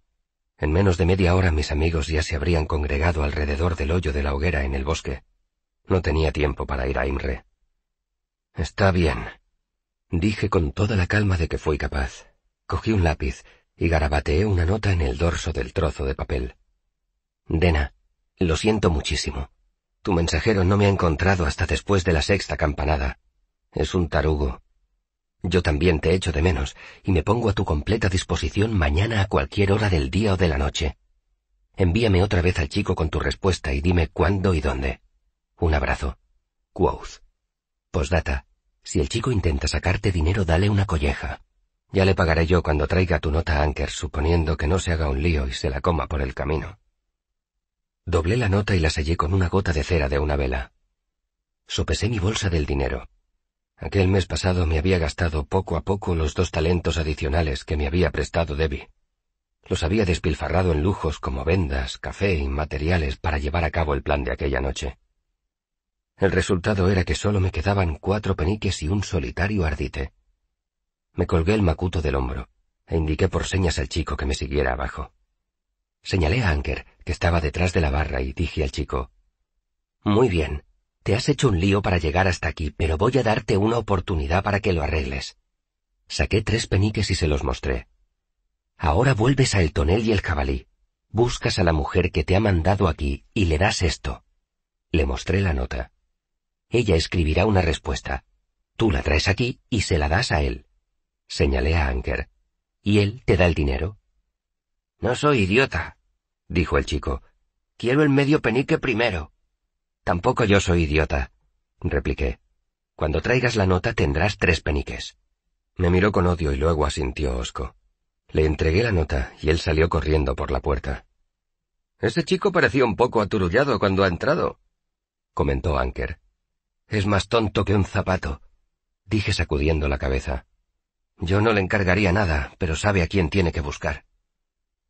En menos de media hora mis amigos ya se habrían congregado alrededor del hoyo de la hoguera en el bosque. No tenía tiempo para ir a Imre. Está bien, dije con toda la calma de que fui capaz. Cogí un lápiz y garabateé una nota en el dorso del trozo de papel. Dena, lo siento muchísimo. Tu mensajero no me ha encontrado hasta después de la sexta campanada. Es un tarugo. Yo también te echo de menos y me pongo a tu completa disposición mañana a cualquier hora del día o de la noche. Envíame otra vez al chico con tu respuesta y dime cuándo y dónde. Un abrazo. Quoth. Postdata. Si el chico intenta sacarte dinero, dale una colleja. Ya le pagaré yo cuando traiga tu nota a Anker, suponiendo que no se haga un lío y se la coma por el camino. Doblé la nota y la sellé con una gota de cera de una vela. Sopesé mi bolsa del dinero. Aquel mes pasado me había gastado poco a poco los dos talentos adicionales que me había prestado Debbie. Los había despilfarrado en lujos como vendas, café y materiales para llevar a cabo el plan de aquella noche. El resultado era que solo me quedaban cuatro peniques y un solitario ardite. Me colgué el macuto del hombro e indiqué por señas al chico que me siguiera abajo. Señalé a Anker, que estaba detrás de la barra, y dije al chico, Muy bien, te has hecho un lío para llegar hasta aquí, pero voy a darte una oportunidad para que lo arregles. Saqué tres peniques y se los mostré. Ahora vuelves a El Tonel y el jabalí. Buscas a la mujer que te ha mandado aquí y le das esto. Le mostré la nota. Ella escribirá una respuesta. Tú la traes aquí y se la das a él. Señalé a Anker. ¿Y él te da el dinero? No soy idiota, dijo el chico. Quiero el medio penique primero. Tampoco yo soy idiota, repliqué. Cuando traigas la nota tendrás tres peniques. Me miró con odio y luego asintió Osco. Le entregué la nota y él salió corriendo por la puerta. Ese chico parecía un poco aturullado cuando ha entrado, comentó Anker. Es más tonto que un zapato, dije sacudiendo la cabeza. Yo no le encargaría nada, pero sabe a quién tiene que buscar.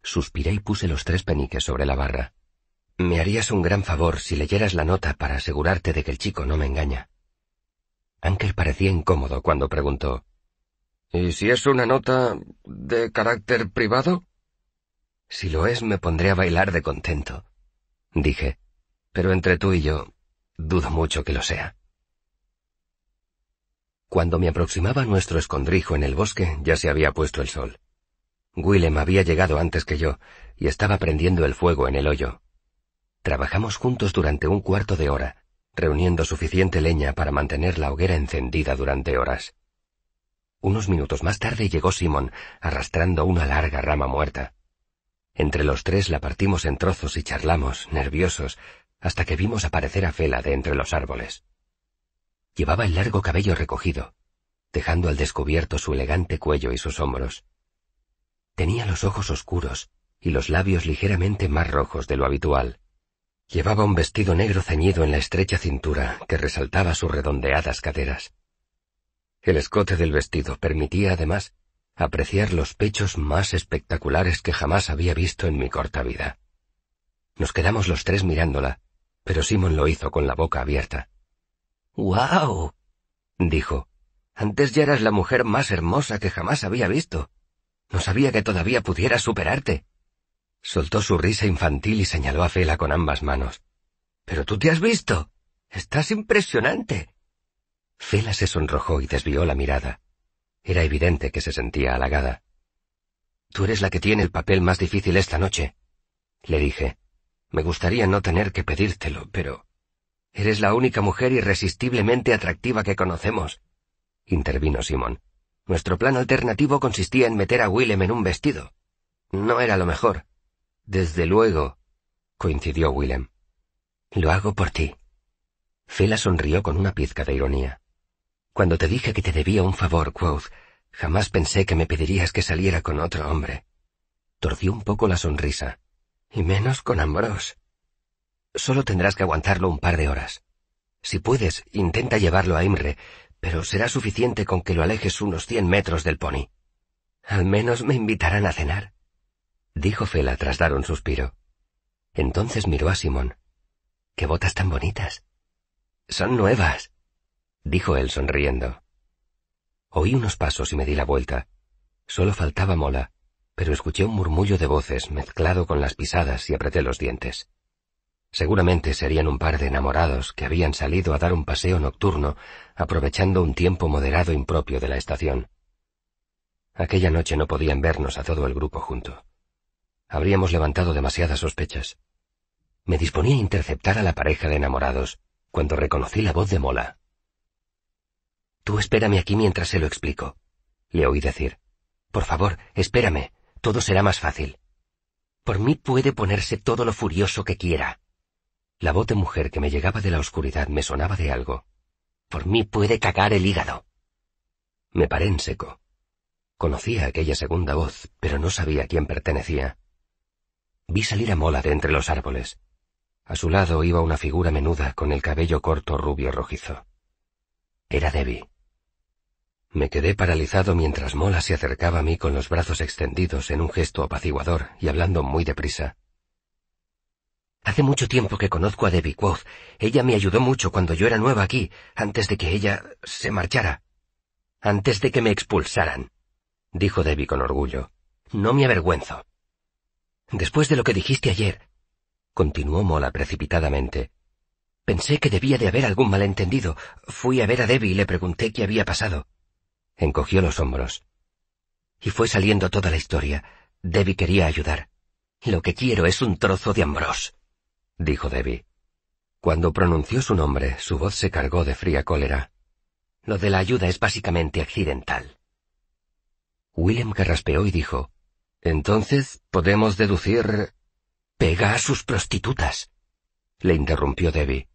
Suspiré y puse los tres peniques sobre la barra. Me harías un gran favor si leyeras la nota para asegurarte de que el chico no me engaña. Anker parecía incómodo cuando preguntó. ¿Y si es una nota de carácter privado? Si lo es, me pondré a bailar de contento, dije. Pero entre tú y yo, dudo mucho que lo sea. Cuando me aproximaba a nuestro escondrijo en el bosque, ya se había puesto el sol. Willem había llegado antes que yo y estaba prendiendo el fuego en el hoyo, Trabajamos juntos durante un cuarto de hora, reuniendo suficiente leña para mantener la hoguera encendida durante horas. Unos minutos más tarde llegó Simón, arrastrando una larga rama muerta. Entre los tres la partimos en trozos y charlamos, nerviosos, hasta que vimos aparecer a Fela de entre los árboles. Llevaba el largo cabello recogido, dejando al descubierto su elegante cuello y sus hombros. Tenía los ojos oscuros y los labios ligeramente más rojos de lo habitual. Llevaba un vestido negro ceñido en la estrecha cintura que resaltaba sus redondeadas caderas. El escote del vestido permitía, además, apreciar los pechos más espectaculares que jamás había visto en mi corta vida. Nos quedamos los tres mirándola, pero Simon lo hizo con la boca abierta. ¡Wow! dijo. Antes ya eras la mujer más hermosa que jamás había visto. No sabía que todavía pudiera superarte. Soltó su risa infantil y señaló a Fela con ambas manos. ¿Pero tú te has visto? Estás impresionante. Fela se sonrojó y desvió la mirada. Era evidente que se sentía halagada. Tú eres la que tiene el papel más difícil esta noche, le dije. Me gustaría no tener que pedírtelo, pero... Eres la única mujer irresistiblemente atractiva que conocemos, intervino Simón. Nuestro plan alternativo consistía en meter a Willem en un vestido. No era lo mejor, desde luego, coincidió Willem. Lo hago por ti. Fela sonrió con una pizca de ironía. Cuando te dije que te debía un favor, Quoth, jamás pensé que me pedirías que saliera con otro hombre. Torció un poco la sonrisa. Y menos con Ambrose. Solo tendrás que aguantarlo un par de horas. Si puedes, intenta llevarlo a Imre, pero será suficiente con que lo alejes unos cien metros del pony. Al menos me invitarán a cenar dijo Fela tras dar un suspiro. Entonces miró a Simón. ¡Qué botas tan bonitas! Son nuevas, dijo él sonriendo. Oí unos pasos y me di la vuelta. Solo faltaba mola, pero escuché un murmullo de voces mezclado con las pisadas y apreté los dientes. Seguramente serían un par de enamorados que habían salido a dar un paseo nocturno, aprovechando un tiempo moderado e impropio de la estación. Aquella noche no podían vernos a todo el grupo junto habríamos levantado demasiadas sospechas. Me disponía a interceptar a la pareja de enamorados cuando reconocí la voz de Mola. Tú espérame aquí mientras se lo explico, le oí decir. Por favor, espérame, todo será más fácil. Por mí puede ponerse todo lo furioso que quiera. La voz de mujer que me llegaba de la oscuridad me sonaba de algo. Por mí puede cagar el hígado. Me paré en seco. Conocía aquella segunda voz, pero no sabía a quién pertenecía. Vi salir a Mola de entre los árboles. A su lado iba una figura menuda con el cabello corto rubio rojizo. Era Debbie. Me quedé paralizado mientras Mola se acercaba a mí con los brazos extendidos en un gesto apaciguador y hablando muy deprisa. Hace mucho tiempo que conozco a Debbie Quoth. Ella me ayudó mucho cuando yo era nueva aquí, antes de que ella se marchara. Antes de que me expulsaran, dijo Debbie con orgullo. No me avergüenzo. Después de lo que dijiste ayer, continuó Mola precipitadamente, pensé que debía de haber algún malentendido. Fui a ver a Debbie y le pregunté qué había pasado. Encogió los hombros. Y fue saliendo toda la historia. Debbie quería ayudar. Lo que quiero es un trozo de Ambrose, dijo Debbie. Cuando pronunció su nombre, su voz se cargó de fría cólera. Lo de la ayuda es básicamente accidental. William carraspeó y dijo, entonces, podemos deducir... Pega a sus prostitutas, le interrumpió Debbie.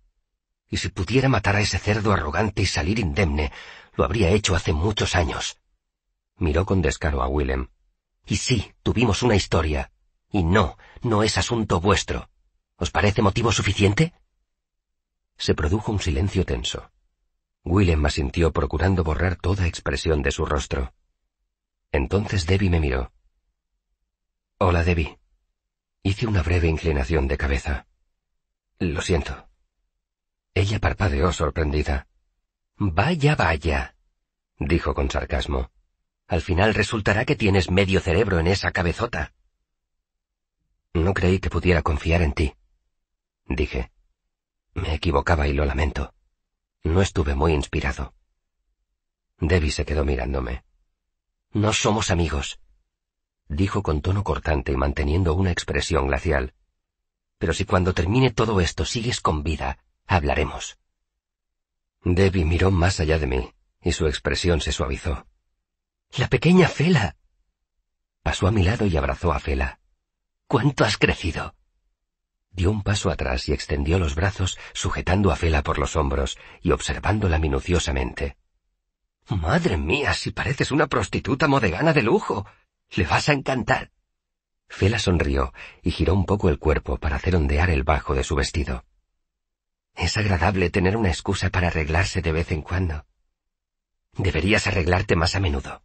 Y si pudiera matar a ese cerdo arrogante y salir indemne, lo habría hecho hace muchos años. Miró con descaro a Willem. Y sí, tuvimos una historia. Y no, no es asunto vuestro. ¿Os parece motivo suficiente? Se produjo un silencio tenso. Willem asintió procurando borrar toda expresión de su rostro. Entonces Debbie me miró. Hola, Debbie. Hice una breve inclinación de cabeza. Lo siento. Ella parpadeó sorprendida. Vaya, vaya, dijo con sarcasmo. Al final resultará que tienes medio cerebro en esa cabezota. No creí que pudiera confiar en ti, dije. Me equivocaba y lo lamento. No estuve muy inspirado. Debbie se quedó mirándome. No somos amigos, dijo con tono cortante y manteniendo una expresión glacial. Pero si cuando termine todo esto sigues con vida, hablaremos. Debbie miró más allá de mí, y su expresión se suavizó. La pequeña Fela. Pasó a mi lado y abrazó a Fela. ¿Cuánto has crecido? Dio un paso atrás y extendió los brazos, sujetando a Fela por los hombros y observándola minuciosamente. Madre mía, si pareces una prostituta modegana de lujo, le vas a encantar. Fela sonrió y giró un poco el cuerpo para hacer ondear el bajo de su vestido. Es agradable tener una excusa para arreglarse de vez en cuando. Deberías arreglarte más a menudo,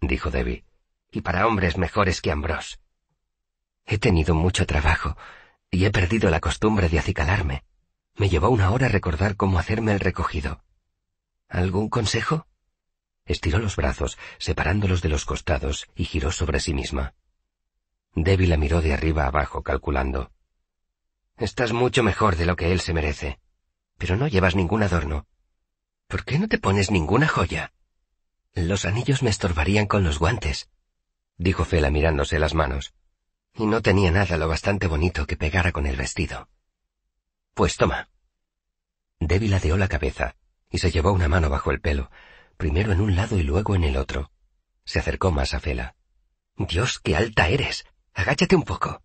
dijo Debbie, y para hombres mejores que Ambrose. He tenido mucho trabajo y he perdido la costumbre de acicalarme. Me llevó una hora recordar cómo hacerme el recogido. ¿Algún consejo? Estiró los brazos, separándolos de los costados, y giró sobre sí misma. Debbie la miró de arriba abajo, calculando. Estás mucho mejor de lo que él se merece. Pero no llevas ningún adorno. ¿Por qué no te pones ninguna joya? Los anillos me estorbarían con los guantes, dijo Fela mirándose las manos. Y no tenía nada lo bastante bonito que pegara con el vestido. Pues toma. Débila ladeó la cabeza y se llevó una mano bajo el pelo, primero en un lado y luego en el otro. Se acercó más a Fela. Dios, qué alta eres. Agáchate un poco.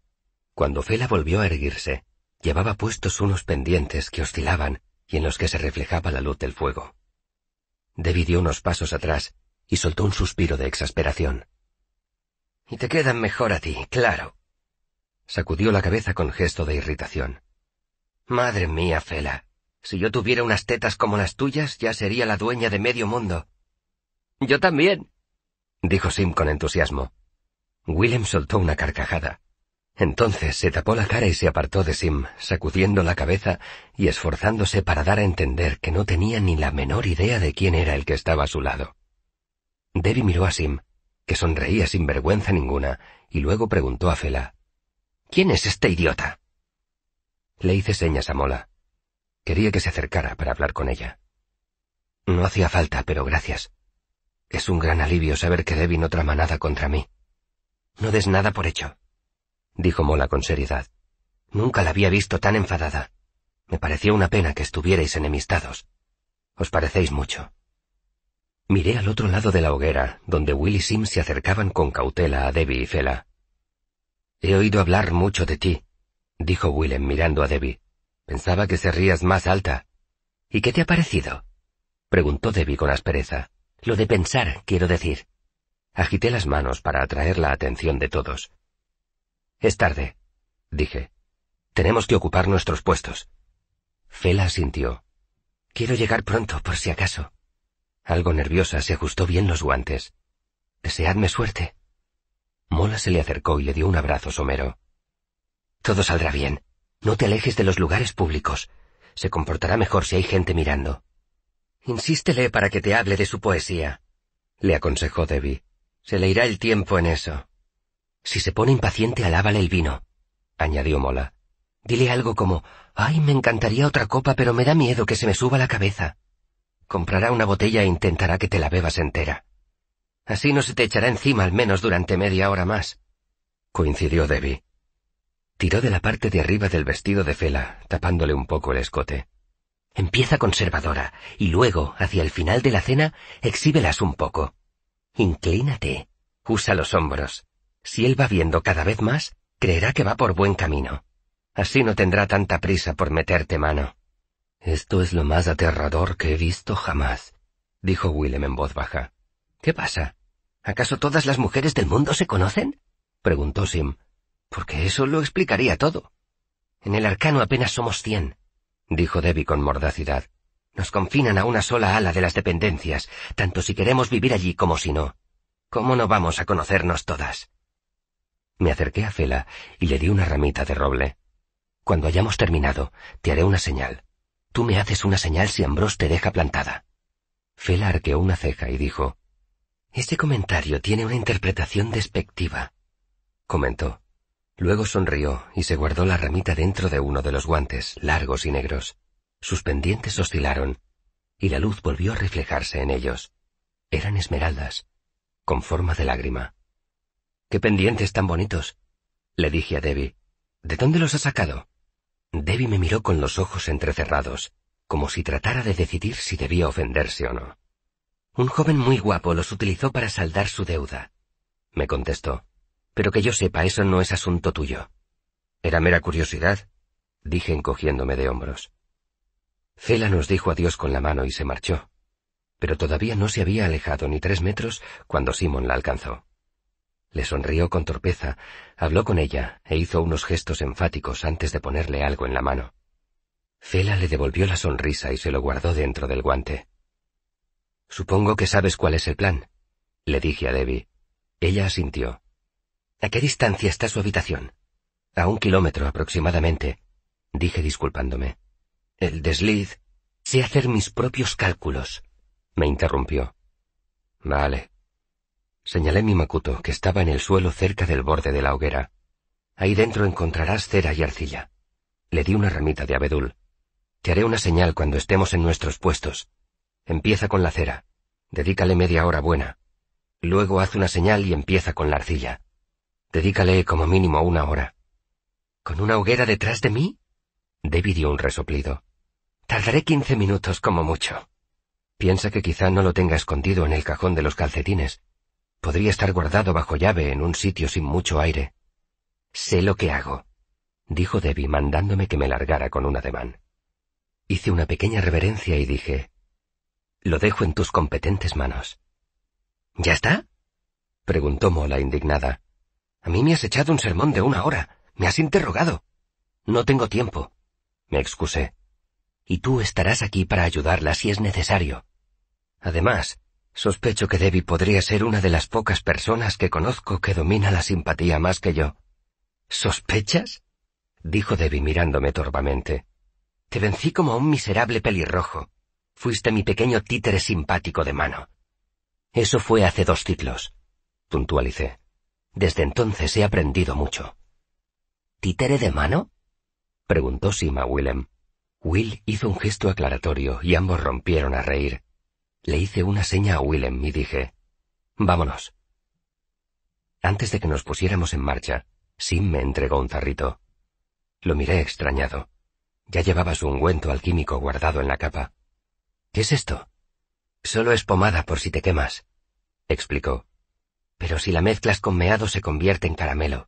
Cuando Fela volvió a erguirse, llevaba puestos unos pendientes que oscilaban y en los que se reflejaba la luz del fuego. Debbie dio unos pasos atrás y soltó un suspiro de exasperación. Y te quedan mejor a ti, claro. Sacudió la cabeza con gesto de irritación. Madre mía, Fela. Si yo tuviera unas tetas como las tuyas, ya sería la dueña de medio mundo. Yo también, dijo Sim con entusiasmo. Willem soltó una carcajada. Entonces se tapó la cara y se apartó de Sim, sacudiendo la cabeza y esforzándose para dar a entender que no tenía ni la menor idea de quién era el que estaba a su lado. Debbie miró a Sim, que sonreía sin vergüenza ninguna, y luego preguntó a Fela, ¿Quién es este idiota? Le hice señas a Mola. Quería que se acercara para hablar con ella. No hacía falta, pero gracias. Es un gran alivio saber que Debbie no trama nada contra mí. No des nada por hecho, dijo Mola con seriedad. Nunca la había visto tan enfadada. Me parecía una pena que estuvierais enemistados. Os parecéis mucho. Miré al otro lado de la hoguera, donde Will y Sim se acercaban con cautela a Debbie y Fela. He oído hablar mucho de ti, dijo Willem mirando a Debbie. Pensaba que rías más alta. ¿Y qué te ha parecido? preguntó Debbie con aspereza. Lo de pensar, quiero decir. Agité las manos para atraer la atención de todos. Es tarde, dije. Tenemos que ocupar nuestros puestos. Fela sintió. Quiero llegar pronto, por si acaso. Algo nerviosa se ajustó bien los guantes. Deseadme suerte. Mola se le acercó y le dio un abrazo somero. Todo saldrá bien. No te alejes de los lugares públicos. Se comportará mejor si hay gente mirando. Insístele para que te hable de su poesía, le aconsejó Debbie. Se le irá el tiempo en eso. Si se pone impaciente, alábale el vino, añadió Mola. Dile algo como, ay, me encantaría otra copa, pero me da miedo que se me suba la cabeza. Comprará una botella e intentará que te la bebas entera. Así no se te echará encima al menos durante media hora más, coincidió Debbie. Tiró de la parte de arriba del vestido de Fela, tapándole un poco el escote. Empieza conservadora y luego, hacia el final de la cena, exhíbelas un poco. Inclínate. Usa los hombros. Si él va viendo cada vez más, creerá que va por buen camino. Así no tendrá tanta prisa por meterte mano. Esto es lo más aterrador que he visto jamás, dijo Willem en voz baja. ¿Qué pasa? ¿Acaso todas las mujeres del mundo se conocen? preguntó Sim, porque eso lo explicaría todo. En el arcano apenas somos cien, dijo Debbie con mordacidad. Nos confinan a una sola ala de las dependencias, tanto si queremos vivir allí como si no. ¿Cómo no vamos a conocernos todas? Me acerqué a Fela y le di una ramita de roble. Cuando hayamos terminado, te haré una señal. Tú me haces una señal si Ambrose te deja plantada. Fela arqueó una ceja y dijo, Este comentario tiene una interpretación despectiva, comentó. Luego sonrió y se guardó la ramita dentro de uno de los guantes, largos y negros. Sus pendientes oscilaron, y la luz volvió a reflejarse en ellos. Eran esmeraldas, con forma de lágrima. ¡Qué pendientes tan bonitos! le dije a Debbie. ¿De dónde los ha sacado? Debbie me miró con los ojos entrecerrados, como si tratara de decidir si debía ofenderse o no. Un joven muy guapo los utilizó para saldar su deuda, me contestó. Pero que yo sepa, eso no es asunto tuyo. Era mera curiosidad, dije encogiéndome de hombros. Cela nos dijo adiós con la mano y se marchó. Pero todavía no se había alejado ni tres metros cuando Simon la alcanzó. Le sonrió con torpeza, habló con ella e hizo unos gestos enfáticos antes de ponerle algo en la mano. Cela le devolvió la sonrisa y se lo guardó dentro del guante. Supongo que sabes cuál es el plan, le dije a Debbie. Ella asintió. ¿A qué distancia está su habitación? A un kilómetro aproximadamente, dije disculpándome. El desliz. Sé hacer mis propios cálculos, me interrumpió. Vale. Señalé mi macuto, que estaba en el suelo cerca del borde de la hoguera. Ahí dentro encontrarás cera y arcilla. Le di una ramita de abedul. Te haré una señal cuando estemos en nuestros puestos. Empieza con la cera. Dedícale media hora buena. Luego haz una señal y empieza con la arcilla. Dedícale como mínimo una hora. ¿Con una hoguera detrás de mí? Debbie dio un resoplido. Tardaré quince minutos como mucho. Piensa que quizá no lo tenga escondido en el cajón de los calcetines. Podría estar guardado bajo llave en un sitio sin mucho aire. Sé lo que hago, dijo Debbie mandándome que me largara con un ademán. Hice una pequeña reverencia y dije, Lo dejo en tus competentes manos. ¿Ya está? preguntó Mola indignada. A mí me has echado un sermón de una hora. Me has interrogado. No tengo tiempo. Me excusé. Y tú estarás aquí para ayudarla si es necesario. Además, sospecho que Debbie podría ser una de las pocas personas que conozco que domina la simpatía más que yo. ¿Sospechas? dijo Debbie mirándome torvamente. Te vencí como a un miserable pelirrojo. Fuiste mi pequeño títere simpático de mano. Eso fue hace dos ciclos, puntualicé. Desde entonces he aprendido mucho. ¿Títere de mano? preguntó Sim a Willem. Will hizo un gesto aclaratorio y ambos rompieron a reír. Le hice una seña a Willem y dije, Vámonos. Antes de que nos pusiéramos en marcha, Sim me entregó un tarrito. Lo miré extrañado. Ya llevaba su ungüento alquímico guardado en la capa. ¿Qué es esto? Solo es pomada por si te quemas, explicó pero si la mezclas con meado se convierte en caramelo.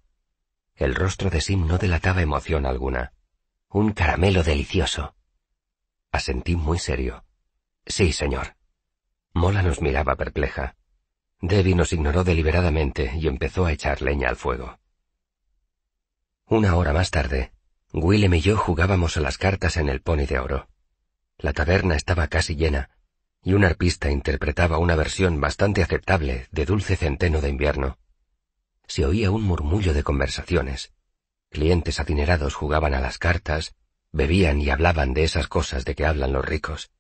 El rostro de Sim no delataba emoción alguna. Un caramelo delicioso. Asentí muy serio. Sí, señor. Mola nos miraba perpleja. Debbie nos ignoró deliberadamente y empezó a echar leña al fuego. Una hora más tarde, Willem y yo jugábamos a las cartas en el Pony de Oro. La taberna estaba casi llena y un arpista interpretaba una versión bastante aceptable de Dulce Centeno de Invierno. Se oía un murmullo de conversaciones. Clientes adinerados jugaban a las cartas, bebían y hablaban de esas cosas de que hablan los ricos,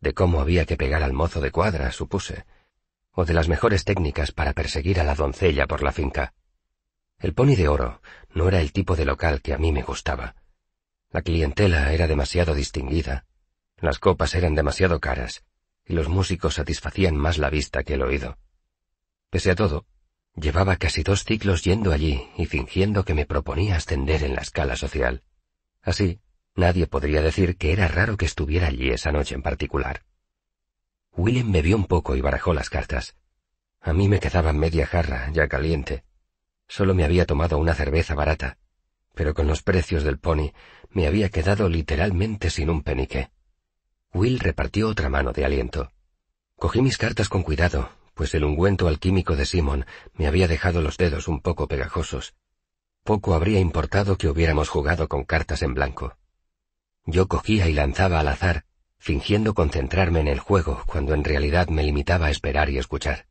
de cómo había que pegar al mozo de cuadra, supuse, o de las mejores técnicas para perseguir a la doncella por la finca. El pony de oro no era el tipo de local que a mí me gustaba. La clientela era demasiado distinguida, las copas eran demasiado caras, y los músicos satisfacían más la vista que el oído. Pese a todo, llevaba casi dos ciclos yendo allí y fingiendo que me proponía ascender en la escala social. Así, nadie podría decir que era raro que estuviera allí esa noche en particular. me vio un poco y barajó las cartas. A mí me quedaba media jarra, ya caliente. Solo me había tomado una cerveza barata, pero con los precios del pony me había quedado literalmente sin un penique. Will repartió otra mano de aliento. Cogí mis cartas con cuidado, pues el ungüento alquímico de Simon me había dejado los dedos un poco pegajosos. Poco habría importado que hubiéramos jugado con cartas en blanco. Yo cogía y lanzaba al azar, fingiendo concentrarme en el juego cuando en realidad me limitaba a esperar y escuchar.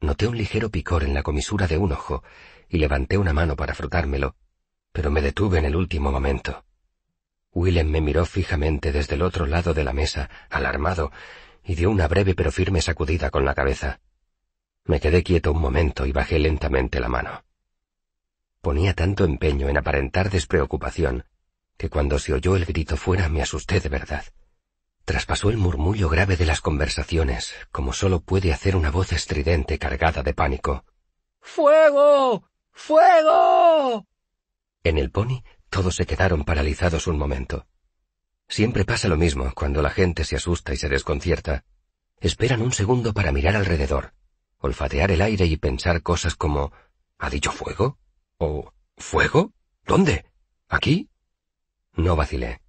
Noté un ligero picor en la comisura de un ojo y levanté una mano para frotármelo, pero me detuve en el último momento. Willem me miró fijamente desde el otro lado de la mesa, alarmado, y dio una breve pero firme sacudida con la cabeza. Me quedé quieto un momento y bajé lentamente la mano. Ponía tanto empeño en aparentar despreocupación que cuando se oyó el grito fuera me asusté de verdad. Traspasó el murmullo grave de las conversaciones, como sólo puede hacer una voz estridente cargada de pánico. ¡Fuego! ¡Fuego! En el pony todos se quedaron paralizados un momento. Siempre pasa lo mismo cuando la gente se asusta y se desconcierta. Esperan un segundo para mirar alrededor, olfatear el aire y pensar cosas como ¿Ha dicho fuego? ¿O fuego? ¿Dónde? ¿Aquí? No vacilé.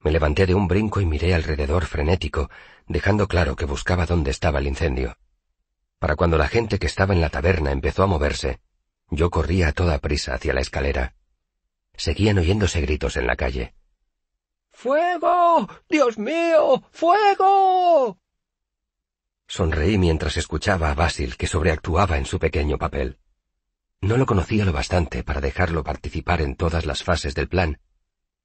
Me levanté de un brinco y miré alrededor frenético, dejando claro que buscaba dónde estaba el incendio. Para cuando la gente que estaba en la taberna empezó a moverse, yo corría a toda prisa hacia la escalera. Seguían oyéndose gritos en la calle. ¡Fuego! ¡Dios mío! ¡Fuego! Sonreí mientras escuchaba a Basil que sobreactuaba en su pequeño papel. No lo conocía lo bastante para dejarlo participar en todas las fases del plan,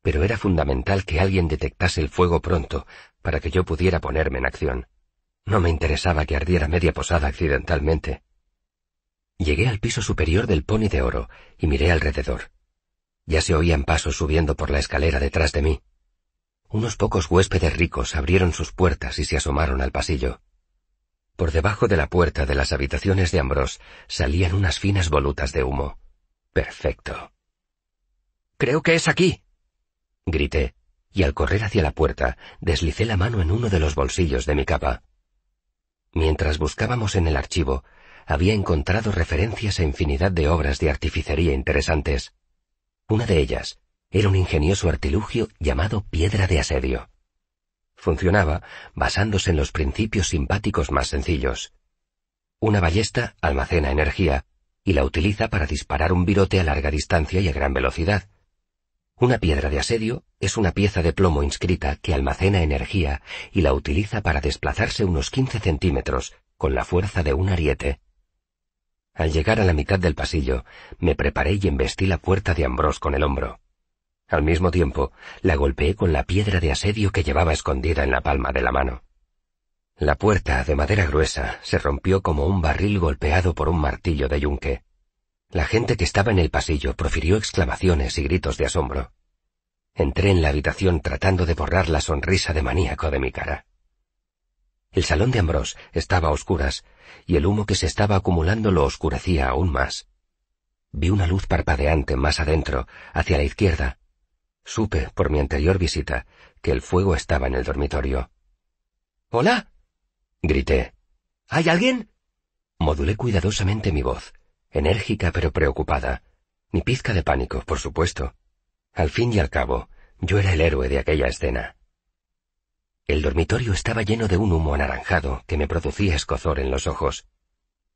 pero era fundamental que alguien detectase el fuego pronto para que yo pudiera ponerme en acción. No me interesaba que ardiera media posada accidentalmente. Llegué al piso superior del Pony de Oro y miré alrededor. Ya se oían pasos subiendo por la escalera detrás de mí. Unos pocos huéspedes ricos abrieron sus puertas y se asomaron al pasillo. Por debajo de la puerta de las habitaciones de Ambrose salían unas finas volutas de humo. Perfecto. Creo que es aquí. grité, y al correr hacia la puerta deslicé la mano en uno de los bolsillos de mi capa. Mientras buscábamos en el archivo, había encontrado referencias a infinidad de obras de artificería interesantes. Una de ellas era un ingenioso artilugio llamado piedra de asedio. Funcionaba basándose en los principios simpáticos más sencillos. Una ballesta almacena energía y la utiliza para disparar un virote a larga distancia y a gran velocidad. Una piedra de asedio es una pieza de plomo inscrita que almacena energía y la utiliza para desplazarse unos 15 centímetros con la fuerza de un ariete. Al llegar a la mitad del pasillo, me preparé y embestí la puerta de Ambrose con el hombro. Al mismo tiempo, la golpeé con la piedra de asedio que llevaba escondida en la palma de la mano. La puerta, de madera gruesa, se rompió como un barril golpeado por un martillo de yunque. La gente que estaba en el pasillo profirió exclamaciones y gritos de asombro. Entré en la habitación tratando de borrar la sonrisa de maníaco de mi cara. El salón de Ambrós estaba a oscuras y el humo que se estaba acumulando lo oscurecía aún más. Vi una luz parpadeante más adentro, hacia la izquierda. Supe, por mi anterior visita, que el fuego estaba en el dormitorio. ¿Hola? grité. ¿Hay alguien? Modulé cuidadosamente mi voz, enérgica pero preocupada. Ni pizca de pánico, por supuesto. Al fin y al cabo, yo era el héroe de aquella escena. El dormitorio estaba lleno de un humo anaranjado que me producía escozor en los ojos.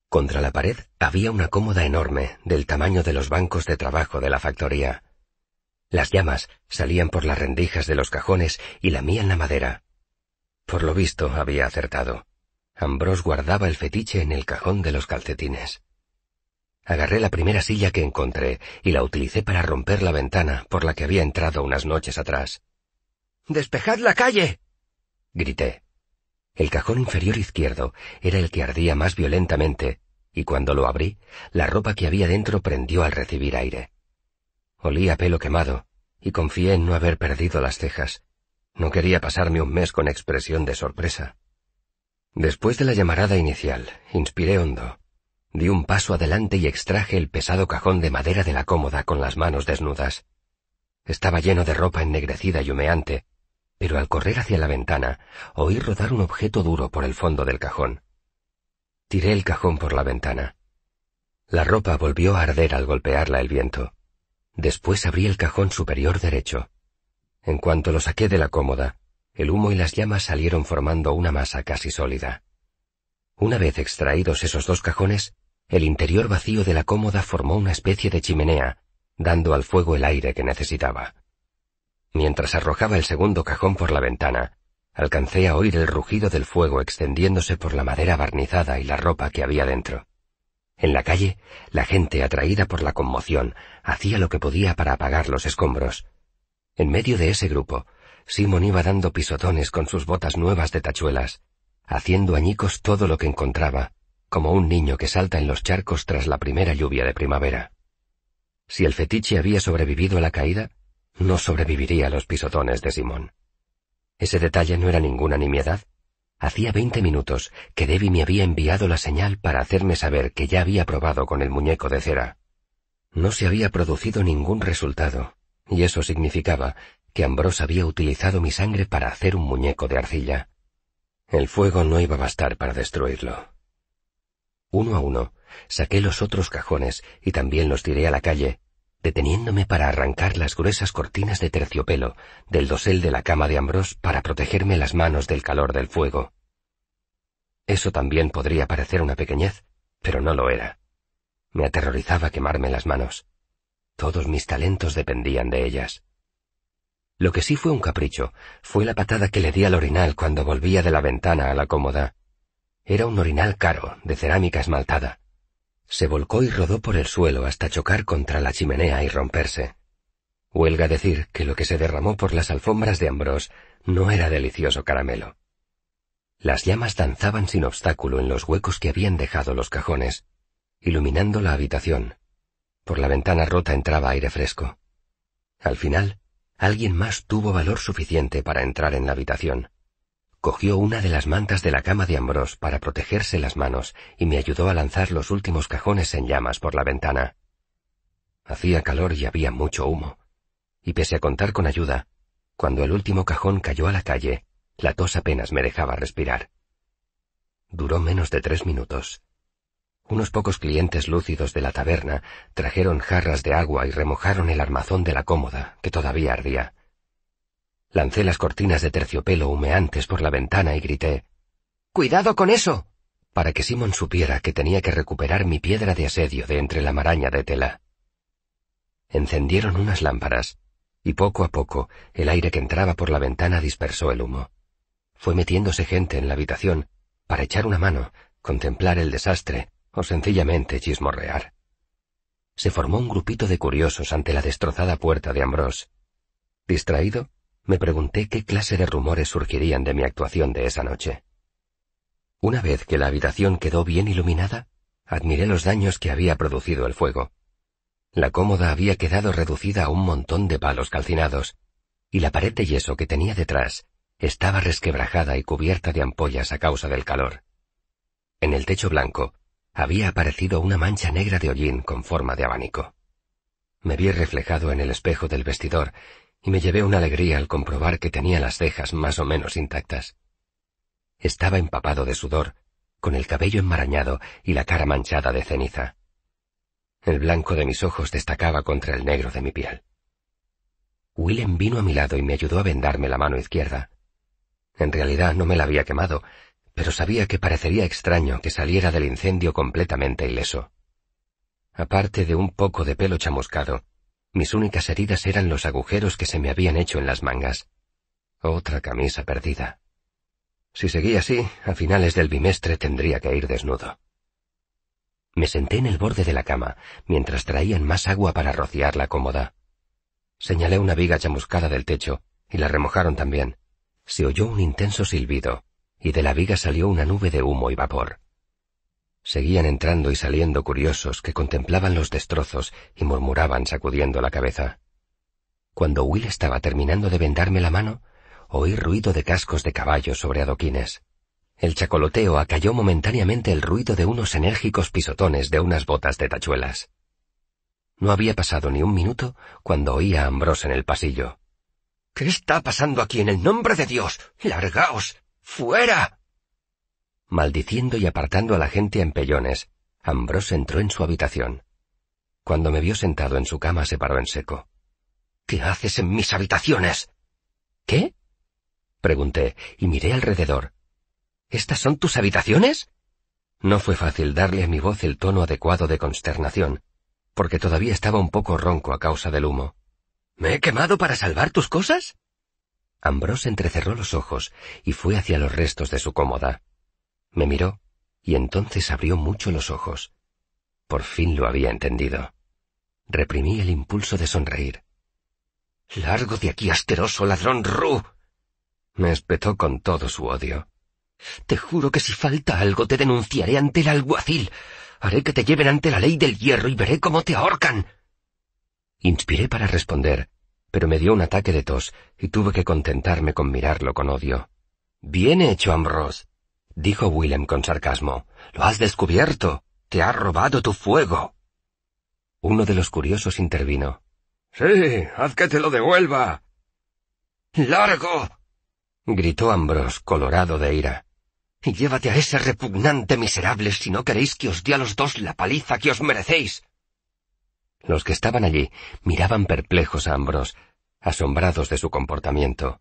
Contra la pared había una cómoda enorme, del tamaño de los bancos de trabajo de la factoría. Las llamas salían por las rendijas de los cajones y lamían la madera. Por lo visto había acertado. Ambrose guardaba el fetiche en el cajón de los calcetines. Agarré la primera silla que encontré y la utilicé para romper la ventana por la que había entrado unas noches atrás. ¡Despejad la calle! grité. El cajón inferior izquierdo era el que ardía más violentamente, y cuando lo abrí, la ropa que había dentro prendió al recibir aire. Olí a pelo quemado, y confié en no haber perdido las cejas. No quería pasarme un mes con expresión de sorpresa. Después de la llamarada inicial, inspiré hondo. Di un paso adelante y extraje el pesado cajón de madera de la cómoda con las manos desnudas. Estaba lleno de ropa ennegrecida y humeante, pero al correr hacia la ventana oí rodar un objeto duro por el fondo del cajón. Tiré el cajón por la ventana. La ropa volvió a arder al golpearla el viento. Después abrí el cajón superior derecho. En cuanto lo saqué de la cómoda, el humo y las llamas salieron formando una masa casi sólida. Una vez extraídos esos dos cajones, el interior vacío de la cómoda formó una especie de chimenea, dando al fuego el aire que necesitaba. Mientras arrojaba el segundo cajón por la ventana, alcancé a oír el rugido del fuego extendiéndose por la madera barnizada y la ropa que había dentro. En la calle, la gente, atraída por la conmoción, hacía lo que podía para apagar los escombros. En medio de ese grupo, Simón iba dando pisotones con sus botas nuevas de tachuelas, haciendo añicos todo lo que encontraba, como un niño que salta en los charcos tras la primera lluvia de primavera. Si el fetiche había sobrevivido a la caída, no sobreviviría a los pisotones de Simón. Ese detalle no era ninguna nimiedad. Hacía veinte minutos que Debbie me había enviado la señal para hacerme saber que ya había probado con el muñeco de cera. No se había producido ningún resultado, y eso significaba que Ambrose había utilizado mi sangre para hacer un muñeco de arcilla. El fuego no iba a bastar para destruirlo. Uno a uno, saqué los otros cajones y también los tiré a la calle, deteniéndome para arrancar las gruesas cortinas de terciopelo del dosel de la cama de Ambrose para protegerme las manos del calor del fuego. Eso también podría parecer una pequeñez, pero no lo era. Me aterrorizaba quemarme las manos. Todos mis talentos dependían de ellas. Lo que sí fue un capricho fue la patada que le di al orinal cuando volvía de la ventana a la cómoda. Era un orinal caro, de cerámica esmaltada, se volcó y rodó por el suelo hasta chocar contra la chimenea y romperse. Huelga decir que lo que se derramó por las alfombras de Ambrose no era delicioso caramelo. Las llamas danzaban sin obstáculo en los huecos que habían dejado los cajones, iluminando la habitación. Por la ventana rota entraba aire fresco. Al final, alguien más tuvo valor suficiente para entrar en la habitación cogió una de las mantas de la cama de Ambrose para protegerse las manos y me ayudó a lanzar los últimos cajones en llamas por la ventana. Hacía calor y había mucho humo, y pese a contar con ayuda, cuando el último cajón cayó a la calle, la tos apenas me dejaba respirar. Duró menos de tres minutos. Unos pocos clientes lúcidos de la taberna trajeron jarras de agua y remojaron el armazón de la cómoda, que todavía ardía. Lancé las cortinas de terciopelo humeantes por la ventana y grité Cuidado con eso. para que Simón supiera que tenía que recuperar mi piedra de asedio de entre la maraña de tela. Encendieron unas lámparas, y poco a poco el aire que entraba por la ventana dispersó el humo. Fue metiéndose gente en la habitación para echar una mano, contemplar el desastre o sencillamente chismorrear. Se formó un grupito de curiosos ante la destrozada puerta de Ambrose. Distraído, me pregunté qué clase de rumores surgirían de mi actuación de esa noche. Una vez que la habitación quedó bien iluminada, admiré los daños que había producido el fuego. La cómoda había quedado reducida a un montón de palos calcinados, y la pared de yeso que tenía detrás estaba resquebrajada y cubierta de ampollas a causa del calor. En el techo blanco había aparecido una mancha negra de hollín con forma de abanico. Me vi reflejado en el espejo del vestidor y me llevé una alegría al comprobar que tenía las cejas más o menos intactas. Estaba empapado de sudor, con el cabello enmarañado y la cara manchada de ceniza. El blanco de mis ojos destacaba contra el negro de mi piel. Willem vino a mi lado y me ayudó a vendarme la mano izquierda. En realidad no me la había quemado, pero sabía que parecería extraño que saliera del incendio completamente ileso. Aparte de un poco de pelo chamuscado, mis únicas heridas eran los agujeros que se me habían hecho en las mangas. Otra camisa perdida. Si seguía así, a finales del bimestre tendría que ir desnudo. Me senté en el borde de la cama, mientras traían más agua para rociar la cómoda. Señalé una viga chamuscada del techo, y la remojaron también. Se oyó un intenso silbido, y de la viga salió una nube de humo y vapor. Seguían entrando y saliendo curiosos que contemplaban los destrozos y murmuraban sacudiendo la cabeza. Cuando Will estaba terminando de vendarme la mano, oí ruido de cascos de caballo sobre adoquines. El chacoloteo acalló momentáneamente el ruido de unos enérgicos pisotones de unas botas de tachuelas. No había pasado ni un minuto cuando oí a Ambrose en el pasillo. ¿Qué está pasando aquí en el nombre de Dios? ¡Largaos! ¡Fuera! maldiciendo y apartando a la gente a empellones, Ambrose entró en su habitación. Cuando me vio sentado en su cama se paró en seco. ¿Qué haces en mis habitaciones? ¿Qué? pregunté y miré alrededor. ¿Estas son tus habitaciones? No fue fácil darle a mi voz el tono adecuado de consternación, porque todavía estaba un poco ronco a causa del humo. ¿Me he quemado para salvar tus cosas? Ambrose entrecerró los ojos y fue hacia los restos de su cómoda. Me miró y entonces abrió mucho los ojos. Por fin lo había entendido. Reprimí el impulso de sonreír. Largo de aquí, asqueroso ladrón Ruh! Me espetó con todo su odio. Te juro que si falta algo te denunciaré ante el alguacil. Haré que te lleven ante la ley del hierro y veré cómo te ahorcan. Inspiré para responder, pero me dio un ataque de tos y tuve que contentarme con mirarlo con odio. Bien hecho, Ambrose dijo Willem con sarcasmo. Lo has descubierto. Te ha robado tu fuego. Uno de los curiosos intervino. Sí, haz que te lo devuelva. ¡Largo! gritó Ambrose, colorado de ira. —Y Llévate a ese repugnante miserable si no queréis que os dé a los dos la paliza que os merecéis. Los que estaban allí miraban perplejos a Ambrose, asombrados de su comportamiento.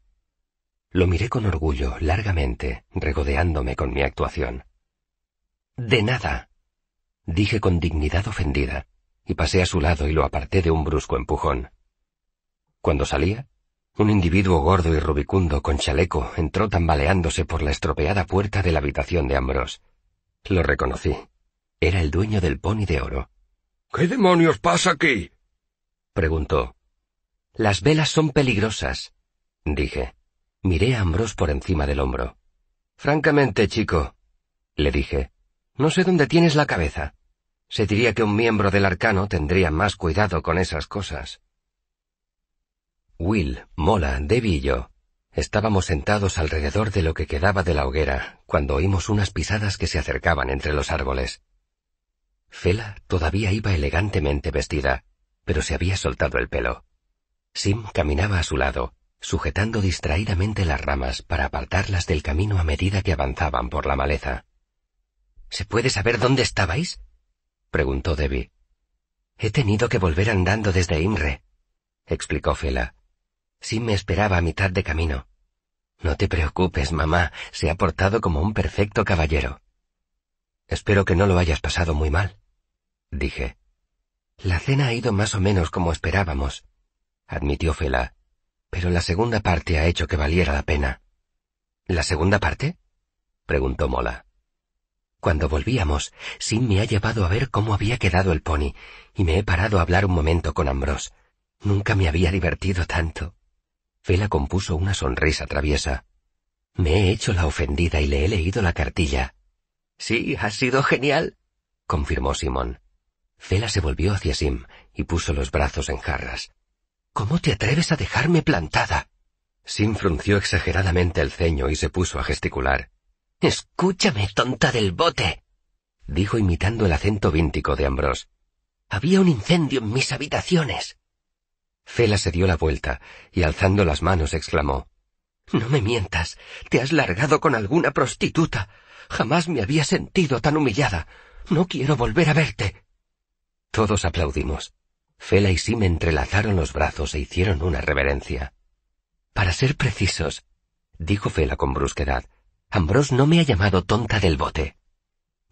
Lo miré con orgullo, largamente, regodeándome con mi actuación. De nada, dije con dignidad ofendida, y pasé a su lado y lo aparté de un brusco empujón. Cuando salía, un individuo gordo y rubicundo con chaleco entró tambaleándose por la estropeada puerta de la habitación de Ambrose. Lo reconocí. Era el dueño del pony de oro. ¿Qué demonios pasa aquí? preguntó. Las velas son peligrosas, dije. Miré a Ambrose por encima del hombro. Francamente, chico, le dije, no sé dónde tienes la cabeza. Se diría que un miembro del arcano tendría más cuidado con esas cosas. Will, Mola, Debbie y yo estábamos sentados alrededor de lo que quedaba de la hoguera cuando oímos unas pisadas que se acercaban entre los árboles. Fela todavía iba elegantemente vestida, pero se había soltado el pelo. Sim caminaba a su lado, sujetando distraídamente las ramas para apartarlas del camino a medida que avanzaban por la maleza. ¿Se puede saber dónde estabais? preguntó Debbie. He tenido que volver andando desde Imre, explicó Fela. Sí me esperaba a mitad de camino. No te preocupes, mamá, se ha portado como un perfecto caballero. Espero que no lo hayas pasado muy mal, dije. La cena ha ido más o menos como esperábamos, admitió Fela. Pero la segunda parte ha hecho que valiera la pena. ¿La segunda parte? preguntó Mola. Cuando volvíamos, Sim me ha llevado a ver cómo había quedado el pony, y me he parado a hablar un momento con Ambrose. Nunca me había divertido tanto. Fela compuso una sonrisa traviesa. Me he hecho la ofendida y le he leído la cartilla. Sí, ha sido genial, confirmó Simón. Fela se volvió hacia Sim y puso los brazos en jarras. ¿Cómo te atreves a dejarme plantada? Sim frunció exageradamente el ceño y se puso a gesticular. Escúchame, tonta del bote, dijo imitando el acento víntico de Ambrose. Había un incendio en mis habitaciones. Fela se dio la vuelta y alzando las manos exclamó No me mientas, te has largado con alguna prostituta. Jamás me había sentido tan humillada. No quiero volver a verte. Todos aplaudimos. Fela y Sim entrelazaron los brazos e hicieron una reverencia. Para ser precisos, dijo Fela con brusquedad, Ambrose no me ha llamado tonta del bote.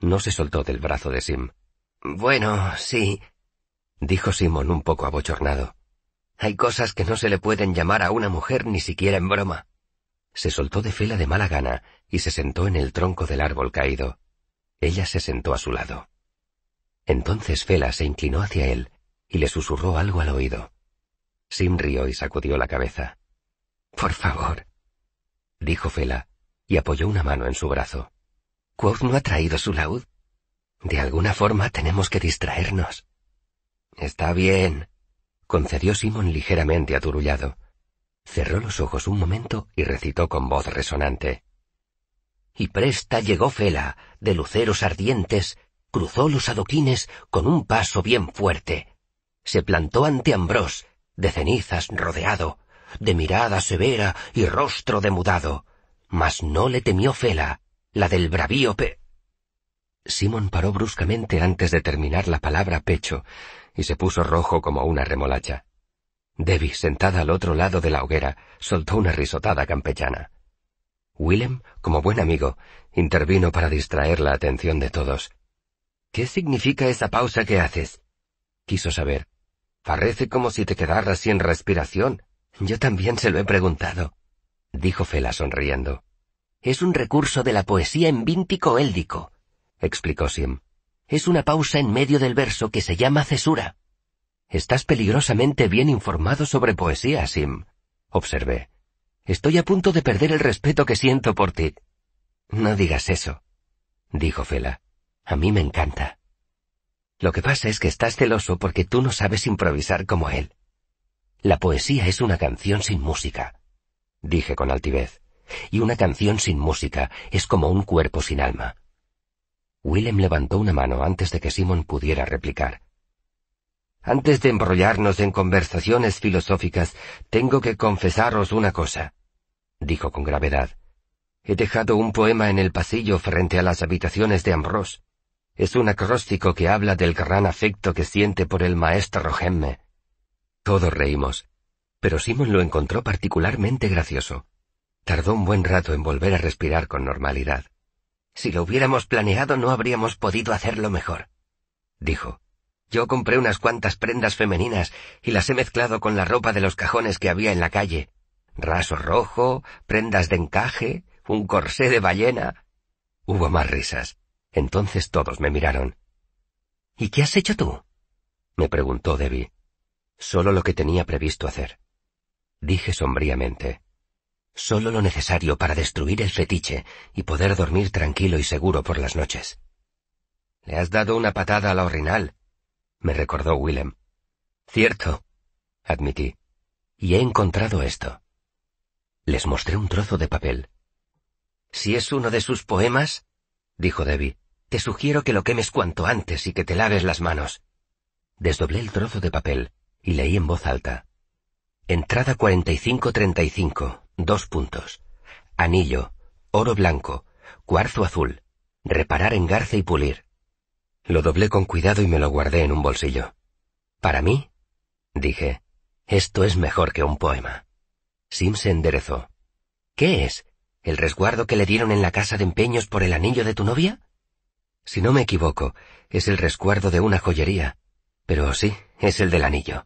No se soltó del brazo de Sim. Bueno, sí, dijo Simón un poco abochornado. Hay cosas que no se le pueden llamar a una mujer ni siquiera en broma. Se soltó de Fela de mala gana y se sentó en el tronco del árbol caído. Ella se sentó a su lado. Entonces Fela se inclinó hacia él y le susurró algo al oído. Sim rió y sacudió la cabeza. Por favor, dijo Fela, y apoyó una mano en su brazo. ¿Quoth no ha traído su laúd? De alguna forma tenemos que distraernos. Está bien, concedió Simon ligeramente aturullado. Cerró los ojos un momento y recitó con voz resonante. Y presta llegó Fela, de luceros ardientes, cruzó los adoquines con un paso bien fuerte, se plantó ante Ambrós, de cenizas rodeado, de mirada severa y rostro demudado, mas no le temió Fela, la del bravío pe... Simón paró bruscamente antes de terminar la palabra pecho y se puso rojo como una remolacha. Debbie, sentada al otro lado de la hoguera, soltó una risotada campechana. Willem, como buen amigo, intervino para distraer la atención de todos. ¿Qué significa esa pausa que haces? quiso saber. Parece como si te quedaras sin respiración. Yo también se lo he preguntado, dijo Fela sonriendo. Es un recurso de la poesía en víntico éldico, explicó Sim. Es una pausa en medio del verso que se llama cesura. Estás peligrosamente bien informado sobre poesía, Sim, observé. Estoy a punto de perder el respeto que siento por ti. No digas eso, dijo Fela. A mí me encanta. Lo que pasa es que estás celoso porque tú no sabes improvisar como él. La poesía es una canción sin música, dije con altivez, y una canción sin música es como un cuerpo sin alma. Willem levantó una mano antes de que Simon pudiera replicar. Antes de embrollarnos en conversaciones filosóficas, tengo que confesaros una cosa, dijo con gravedad. He dejado un poema en el pasillo frente a las habitaciones de Ambrose es un acróstico que habla del gran afecto que siente por el maestro Gemme. Todos reímos, pero Simon lo encontró particularmente gracioso. Tardó un buen rato en volver a respirar con normalidad. Si lo hubiéramos planeado no habríamos podido hacerlo mejor, dijo. Yo compré unas cuantas prendas femeninas y las he mezclado con la ropa de los cajones que había en la calle. Raso rojo, prendas de encaje, un corsé de ballena. Hubo más risas. Entonces todos me miraron. ¿Y qué has hecho tú? me preguntó Debbie. Solo lo que tenía previsto hacer. Dije sombríamente. Solo lo necesario para destruir el fetiche y poder dormir tranquilo y seguro por las noches. Le has dado una patada a la orinal, me recordó Willem. Cierto, admití. Y he encontrado esto. Les mostré un trozo de papel. Si es uno de sus poemas, dijo Debbie. Te sugiero que lo quemes cuanto antes y que te laves las manos. Desdoblé el trozo de papel y leí en voz alta. Entrada 4535, dos puntos. Anillo, oro blanco, cuarzo azul. Reparar engarce y pulir. Lo doblé con cuidado y me lo guardé en un bolsillo. Para mí, dije, esto es mejor que un poema. Sim se enderezó. ¿Qué es? ¿El resguardo que le dieron en la casa de empeños por el anillo de tu novia? Si no me equivoco, es el resguardo de una joyería. Pero sí, es el del anillo,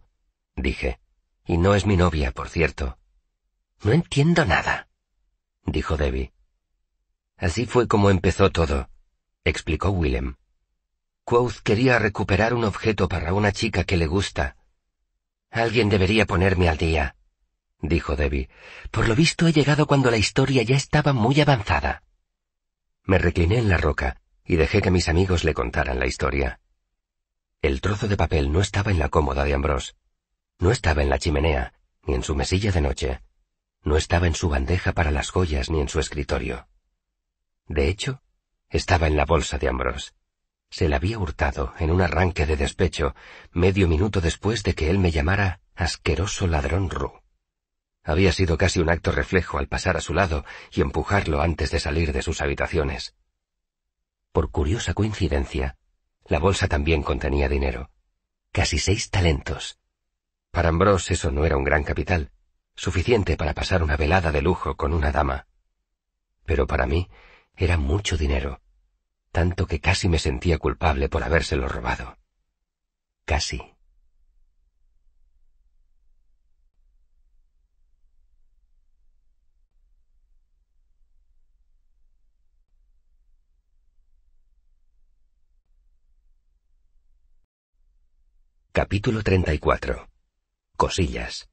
dije. Y no es mi novia, por cierto. No entiendo nada, dijo Debbie. Así fue como empezó todo, explicó Willem. Quoth quería recuperar un objeto para una chica que le gusta. Alguien debería ponerme al día, dijo Debbie. Por lo visto he llegado cuando la historia ya estaba muy avanzada. Me recliné en la roca y dejé que mis amigos le contaran la historia. El trozo de papel no estaba en la cómoda de Ambrose. No estaba en la chimenea, ni en su mesilla de noche. No estaba en su bandeja para las joyas ni en su escritorio. De hecho, estaba en la bolsa de Ambrose. Se la había hurtado en un arranque de despecho medio minuto después de que él me llamara asqueroso ladrón había sido casi un acto reflejo al pasar a su lado y empujarlo antes de salir de sus habitaciones. Por curiosa coincidencia, la bolsa también contenía dinero. Casi seis talentos. Para Ambrose eso no era un gran capital, suficiente para pasar una velada de lujo con una dama. Pero para mí era mucho dinero, tanto que casi me sentía culpable por habérselo robado. Casi. Capítulo 34. Cosillas.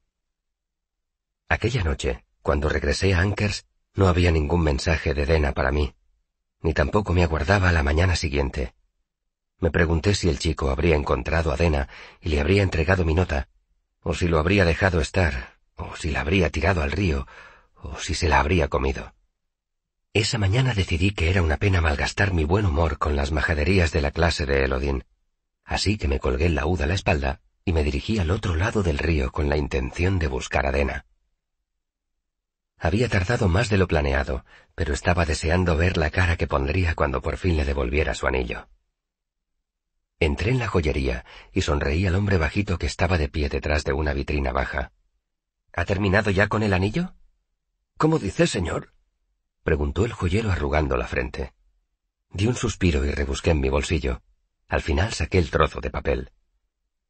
Aquella noche, cuando regresé a Ankers, no había ningún mensaje de Dena para mí, ni tampoco me aguardaba la mañana siguiente. Me pregunté si el chico habría encontrado a Dena y le habría entregado mi nota, o si lo habría dejado estar, o si la habría tirado al río, o si se la habría comido. Esa mañana decidí que era una pena malgastar mi buen humor con las majaderías de la clase de Elodin así que me colgué la laúd a la espalda y me dirigí al otro lado del río con la intención de buscar adena. Había tardado más de lo planeado, pero estaba deseando ver la cara que pondría cuando por fin le devolviera su anillo. Entré en la joyería y sonreí al hombre bajito que estaba de pie detrás de una vitrina baja. ¿Ha terminado ya con el anillo? ¿Cómo dice, señor? preguntó el joyero arrugando la frente. Di un suspiro y rebusqué en mi bolsillo, al final saqué el trozo de papel.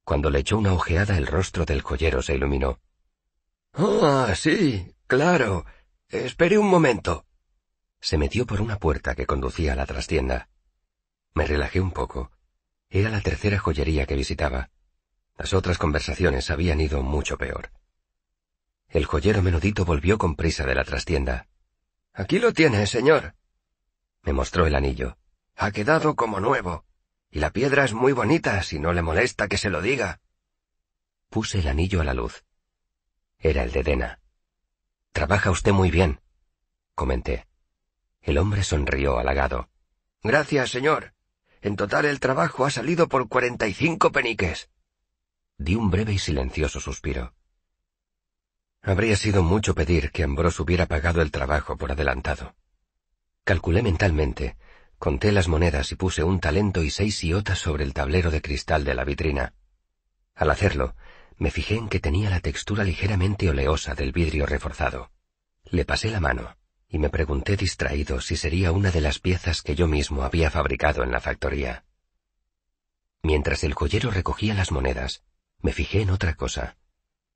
Cuando le echó una ojeada el rostro del joyero se iluminó. Ah, sí, claro. Espere un momento. Se metió por una puerta que conducía a la trastienda. Me relajé un poco. Era la tercera joyería que visitaba. Las otras conversaciones habían ido mucho peor. El joyero menudito volvió con prisa de la trastienda. Aquí lo tiene, señor. Me mostró el anillo. Ha quedado como nuevo. Y la piedra es muy bonita, si no le molesta que se lo diga. Puse el anillo a la luz. Era el de Dena. Trabaja usted muy bien, comenté. El hombre sonrió halagado. Gracias, señor. En total el trabajo ha salido por cuarenta y cinco peniques. Di un breve y silencioso suspiro. Habría sido mucho pedir que Ambrose hubiera pagado el trabajo por adelantado. Calculé mentalmente Conté las monedas y puse un talento y seis iotas sobre el tablero de cristal de la vitrina. Al hacerlo, me fijé en que tenía la textura ligeramente oleosa del vidrio reforzado. Le pasé la mano y me pregunté distraído si sería una de las piezas que yo mismo había fabricado en la factoría. Mientras el joyero recogía las monedas, me fijé en otra cosa,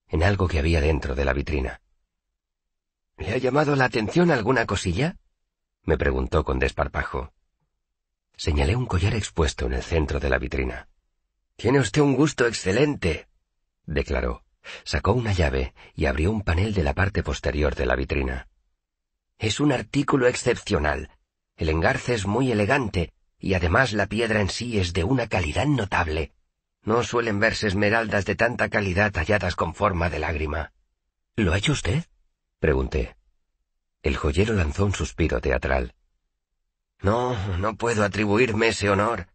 en algo que había dentro de la vitrina. ¿Le ha llamado la atención alguna cosilla? me preguntó con desparpajo. Señalé un collar expuesto en el centro de la vitrina. Tiene usted un gusto excelente, declaró. Sacó una llave y abrió un panel de la parte posterior de la vitrina. Es un artículo excepcional. El engarce es muy elegante y además la piedra en sí es de una calidad notable. No suelen verse esmeraldas de tanta calidad talladas con forma de lágrima. ¿Lo ha hecho usted? pregunté. El joyero lanzó un suspiro teatral. No, no puedo atribuirme ese honor.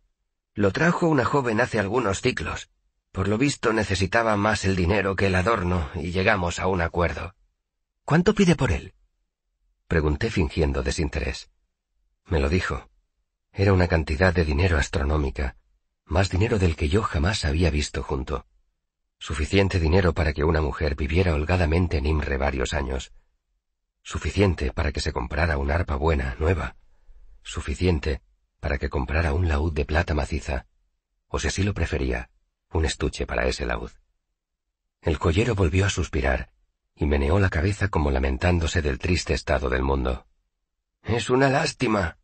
Lo trajo una joven hace algunos ciclos. Por lo visto necesitaba más el dinero que el adorno y llegamos a un acuerdo. ¿Cuánto pide por él? Pregunté fingiendo desinterés. Me lo dijo. Era una cantidad de dinero astronómica, más dinero del que yo jamás había visto junto. Suficiente dinero para que una mujer viviera holgadamente en Imre varios años. Suficiente para que se comprara una arpa buena, nueva, suficiente para que comprara un laúd de plata maciza, o si así lo prefería, un estuche para ese laúd. El collero volvió a suspirar y meneó la cabeza como lamentándose del triste estado del mundo. Es una lástima,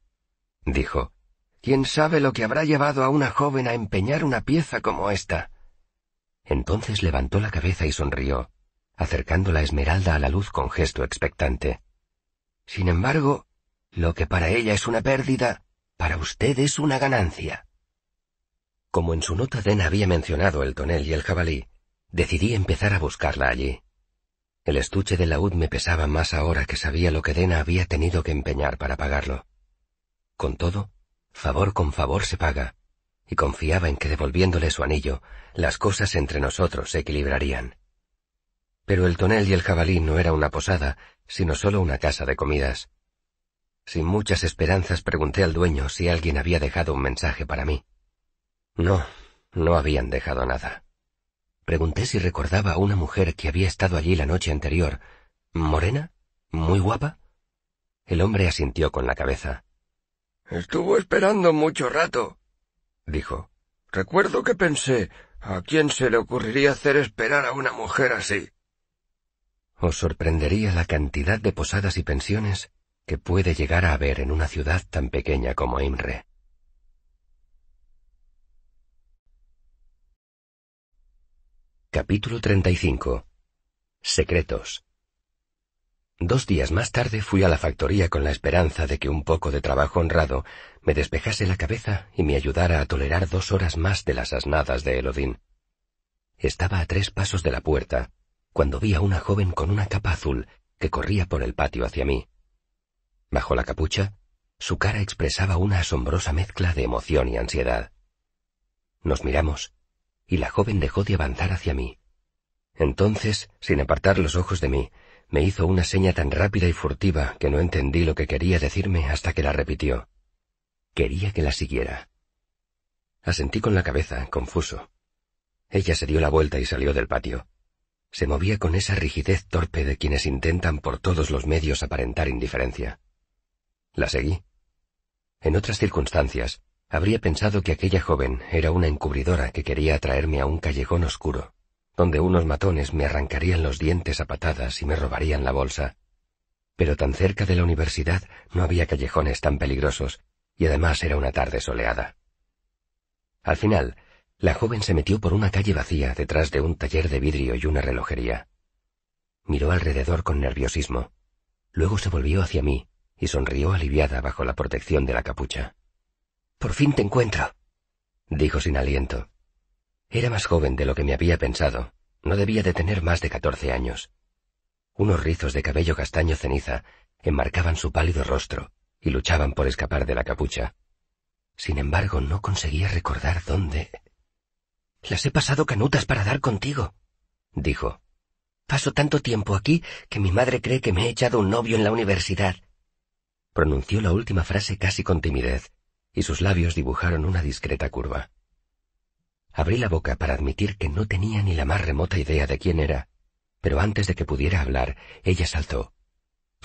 dijo. ¿Quién sabe lo que habrá llevado a una joven a empeñar una pieza como esta? Entonces levantó la cabeza y sonrió, acercando la esmeralda a la luz con gesto expectante. Sin embargo, lo que para ella es una pérdida, para usted es una ganancia. Como en su nota Dena había mencionado el tonel y el jabalí, decidí empezar a buscarla allí. El estuche de laúd me pesaba más ahora que sabía lo que Dena había tenido que empeñar para pagarlo. Con todo, favor con favor se paga, y confiaba en que devolviéndole su anillo, las cosas entre nosotros se equilibrarían. Pero el tonel y el jabalí no era una posada, sino solo una casa de comidas, sin muchas esperanzas pregunté al dueño si alguien había dejado un mensaje para mí. No, no habían dejado nada. Pregunté si recordaba a una mujer que había estado allí la noche anterior. ¿Morena? ¿Muy guapa? El hombre asintió con la cabeza. Estuvo esperando mucho rato, dijo. Recuerdo que pensé, ¿a quién se le ocurriría hacer esperar a una mujer así? Os sorprendería la cantidad de posadas y pensiones que puede llegar a haber en una ciudad tan pequeña como Imre. Capítulo 35. Secretos. Dos días más tarde fui a la factoría con la esperanza de que un poco de trabajo honrado me despejase la cabeza y me ayudara a tolerar dos horas más de las asnadas de Elodín. Estaba a tres pasos de la puerta, cuando vi a una joven con una capa azul que corría por el patio hacia mí. Bajo la capucha, su cara expresaba una asombrosa mezcla de emoción y ansiedad. Nos miramos, y la joven dejó de avanzar hacia mí. Entonces, sin apartar los ojos de mí, me hizo una seña tan rápida y furtiva que no entendí lo que quería decirme hasta que la repitió. Quería que la siguiera. Asentí con la cabeza, confuso. Ella se dio la vuelta y salió del patio. Se movía con esa rigidez torpe de quienes intentan por todos los medios aparentar indiferencia. La seguí. En otras circunstancias, habría pensado que aquella joven era una encubridora que quería atraerme a un callejón oscuro, donde unos matones me arrancarían los dientes a patadas y me robarían la bolsa. Pero tan cerca de la universidad no había callejones tan peligrosos, y además era una tarde soleada. Al final, la joven se metió por una calle vacía detrás de un taller de vidrio y una relojería. Miró alrededor con nerviosismo. Luego se volvió hacia mí y sonrió aliviada bajo la protección de la capucha. Por fin te encuentro, dijo sin aliento. Era más joven de lo que me había pensado. No debía de tener más de catorce años. Unos rizos de cabello castaño ceniza enmarcaban su pálido rostro y luchaban por escapar de la capucha. Sin embargo, no conseguía recordar dónde. Las he pasado canutas para dar contigo, dijo. Paso tanto tiempo aquí que mi madre cree que me he echado un novio en la universidad pronunció la última frase casi con timidez, y sus labios dibujaron una discreta curva. Abrí la boca para admitir que no tenía ni la más remota idea de quién era, pero antes de que pudiera hablar, ella saltó.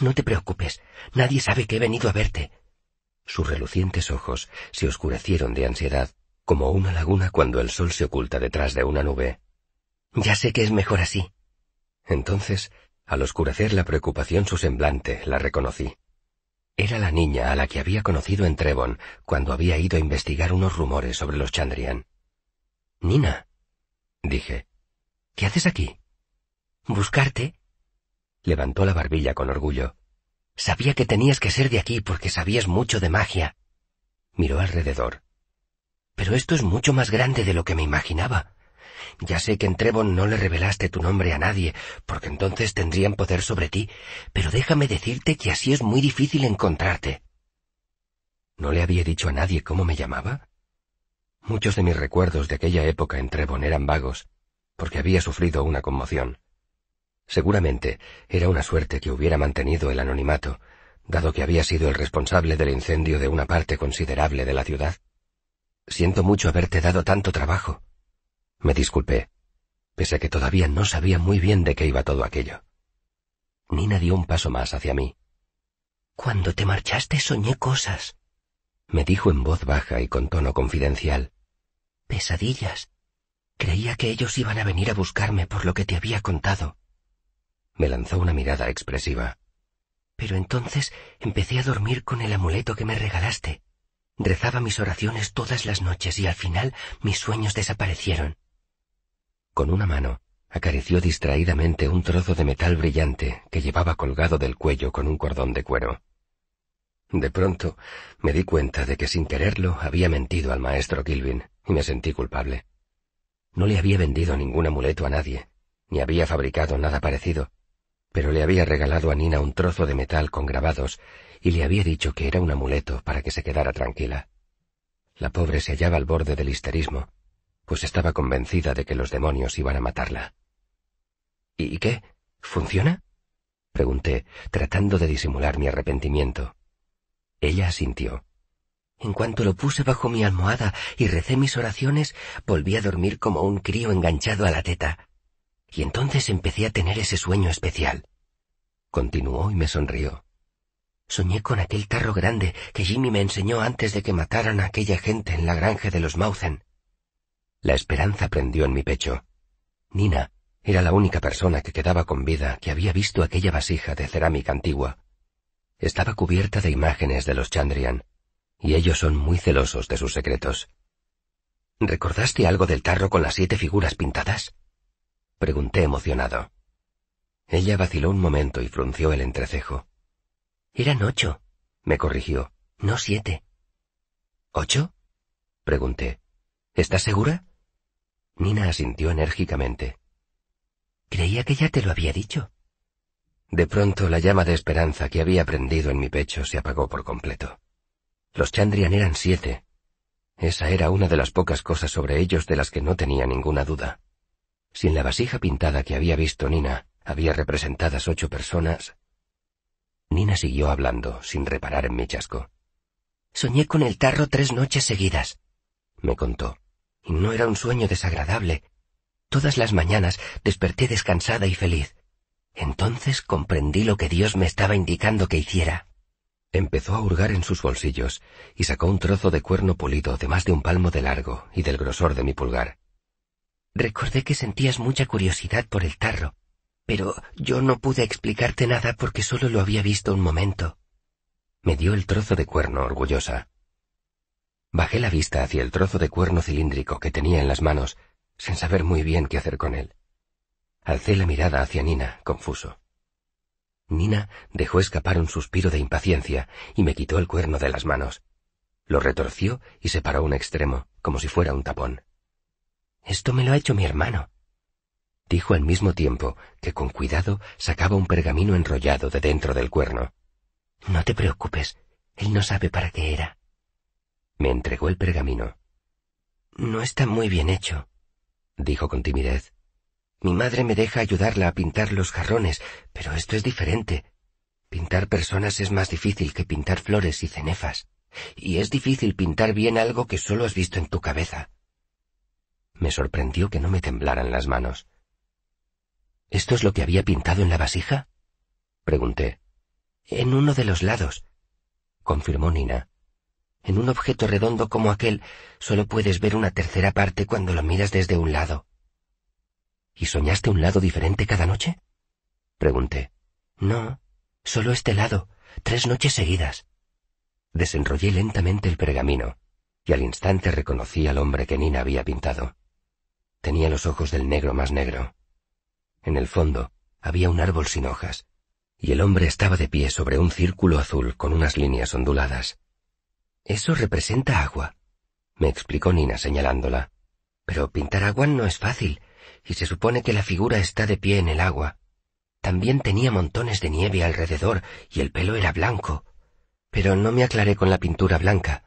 No te preocupes, nadie sabe que he venido a verte. Sus relucientes ojos se oscurecieron de ansiedad, como una laguna cuando el sol se oculta detrás de una nube. Ya sé que es mejor así. Entonces, al oscurecer la preocupación su semblante, la reconocí. Era la niña a la que había conocido en Trebon cuando había ido a investigar unos rumores sobre los Chandrian. Nina, dije, ¿qué haces aquí? ¿Buscarte? Levantó la barbilla con orgullo. Sabía que tenías que ser de aquí porque sabías mucho de magia. Miró alrededor. Pero esto es mucho más grande de lo que me imaginaba. Ya sé que en Trebon no le revelaste tu nombre a nadie, porque entonces tendrían poder sobre ti, pero déjame decirte que así es muy difícil encontrarte. ¿No le había dicho a nadie cómo me llamaba? Muchos de mis recuerdos de aquella época en Trebon eran vagos, porque había sufrido una conmoción. Seguramente era una suerte que hubiera mantenido el anonimato, dado que había sido el responsable del incendio de una parte considerable de la ciudad. Siento mucho haberte dado tanto trabajo, me disculpé, pese a que todavía no sabía muy bien de qué iba todo aquello. Nina dio un paso más hacia mí. Cuando te marchaste soñé cosas, me dijo en voz baja y con tono confidencial. Pesadillas. Creía que ellos iban a venir a buscarme por lo que te había contado. Me lanzó una mirada expresiva. Pero entonces empecé a dormir con el amuleto que me regalaste. Rezaba mis oraciones todas las noches y al final mis sueños desaparecieron. Con una mano, acarició distraídamente un trozo de metal brillante que llevaba colgado del cuello con un cordón de cuero. De pronto, me di cuenta de que sin quererlo había mentido al maestro Kilvin y me sentí culpable. No le había vendido ningún amuleto a nadie, ni había fabricado nada parecido, pero le había regalado a Nina un trozo de metal con grabados y le había dicho que era un amuleto para que se quedara tranquila. La pobre se hallaba al borde del histerismo pues estaba convencida de que los demonios iban a matarla. ¿Y qué? ¿Funciona? pregunté, tratando de disimular mi arrepentimiento. Ella asintió. En cuanto lo puse bajo mi almohada y recé mis oraciones, volví a dormir como un crío enganchado a la teta. Y entonces empecé a tener ese sueño especial. Continuó y me sonrió. Soñé con aquel tarro grande que Jimmy me enseñó antes de que mataran a aquella gente en la granja de los Mauzen. La esperanza prendió en mi pecho. Nina era la única persona que quedaba con vida que había visto aquella vasija de cerámica antigua. Estaba cubierta de imágenes de los Chandrian, y ellos son muy celosos de sus secretos. ¿Recordaste algo del tarro con las siete figuras pintadas? Pregunté emocionado. Ella vaciló un momento y frunció el entrecejo. Eran ocho, me corrigió, no siete. ¿Ocho? pregunté. ¿Estás segura? Nina asintió enérgicamente. Creía que ya te lo había dicho. De pronto la llama de esperanza que había prendido en mi pecho se apagó por completo. Los Chandrian eran siete. Esa era una de las pocas cosas sobre ellos de las que no tenía ninguna duda. Sin la vasija pintada que había visto Nina, había representadas ocho personas. Nina siguió hablando, sin reparar en mi chasco. Soñé con el tarro tres noches seguidas, me contó. No era un sueño desagradable. Todas las mañanas desperté descansada y feliz. Entonces comprendí lo que Dios me estaba indicando que hiciera. Empezó a hurgar en sus bolsillos y sacó un trozo de cuerno pulido de más de un palmo de largo y del grosor de mi pulgar. Recordé que sentías mucha curiosidad por el tarro, pero yo no pude explicarte nada porque solo lo había visto un momento. Me dio el trozo de cuerno orgullosa. Bajé la vista hacia el trozo de cuerno cilíndrico que tenía en las manos, sin saber muy bien qué hacer con él. Alcé la mirada hacia Nina, confuso. Nina dejó escapar un suspiro de impaciencia y me quitó el cuerno de las manos. Lo retorció y separó un extremo, como si fuera un tapón. Esto me lo ha hecho mi hermano, dijo al mismo tiempo que con cuidado sacaba un pergamino enrollado de dentro del cuerno. No te preocupes, él no sabe para qué era. Me entregó el pergamino. No está muy bien hecho, dijo con timidez. Mi madre me deja ayudarla a pintar los jarrones, pero esto es diferente. Pintar personas es más difícil que pintar flores y cenefas, y es difícil pintar bien algo que solo has visto en tu cabeza. Me sorprendió que no me temblaran las manos. ¿Esto es lo que había pintado en la vasija? pregunté. En uno de los lados, confirmó Nina. En un objeto redondo como aquel solo puedes ver una tercera parte cuando lo miras desde un lado. ¿Y soñaste un lado diferente cada noche? Pregunté. No, solo este lado, tres noches seguidas. Desenrollé lentamente el pergamino, y al instante reconocí al hombre que Nina había pintado. Tenía los ojos del negro más negro. En el fondo había un árbol sin hojas, y el hombre estaba de pie sobre un círculo azul con unas líneas onduladas. Eso representa agua, me explicó Nina señalándola. Pero pintar agua no es fácil, y se supone que la figura está de pie en el agua. También tenía montones de nieve alrededor y el pelo era blanco. Pero no me aclaré con la pintura blanca.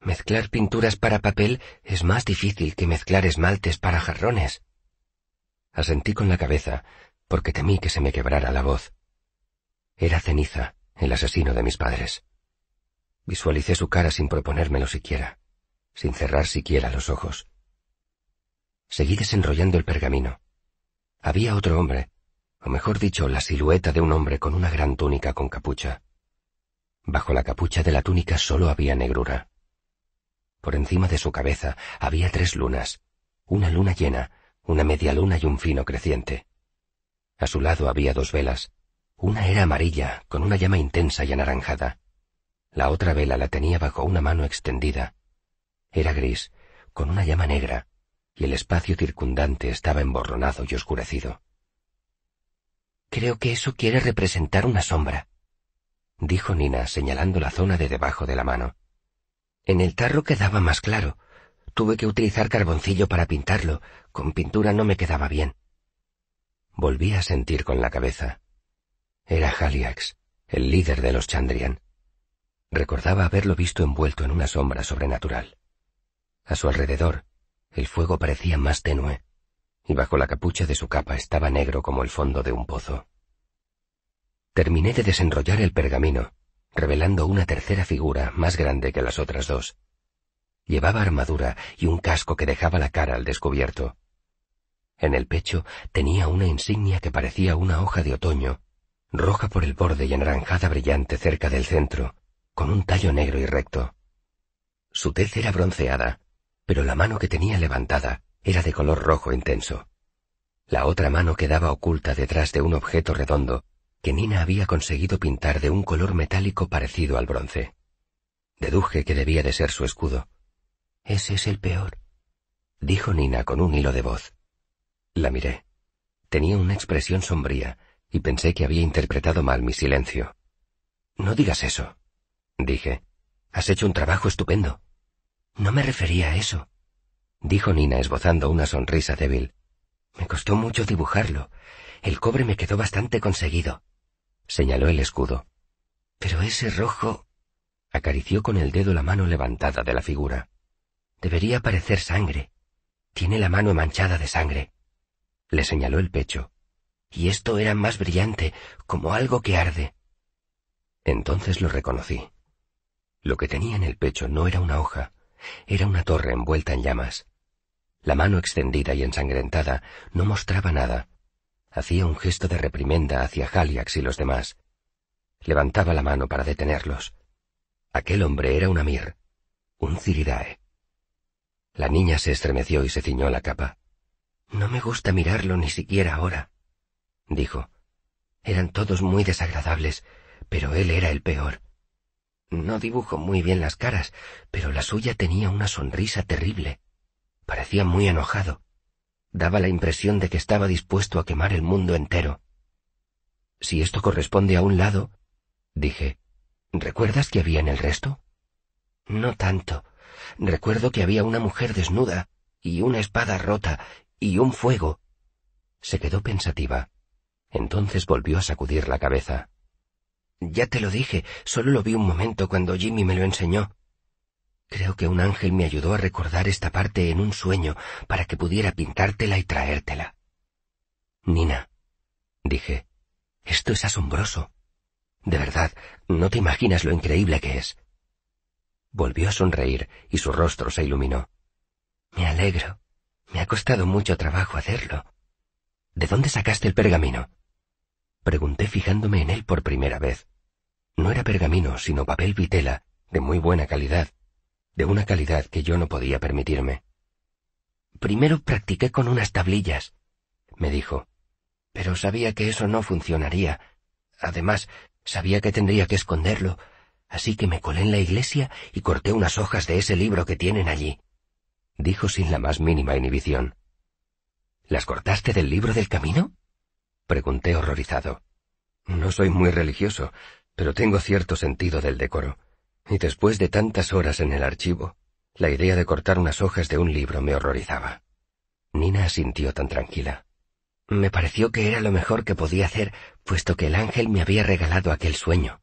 Mezclar pinturas para papel es más difícil que mezclar esmaltes para jarrones. Asentí con la cabeza, porque temí que se me quebrara la voz. Era ceniza, el asesino de mis padres. Visualicé su cara sin proponérmelo siquiera, sin cerrar siquiera los ojos. Seguí desenrollando el pergamino. Había otro hombre, o mejor dicho, la silueta de un hombre con una gran túnica con capucha. Bajo la capucha de la túnica solo había negrura. Por encima de su cabeza había tres lunas, una luna llena, una media luna y un fino creciente. A su lado había dos velas. Una era amarilla, con una llama intensa y anaranjada, la otra vela la tenía bajo una mano extendida. Era gris, con una llama negra, y el espacio circundante estaba emborronado y oscurecido. Creo que eso quiere representar una sombra, dijo Nina señalando la zona de debajo de la mano. En el tarro quedaba más claro. Tuve que utilizar carboncillo para pintarlo. Con pintura no me quedaba bien. Volví a sentir con la cabeza. Era Haliax, el líder de los Chandrian. Recordaba haberlo visto envuelto en una sombra sobrenatural. A su alrededor, el fuego parecía más tenue, y bajo la capucha de su capa estaba negro como el fondo de un pozo. Terminé de desenrollar el pergamino, revelando una tercera figura más grande que las otras dos. Llevaba armadura y un casco que dejaba la cara al descubierto. En el pecho tenía una insignia que parecía una hoja de otoño, roja por el borde y anaranjada brillante cerca del centro, con un tallo negro y recto. Su tez era bronceada, pero la mano que tenía levantada era de color rojo intenso. La otra mano quedaba oculta detrás de un objeto redondo que Nina había conseguido pintar de un color metálico parecido al bronce. Deduje que debía de ser su escudo. Ese es el peor, dijo Nina con un hilo de voz. La miré. Tenía una expresión sombría y pensé que había interpretado mal mi silencio. No digas eso, dije. Has hecho un trabajo estupendo. No me refería a eso, dijo Nina esbozando una sonrisa débil. Me costó mucho dibujarlo. El cobre me quedó bastante conseguido. Señaló el escudo. Pero ese rojo... acarició con el dedo la mano levantada de la figura. Debería parecer sangre. Tiene la mano manchada de sangre. Le señaló el pecho. Y esto era más brillante, como algo que arde. Entonces lo reconocí. Lo que tenía en el pecho no era una hoja, era una torre envuelta en llamas. La mano extendida y ensangrentada no mostraba nada. Hacía un gesto de reprimenda hacia Haliax y los demás. Levantaba la mano para detenerlos. Aquel hombre era un Amir, un Ciridae. La niña se estremeció y se ciñó la capa. No me gusta mirarlo ni siquiera ahora, dijo. Eran todos muy desagradables, pero él era el peor. No dibujo muy bien las caras, pero la suya tenía una sonrisa terrible. Parecía muy enojado. Daba la impresión de que estaba dispuesto a quemar el mundo entero. Si esto corresponde a un lado, dije, ¿recuerdas que había en el resto? No tanto. Recuerdo que había una mujer desnuda, y una espada rota, y un fuego. Se quedó pensativa. Entonces volvió a sacudir la cabeza. Ya te lo dije, solo lo vi un momento cuando Jimmy me lo enseñó. Creo que un ángel me ayudó a recordar esta parte en un sueño para que pudiera pintártela y traértela. Nina, dije, esto es asombroso. De verdad, no te imaginas lo increíble que es. Volvió a sonreír y su rostro se iluminó. Me alegro. Me ha costado mucho trabajo hacerlo. ¿De dónde sacaste el pergamino? Pregunté fijándome en él por primera vez. No era pergamino, sino papel vitela, de muy buena calidad, de una calidad que yo no podía permitirme. Primero practiqué con unas tablillas, me dijo, pero sabía que eso no funcionaría. Además, sabía que tendría que esconderlo, así que me colé en la iglesia y corté unas hojas de ese libro que tienen allí, dijo sin la más mínima inhibición. ¿Las cortaste del libro del camino? pregunté horrorizado. No soy muy religioso, pero tengo cierto sentido del decoro, y después de tantas horas en el archivo, la idea de cortar unas hojas de un libro me horrorizaba. Nina sintió tan tranquila. Me pareció que era lo mejor que podía hacer, puesto que el ángel me había regalado aquel sueño.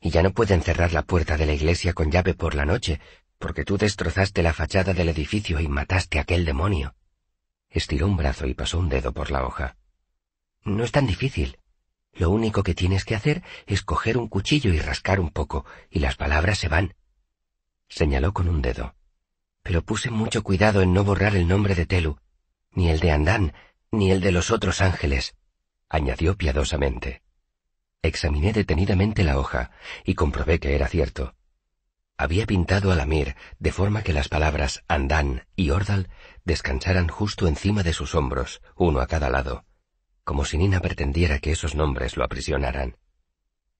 Y ya no pueden cerrar la puerta de la iglesia con llave por la noche, porque tú destrozaste la fachada del edificio y mataste a aquel demonio. Estiró un brazo y pasó un dedo por la hoja. No es tan difícil, lo único que tienes que hacer es coger un cuchillo y rascar un poco, y las palabras se van. Señaló con un dedo. Pero puse mucho cuidado en no borrar el nombre de Telu, ni el de Andán, ni el de los otros ángeles, añadió piadosamente. Examiné detenidamente la hoja y comprobé que era cierto. Había pintado a Lamir de forma que las palabras Andán y Ordal descansaran justo encima de sus hombros, uno a cada lado como si Nina pretendiera que esos nombres lo aprisionaran.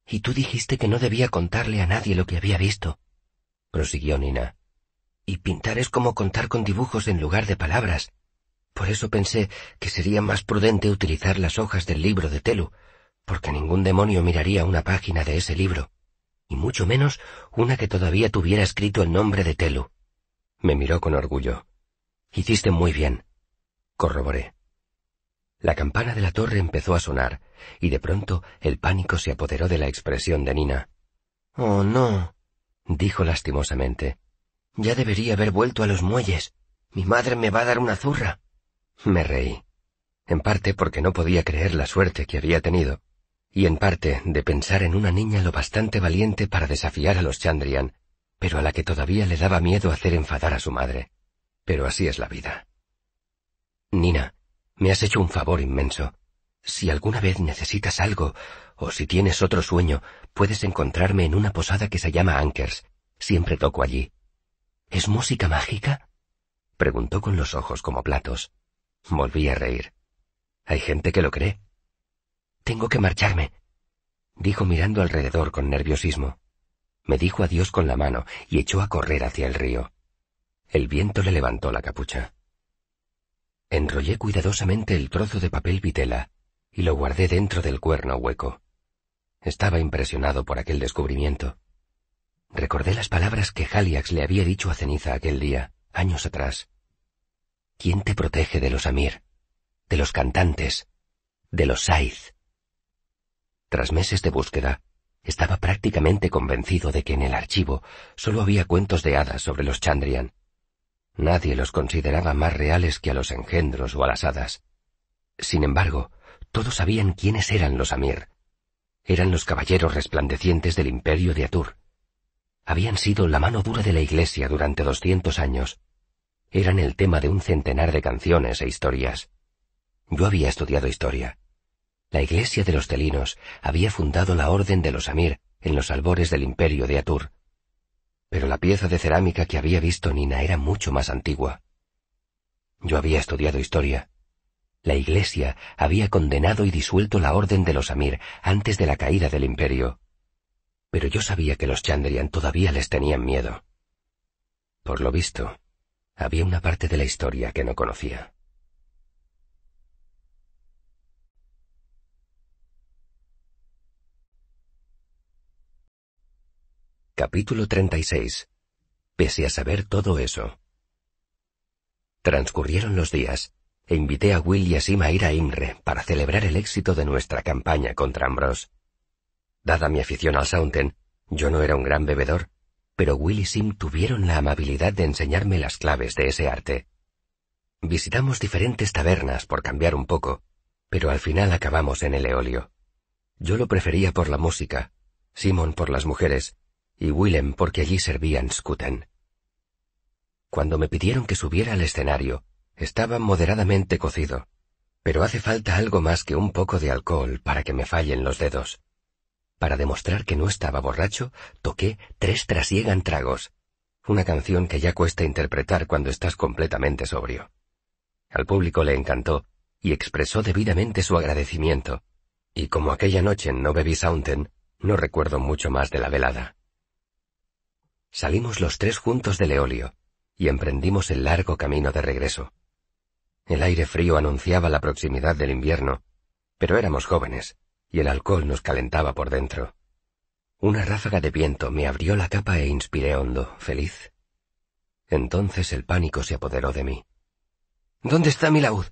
Y tú dijiste que no debía contarle a nadie lo que había visto, prosiguió Nina. Y pintar es como contar con dibujos en lugar de palabras. Por eso pensé que sería más prudente utilizar las hojas del libro de Telu, porque ningún demonio miraría una página de ese libro, y mucho menos una que todavía tuviera escrito el nombre de Telu. Me miró con orgullo. Hiciste muy bien, corroboré. La campana de la torre empezó a sonar, y de pronto el pánico se apoderó de la expresión de Nina. Oh, no, dijo lastimosamente. Ya debería haber vuelto a los muelles. Mi madre me va a dar una zurra. Me reí, en parte porque no podía creer la suerte que había tenido, y en parte de pensar en una niña lo bastante valiente para desafiar a los Chandrian, pero a la que todavía le daba miedo hacer enfadar a su madre. Pero así es la vida. Nina, me has hecho un favor inmenso. Si alguna vez necesitas algo, o si tienes otro sueño, puedes encontrarme en una posada que se llama Ankers. Siempre toco allí. ¿Es música mágica? preguntó con los ojos como platos. Volví a reír. Hay gente que lo cree. Tengo que marcharme, dijo mirando alrededor con nerviosismo. Me dijo adiós con la mano y echó a correr hacia el río. El viento le levantó la capucha. Enrollé cuidadosamente el trozo de papel vitela y lo guardé dentro del cuerno hueco. Estaba impresionado por aquel descubrimiento. Recordé las palabras que Haliax le había dicho a Ceniza aquel día, años atrás. ¿Quién te protege de los Amir? De los cantantes? De los Saiz? Tras meses de búsqueda, estaba prácticamente convencido de que en el archivo solo había cuentos de hadas sobre los Chandrian Nadie los consideraba más reales que a los engendros o a las hadas. Sin embargo, todos sabían quiénes eran los Amir. Eran los caballeros resplandecientes del imperio de Atur. Habían sido la mano dura de la Iglesia durante doscientos años. Eran el tema de un centenar de canciones e historias. Yo había estudiado historia. La Iglesia de los Telinos había fundado la Orden de los Amir en los albores del imperio de Atur, pero la pieza de cerámica que había visto Nina era mucho más antigua. Yo había estudiado historia. La Iglesia había condenado y disuelto la Orden de los Amir antes de la caída del imperio. Pero yo sabía que los Chandrian todavía les tenían miedo. Por lo visto, había una parte de la historia que no conocía. Capítulo 36. Pese a saber todo eso. Transcurrieron los días, e invité a Will y a Sim a ir a Imre para celebrar el éxito de nuestra campaña contra Ambrose. Dada mi afición al Sounten, yo no era un gran bebedor, pero Will y Sim tuvieron la amabilidad de enseñarme las claves de ese arte. Visitamos diferentes tabernas por cambiar un poco, pero al final acabamos en el eolio. Yo lo prefería por la música, Simon por las mujeres, y Willem porque allí servían Scuten. Cuando me pidieron que subiera al escenario, estaba moderadamente cocido, pero hace falta algo más que un poco de alcohol para que me fallen los dedos. Para demostrar que no estaba borracho, toqué tres trasiegan tragos, una canción que ya cuesta interpretar cuando estás completamente sobrio. Al público le encantó y expresó debidamente su agradecimiento, y como aquella noche no bebí saunten, no recuerdo mucho más de la velada. Salimos los tres juntos del eolio y emprendimos el largo camino de regreso. El aire frío anunciaba la proximidad del invierno, pero éramos jóvenes y el alcohol nos calentaba por dentro. Una ráfaga de viento me abrió la capa e inspiré hondo, feliz. Entonces el pánico se apoderó de mí. ¿Dónde está mi laúd?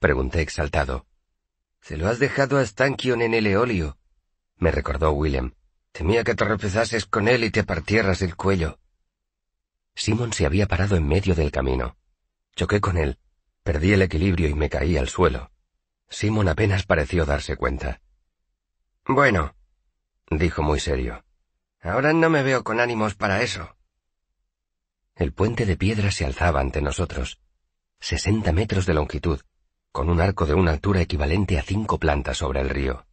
pregunté exaltado. Se lo has dejado a Stankion en el eolio, me recordó William. Temía que te tropezases con él y te partieras el cuello. Simón se había parado en medio del camino. Choqué con él, perdí el equilibrio y me caí al suelo. Simón apenas pareció darse cuenta. Bueno, dijo muy serio, ahora no me veo con ánimos para eso. El puente de piedra se alzaba ante nosotros, sesenta metros de longitud, con un arco de una altura equivalente a cinco plantas sobre el río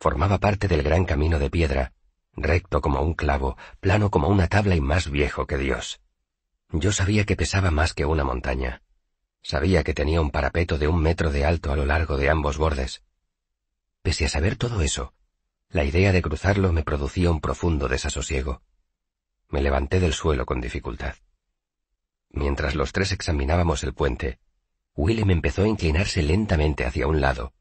formaba parte del gran camino de piedra, recto como un clavo, plano como una tabla y más viejo que Dios. Yo sabía que pesaba más que una montaña. Sabía que tenía un parapeto de un metro de alto a lo largo de ambos bordes. Pese a saber todo eso, la idea de cruzarlo me producía un profundo desasosiego. Me levanté del suelo con dificultad. Mientras los tres examinábamos el puente, Willem empezó a inclinarse lentamente hacia un lado.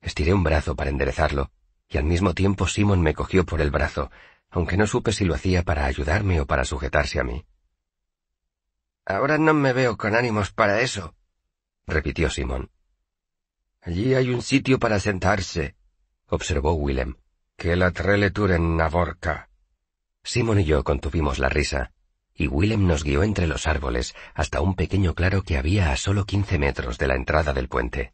Estiré un brazo para enderezarlo, y al mismo tiempo Simon me cogió por el brazo, aunque no supe si lo hacía para ayudarme o para sujetarse a mí. Ahora no me veo con ánimos para eso, repitió Simón. Allí hay un sitio para sentarse, observó Willem, que la treletur en Navorca. Simón y yo contuvimos la risa, y Willem nos guió entre los árboles hasta un pequeño claro que había a solo quince metros de la entrada del puente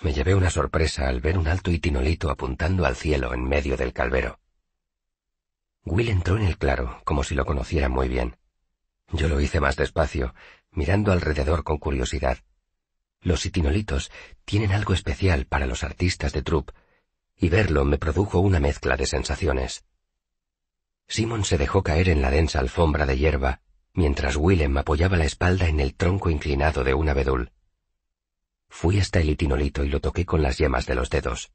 me llevé una sorpresa al ver un alto itinolito apuntando al cielo en medio del calvero. Will entró en el claro, como si lo conociera muy bien. Yo lo hice más despacio, mirando alrededor con curiosidad. Los itinolitos tienen algo especial para los artistas de troupe, y verlo me produjo una mezcla de sensaciones. Simon se dejó caer en la densa alfombra de hierba, mientras Willem apoyaba la espalda en el tronco inclinado de un abedul. Fui hasta el itinolito y lo toqué con las yemas de los dedos.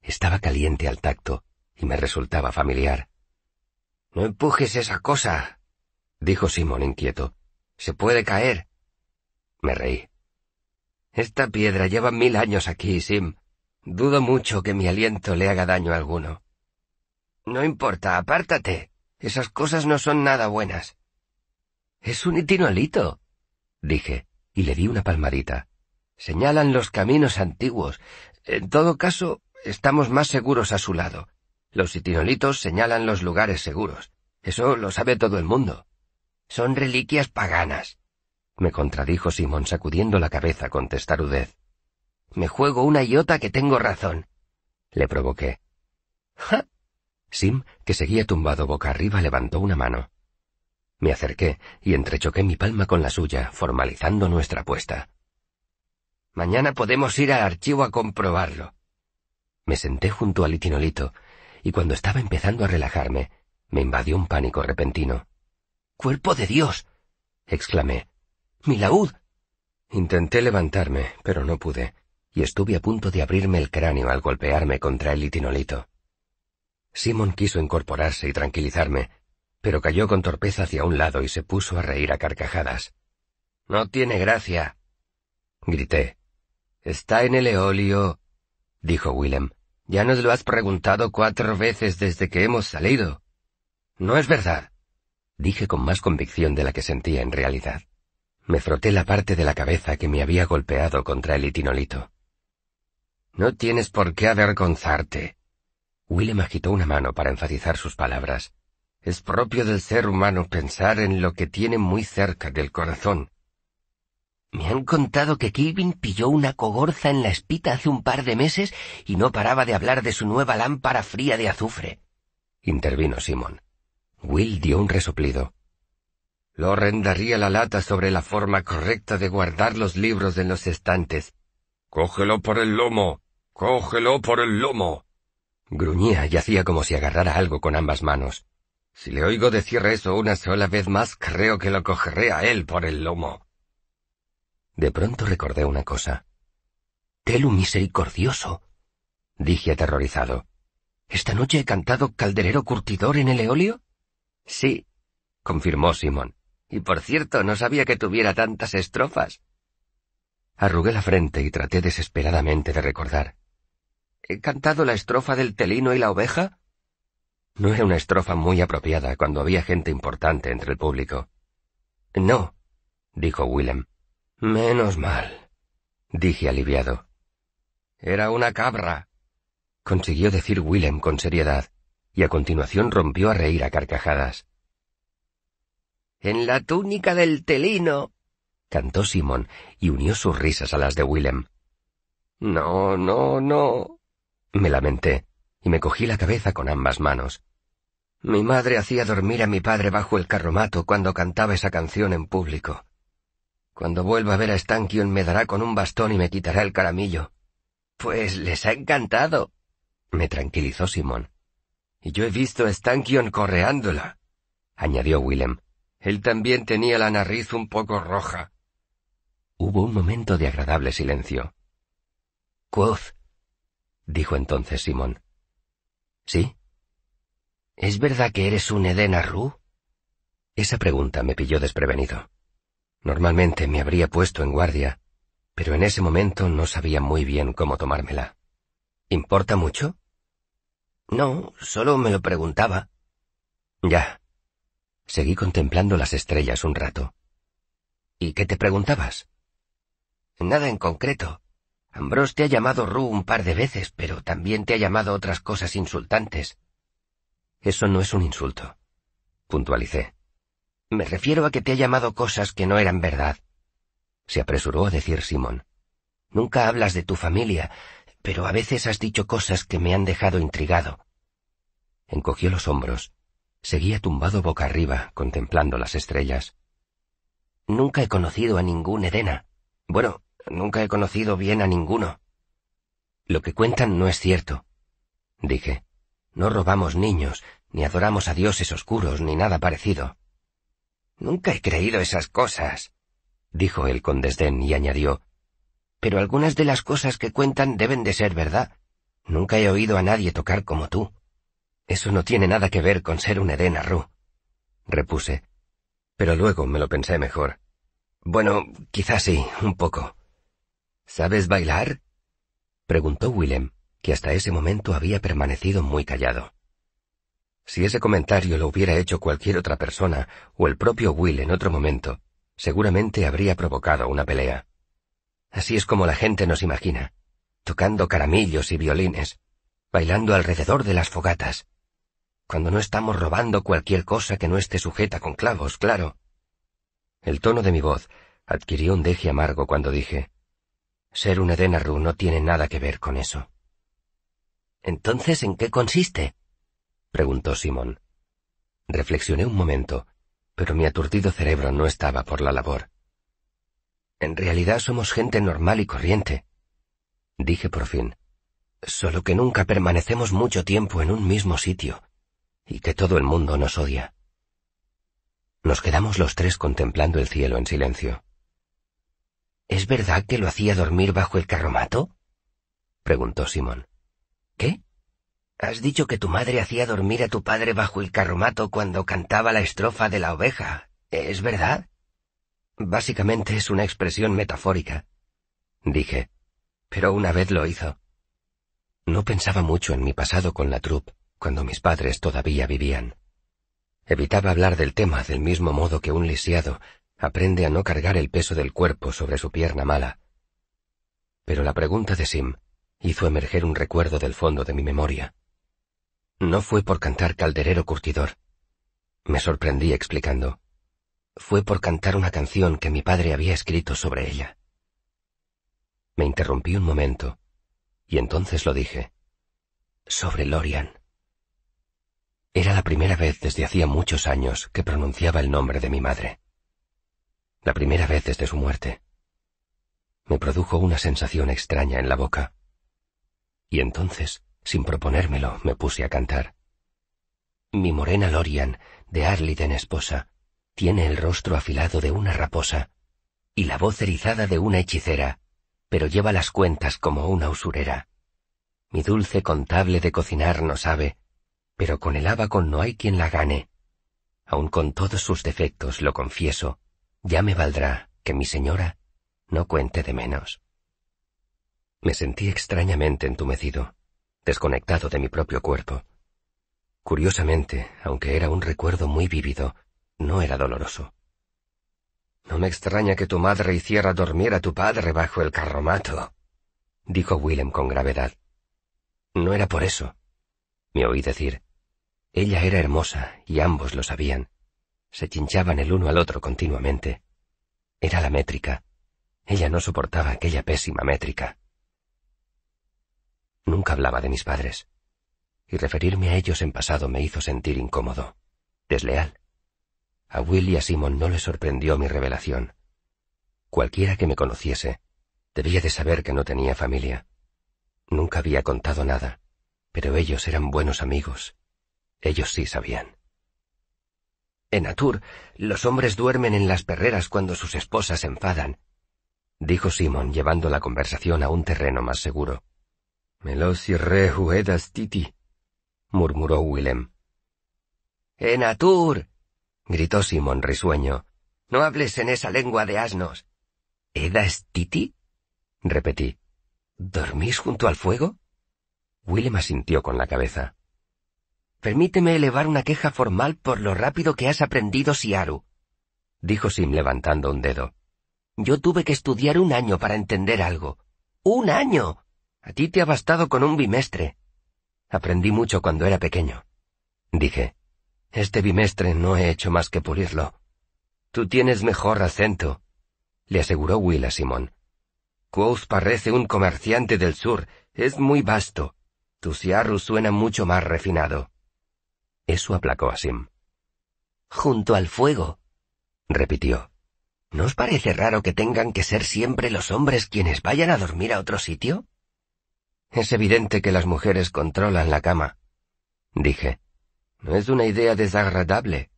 Estaba caliente al tacto y me resultaba familiar. No empujes esa cosa, dijo Simón inquieto. Se puede caer. Me reí. Esta piedra lleva mil años aquí, Sim. Dudo mucho que mi aliento le haga daño alguno. No importa, apártate. Esas cosas no son nada buenas. Es un itinolito, dije, y le di una palmadita señalan los caminos antiguos. En todo caso, estamos más seguros a su lado. Los itinolitos señalan los lugares seguros. Eso lo sabe todo el mundo. Son reliquias paganas. Me contradijo Simón sacudiendo la cabeza con testarudez. Me juego una iota que tengo razón. Le provoqué. ¡Ja! Sim, que seguía tumbado boca arriba, levantó una mano. Me acerqué y entrechoqué mi palma con la suya, formalizando nuestra apuesta. Mañana podemos ir al archivo a comprobarlo. Me senté junto al litinolito, y cuando estaba empezando a relajarme, me invadió un pánico repentino. ¡Cuerpo de Dios! exclamé. ¡Mi laúd! Intenté levantarme, pero no pude, y estuve a punto de abrirme el cráneo al golpearme contra el litinolito. Simón quiso incorporarse y tranquilizarme, pero cayó con torpeza hacia un lado y se puso a reír a carcajadas. No tiene gracia. grité, Está en el eolio, dijo Willem. Ya nos lo has preguntado cuatro veces desde que hemos salido. No es verdad, dije con más convicción de la que sentía en realidad. Me froté la parte de la cabeza que me había golpeado contra el itinolito. No tienes por qué avergonzarte. Willem agitó una mano para enfatizar sus palabras. Es propio del ser humano pensar en lo que tiene muy cerca del corazón. Me han contado que Kilvin pilló una cogorza en la espita hace un par de meses y no paraba de hablar de su nueva lámpara fría de azufre. Intervino Simon. Will dio un resoplido. —Lo daría la lata sobre la forma correcta de guardar los libros en los estantes. Cógelo por el lomo. Cógelo por el lomo. Gruñía y hacía como si agarrara algo con ambas manos. Si le oigo decir eso una sola vez más, creo que lo cogeré a él por el lomo. De pronto recordé una cosa. Telu misericordioso, dije aterrorizado. ¿Esta noche he cantado calderero curtidor en el eolio? Sí, confirmó Simón. Y por cierto, no sabía que tuviera tantas estrofas. Arrugué la frente y traté desesperadamente de recordar. ¿He cantado la estrofa del telino y la oveja? No era una estrofa muy apropiada cuando había gente importante entre el público. No, dijo Willem. Menos mal, dije aliviado. Era una cabra, consiguió decir Willem con seriedad, y a continuación rompió a reír a carcajadas. En la túnica del telino, cantó Simón y unió sus risas a las de Willem. No, no, no, me lamenté y me cogí la cabeza con ambas manos. Mi madre hacía dormir a mi padre bajo el carromato cuando cantaba esa canción en público. Cuando vuelva a ver a Stankion me dará con un bastón y me quitará el caramillo. Pues les ha encantado. Me tranquilizó Simón. Y yo he visto a Stankion correándola, añadió Willem. Él también tenía la nariz un poco roja. Hubo un momento de agradable silencio. Quoth, dijo entonces Simón. ¿Sí? ¿Es verdad que eres un Edén Esa pregunta me pilló desprevenido. Normalmente me habría puesto en guardia, pero en ese momento no sabía muy bien cómo tomármela. ¿Importa mucho? No, solo me lo preguntaba. Ya. Seguí contemplando las estrellas un rato. ¿Y qué te preguntabas? Nada en concreto. Ambrose te ha llamado Ru un par de veces, pero también te ha llamado otras cosas insultantes. Eso no es un insulto, puntualicé. Me refiero a que te ha llamado cosas que no eran verdad, se apresuró a decir Simón. Nunca hablas de tu familia, pero a veces has dicho cosas que me han dejado intrigado. Encogió los hombros. Seguía tumbado boca arriba, contemplando las estrellas. Nunca he conocido a ningún Edena. Bueno, nunca he conocido bien a ninguno. Lo que cuentan no es cierto, dije. No robamos niños, ni adoramos a dioses oscuros, ni nada parecido. Nunca he creído esas cosas, dijo él con desdén y añadió, pero algunas de las cosas que cuentan deben de ser verdad. Nunca he oído a nadie tocar como tú. Eso no tiene nada que ver con ser un Eden Arru, repuse. Pero luego me lo pensé mejor. Bueno, quizás sí, un poco. ¿Sabes bailar? preguntó Willem, que hasta ese momento había permanecido muy callado. Si ese comentario lo hubiera hecho cualquier otra persona o el propio Will en otro momento, seguramente habría provocado una pelea. Así es como la gente nos imagina, tocando caramillos y violines, bailando alrededor de las fogatas, cuando no estamos robando cualquier cosa que no esté sujeta con clavos, claro. El tono de mi voz adquirió un deje amargo cuando dije, ser un Edenaru no tiene nada que ver con eso. Entonces, ¿en qué consiste? preguntó Simón. Reflexioné un momento, pero mi aturdido cerebro no estaba por la labor. En realidad somos gente normal y corriente, dije por fin, solo que nunca permanecemos mucho tiempo en un mismo sitio, y que todo el mundo nos odia. Nos quedamos los tres contemplando el cielo en silencio. ¿Es verdad que lo hacía dormir bajo el carromato? preguntó Simón. ¿Qué? Has dicho que tu madre hacía dormir a tu padre bajo el carromato cuando cantaba la estrofa de la oveja. ¿Es verdad? Básicamente es una expresión metafórica, dije, pero una vez lo hizo. No pensaba mucho en mi pasado con la troupe cuando mis padres todavía vivían. Evitaba hablar del tema del mismo modo que un lisiado aprende a no cargar el peso del cuerpo sobre su pierna mala. Pero la pregunta de Sim hizo emerger un recuerdo del fondo de mi memoria. No fue por cantar calderero curtidor, me sorprendí explicando. Fue por cantar una canción que mi padre había escrito sobre ella. Me interrumpí un momento, y entonces lo dije. Sobre Lorian. Era la primera vez desde hacía muchos años que pronunciaba el nombre de mi madre. La primera vez desde su muerte. Me produjo una sensación extraña en la boca. Y entonces sin proponérmelo, me puse a cantar. Mi morena Lorian, de Arliden esposa, tiene el rostro afilado de una raposa y la voz erizada de una hechicera, pero lleva las cuentas como una usurera. Mi dulce contable de cocinar no sabe, pero con el abacón no hay quien la gane. Aun con todos sus defectos, lo confieso, ya me valdrá que mi señora no cuente de menos. Me sentí extrañamente entumecido desconectado de mi propio cuerpo. Curiosamente, aunque era un recuerdo muy vívido, no era doloroso. No me extraña que tu madre hiciera dormir a tu padre bajo el carromato, dijo Willem con gravedad. No era por eso. Me oí decir. Ella era hermosa, y ambos lo sabían. Se chinchaban el uno al otro continuamente. Era la métrica. Ella no soportaba aquella pésima métrica. Nunca hablaba de mis padres. Y referirme a ellos en pasado me hizo sentir incómodo, desleal. A Will y a Simon no les sorprendió mi revelación. Cualquiera que me conociese debía de saber que no tenía familia. Nunca había contado nada, pero ellos eran buenos amigos. Ellos sí sabían. En Atur, los hombres duermen en las perreras cuando sus esposas se enfadan, dijo Simon, llevando la conversación a un terreno más seguro. Melosi rehu edas Titi, murmuró Willem. Enatur, gritó Simón risueño. No hables en esa lengua de asnos. ¿Edas Titi? repetí. ¿Dormís junto al fuego? Willem asintió con la cabeza. Permíteme elevar una queja formal por lo rápido que has aprendido Siaru, dijo Sim levantando un dedo. Yo tuve que estudiar un año para entender algo. ¡Un año! A ti te ha bastado con un bimestre. Aprendí mucho cuando era pequeño. Dije, este bimestre no he hecho más que pulirlo. Tú tienes mejor acento, le aseguró Will a Simón. Quoth parece un comerciante del sur, es muy vasto. Tu siarru suena mucho más refinado. Eso aplacó a Sim. Junto al fuego, repitió. ¿No os parece raro que tengan que ser siempre los hombres quienes vayan a dormir a otro sitio? Es evidente que las mujeres controlan la cama, dije. No es una idea desagradable,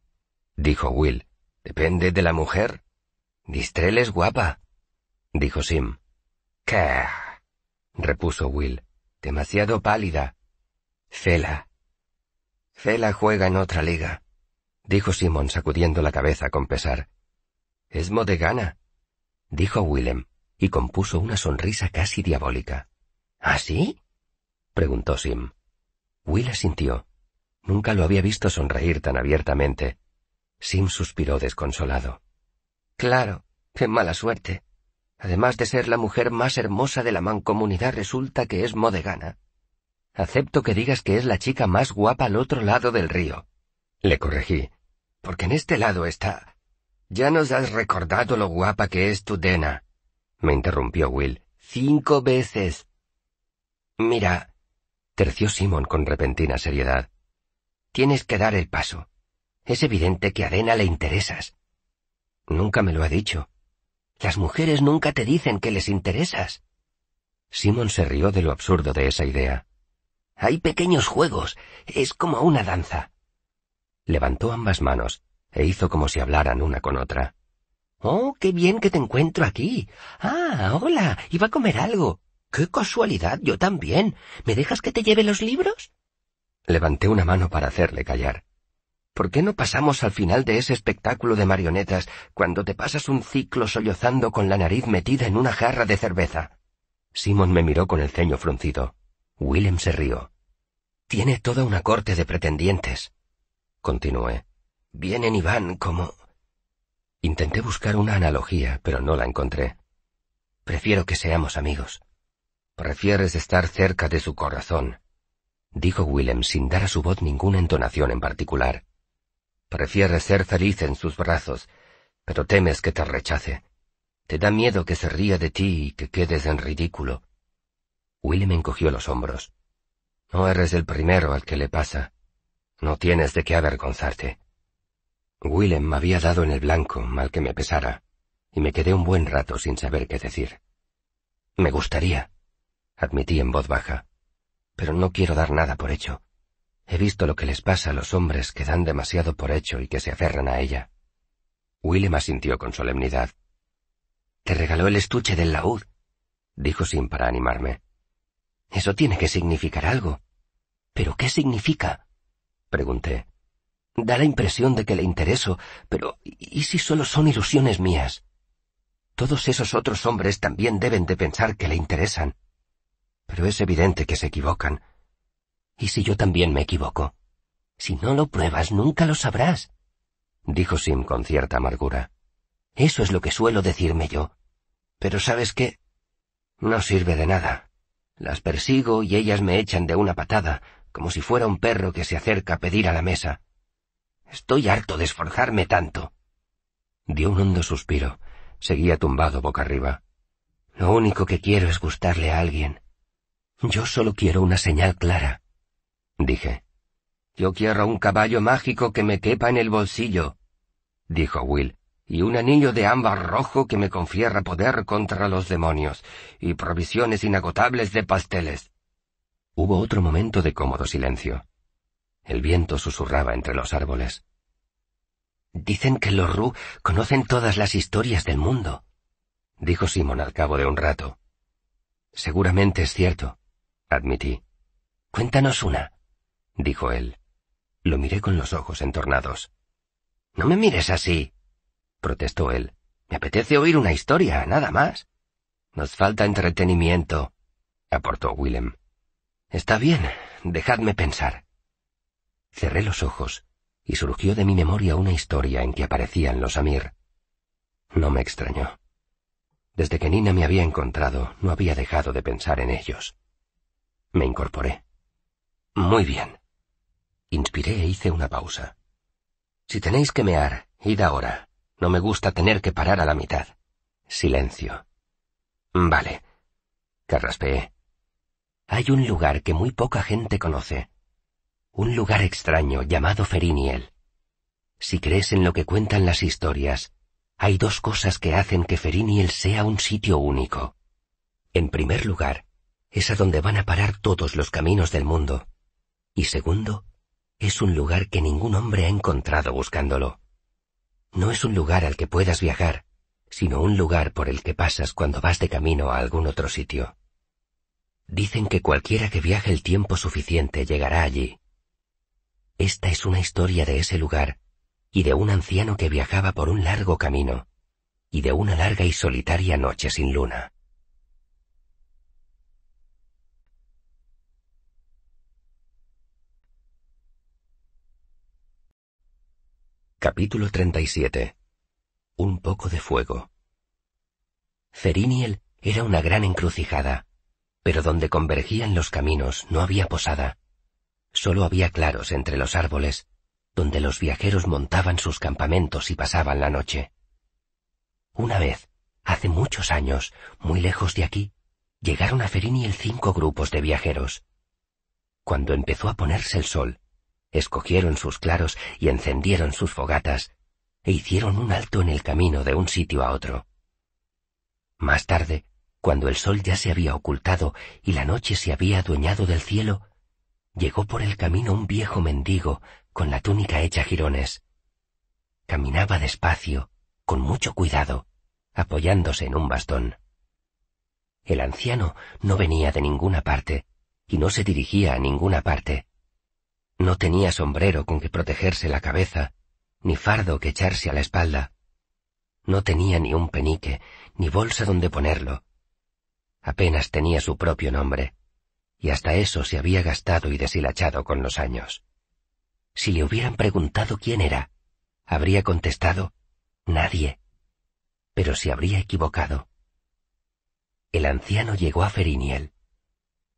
dijo Will. Depende de la mujer. Distrel es guapa, dijo Sim. ¿Qué? repuso Will. Demasiado pálida. Fela. Fela juega en otra liga, dijo Simon sacudiendo la cabeza con pesar. Es modegana, dijo Willem, y compuso una sonrisa casi diabólica. —¿Así? ¿Ah, preguntó Sim. Will asintió. Nunca lo había visto sonreír tan abiertamente. Sim suspiró desconsolado. Claro, qué mala suerte. Además de ser la mujer más hermosa de la mancomunidad, resulta que es modegana. Acepto que digas que es la chica más guapa al otro lado del río. Le corregí, porque en este lado está. Ya nos has recordado lo guapa que es tu Dena. Me interrumpió Will. Cinco veces. Mira, terció Simon con repentina seriedad. Tienes que dar el paso. Es evidente que a Dena le interesas. Nunca me lo ha dicho. Las mujeres nunca te dicen que les interesas. Simon se rió de lo absurdo de esa idea. Hay pequeños juegos. Es como una danza. Levantó ambas manos e hizo como si hablaran una con otra. Oh, qué bien que te encuentro aquí. Ah, hola. Iba a comer algo. ¡Qué casualidad! Yo también. ¿Me dejas que te lleve los libros? Levanté una mano para hacerle callar. ¿Por qué no pasamos al final de ese espectáculo de marionetas cuando te pasas un ciclo sollozando con la nariz metida en una jarra de cerveza? Simon me miró con el ceño fruncido. Willem se rió. Tiene toda una corte de pretendientes. Continué. Vienen y van como... Intenté buscar una analogía, pero no la encontré. Prefiero que seamos amigos. Prefieres estar cerca de su corazón, dijo Willem sin dar a su voz ninguna entonación en particular. Prefieres ser feliz en sus brazos, pero temes que te rechace. Te da miedo que se ría de ti y que quedes en ridículo. Willem encogió los hombros. No eres el primero al que le pasa. No tienes de qué avergonzarte. Willem me había dado en el blanco, mal que me pesara, y me quedé un buen rato sin saber qué decir. Me gustaría, admití en voz baja. Pero no quiero dar nada por hecho. He visto lo que les pasa a los hombres que dan demasiado por hecho y que se aferran a ella. Willem asintió con solemnidad. Te regaló el estuche del laúd, dijo sin para animarme. Eso tiene que significar algo. ¿Pero qué significa? pregunté. Da la impresión de que le intereso, pero ¿y si solo son ilusiones mías? Todos esos otros hombres también deben de pensar que le interesan pero es evidente que se equivocan. ¿Y si yo también me equivoco? Si no lo pruebas, nunca lo sabrás, dijo Sim con cierta amargura. Eso es lo que suelo decirme yo. Pero sabes qué? No sirve de nada. Las persigo y ellas me echan de una patada, como si fuera un perro que se acerca a pedir a la mesa. Estoy harto de esforzarme tanto. Dio un hondo suspiro. Seguía tumbado boca arriba. Lo único que quiero es gustarle a alguien. Yo solo quiero una señal clara, dije. Yo quiero un caballo mágico que me quepa en el bolsillo, dijo Will, y un anillo de ámbar rojo que me confierra poder contra los demonios, y provisiones inagotables de pasteles. Hubo otro momento de cómodo silencio. El viento susurraba entre los árboles. Dicen que los Ru conocen todas las historias del mundo, dijo Simon al cabo de un rato. Seguramente es cierto, admití. Cuéntanos una, dijo él. Lo miré con los ojos entornados. No me mires así, protestó él. Me apetece oír una historia, nada más. Nos falta entretenimiento, aportó Willem. Está bien, dejadme pensar. Cerré los ojos y surgió de mi memoria una historia en que aparecían los Amir. No me extrañó. Desde que Nina me había encontrado, no había dejado de pensar en ellos. Me incorporé. Muy bien. Inspiré e hice una pausa. Si tenéis que mear, id ahora. No me gusta tener que parar a la mitad. Silencio. Vale. Carraspeé. Hay un lugar que muy poca gente conoce. Un lugar extraño llamado Feriniel. Si crees en lo que cuentan las historias, hay dos cosas que hacen que Feriniel sea un sitio único. En primer lugar, es a donde van a parar todos los caminos del mundo. Y segundo, es un lugar que ningún hombre ha encontrado buscándolo. No es un lugar al que puedas viajar, sino un lugar por el que pasas cuando vas de camino a algún otro sitio. Dicen que cualquiera que viaje el tiempo suficiente llegará allí. Esta es una historia de ese lugar y de un anciano que viajaba por un largo camino y de una larga y solitaria noche sin luna. Capítulo 37. Un poco de fuego. Feriniel era una gran encrucijada, pero donde convergían los caminos no había posada. Solo había claros entre los árboles, donde los viajeros montaban sus campamentos y pasaban la noche. Una vez, hace muchos años, muy lejos de aquí, llegaron a Feriniel cinco grupos de viajeros. Cuando empezó a ponerse el sol, escogieron sus claros y encendieron sus fogatas, e hicieron un alto en el camino de un sitio a otro. Más tarde, cuando el sol ya se había ocultado y la noche se había adueñado del cielo, llegó por el camino un viejo mendigo con la túnica hecha jirones. Caminaba despacio, con mucho cuidado, apoyándose en un bastón. El anciano no venía de ninguna parte y no se dirigía a ninguna parte. No tenía sombrero con que protegerse la cabeza, ni fardo que echarse a la espalda. No tenía ni un penique, ni bolsa donde ponerlo. Apenas tenía su propio nombre, y hasta eso se había gastado y deshilachado con los años. Si le hubieran preguntado quién era, habría contestado nadie. Pero se habría equivocado. El anciano llegó a Feriniel.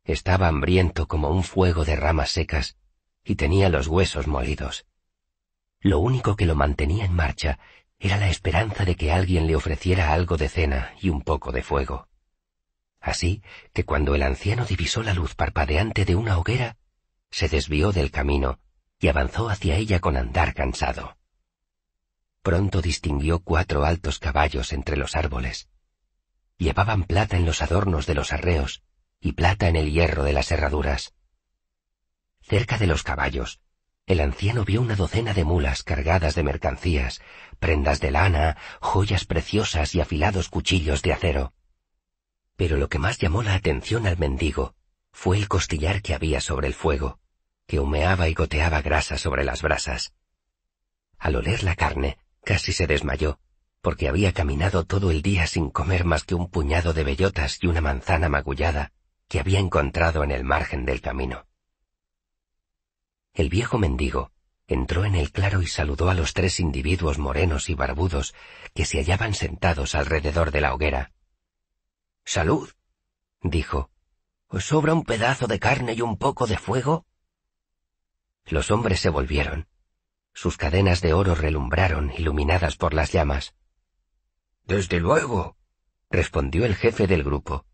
Estaba hambriento como un fuego de ramas secas y tenía los huesos molidos. Lo único que lo mantenía en marcha era la esperanza de que alguien le ofreciera algo de cena y un poco de fuego. Así que cuando el anciano divisó la luz parpadeante de una hoguera, se desvió del camino y avanzó hacia ella con andar cansado. Pronto distinguió cuatro altos caballos entre los árboles. Llevaban plata en los adornos de los arreos y plata en el hierro de las herraduras. Cerca de los caballos, el anciano vio una docena de mulas cargadas de mercancías, prendas de lana, joyas preciosas y afilados cuchillos de acero. Pero lo que más llamó la atención al mendigo fue el costillar que había sobre el fuego, que humeaba y goteaba grasa sobre las brasas. Al oler la carne, casi se desmayó, porque había caminado todo el día sin comer más que un puñado de bellotas y una manzana magullada que había encontrado en el margen del camino el viejo mendigo entró en el claro y saludó a los tres individuos morenos y barbudos que se hallaban sentados alrededor de la hoguera. Salud, dijo. ¿Os sobra un pedazo de carne y un poco de fuego? Los hombres se volvieron. Sus cadenas de oro relumbraron, iluminadas por las llamas. Desde luego, respondió el jefe del grupo.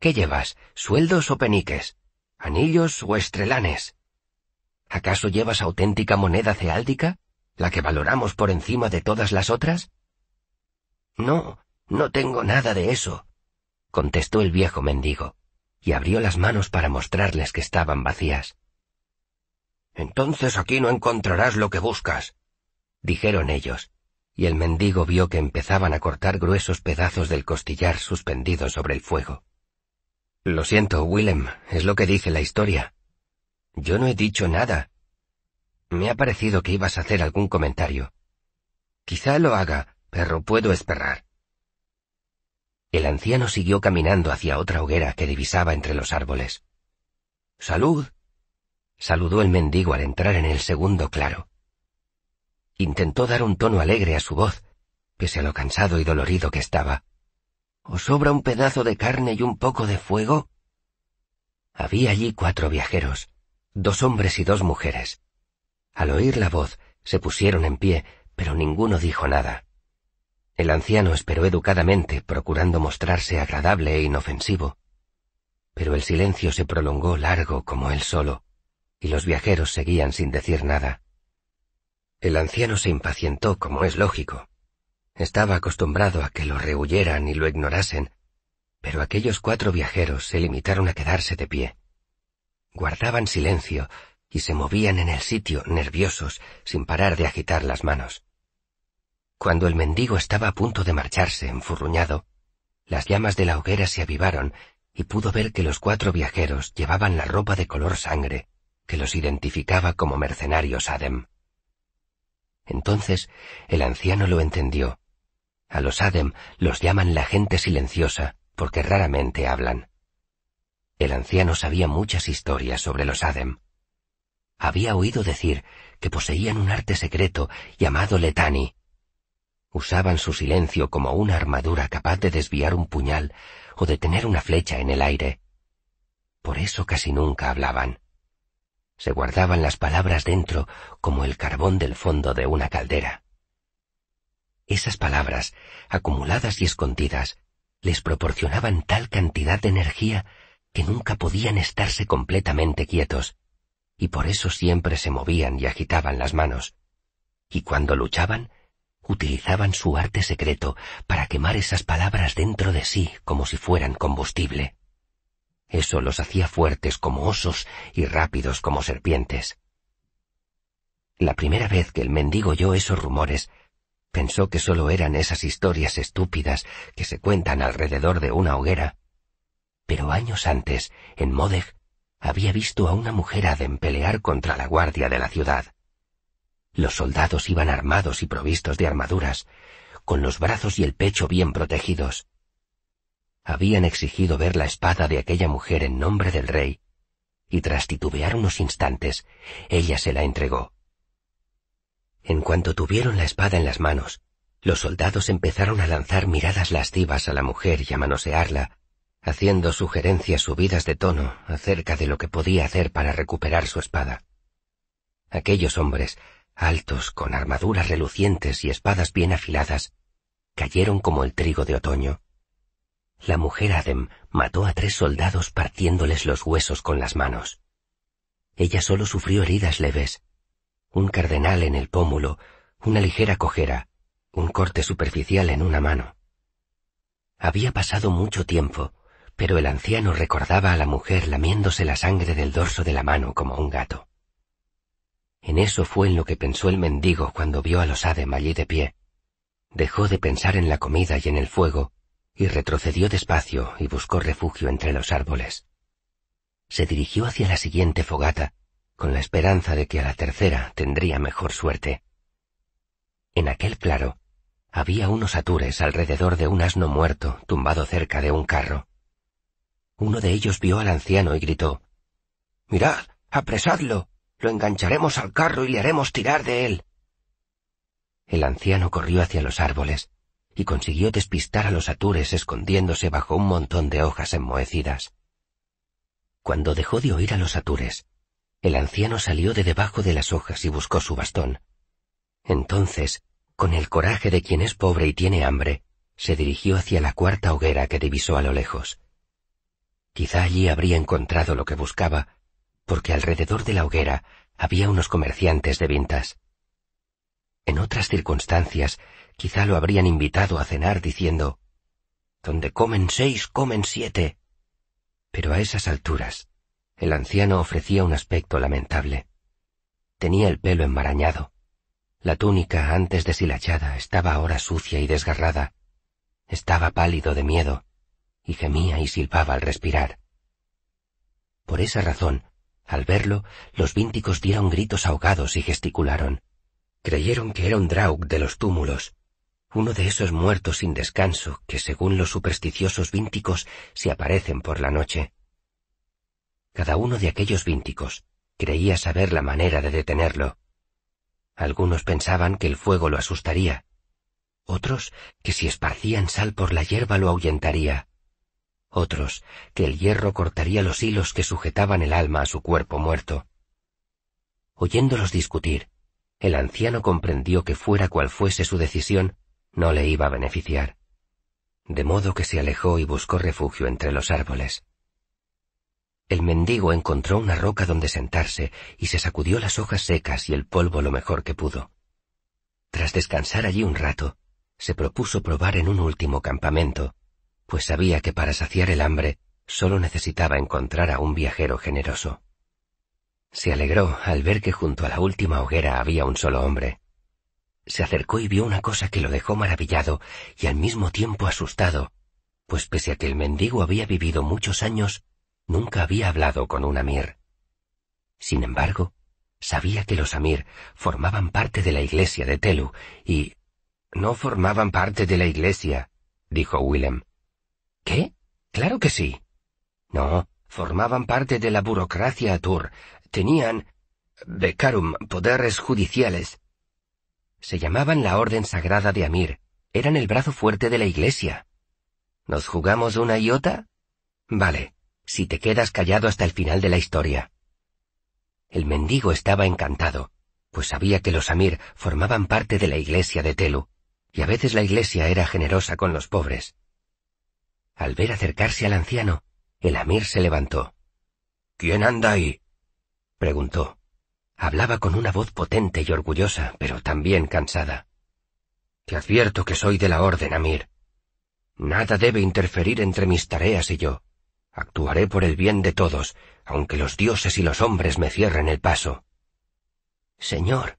¿Qué llevas? ¿Sueldos o peniques? ¿Anillos o estrelanes? ¿Acaso llevas auténtica moneda ceáldica? ¿La que valoramos por encima de todas las otras? No, no tengo nada de eso, contestó el viejo mendigo, y abrió las manos para mostrarles que estaban vacías. Entonces aquí no encontrarás lo que buscas, dijeron ellos, y el mendigo vio que empezaban a cortar gruesos pedazos del costillar suspendido sobre el fuego. Lo siento, Willem, es lo que dice la historia, yo no he dicho nada. Me ha parecido que ibas a hacer algún comentario. Quizá lo haga, pero puedo esperar. El anciano siguió caminando hacia otra hoguera que divisaba entre los árboles. Salud. saludó el mendigo al entrar en el segundo claro. Intentó dar un tono alegre a su voz, pese a lo cansado y dolorido que estaba. ¿Os sobra un pedazo de carne y un poco de fuego? Había allí cuatro viajeros, dos hombres y dos mujeres. Al oír la voz, se pusieron en pie, pero ninguno dijo nada. El anciano esperó educadamente, procurando mostrarse agradable e inofensivo. Pero el silencio se prolongó largo como él solo, y los viajeros seguían sin decir nada. El anciano se impacientó, como es lógico. Estaba acostumbrado a que lo rehuyeran y lo ignorasen, pero aquellos cuatro viajeros se limitaron a quedarse de pie. Guardaban silencio y se movían en el sitio, nerviosos, sin parar de agitar las manos. Cuando el mendigo estaba a punto de marcharse, enfurruñado, las llamas de la hoguera se avivaron y pudo ver que los cuatro viajeros llevaban la ropa de color sangre, que los identificaba como mercenarios Adem. Entonces el anciano lo entendió. A los Adem los llaman la gente silenciosa porque raramente hablan. El anciano sabía muchas historias sobre los Adem. Había oído decir que poseían un arte secreto llamado Letani. Usaban su silencio como una armadura capaz de desviar un puñal o de tener una flecha en el aire. Por eso casi nunca hablaban. Se guardaban las palabras dentro como el carbón del fondo de una caldera. Esas palabras, acumuladas y escondidas, les proporcionaban tal cantidad de energía que nunca podían estarse completamente quietos, y por eso siempre se movían y agitaban las manos. Y cuando luchaban, utilizaban su arte secreto para quemar esas palabras dentro de sí como si fueran combustible. Eso los hacía fuertes como osos y rápidos como serpientes. La primera vez que el mendigo oyó esos rumores, pensó que solo eran esas historias estúpidas que se cuentan alrededor de una hoguera pero años antes, en Modeg, había visto a una mujer adempelear contra la guardia de la ciudad. Los soldados iban armados y provistos de armaduras, con los brazos y el pecho bien protegidos. Habían exigido ver la espada de aquella mujer en nombre del rey, y tras titubear unos instantes, ella se la entregó. En cuanto tuvieron la espada en las manos, los soldados empezaron a lanzar miradas lascivas a la mujer y a manosearla, haciendo sugerencias subidas de tono acerca de lo que podía hacer para recuperar su espada. Aquellos hombres, altos, con armaduras relucientes y espadas bien afiladas, cayeron como el trigo de otoño. La mujer Adem mató a tres soldados partiéndoles los huesos con las manos. Ella solo sufrió heridas leves, un cardenal en el pómulo, una ligera cojera, un corte superficial en una mano. Había pasado mucho tiempo, pero el anciano recordaba a la mujer lamiéndose la sangre del dorso de la mano como un gato. En eso fue en lo que pensó el mendigo cuando vio a los Adem allí de pie. Dejó de pensar en la comida y en el fuego, y retrocedió despacio y buscó refugio entre los árboles. Se dirigió hacia la siguiente fogata, con la esperanza de que a la tercera tendría mejor suerte. En aquel claro, había unos atures alrededor de un asno muerto tumbado cerca de un carro. Uno de ellos vio al anciano y gritó Mirad, apresadlo. Lo engancharemos al carro y le haremos tirar de él. El anciano corrió hacia los árboles y consiguió despistar a los atures escondiéndose bajo un montón de hojas enmohecidas. Cuando dejó de oír a los atures, el anciano salió de debajo de las hojas y buscó su bastón. Entonces, con el coraje de quien es pobre y tiene hambre, se dirigió hacia la cuarta hoguera que divisó a lo lejos. Quizá allí habría encontrado lo que buscaba, porque alrededor de la hoguera había unos comerciantes de vintas. En otras circunstancias, quizá lo habrían invitado a cenar diciendo, Donde comen seis, comen siete. Pero a esas alturas, el anciano ofrecía un aspecto lamentable. Tenía el pelo enmarañado. La túnica antes deshilachada estaba ahora sucia y desgarrada. Estaba pálido de miedo y gemía y silbaba al respirar. Por esa razón, al verlo, los vínticos dieron gritos ahogados y gesticularon. Creyeron que era un draug de los túmulos, uno de esos muertos sin descanso que, según los supersticiosos vínticos, se aparecen por la noche. Cada uno de aquellos vínticos creía saber la manera de detenerlo. Algunos pensaban que el fuego lo asustaría, otros que si esparcían sal por la hierba lo ahuyentaría, otros que el hierro cortaría los hilos que sujetaban el alma a su cuerpo muerto. Oyéndolos discutir, el anciano comprendió que fuera cual fuese su decisión, no le iba a beneficiar. De modo que se alejó y buscó refugio entre los árboles. El mendigo encontró una roca donde sentarse y se sacudió las hojas secas y el polvo lo mejor que pudo. Tras descansar allí un rato, se propuso probar en un último campamento, pues sabía que para saciar el hambre solo necesitaba encontrar a un viajero generoso. Se alegró al ver que junto a la última hoguera había un solo hombre. Se acercó y vio una cosa que lo dejó maravillado y al mismo tiempo asustado, pues pese a que el mendigo había vivido muchos años, nunca había hablado con un amir. Sin embargo, sabía que los amir formaban parte de la iglesia de Telu y... No formaban parte de la iglesia, dijo Willem. ¿Qué? Claro que sí. No, formaban parte de la burocracia Tur. Tenían becarum, poderes judiciales. Se llamaban la Orden Sagrada de Amir. Eran el brazo fuerte de la Iglesia. ¿Nos jugamos una iota? Vale, si te quedas callado hasta el final de la historia. El mendigo estaba encantado, pues sabía que los Amir formaban parte de la Iglesia de Telu, y a veces la Iglesia era generosa con los pobres. Al ver acercarse al anciano, el Amir se levantó. ¿Quién anda ahí? preguntó. Hablaba con una voz potente y orgullosa, pero también cansada. Te advierto que soy de la Orden, Amir. Nada debe interferir entre mis tareas y yo. Actuaré por el bien de todos, aunque los dioses y los hombres me cierren el paso. Señor,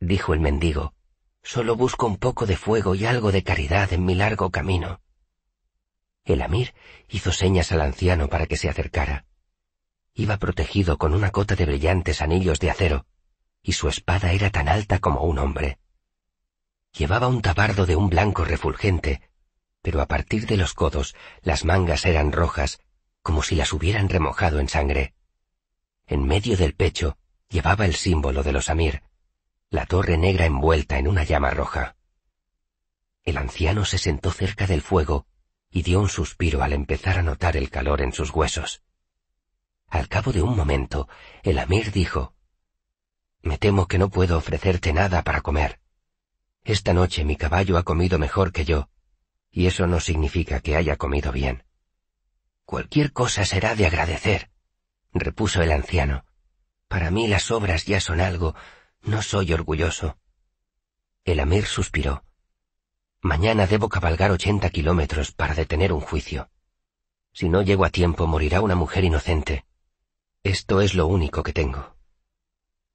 dijo el mendigo, solo busco un poco de fuego y algo de caridad en mi largo camino. El Amir hizo señas al anciano para que se acercara. Iba protegido con una cota de brillantes anillos de acero, y su espada era tan alta como un hombre. Llevaba un tabardo de un blanco refulgente, pero a partir de los codos las mangas eran rojas, como si las hubieran remojado en sangre. En medio del pecho llevaba el símbolo de los Amir, la torre negra envuelta en una llama roja. El anciano se sentó cerca del fuego y dio un suspiro al empezar a notar el calor en sus huesos. Al cabo de un momento, el Amir dijo, Me temo que no puedo ofrecerte nada para comer. Esta noche mi caballo ha comido mejor que yo, y eso no significa que haya comido bien. Cualquier cosa será de agradecer, repuso el anciano. Para mí las obras ya son algo, no soy orgulloso. El Amir suspiró Mañana debo cabalgar ochenta kilómetros para detener un juicio. Si no llego a tiempo, morirá una mujer inocente. Esto es lo único que tengo.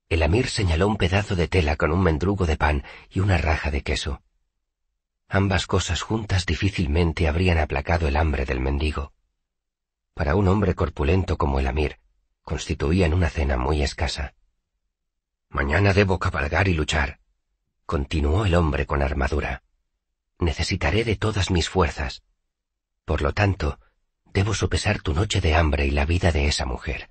El Amir señaló un pedazo de tela con un mendrugo de pan y una raja de queso. Ambas cosas juntas difícilmente habrían aplacado el hambre del mendigo. Para un hombre corpulento como el Amir, constituían una cena muy escasa. Mañana debo cabalgar y luchar, continuó el hombre con armadura necesitaré de todas mis fuerzas. Por lo tanto, debo sopesar tu noche de hambre y la vida de esa mujer.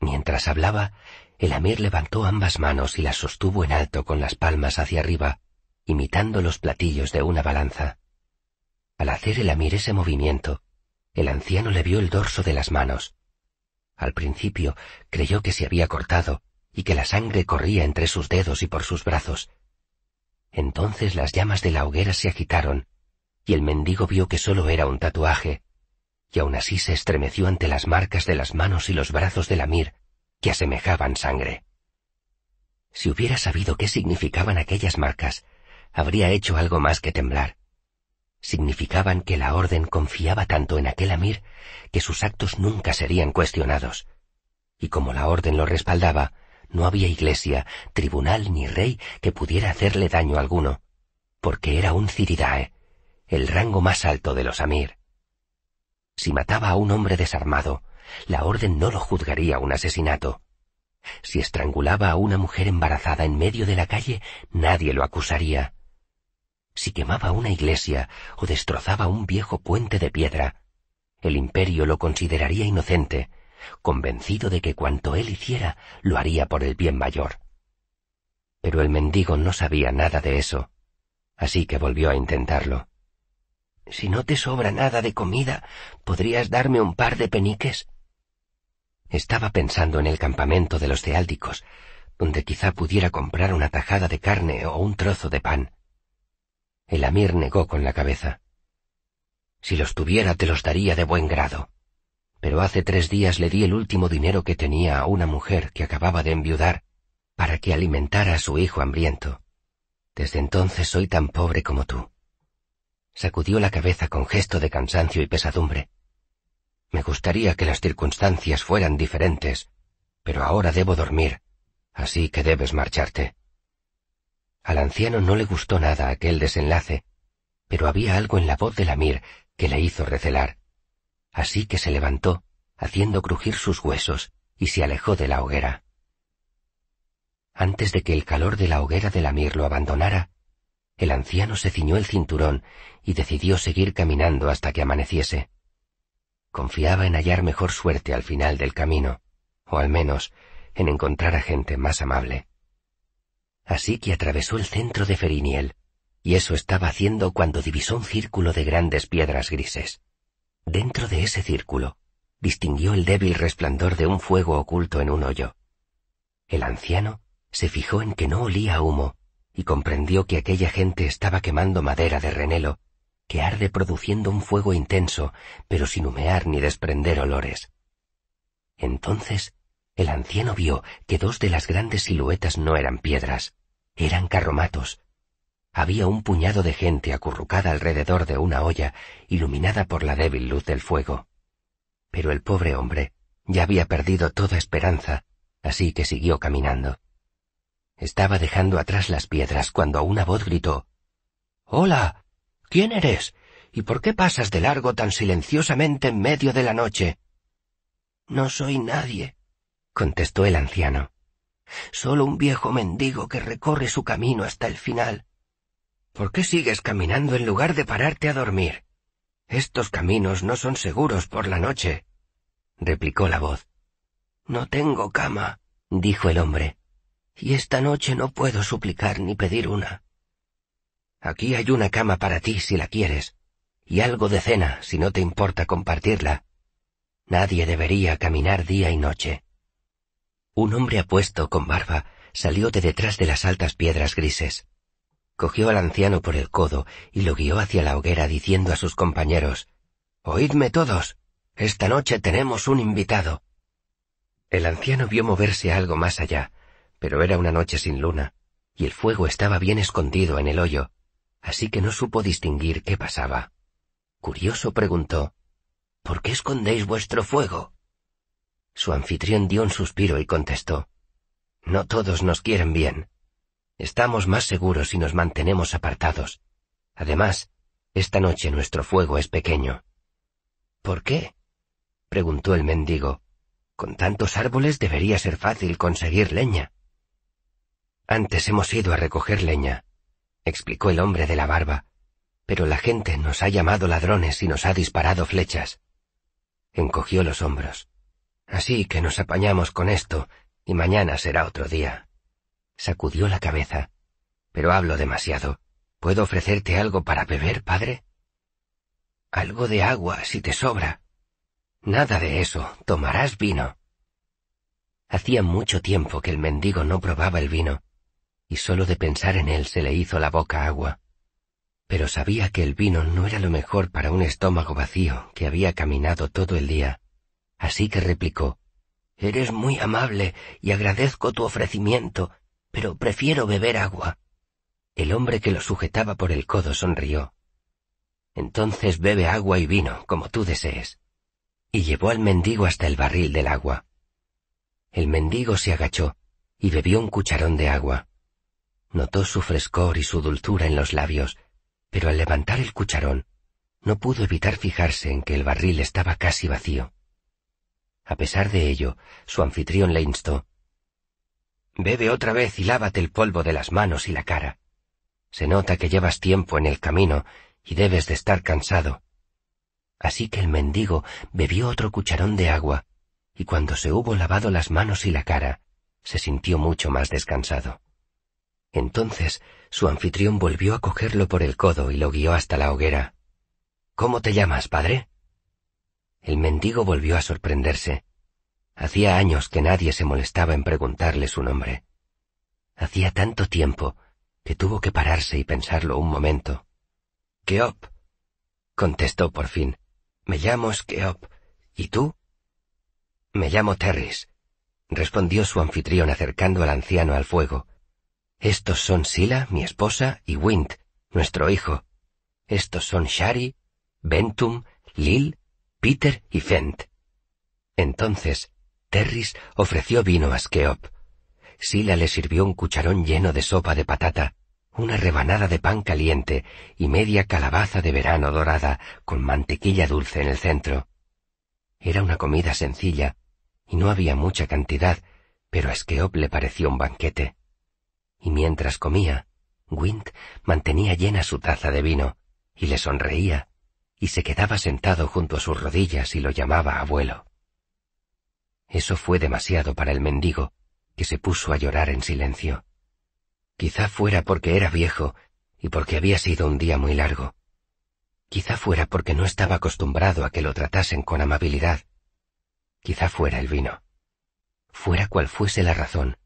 Mientras hablaba, el Amir levantó ambas manos y las sostuvo en alto con las palmas hacia arriba, imitando los platillos de una balanza. Al hacer el Amir ese movimiento, el anciano le vio el dorso de las manos. Al principio creyó que se había cortado y que la sangre corría entre sus dedos y por sus brazos, entonces las llamas de la hoguera se agitaron, y el mendigo vio que solo era un tatuaje, y aun así se estremeció ante las marcas de las manos y los brazos del Amir, que asemejaban sangre. Si hubiera sabido qué significaban aquellas marcas, habría hecho algo más que temblar. Significaban que la orden confiaba tanto en aquel Amir que sus actos nunca serían cuestionados. Y como la orden lo respaldaba, no había iglesia, tribunal ni rey que pudiera hacerle daño alguno, porque era un Ciridae, el rango más alto de los Amir. Si mataba a un hombre desarmado, la orden no lo juzgaría un asesinato. Si estrangulaba a una mujer embarazada en medio de la calle, nadie lo acusaría. Si quemaba una iglesia o destrozaba un viejo puente de piedra, el imperio lo consideraría inocente convencido de que cuanto él hiciera lo haría por el bien mayor. Pero el mendigo no sabía nada de eso, así que volvió a intentarlo. Si no te sobra nada de comida, ¿podrías darme un par de peniques? Estaba pensando en el campamento de los ceáldicos, donde quizá pudiera comprar una tajada de carne o un trozo de pan. El Amir negó con la cabeza. Si los tuviera te los daría de buen grado pero hace tres días le di el último dinero que tenía a una mujer que acababa de enviudar para que alimentara a su hijo hambriento. Desde entonces soy tan pobre como tú. Sacudió la cabeza con gesto de cansancio y pesadumbre. Me gustaría que las circunstancias fueran diferentes, pero ahora debo dormir, así que debes marcharte. Al anciano no le gustó nada aquel desenlace, pero había algo en la voz de la que le hizo recelar. Así que se levantó, haciendo crujir sus huesos, y se alejó de la hoguera. Antes de que el calor de la hoguera de Lamir lo abandonara, el anciano se ciñó el cinturón y decidió seguir caminando hasta que amaneciese. Confiaba en hallar mejor suerte al final del camino, o al menos en encontrar a gente más amable. Así que atravesó el centro de Feriniel, y eso estaba haciendo cuando divisó un círculo de grandes piedras grises. Dentro de ese círculo, distinguió el débil resplandor de un fuego oculto en un hoyo. El anciano se fijó en que no olía humo y comprendió que aquella gente estaba quemando madera de renelo, que arde produciendo un fuego intenso, pero sin humear ni desprender olores. Entonces, el anciano vio que dos de las grandes siluetas no eran piedras, eran carromatos, había un puñado de gente acurrucada alrededor de una olla iluminada por la débil luz del fuego. Pero el pobre hombre ya había perdido toda esperanza, así que siguió caminando. Estaba dejando atrás las piedras cuando una voz gritó Hola. ¿Quién eres? ¿Y por qué pasas de largo tan silenciosamente en medio de la noche? No soy nadie, contestó el anciano. Solo un viejo mendigo que recorre su camino hasta el final. ¿Por qué sigues caminando en lugar de pararte a dormir? Estos caminos no son seguros por la noche, replicó la voz. No tengo cama, dijo el hombre, y esta noche no puedo suplicar ni pedir una. Aquí hay una cama para ti si la quieres, y algo de cena si no te importa compartirla. Nadie debería caminar día y noche. Un hombre apuesto con barba salió de detrás de las altas piedras grises cogió al anciano por el codo y lo guió hacia la hoguera diciendo a sus compañeros Oídme todos. Esta noche tenemos un invitado. El anciano vio moverse algo más allá, pero era una noche sin luna, y el fuego estaba bien escondido en el hoyo, así que no supo distinguir qué pasaba. Curioso preguntó ¿Por qué escondéis vuestro fuego? Su anfitrión dio un suspiro y contestó No todos nos quieren bien. Estamos más seguros si nos mantenemos apartados. Además, esta noche nuestro fuego es pequeño. ¿Por qué? preguntó el mendigo. Con tantos árboles debería ser fácil conseguir leña. Antes hemos ido a recoger leña, explicó el hombre de la barba, pero la gente nos ha llamado ladrones y nos ha disparado flechas. Encogió los hombros. Así que nos apañamos con esto, y mañana será otro día. Sacudió la cabeza. Pero hablo demasiado. ¿Puedo ofrecerte algo para beber, padre? Algo de agua, si te sobra. Nada de eso. Tomarás vino. Hacía mucho tiempo que el mendigo no probaba el vino, y solo de pensar en él se le hizo la boca agua. Pero sabía que el vino no era lo mejor para un estómago vacío que había caminado todo el día, así que replicó Eres muy amable y agradezco tu ofrecimiento, pero prefiero beber agua. El hombre que lo sujetaba por el codo sonrió. Entonces bebe agua y vino, como tú desees. Y llevó al mendigo hasta el barril del agua. El mendigo se agachó y bebió un cucharón de agua. Notó su frescor y su dulzura en los labios, pero al levantar el cucharón no pudo evitar fijarse en que el barril estaba casi vacío. A pesar de ello, su anfitrión le instó Bebe otra vez y lávate el polvo de las manos y la cara. Se nota que llevas tiempo en el camino y debes de estar cansado. Así que el mendigo bebió otro cucharón de agua, y cuando se hubo lavado las manos y la cara, se sintió mucho más descansado. Entonces su anfitrión volvió a cogerlo por el codo y lo guió hasta la hoguera. ¿Cómo te llamas, padre? El mendigo volvió a sorprenderse. Hacía años que nadie se molestaba en preguntarle su nombre. Hacía tanto tiempo que tuvo que pararse y pensarlo un momento. Keop, contestó por fin. Me llamo Skeop. ¿Y tú? Me llamo Terris, respondió su anfitrión acercando al anciano al fuego. Estos son Sila, mi esposa, y Wint, nuestro hijo. Estos son Shari, Bentum, Lil, Peter y Fent. Entonces, Terris ofreció vino a Skeop. Sila le sirvió un cucharón lleno de sopa de patata, una rebanada de pan caliente y media calabaza de verano dorada con mantequilla dulce en el centro. Era una comida sencilla, y no había mucha cantidad, pero a Skeop le pareció un banquete. Y mientras comía, Wint mantenía llena su taza de vino, y le sonreía, y se quedaba sentado junto a sus rodillas y lo llamaba abuelo. Eso fue demasiado para el mendigo, que se puso a llorar en silencio. Quizá fuera porque era viejo y porque había sido un día muy largo. Quizá fuera porque no estaba acostumbrado a que lo tratasen con amabilidad. Quizá fuera el vino. Fuera cual fuese la razón,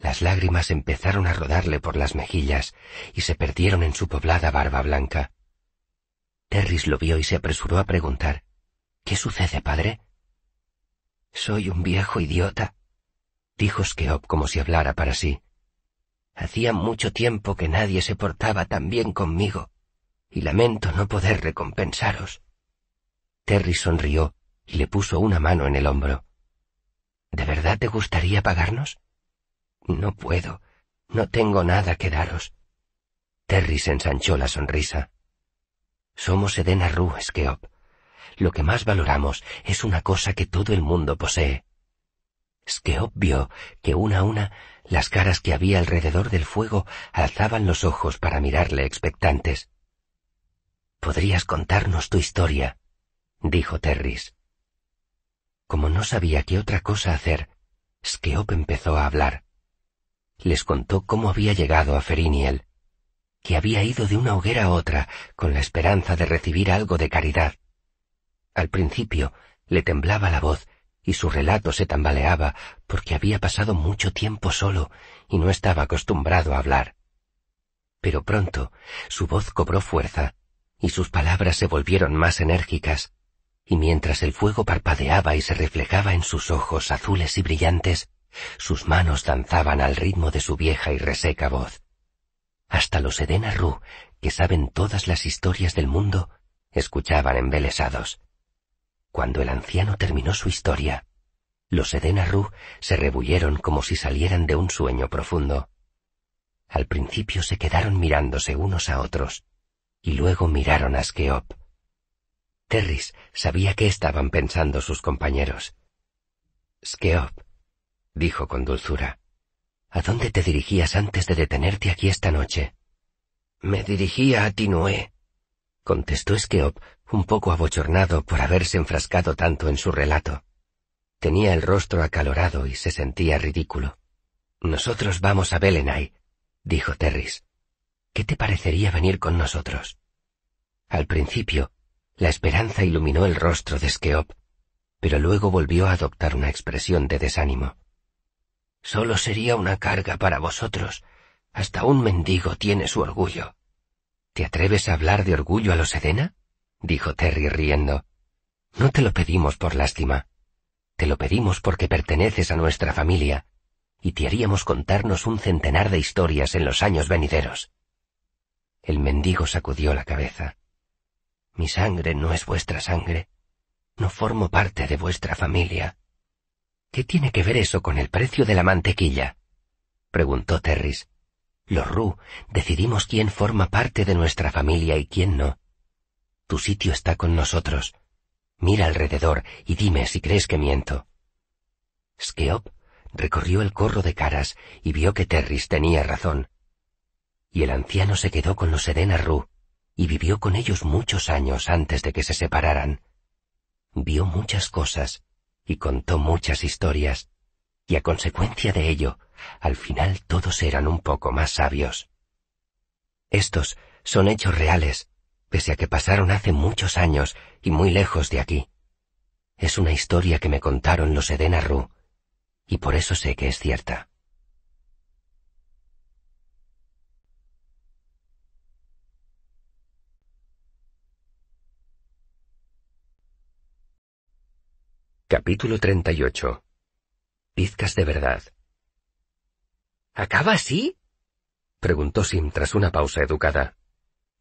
las lágrimas empezaron a rodarle por las mejillas y se perdieron en su poblada barba blanca. Terris lo vio y se apresuró a preguntar ¿Qué sucede, padre? Soy un viejo idiota, dijo Skeop como si hablara para sí. Hacía mucho tiempo que nadie se portaba tan bien conmigo, y lamento no poder recompensaros. Terry sonrió y le puso una mano en el hombro. ¿De verdad te gustaría pagarnos? No puedo, no tengo nada que daros. Terry se ensanchó la sonrisa. Somos Edena Rue, Skeop lo que más valoramos es una cosa que todo el mundo posee. Skeop vio que una a una las caras que había alrededor del fuego alzaban los ojos para mirarle expectantes. Podrías contarnos tu historia, dijo Terris. Como no sabía qué otra cosa hacer, Skeop empezó a hablar. Les contó cómo había llegado a Feriniel, que había ido de una hoguera a otra con la esperanza de recibir algo de caridad, al principio le temblaba la voz y su relato se tambaleaba porque había pasado mucho tiempo solo y no estaba acostumbrado a hablar. Pero pronto su voz cobró fuerza y sus palabras se volvieron más enérgicas, y mientras el fuego parpadeaba y se reflejaba en sus ojos azules y brillantes, sus manos danzaban al ritmo de su vieja y reseca voz. Hasta los Edena que saben todas las historias del mundo, escuchaban embelesados. Cuando el anciano terminó su historia, los Edenarú se rebullieron como si salieran de un sueño profundo. Al principio se quedaron mirándose unos a otros, y luego miraron a Skeop. Terris sabía qué estaban pensando sus compañeros. Skeop, dijo con dulzura, ¿a dónde te dirigías antes de detenerte aquí esta noche? Me dirigía a Tinoé, contestó Skeop un poco abochornado por haberse enfrascado tanto en su relato. Tenía el rostro acalorado y se sentía ridículo. Nosotros vamos a Belenay, dijo Terris. ¿Qué te parecería venir con nosotros? Al principio, la esperanza iluminó el rostro de Skeop, pero luego volvió a adoptar una expresión de desánimo. Solo sería una carga para vosotros. Hasta un mendigo tiene su orgullo. ¿Te atreves a hablar de orgullo a los Edena? dijo Terry riendo. No te lo pedimos por lástima. Te lo pedimos porque perteneces a nuestra familia, y te haríamos contarnos un centenar de historias en los años venideros. El mendigo sacudió la cabeza. Mi sangre no es vuestra sangre. No formo parte de vuestra familia. ¿Qué tiene que ver eso con el precio de la mantequilla? preguntó Terry. Los Ru decidimos quién forma parte de nuestra familia y quién no. Tu sitio está con nosotros. Mira alrededor y dime si crees que miento. Skeop recorrió el corro de caras y vio que Terris tenía razón. Y el anciano se quedó con los Ru y vivió con ellos muchos años antes de que se separaran. Vio muchas cosas y contó muchas historias, y a consecuencia de ello, al final todos eran un poco más sabios. Estos son hechos reales, pese que pasaron hace muchos años y muy lejos de aquí. Es una historia que me contaron los Arru, y por eso sé que es cierta. Capítulo 38 Pizcas de verdad. ¿Acaba así? preguntó Sim tras una pausa educada.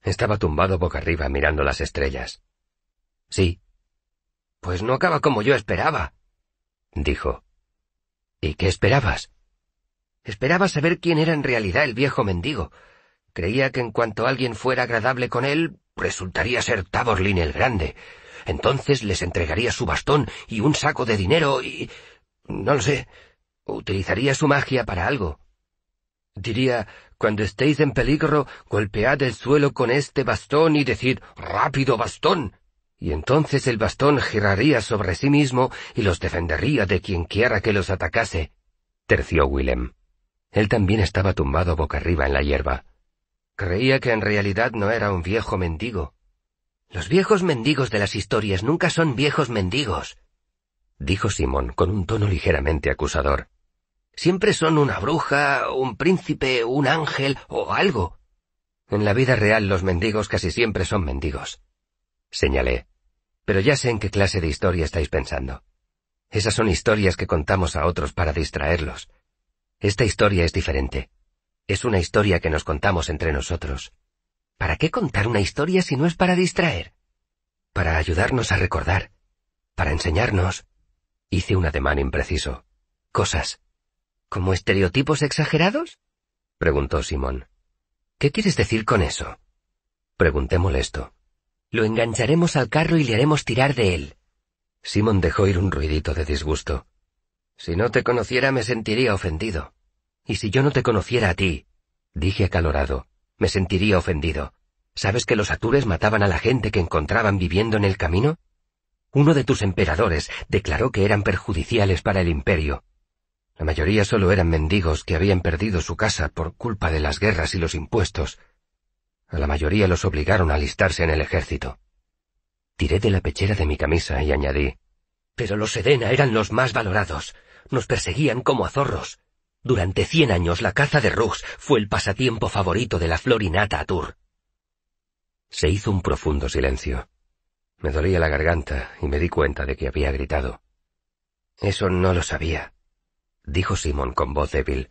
Estaba tumbado boca arriba mirando las estrellas. Sí. Pues no acaba como yo esperaba, dijo. ¿Y qué esperabas? Esperaba saber quién era en realidad el viejo mendigo. Creía que en cuanto alguien fuera agradable con él, resultaría ser Taborlin el Grande. Entonces les entregaría su bastón y un saco de dinero y... no lo sé. Utilizaría su magia para algo. Diría cuando estéis en peligro, golpead el suelo con este bastón y decid Rápido bastón. Y entonces el bastón giraría sobre sí mismo y los defendería de quien quiera que los atacase. Terció Willem. Él también estaba tumbado boca arriba en la hierba. Creía que en realidad no era un viejo mendigo. Los viejos mendigos de las historias nunca son viejos mendigos, dijo Simón con un tono ligeramente acusador. Siempre son una bruja, un príncipe, un ángel o algo. En la vida real los mendigos casi siempre son mendigos. Señalé. Pero ya sé en qué clase de historia estáis pensando. Esas son historias que contamos a otros para distraerlos. Esta historia es diferente. Es una historia que nos contamos entre nosotros. ¿Para qué contar una historia si no es para distraer? Para ayudarnos a recordar. Para enseñarnos. Hice un ademán impreciso. Cosas ¿Como estereotipos exagerados? preguntó Simón. ¿Qué quieres decir con eso? pregunté molesto. Lo engancharemos al carro y le haremos tirar de él. Simón dejó ir un ruidito de disgusto. Si no te conociera me sentiría ofendido. Y si yo no te conociera a ti, dije acalorado, me sentiría ofendido. ¿Sabes que los atures mataban a la gente que encontraban viviendo en el camino? Uno de tus emperadores declaró que eran perjudiciales para el imperio, la mayoría solo eran mendigos que habían perdido su casa por culpa de las guerras y los impuestos. A la mayoría los obligaron a alistarse en el ejército. Tiré de la pechera de mi camisa y añadí, Pero los Sedena eran los más valorados. Nos perseguían como a zorros. Durante cien años la caza de Rux fue el pasatiempo favorito de la florinata Atur. Se hizo un profundo silencio. Me dolía la garganta y me di cuenta de que había gritado. Eso no lo sabía dijo Simón con voz débil.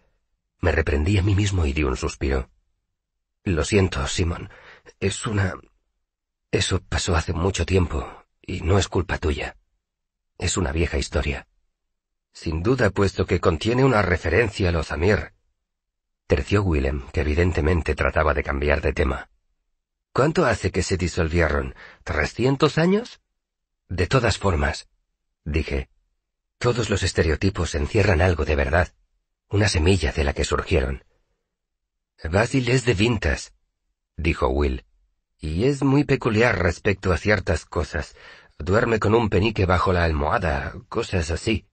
Me reprendí a mí mismo y di un suspiro. Lo siento, Simón. Es una... Eso pasó hace mucho tiempo, y no es culpa tuya. Es una vieja historia. Sin duda, puesto que contiene una referencia a los Amir. Terció Willem, que evidentemente trataba de cambiar de tema. ¿Cuánto hace que se disolvieron? ¿Trescientos años? De todas formas, dije, todos los estereotipos encierran algo de verdad, una semilla de la que surgieron. Basil es de vintas, dijo Will, y es muy peculiar respecto a ciertas cosas. Duerme con un penique bajo la almohada, cosas así.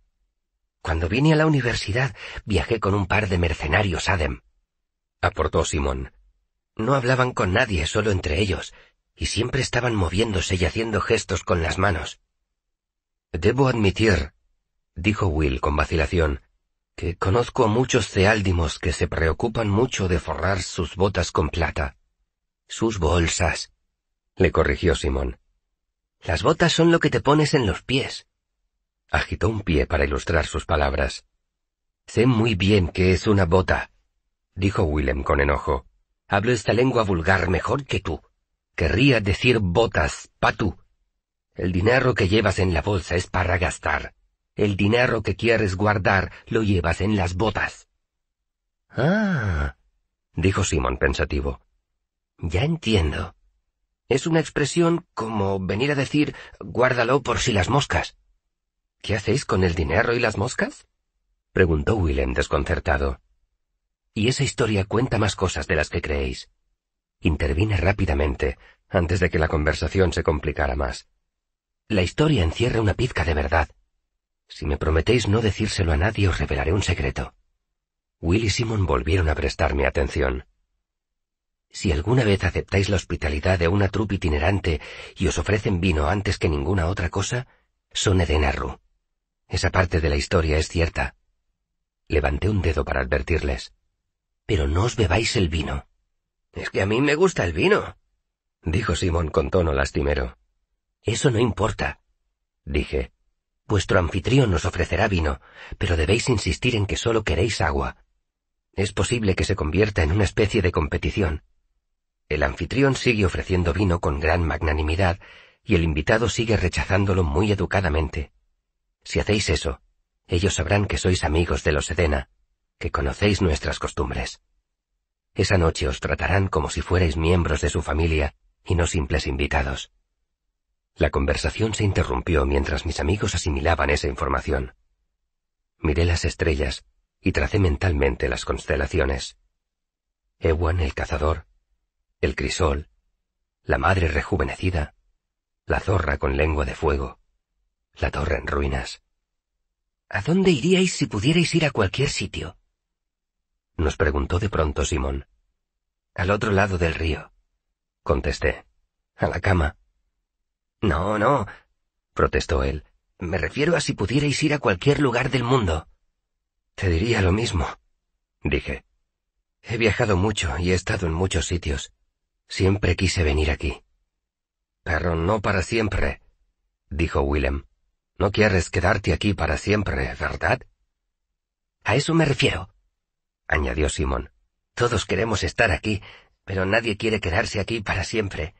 Cuando vine a la universidad viajé con un par de mercenarios Adam, aportó Simón. No hablaban con nadie, solo entre ellos, y siempre estaban moviéndose y haciendo gestos con las manos. Debo admitir, dijo Will con vacilación, que conozco a muchos ceáldimos que se preocupan mucho de forrar sus botas con plata. Sus bolsas, le corrigió Simón. Las botas son lo que te pones en los pies. Agitó un pie para ilustrar sus palabras. Sé muy bien que es una bota, dijo Willem con enojo. Hablo esta lengua vulgar mejor que tú. Querría decir botas, patú. El dinero que llevas en la bolsa es para gastar. El dinero que quieres guardar lo llevas en las botas. Ah, dijo Simon pensativo. Ya entiendo. Es una expresión como venir a decir guárdalo por si las moscas. ¿Qué hacéis con el dinero y las moscas? preguntó Willem desconcertado. Y esa historia cuenta más cosas de las que creéis. Intervine rápidamente, antes de que la conversación se complicara más. La historia encierra una pizca de verdad. Si me prometéis no decírselo a nadie, os revelaré un secreto. Will y Simon volvieron a prestarme atención. Si alguna vez aceptáis la hospitalidad de una trupe itinerante y os ofrecen vino antes que ninguna otra cosa, son Edenarru. Esa parte de la historia es cierta. Levanté un dedo para advertirles. Pero no os bebáis el vino. Es que a mí me gusta el vino, dijo Simon con tono lastimero. Eso no importa, dije. Vuestro anfitrión os ofrecerá vino, pero debéis insistir en que solo queréis agua. Es posible que se convierta en una especie de competición. El anfitrión sigue ofreciendo vino con gran magnanimidad y el invitado sigue rechazándolo muy educadamente. Si hacéis eso, ellos sabrán que sois amigos de los Edena, que conocéis nuestras costumbres. Esa noche os tratarán como si fuerais miembros de su familia y no simples invitados. La conversación se interrumpió mientras mis amigos asimilaban esa información. Miré las estrellas y tracé mentalmente las constelaciones. Ewan el cazador, el crisol, la madre rejuvenecida, la zorra con lengua de fuego, la torre en ruinas. ¿A dónde iríais si pudierais ir a cualquier sitio? nos preguntó de pronto Simón. Al otro lado del río, contesté. A la cama. No, no, protestó él. Me refiero a si pudierais ir a cualquier lugar del mundo. Te diría lo mismo, dije. He viajado mucho y he estado en muchos sitios. Siempre quise venir aquí. Pero no para siempre, dijo Willem. No quieres quedarte aquí para siempre, ¿verdad? A eso me refiero, añadió Simón. Todos queremos estar aquí, pero nadie quiere quedarse aquí para siempre.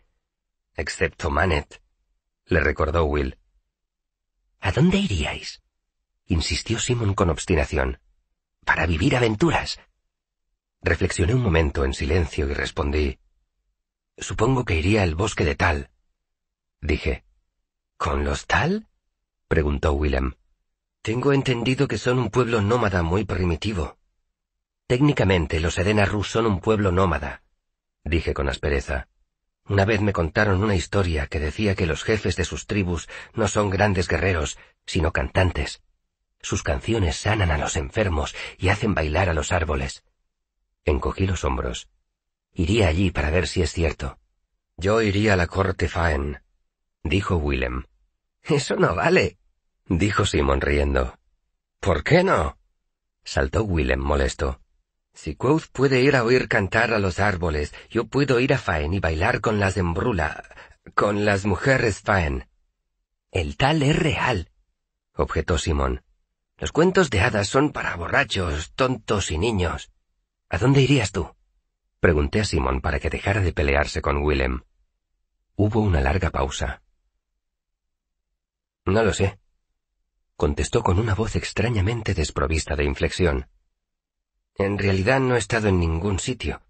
Excepto Manet le recordó Will. ¿A dónde iríais? insistió Simon con obstinación. Para vivir aventuras. Reflexioné un momento en silencio y respondí. Supongo que iría al bosque de tal. Dije. ¿Con los tal? preguntó Willem. Tengo entendido que son un pueblo nómada muy primitivo. Técnicamente los rus son un pueblo nómada, dije con aspereza. Una vez me contaron una historia que decía que los jefes de sus tribus no son grandes guerreros, sino cantantes. Sus canciones sanan a los enfermos y hacen bailar a los árboles. Encogí los hombros. Iría allí para ver si es cierto. Yo iría a la corte Faen, dijo Willem. Eso no vale, dijo Simon riendo. ¿Por qué no? saltó Willem molesto. Si Quoth puede ir a oír cantar a los árboles, yo puedo ir a Faen y bailar con las embrula, con las mujeres Faen. El tal es real, objetó Simón. Los cuentos de hadas son para borrachos, tontos y niños. ¿A dónde irías tú? Pregunté a Simón para que dejara de pelearse con Willem. Hubo una larga pausa. No lo sé, contestó con una voz extrañamente desprovista de inflexión. En realidad no he estado en ningún sitio.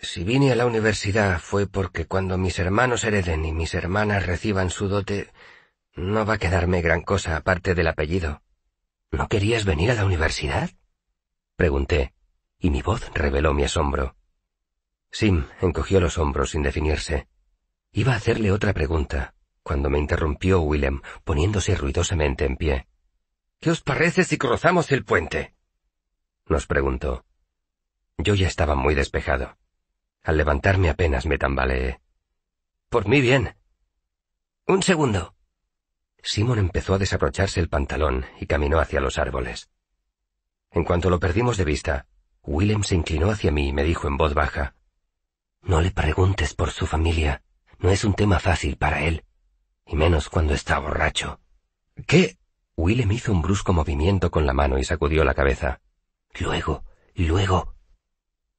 Si vine a la universidad fue porque cuando mis hermanos hereden y mis hermanas reciban su dote, no va a quedarme gran cosa aparte del apellido. ¿No querías venir a la universidad? Pregunté, y mi voz reveló mi asombro. Sim encogió los hombros sin definirse. Iba a hacerle otra pregunta, cuando me interrumpió Willem, poniéndose ruidosamente en pie. ¿Qué os parece si cruzamos el puente? nos preguntó. Yo ya estaba muy despejado. Al levantarme apenas me tambaleé. Por mí bien. Un segundo. Simon empezó a desabrocharse el pantalón y caminó hacia los árboles. En cuanto lo perdimos de vista, Willem se inclinó hacia mí y me dijo en voz baja No le preguntes por su familia. No es un tema fácil para él. Y menos cuando está borracho. ¿Qué? Willem hizo un brusco movimiento con la mano y sacudió la cabeza. Luego, luego.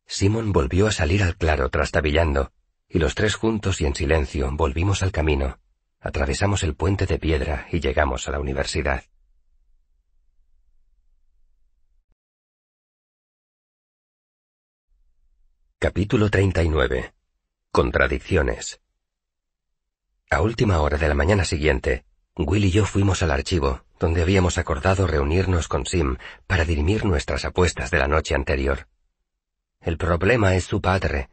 Simón volvió a salir al claro trastabillando, y los tres juntos y en silencio volvimos al camino, atravesamos el puente de piedra y llegamos a la universidad. Capítulo 39. Contradicciones. A última hora de la mañana siguiente, Will y yo fuimos al archivo, donde habíamos acordado reunirnos con Sim para dirimir nuestras apuestas de la noche anterior. El problema es su padre,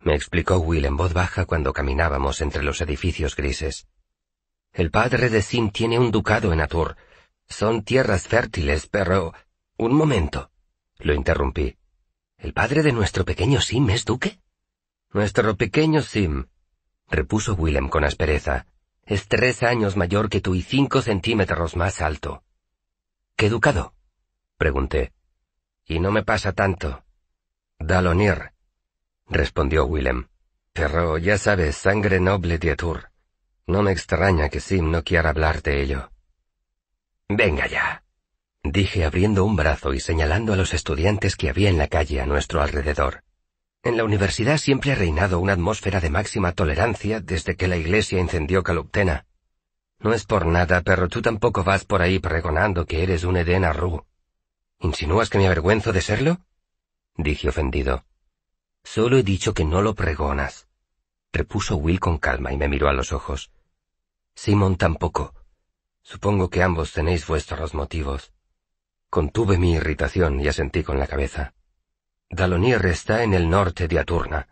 me explicó Will en voz baja cuando caminábamos entre los edificios grises. El padre de Sim tiene un ducado en Atur. Son tierras fértiles, pero... Un momento, lo interrumpí. ¿El padre de nuestro pequeño Sim es duque? Nuestro pequeño Sim, repuso Willem con aspereza. Es tres años mayor que tú y cinco centímetros más alto. ¿Qué educado? pregunté. Y no me pasa tanto. Dalonir, respondió Willem. Pero ya sabes, sangre noble de Atur. No me extraña que Sim no quiera hablar de ello. Venga ya, dije abriendo un brazo y señalando a los estudiantes que había en la calle a nuestro alrededor. En la universidad siempre ha reinado una atmósfera de máxima tolerancia desde que la iglesia incendió Caluptena. No es por nada, pero tú tampoco vas por ahí pregonando que eres un Eden Arru. ¿Insinúas que me avergüenzo de serlo? dije ofendido. Solo he dicho que no lo pregonas, repuso Will con calma y me miró a los ojos. Simon tampoco. Supongo que ambos tenéis vuestros motivos. Contuve mi irritación y asentí con la cabeza. —Dalonir está en el norte de Aturna,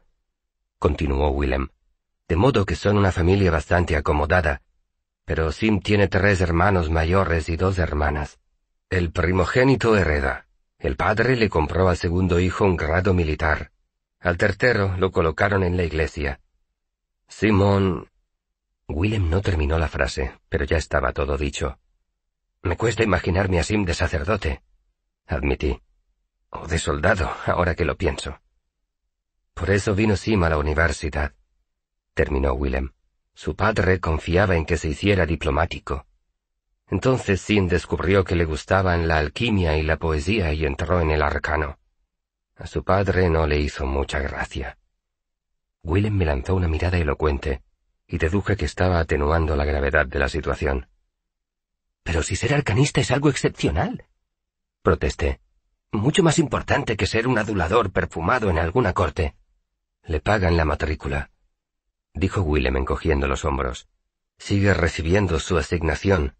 continuó Willem, de modo que son una familia bastante acomodada, pero Sim tiene tres hermanos mayores y dos hermanas. El primogénito hereda. El padre le compró al segundo hijo un grado militar. Al tercero lo colocaron en la iglesia. Simón... Willem no terminó la frase, pero ya estaba todo dicho. Me cuesta imaginarme a Sim de sacerdote, admití o de soldado, ahora que lo pienso. Por eso vino Sim a la universidad, terminó Willem. Su padre confiaba en que se hiciera diplomático. Entonces Sim descubrió que le gustaban la alquimia y la poesía y entró en el arcano. A su padre no le hizo mucha gracia. Willem me lanzó una mirada elocuente y deduje que estaba atenuando la gravedad de la situación. Pero si ser arcanista es algo excepcional, protesté mucho más importante que ser un adulador perfumado en alguna corte. Le pagan la matrícula. Dijo Willem encogiendo los hombros. Sigue recibiendo su asignación.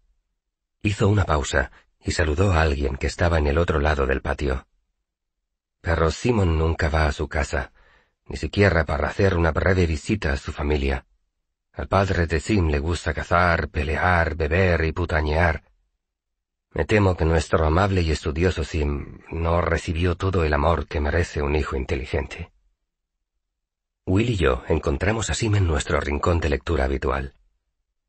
Hizo una pausa y saludó a alguien que estaba en el otro lado del patio. Pero Simon nunca va a su casa, ni siquiera para hacer una breve visita a su familia. Al padre de Sim le gusta cazar, pelear, beber y putañear. Me temo que nuestro amable y estudioso Sim no recibió todo el amor que merece un hijo inteligente. Will y yo encontramos a Sim en nuestro rincón de lectura habitual.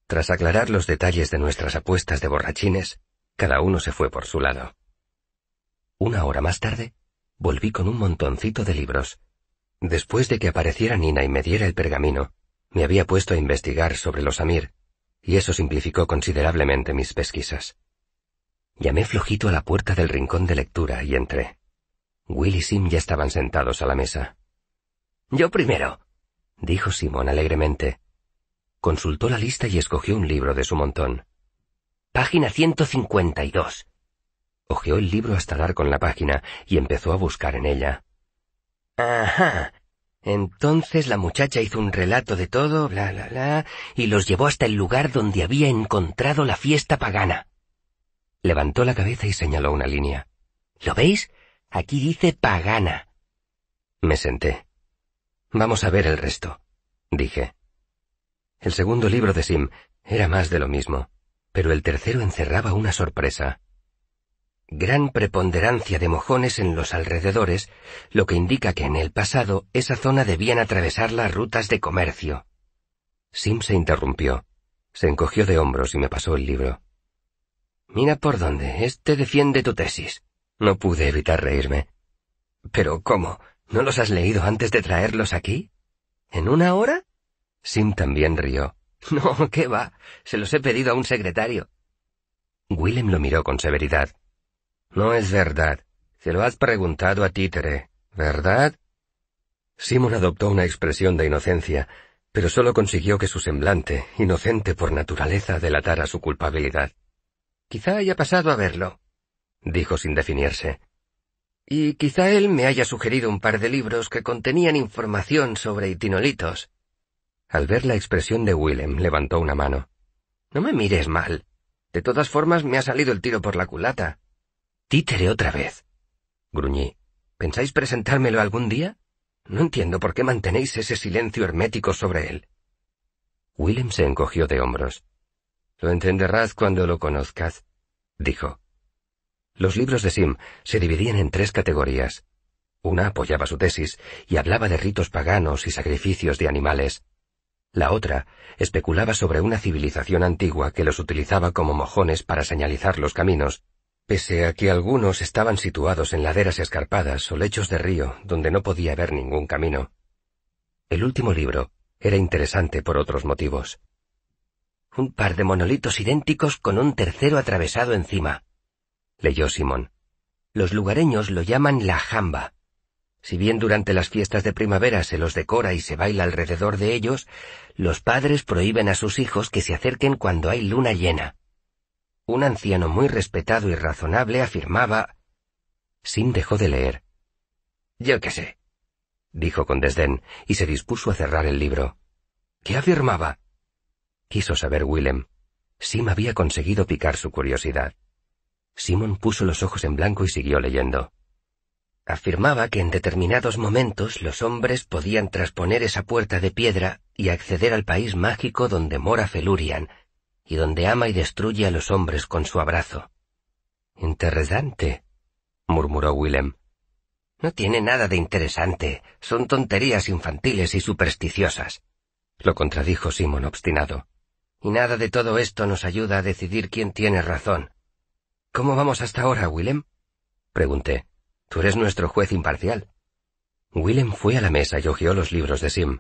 Tras aclarar los detalles de nuestras apuestas de borrachines, cada uno se fue por su lado. Una hora más tarde, volví con un montoncito de libros. Después de que apareciera Nina y me diera el pergamino, me había puesto a investigar sobre los Amir, y eso simplificó considerablemente mis pesquisas. Llamé flojito a la puerta del rincón de lectura y entré. Will y Sim ya estaban sentados a la mesa. Yo primero, dijo Simón alegremente. Consultó la lista y escogió un libro de su montón. Página 152. Ojeó el libro hasta dar con la página y empezó a buscar en ella. Ajá. Entonces la muchacha hizo un relato de todo, bla, bla, bla, y los llevó hasta el lugar donde había encontrado la fiesta pagana. Levantó la cabeza y señaló una línea. ¿Lo veis? Aquí dice pagana. Me senté. Vamos a ver el resto, dije. El segundo libro de Sim era más de lo mismo, pero el tercero encerraba una sorpresa. Gran preponderancia de mojones en los alrededores, lo que indica que en el pasado esa zona debían atravesar las rutas de comercio. Sim se interrumpió, se encogió de hombros y me pasó el libro. Mira por dónde, este defiende tu tesis. No pude evitar reírme. Pero ¿cómo? ¿No los has leído antes de traerlos aquí? ¿En una hora? Sim también rió. No, ¿qué va? Se los he pedido a un secretario. Willem lo miró con severidad. No es verdad. Se lo has preguntado a Títere, ¿verdad? Simon adoptó una expresión de inocencia, pero solo consiguió que su semblante, inocente por naturaleza, delatara su culpabilidad. Quizá haya pasado a verlo, dijo sin definirse. Y quizá él me haya sugerido un par de libros que contenían información sobre itinolitos. Al ver la expresión de Willem, levantó una mano. No me mires mal. De todas formas, me ha salido el tiro por la culata. Títere otra vez. Gruñí. ¿Pensáis presentármelo algún día? No entiendo por qué mantenéis ese silencio hermético sobre él. Willem se encogió de hombros. Lo entenderás cuando lo conozcas, dijo. Los libros de Sim se dividían en tres categorías. Una apoyaba su tesis y hablaba de ritos paganos y sacrificios de animales. La otra especulaba sobre una civilización antigua que los utilizaba como mojones para señalizar los caminos, pese a que algunos estaban situados en laderas escarpadas o lechos de río donde no podía haber ningún camino. El último libro era interesante por otros motivos un par de monolitos idénticos con un tercero atravesado encima. Leyó Simón. Los lugareños lo llaman la jamba. Si bien durante las fiestas de primavera se los decora y se baila alrededor de ellos, los padres prohíben a sus hijos que se acerquen cuando hay luna llena. Un anciano muy respetado y razonable afirmaba... Sim dejó de leer. Yo qué sé, dijo con desdén, y se dispuso a cerrar el libro. ¿Qué afirmaba? quiso saber Willem. Sim había conseguido picar su curiosidad. Simon puso los ojos en blanco y siguió leyendo. Afirmaba que en determinados momentos los hombres podían trasponer esa puerta de piedra y acceder al país mágico donde mora Felurian, y donde ama y destruye a los hombres con su abrazo. Interesante, murmuró Willem. No tiene nada de interesante. Son tonterías infantiles y supersticiosas, lo contradijo Simon obstinado. Y nada de todo esto nos ayuda a decidir quién tiene razón. ¿Cómo vamos hasta ahora, Willem? Pregunté. Tú eres nuestro juez imparcial. Willem fue a la mesa y hojeó los libros de Sim.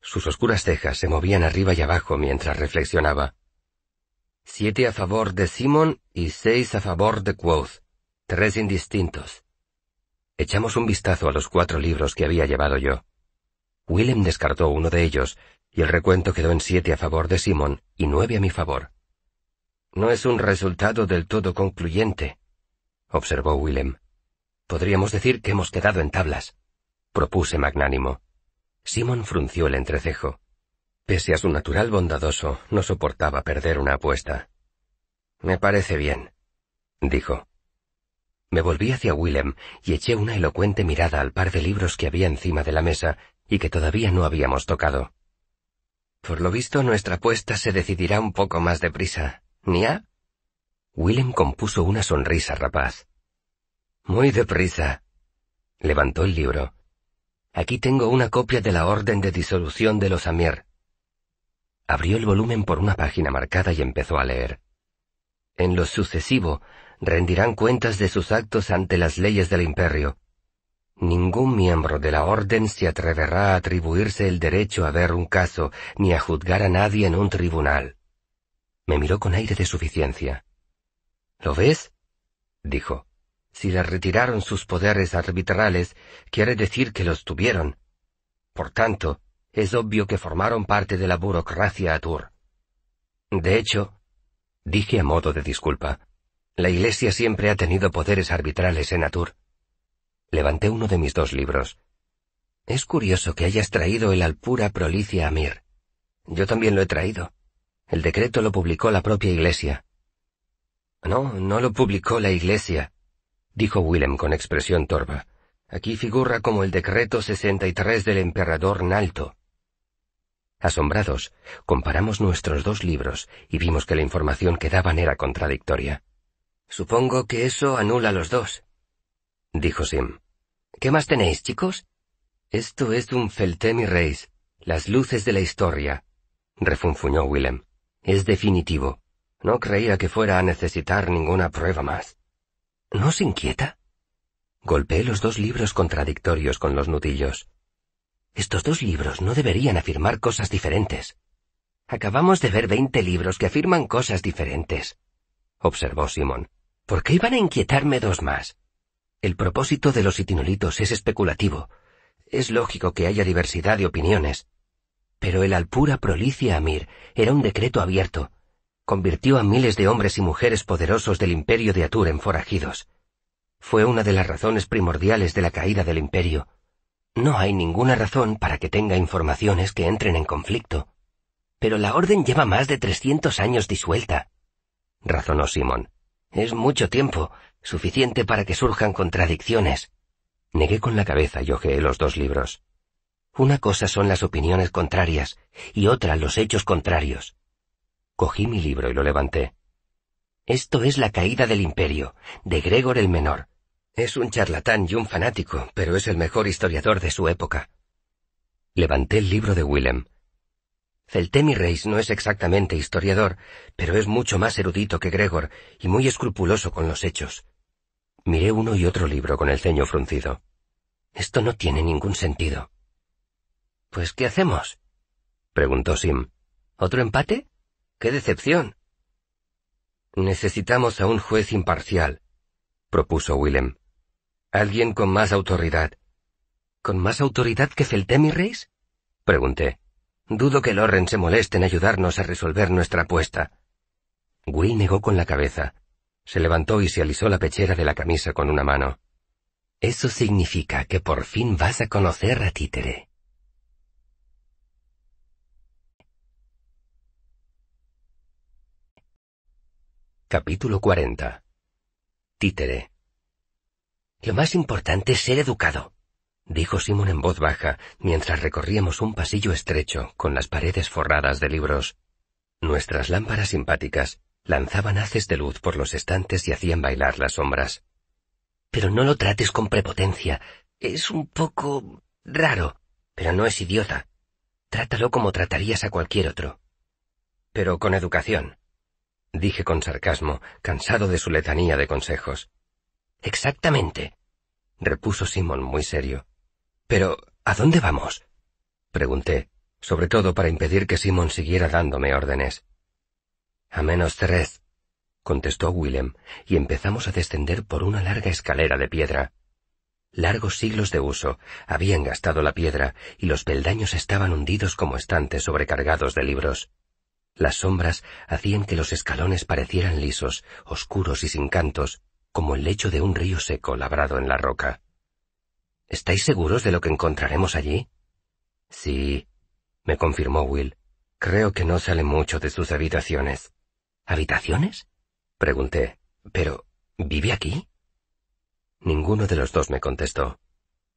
Sus oscuras cejas se movían arriba y abajo mientras reflexionaba. Siete a favor de Simon y seis a favor de Quoth. Tres indistintos. Echamos un vistazo a los cuatro libros que había llevado yo. Willem descartó uno de ellos y el recuento quedó en siete a favor de Simón y nueve a mi favor. No es un resultado del todo concluyente, observó Willem. Podríamos decir que hemos quedado en tablas, propuse magnánimo. Simón frunció el entrecejo. Pese a su natural bondadoso, no soportaba perder una apuesta. Me parece bien, dijo. Me volví hacia Willem y eché una elocuente mirada al par de libros que había encima de la mesa y que todavía no habíamos tocado. Por lo visto nuestra apuesta se decidirá un poco más deprisa, ¿Nia?» Willem compuso una sonrisa rapaz. Muy deprisa. Levantó el libro. Aquí tengo una copia de la orden de disolución de los Amier. Abrió el volumen por una página marcada y empezó a leer. En lo sucesivo, rendirán cuentas de sus actos ante las leyes del imperio. Ningún miembro de la Orden se atreverá a atribuirse el derecho a ver un caso ni a juzgar a nadie en un tribunal. Me miró con aire de suficiencia. ¿Lo ves? dijo. Si le retiraron sus poderes arbitrales, quiere decir que los tuvieron. Por tanto, es obvio que formaron parte de la burocracia Atur. De hecho, dije a modo de disculpa, la Iglesia siempre ha tenido poderes arbitrales en Atur levanté uno de mis dos libros. Es curioso que hayas traído el Alpura Prolicia Amir. Yo también lo he traído. El decreto lo publicó la propia Iglesia. No, no lo publicó la Iglesia, dijo Willem con expresión torva. Aquí figura como el decreto 63 del emperador Nalto. Asombrados, comparamos nuestros dos libros y vimos que la información que daban era contradictoria. Supongo que eso anula los dos, dijo Sim. ¿Qué más tenéis, chicos? Esto es un Feltemi Reis, las luces de la historia, refunfuñó Willem. Es definitivo. No creía que fuera a necesitar ninguna prueba más. ¿No se inquieta? Golpeé los dos libros contradictorios con los nudillos. Estos dos libros no deberían afirmar cosas diferentes. Acabamos de ver veinte libros que afirman cosas diferentes, observó Simon. ¿Por qué iban a inquietarme dos más? El propósito de los itinolitos es especulativo. Es lógico que haya diversidad de opiniones. Pero el Alpura Prolicia Amir era un decreto abierto. Convirtió a miles de hombres y mujeres poderosos del imperio de Atur en forajidos. Fue una de las razones primordiales de la caída del imperio. No hay ninguna razón para que tenga informaciones que entren en conflicto. Pero la orden lleva más de 300 años disuelta, razonó Simón. Es mucho tiempo, suficiente para que surjan contradicciones. Negué con la cabeza y ojeé los dos libros. Una cosa son las opiniones contrarias y otra los hechos contrarios. Cogí mi libro y lo levanté. Esto es la caída del imperio, de Gregor el Menor. Es un charlatán y un fanático, pero es el mejor historiador de su época. Levanté el libro de Willem. mi Reis no es exactamente historiador, pero es mucho más erudito que Gregor y muy escrupuloso con los hechos. Miré uno y otro libro con el ceño fruncido. Esto no tiene ningún sentido. Pues, ¿qué hacemos? preguntó Sim. ¿Otro empate? ¡Qué decepción! Necesitamos a un juez imparcial, propuso Willem. Alguien con más autoridad. ¿Con más autoridad que Feltemi pregunté. Dudo que Loren se moleste en ayudarnos a resolver nuestra apuesta. Will negó con la cabeza. Se levantó y se alisó la pechera de la camisa con una mano. Eso significa que por fin vas a conocer a Títere. Capítulo 40. Títere. Lo más importante es ser educado, dijo Simón en voz baja mientras recorríamos un pasillo estrecho con las paredes forradas de libros. Nuestras lámparas simpáticas lanzaban haces de luz por los estantes y hacían bailar las sombras. Pero no lo trates con prepotencia. Es un poco raro, pero no es idiota. Trátalo como tratarías a cualquier otro. Pero con educación, dije con sarcasmo, cansado de su letanía de consejos. Exactamente, repuso Simón muy serio. Pero, ¿a dónde vamos? pregunté, sobre todo para impedir que Simón siguiera dándome órdenes. A menos tres, contestó Willem, y empezamos a descender por una larga escalera de piedra. Largos siglos de uso habían gastado la piedra y los peldaños estaban hundidos como estantes sobrecargados de libros. Las sombras hacían que los escalones parecieran lisos, oscuros y sin cantos, como el lecho de un río seco labrado en la roca. ¿Estáis seguros de lo que encontraremos allí? Sí, me confirmó Will. Creo que no sale mucho de sus habitaciones. ¿Habitaciones? Pregunté. ¿Pero vive aquí? Ninguno de los dos me contestó.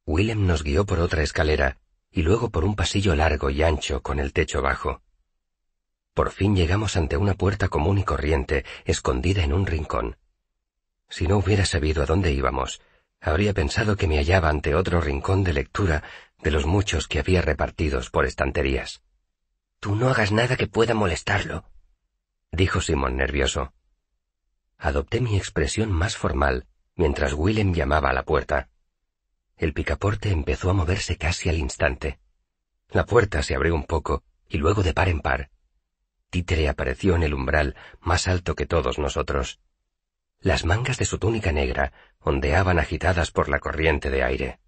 Willem nos guió por otra escalera y luego por un pasillo largo y ancho con el techo bajo. Por fin llegamos ante una puerta común y corriente, escondida en un rincón. Si no hubiera sabido a dónde íbamos, habría pensado que me hallaba ante otro rincón de lectura de los muchos que había repartidos por estanterías. Tú no hagas nada que pueda molestarlo, dijo Simón nervioso. Adopté mi expresión más formal mientras Willem llamaba a la puerta. El picaporte empezó a moverse casi al instante. La puerta se abrió un poco y luego de par en par. Títere apareció en el umbral, más alto que todos nosotros. Las mangas de su túnica negra ondeaban agitadas por la corriente de aire.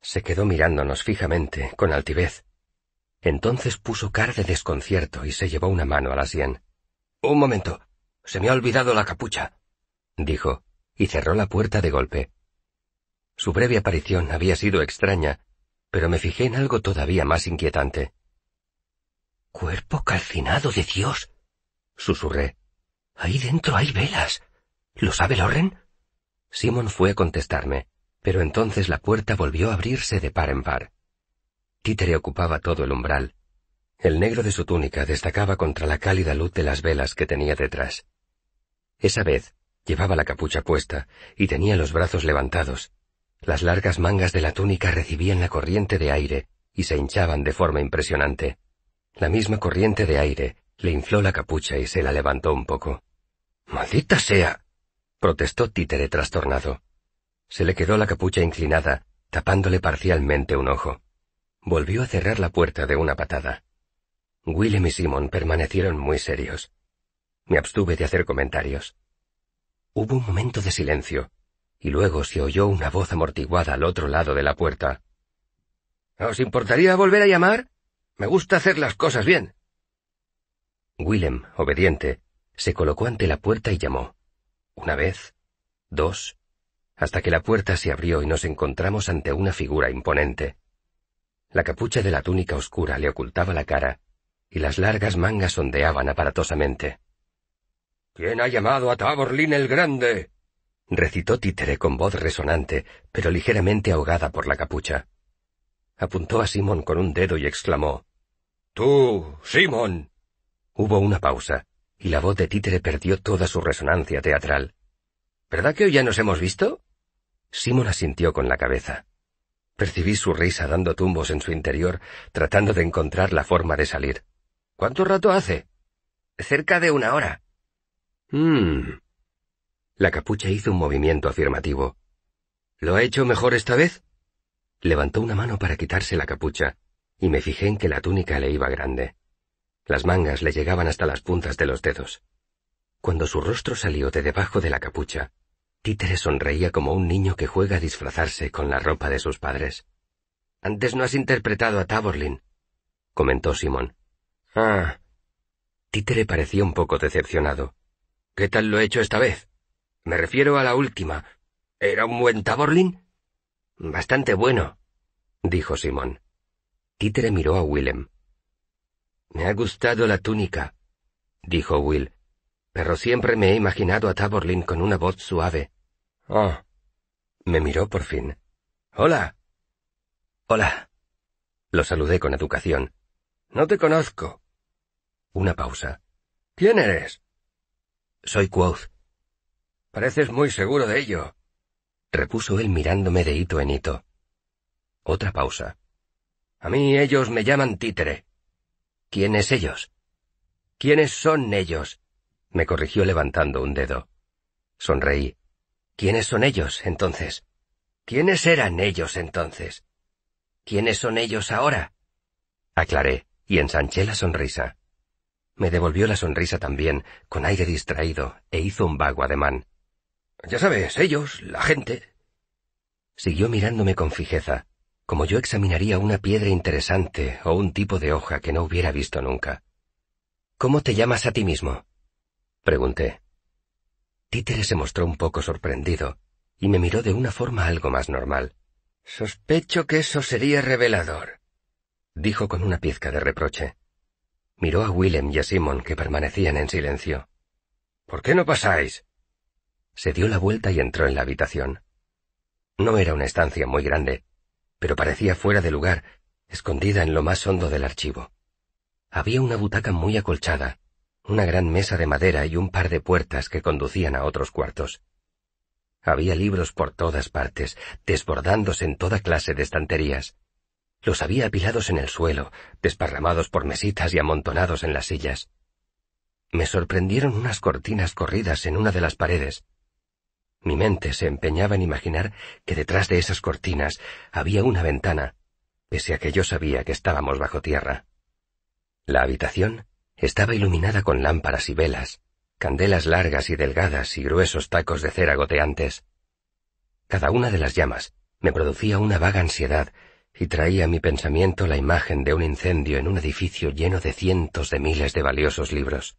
Se quedó mirándonos fijamente, con altivez. Entonces puso cara de desconcierto y se llevó una mano a la sien. Un momento. Se me ha olvidado la capucha, dijo, y cerró la puerta de golpe. Su breve aparición había sido extraña, pero me fijé en algo todavía más inquietante. Cuerpo calcinado de Dios, susurré. Ahí dentro hay velas. ¿Lo sabe Loren? Simon fue a contestarme, pero entonces la puerta volvió a abrirse de par en par. Títere ocupaba todo el umbral, el negro de su túnica destacaba contra la cálida luz de las velas que tenía detrás. Esa vez llevaba la capucha puesta y tenía los brazos levantados. Las largas mangas de la túnica recibían la corriente de aire y se hinchaban de forma impresionante. La misma corriente de aire le infló la capucha y se la levantó un poco. ¡Maldita sea! protestó Títere trastornado. Se le quedó la capucha inclinada, tapándole parcialmente un ojo. Volvió a cerrar la puerta de una patada. Willem y Simon permanecieron muy serios. Me abstuve de hacer comentarios. Hubo un momento de silencio, y luego se oyó una voz amortiguada al otro lado de la puerta. ¿Os importaría volver a llamar? Me gusta hacer las cosas bien. Willem, obediente, se colocó ante la puerta y llamó. Una vez, dos, hasta que la puerta se abrió y nos encontramos ante una figura imponente. La capucha de la túnica oscura le ocultaba la cara, y las largas mangas ondeaban aparatosamente. ¿Quién ha llamado a Taborlín el Grande? recitó Títere con voz resonante, pero ligeramente ahogada por la capucha. Apuntó a Simón con un dedo y exclamó Tú, Simón. Hubo una pausa, y la voz de Títere perdió toda su resonancia teatral. ¿Verdad que hoy ya nos hemos visto? Simón asintió con la cabeza. Percibí su risa dando tumbos en su interior, tratando de encontrar la forma de salir. ¿Cuánto rato hace? Cerca de una hora. Hmm. La capucha hizo un movimiento afirmativo. ¿Lo ha hecho mejor esta vez? Levantó una mano para quitarse la capucha, y me fijé en que la túnica le iba grande. Las mangas le llegaban hasta las puntas de los dedos. Cuando su rostro salió de debajo de la capucha, Títere sonreía como un niño que juega a disfrazarse con la ropa de sus padres. Antes no has interpretado a Taborlin, comentó Simón. Ah. Títere parecía un poco decepcionado. ¿Qué tal lo he hecho esta vez? Me refiero a la última. ¿Era un buen Taborlin? Bastante bueno, dijo Simón. Títere miró a Willem. Me ha gustado la túnica, dijo Will, pero siempre me he imaginado a Taborlin con una voz suave. Ah. Me miró por fin. Hola. Hola. Lo saludé con educación. No te conozco. Una pausa. ¿Quién eres? Soy Quoth. Pareces muy seguro de ello, repuso él mirándome de hito en hito. Otra pausa. A mí ellos me llaman títere. ¿Quiénes ellos? ¿Quiénes son ellos? me corrigió levantando un dedo. Sonreí. ¿Quiénes son ellos, entonces? ¿Quiénes eran ellos entonces? ¿Quiénes son ellos ahora? Aclaré y ensanché la sonrisa. Me devolvió la sonrisa también, con aire distraído, e hizo un vago ademán. Ya sabes, ellos, la gente. Siguió mirándome con fijeza, como yo examinaría una piedra interesante o un tipo de hoja que no hubiera visto nunca. ¿Cómo te llamas a ti mismo? pregunté. Títere se mostró un poco sorprendido y me miró de una forma algo más normal. Sospecho que eso sería revelador dijo con una pizca de reproche. Miró a Willem y a Simon, que permanecían en silencio. ¿Por qué no pasáis? Se dio la vuelta y entró en la habitación. No era una estancia muy grande, pero parecía fuera de lugar, escondida en lo más hondo del archivo. Había una butaca muy acolchada, una gran mesa de madera y un par de puertas que conducían a otros cuartos. Había libros por todas partes, desbordándose en toda clase de estanterías. Los había apilados en el suelo, desparramados por mesitas y amontonados en las sillas. Me sorprendieron unas cortinas corridas en una de las paredes. Mi mente se empeñaba en imaginar que detrás de esas cortinas había una ventana, pese a que yo sabía que estábamos bajo tierra. La habitación estaba iluminada con lámparas y velas, candelas largas y delgadas y gruesos tacos de cera goteantes. Cada una de las llamas me producía una vaga ansiedad y traía a mi pensamiento la imagen de un incendio en un edificio lleno de cientos de miles de valiosos libros.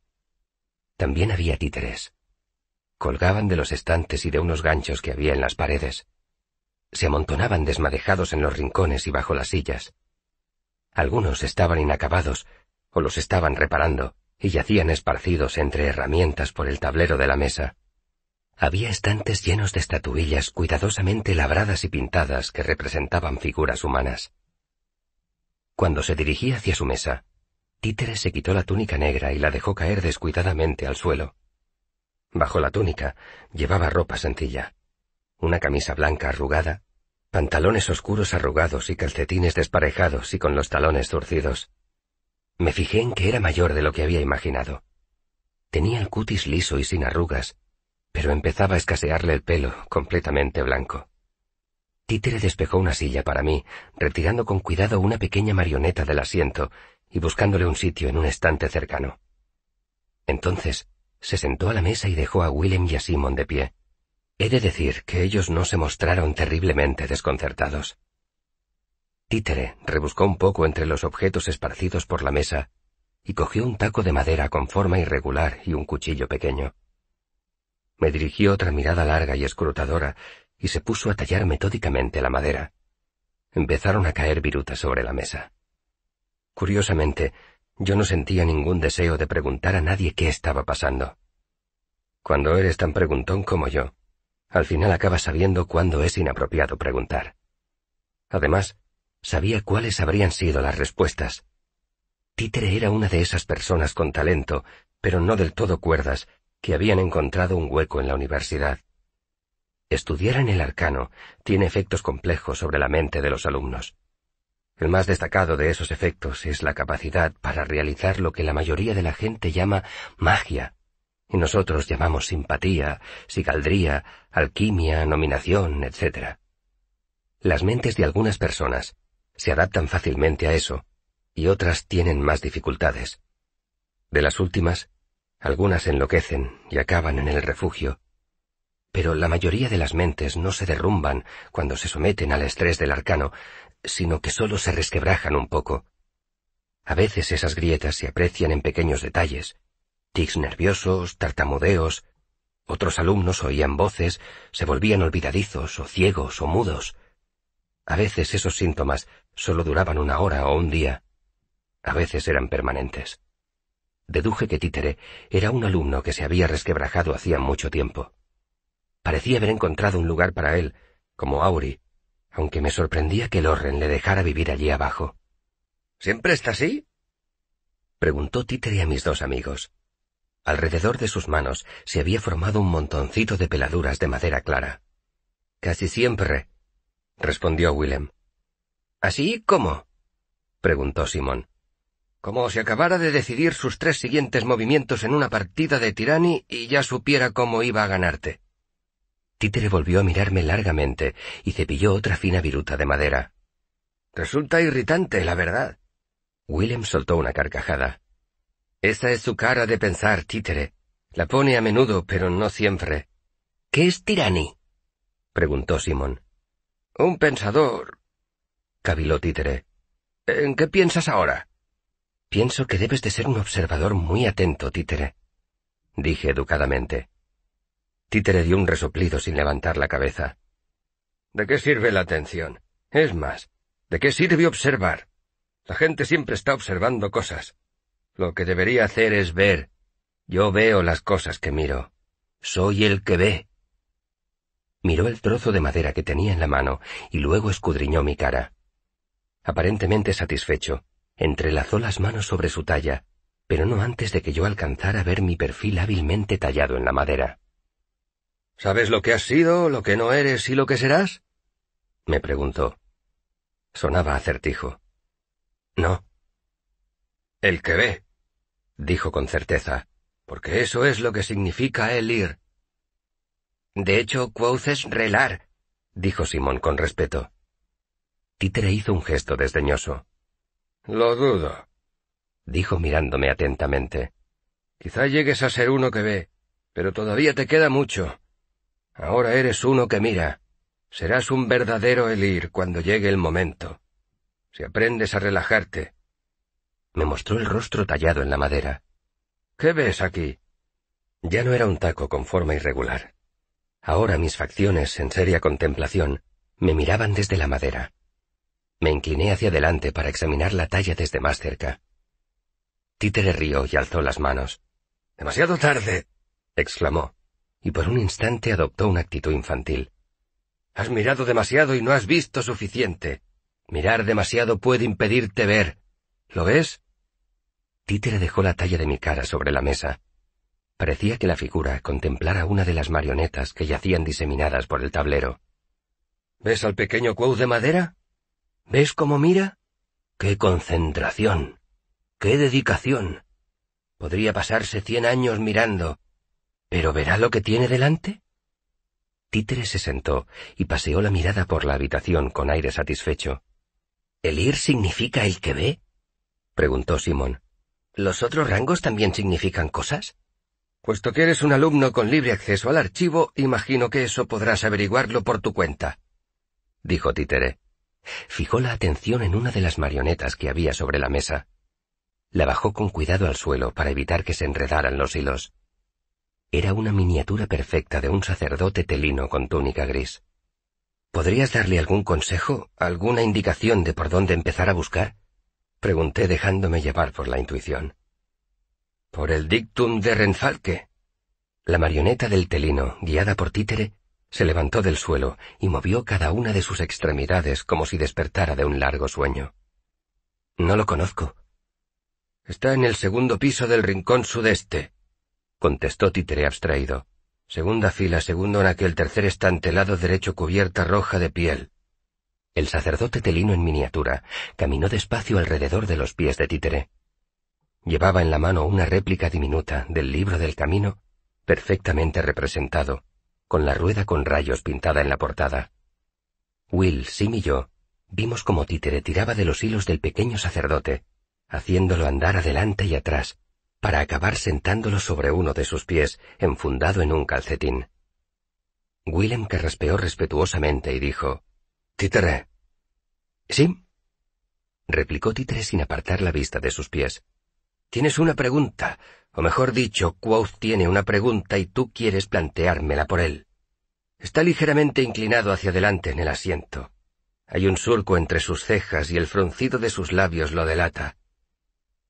También había títeres. Colgaban de los estantes y de unos ganchos que había en las paredes. Se amontonaban desmadejados en los rincones y bajo las sillas. Algunos estaban inacabados, o los estaban reparando, y yacían esparcidos entre herramientas por el tablero de la mesa. Había estantes llenos de estatuillas cuidadosamente labradas y pintadas que representaban figuras humanas. Cuando se dirigía hacia su mesa, Títere se quitó la túnica negra y la dejó caer descuidadamente al suelo. Bajo la túnica llevaba ropa sencilla, una camisa blanca arrugada, pantalones oscuros arrugados y calcetines desparejados y con los talones torcidos. Me fijé en que era mayor de lo que había imaginado. Tenía el cutis liso y sin arrugas, pero empezaba a escasearle el pelo, completamente blanco. Títere despejó una silla para mí, retirando con cuidado una pequeña marioneta del asiento y buscándole un sitio en un estante cercano. Entonces, se sentó a la mesa y dejó a Willem y a Simon de pie. He de decir que ellos no se mostraron terriblemente desconcertados. Títere rebuscó un poco entre los objetos esparcidos por la mesa y cogió un taco de madera con forma irregular y un cuchillo pequeño. Me dirigió otra mirada larga y escrutadora y se puso a tallar metódicamente la madera. Empezaron a caer virutas sobre la mesa. Curiosamente, yo no sentía ningún deseo de preguntar a nadie qué estaba pasando. Cuando eres tan preguntón como yo, al final acabas sabiendo cuándo es inapropiado preguntar. Además, sabía cuáles habrían sido las respuestas. Títere era una de esas personas con talento, pero no del todo cuerdas, que habían encontrado un hueco en la universidad. Estudiar en el arcano tiene efectos complejos sobre la mente de los alumnos. El más destacado de esos efectos es la capacidad para realizar lo que la mayoría de la gente llama magia, y nosotros llamamos simpatía, sigaldría, alquimia, nominación, etc. Las mentes de algunas personas se adaptan fácilmente a eso, y otras tienen más dificultades. De las últimas, algunas enloquecen y acaban en el refugio. Pero la mayoría de las mentes no se derrumban cuando se someten al estrés del arcano, sino que solo se resquebrajan un poco. A veces esas grietas se aprecian en pequeños detalles, tics nerviosos, tartamudeos. Otros alumnos oían voces, se volvían olvidadizos o ciegos o mudos. A veces esos síntomas solo duraban una hora o un día. A veces eran permanentes deduje que Títere era un alumno que se había resquebrajado hacía mucho tiempo. Parecía haber encontrado un lugar para él, como Auri, aunque me sorprendía que Lorren le dejara vivir allí abajo. ¿Siempre está así? preguntó Títere a mis dos amigos. Alrededor de sus manos se había formado un montoncito de peladuras de madera clara. Casi siempre, respondió Willem. ¿Así cómo? preguntó Simón como si acabara de decidir sus tres siguientes movimientos en una partida de tirani y ya supiera cómo iba a ganarte. Títere volvió a mirarme largamente y cepilló otra fina viruta de madera. Resulta irritante, la verdad. Willem soltó una carcajada. Esa es su cara de pensar, títere. La pone a menudo, pero no siempre. ¿Qué es tirani? preguntó Simón. Un pensador. —cabiló títere. ¿En qué piensas ahora? Pienso que debes de ser un observador muy atento, títere, dije educadamente. Títere dio un resoplido sin levantar la cabeza. ¿De qué sirve la atención? Es más, ¿de qué sirve observar? La gente siempre está observando cosas. Lo que debería hacer es ver. Yo veo las cosas que miro. Soy el que ve. Miró el trozo de madera que tenía en la mano y luego escudriñó mi cara. Aparentemente satisfecho, Entrelazó las manos sobre su talla, pero no antes de que yo alcanzara a ver mi perfil hábilmente tallado en la madera. ¿Sabes lo que has sido, lo que no eres y lo que serás? me preguntó. Sonaba acertijo. No. El que ve, dijo con certeza, porque eso es lo que significa el ir. De hecho, es relar, dijo Simón con respeto. Títere hizo un gesto desdeñoso. Lo dudo, dijo mirándome atentamente. Quizá llegues a ser uno que ve, pero todavía te queda mucho. Ahora eres uno que mira. Serás un verdadero Elir cuando llegue el momento. Si aprendes a relajarte. Me mostró el rostro tallado en la madera. ¿Qué ves aquí? Ya no era un taco con forma irregular. Ahora mis facciones, en seria contemplación, me miraban desde la madera. Me incliné hacia adelante para examinar la talla desde más cerca. Títere rió y alzó las manos. Demasiado tarde, exclamó, y por un instante adoptó una actitud infantil. Has mirado demasiado y no has visto suficiente. Mirar demasiado puede impedirte ver. ¿Lo ves? Títere dejó la talla de mi cara sobre la mesa. Parecía que la figura contemplara una de las marionetas que yacían diseminadas por el tablero. ¿Ves al pequeño cuau de madera? ¿Ves cómo mira? ¡Qué concentración! ¡Qué dedicación! Podría pasarse cien años mirando. ¿Pero verá lo que tiene delante? Títere se sentó y paseó la mirada por la habitación con aire satisfecho. ¿El ir significa el que ve? preguntó Simón. ¿Los otros rangos también significan cosas? Puesto que eres un alumno con libre acceso al archivo, imagino que eso podrás averiguarlo por tu cuenta, dijo Títere. Fijó la atención en una de las marionetas que había sobre la mesa. La bajó con cuidado al suelo para evitar que se enredaran los hilos. Era una miniatura perfecta de un sacerdote telino con túnica gris. ¿Podrías darle algún consejo, alguna indicación de por dónde empezar a buscar? Pregunté dejándome llevar por la intuición. Por el dictum de Renfalque. La marioneta del telino, guiada por títere, se levantó del suelo y movió cada una de sus extremidades como si despertara de un largo sueño. No lo conozco. Está en el segundo piso del rincón sudeste, contestó Títere abstraído. Segunda fila, segundo en aquel tercer estante, lado derecho cubierta roja de piel. El sacerdote telino en miniatura caminó despacio alrededor de los pies de Títere. Llevaba en la mano una réplica diminuta del libro del camino, perfectamente representado, con la rueda con rayos pintada en la portada. Will, Sim y yo vimos como Títere tiraba de los hilos del pequeño sacerdote, haciéndolo andar adelante y atrás, para acabar sentándolo sobre uno de sus pies, enfundado en un calcetín. Willem carraspeó respetuosamente y dijo, Títere. ¿Sí? replicó Títere sin apartar la vista de sus pies. Tienes una pregunta o mejor dicho, Quoth tiene una pregunta y tú quieres planteármela por él. Está ligeramente inclinado hacia adelante en el asiento. Hay un surco entre sus cejas y el fruncido de sus labios lo delata.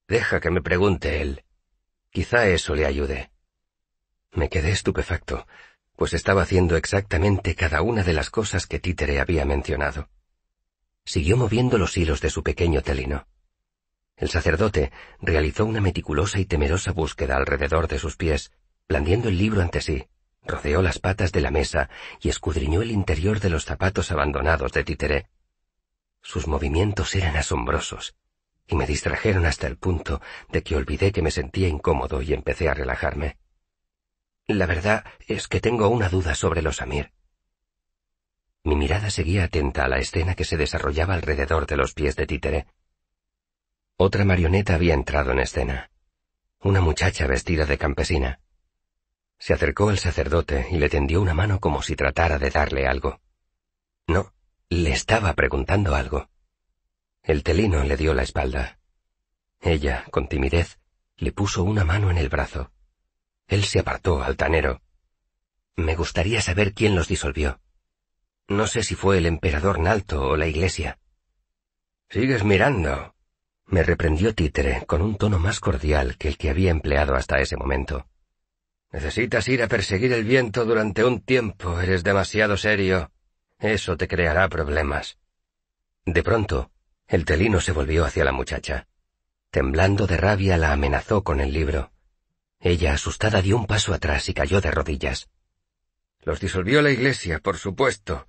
Deja que me pregunte él. Quizá eso le ayude. Me quedé estupefacto, pues estaba haciendo exactamente cada una de las cosas que Títere había mencionado. Siguió moviendo los hilos de su pequeño telino. El sacerdote realizó una meticulosa y temerosa búsqueda alrededor de sus pies, blandiendo el libro ante sí, rodeó las patas de la mesa y escudriñó el interior de los zapatos abandonados de títere. Sus movimientos eran asombrosos, y me distrajeron hasta el punto de que olvidé que me sentía incómodo y empecé a relajarme. La verdad es que tengo una duda sobre los Amir. Mi mirada seguía atenta a la escena que se desarrollaba alrededor de los pies de títere. Otra marioneta había entrado en escena. Una muchacha vestida de campesina. Se acercó al sacerdote y le tendió una mano como si tratara de darle algo. No, le estaba preguntando algo. El telino le dio la espalda. Ella, con timidez, le puso una mano en el brazo. Él se apartó, altanero. Me gustaría saber quién los disolvió. No sé si fue el emperador Nalto o la iglesia. Sigues mirando, me reprendió Títere con un tono más cordial que el que había empleado hasta ese momento. Necesitas ir a perseguir el viento durante un tiempo, eres demasiado serio. Eso te creará problemas. De pronto, el telino se volvió hacia la muchacha. Temblando de rabia la amenazó con el libro. Ella, asustada, dio un paso atrás y cayó de rodillas. Los disolvió la Iglesia, por supuesto.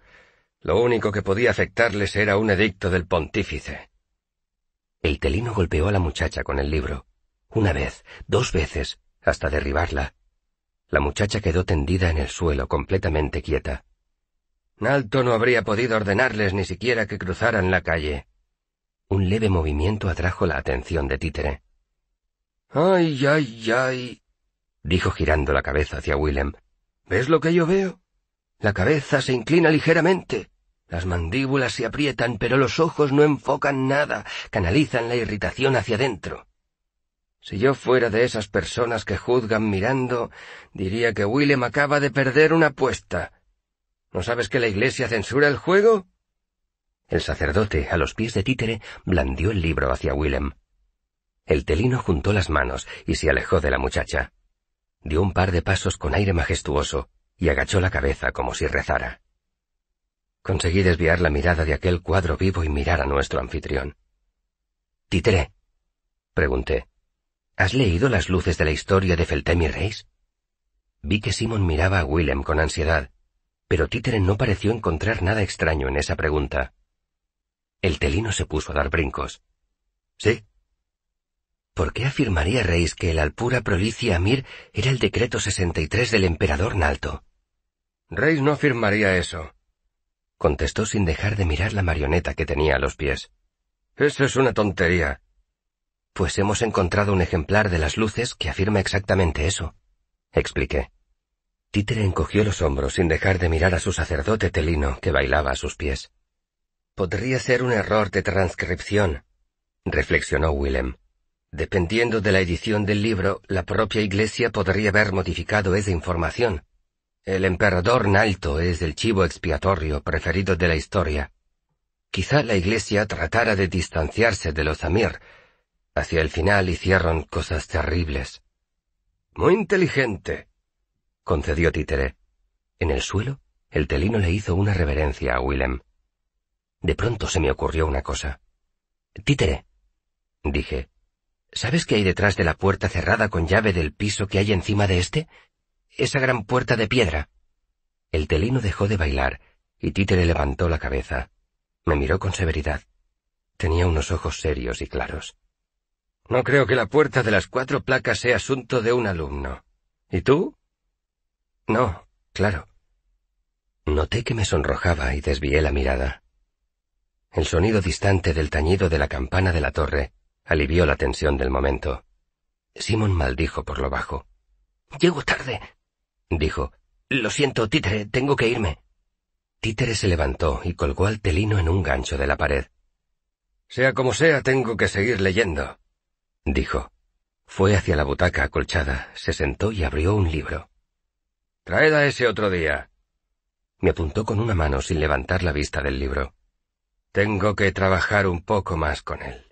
Lo único que podía afectarles era un edicto del pontífice. El telino golpeó a la muchacha con el libro, una vez, dos veces, hasta derribarla. La muchacha quedó tendida en el suelo, completamente quieta. Nalto no habría podido ordenarles ni siquiera que cruzaran la calle. Un leve movimiento atrajo la atención de Títere. Ay, ay, ay, dijo girando la cabeza hacia Willem. ¿Ves lo que yo veo? La cabeza se inclina ligeramente. Las mandíbulas se aprietan, pero los ojos no enfocan nada, canalizan la irritación hacia adentro. Si yo fuera de esas personas que juzgan mirando, diría que Willem acaba de perder una apuesta. ¿No sabes que la Iglesia censura el juego? El sacerdote, a los pies de títere, blandió el libro hacia Willem. El telino juntó las manos y se alejó de la muchacha. Dio un par de pasos con aire majestuoso y agachó la cabeza como si rezara. Conseguí desviar la mirada de aquel cuadro vivo y mirar a nuestro anfitrión. —Títere pregunté, ¿has leído las luces de la historia de Feltemi Reis? Vi que Simon miraba a Willem con ansiedad, pero Títere no pareció encontrar nada extraño en esa pregunta. El telino se puso a dar brincos. ¿Sí? ¿Por qué afirmaría Reis que el Alpura Prolicia Amir era el decreto 63 del emperador Nalto? Reis no afirmaría eso, contestó sin dejar de mirar la marioneta que tenía a los pies. Eso es una tontería. Pues hemos encontrado un ejemplar de las luces que afirma exactamente eso, expliqué. Títere encogió los hombros sin dejar de mirar a su sacerdote telino que bailaba a sus pies. Podría ser un error de transcripción, reflexionó Willem. Dependiendo de la edición del libro, la propia Iglesia podría haber modificado esa información. El emperador Nalto es el chivo expiatorio preferido de la historia. Quizá la iglesia tratara de distanciarse de los Amir. Hacia el final hicieron cosas terribles. Muy inteligente, concedió Títere. En el suelo, el telino le hizo una reverencia a Willem. De pronto se me ocurrió una cosa. Títere, dije, ¿sabes qué hay detrás de la puerta cerrada con llave del piso que hay encima de este? esa gran puerta de piedra. El telino dejó de bailar, y Títere levantó la cabeza. Me miró con severidad. Tenía unos ojos serios y claros. No creo que la puerta de las cuatro placas sea asunto de un alumno. ¿Y tú? No, claro. Noté que me sonrojaba y desvié la mirada. El sonido distante del tañido de la campana de la torre alivió la tensión del momento. Simón maldijo por lo bajo. Llego tarde dijo. Lo siento, títere, tengo que irme. Títere se levantó y colgó al telino en un gancho de la pared. Sea como sea, tengo que seguir leyendo, dijo. Fue hacia la butaca acolchada, se sentó y abrió un libro. Traed a ese otro día. Me apuntó con una mano sin levantar la vista del libro. Tengo que trabajar un poco más con él.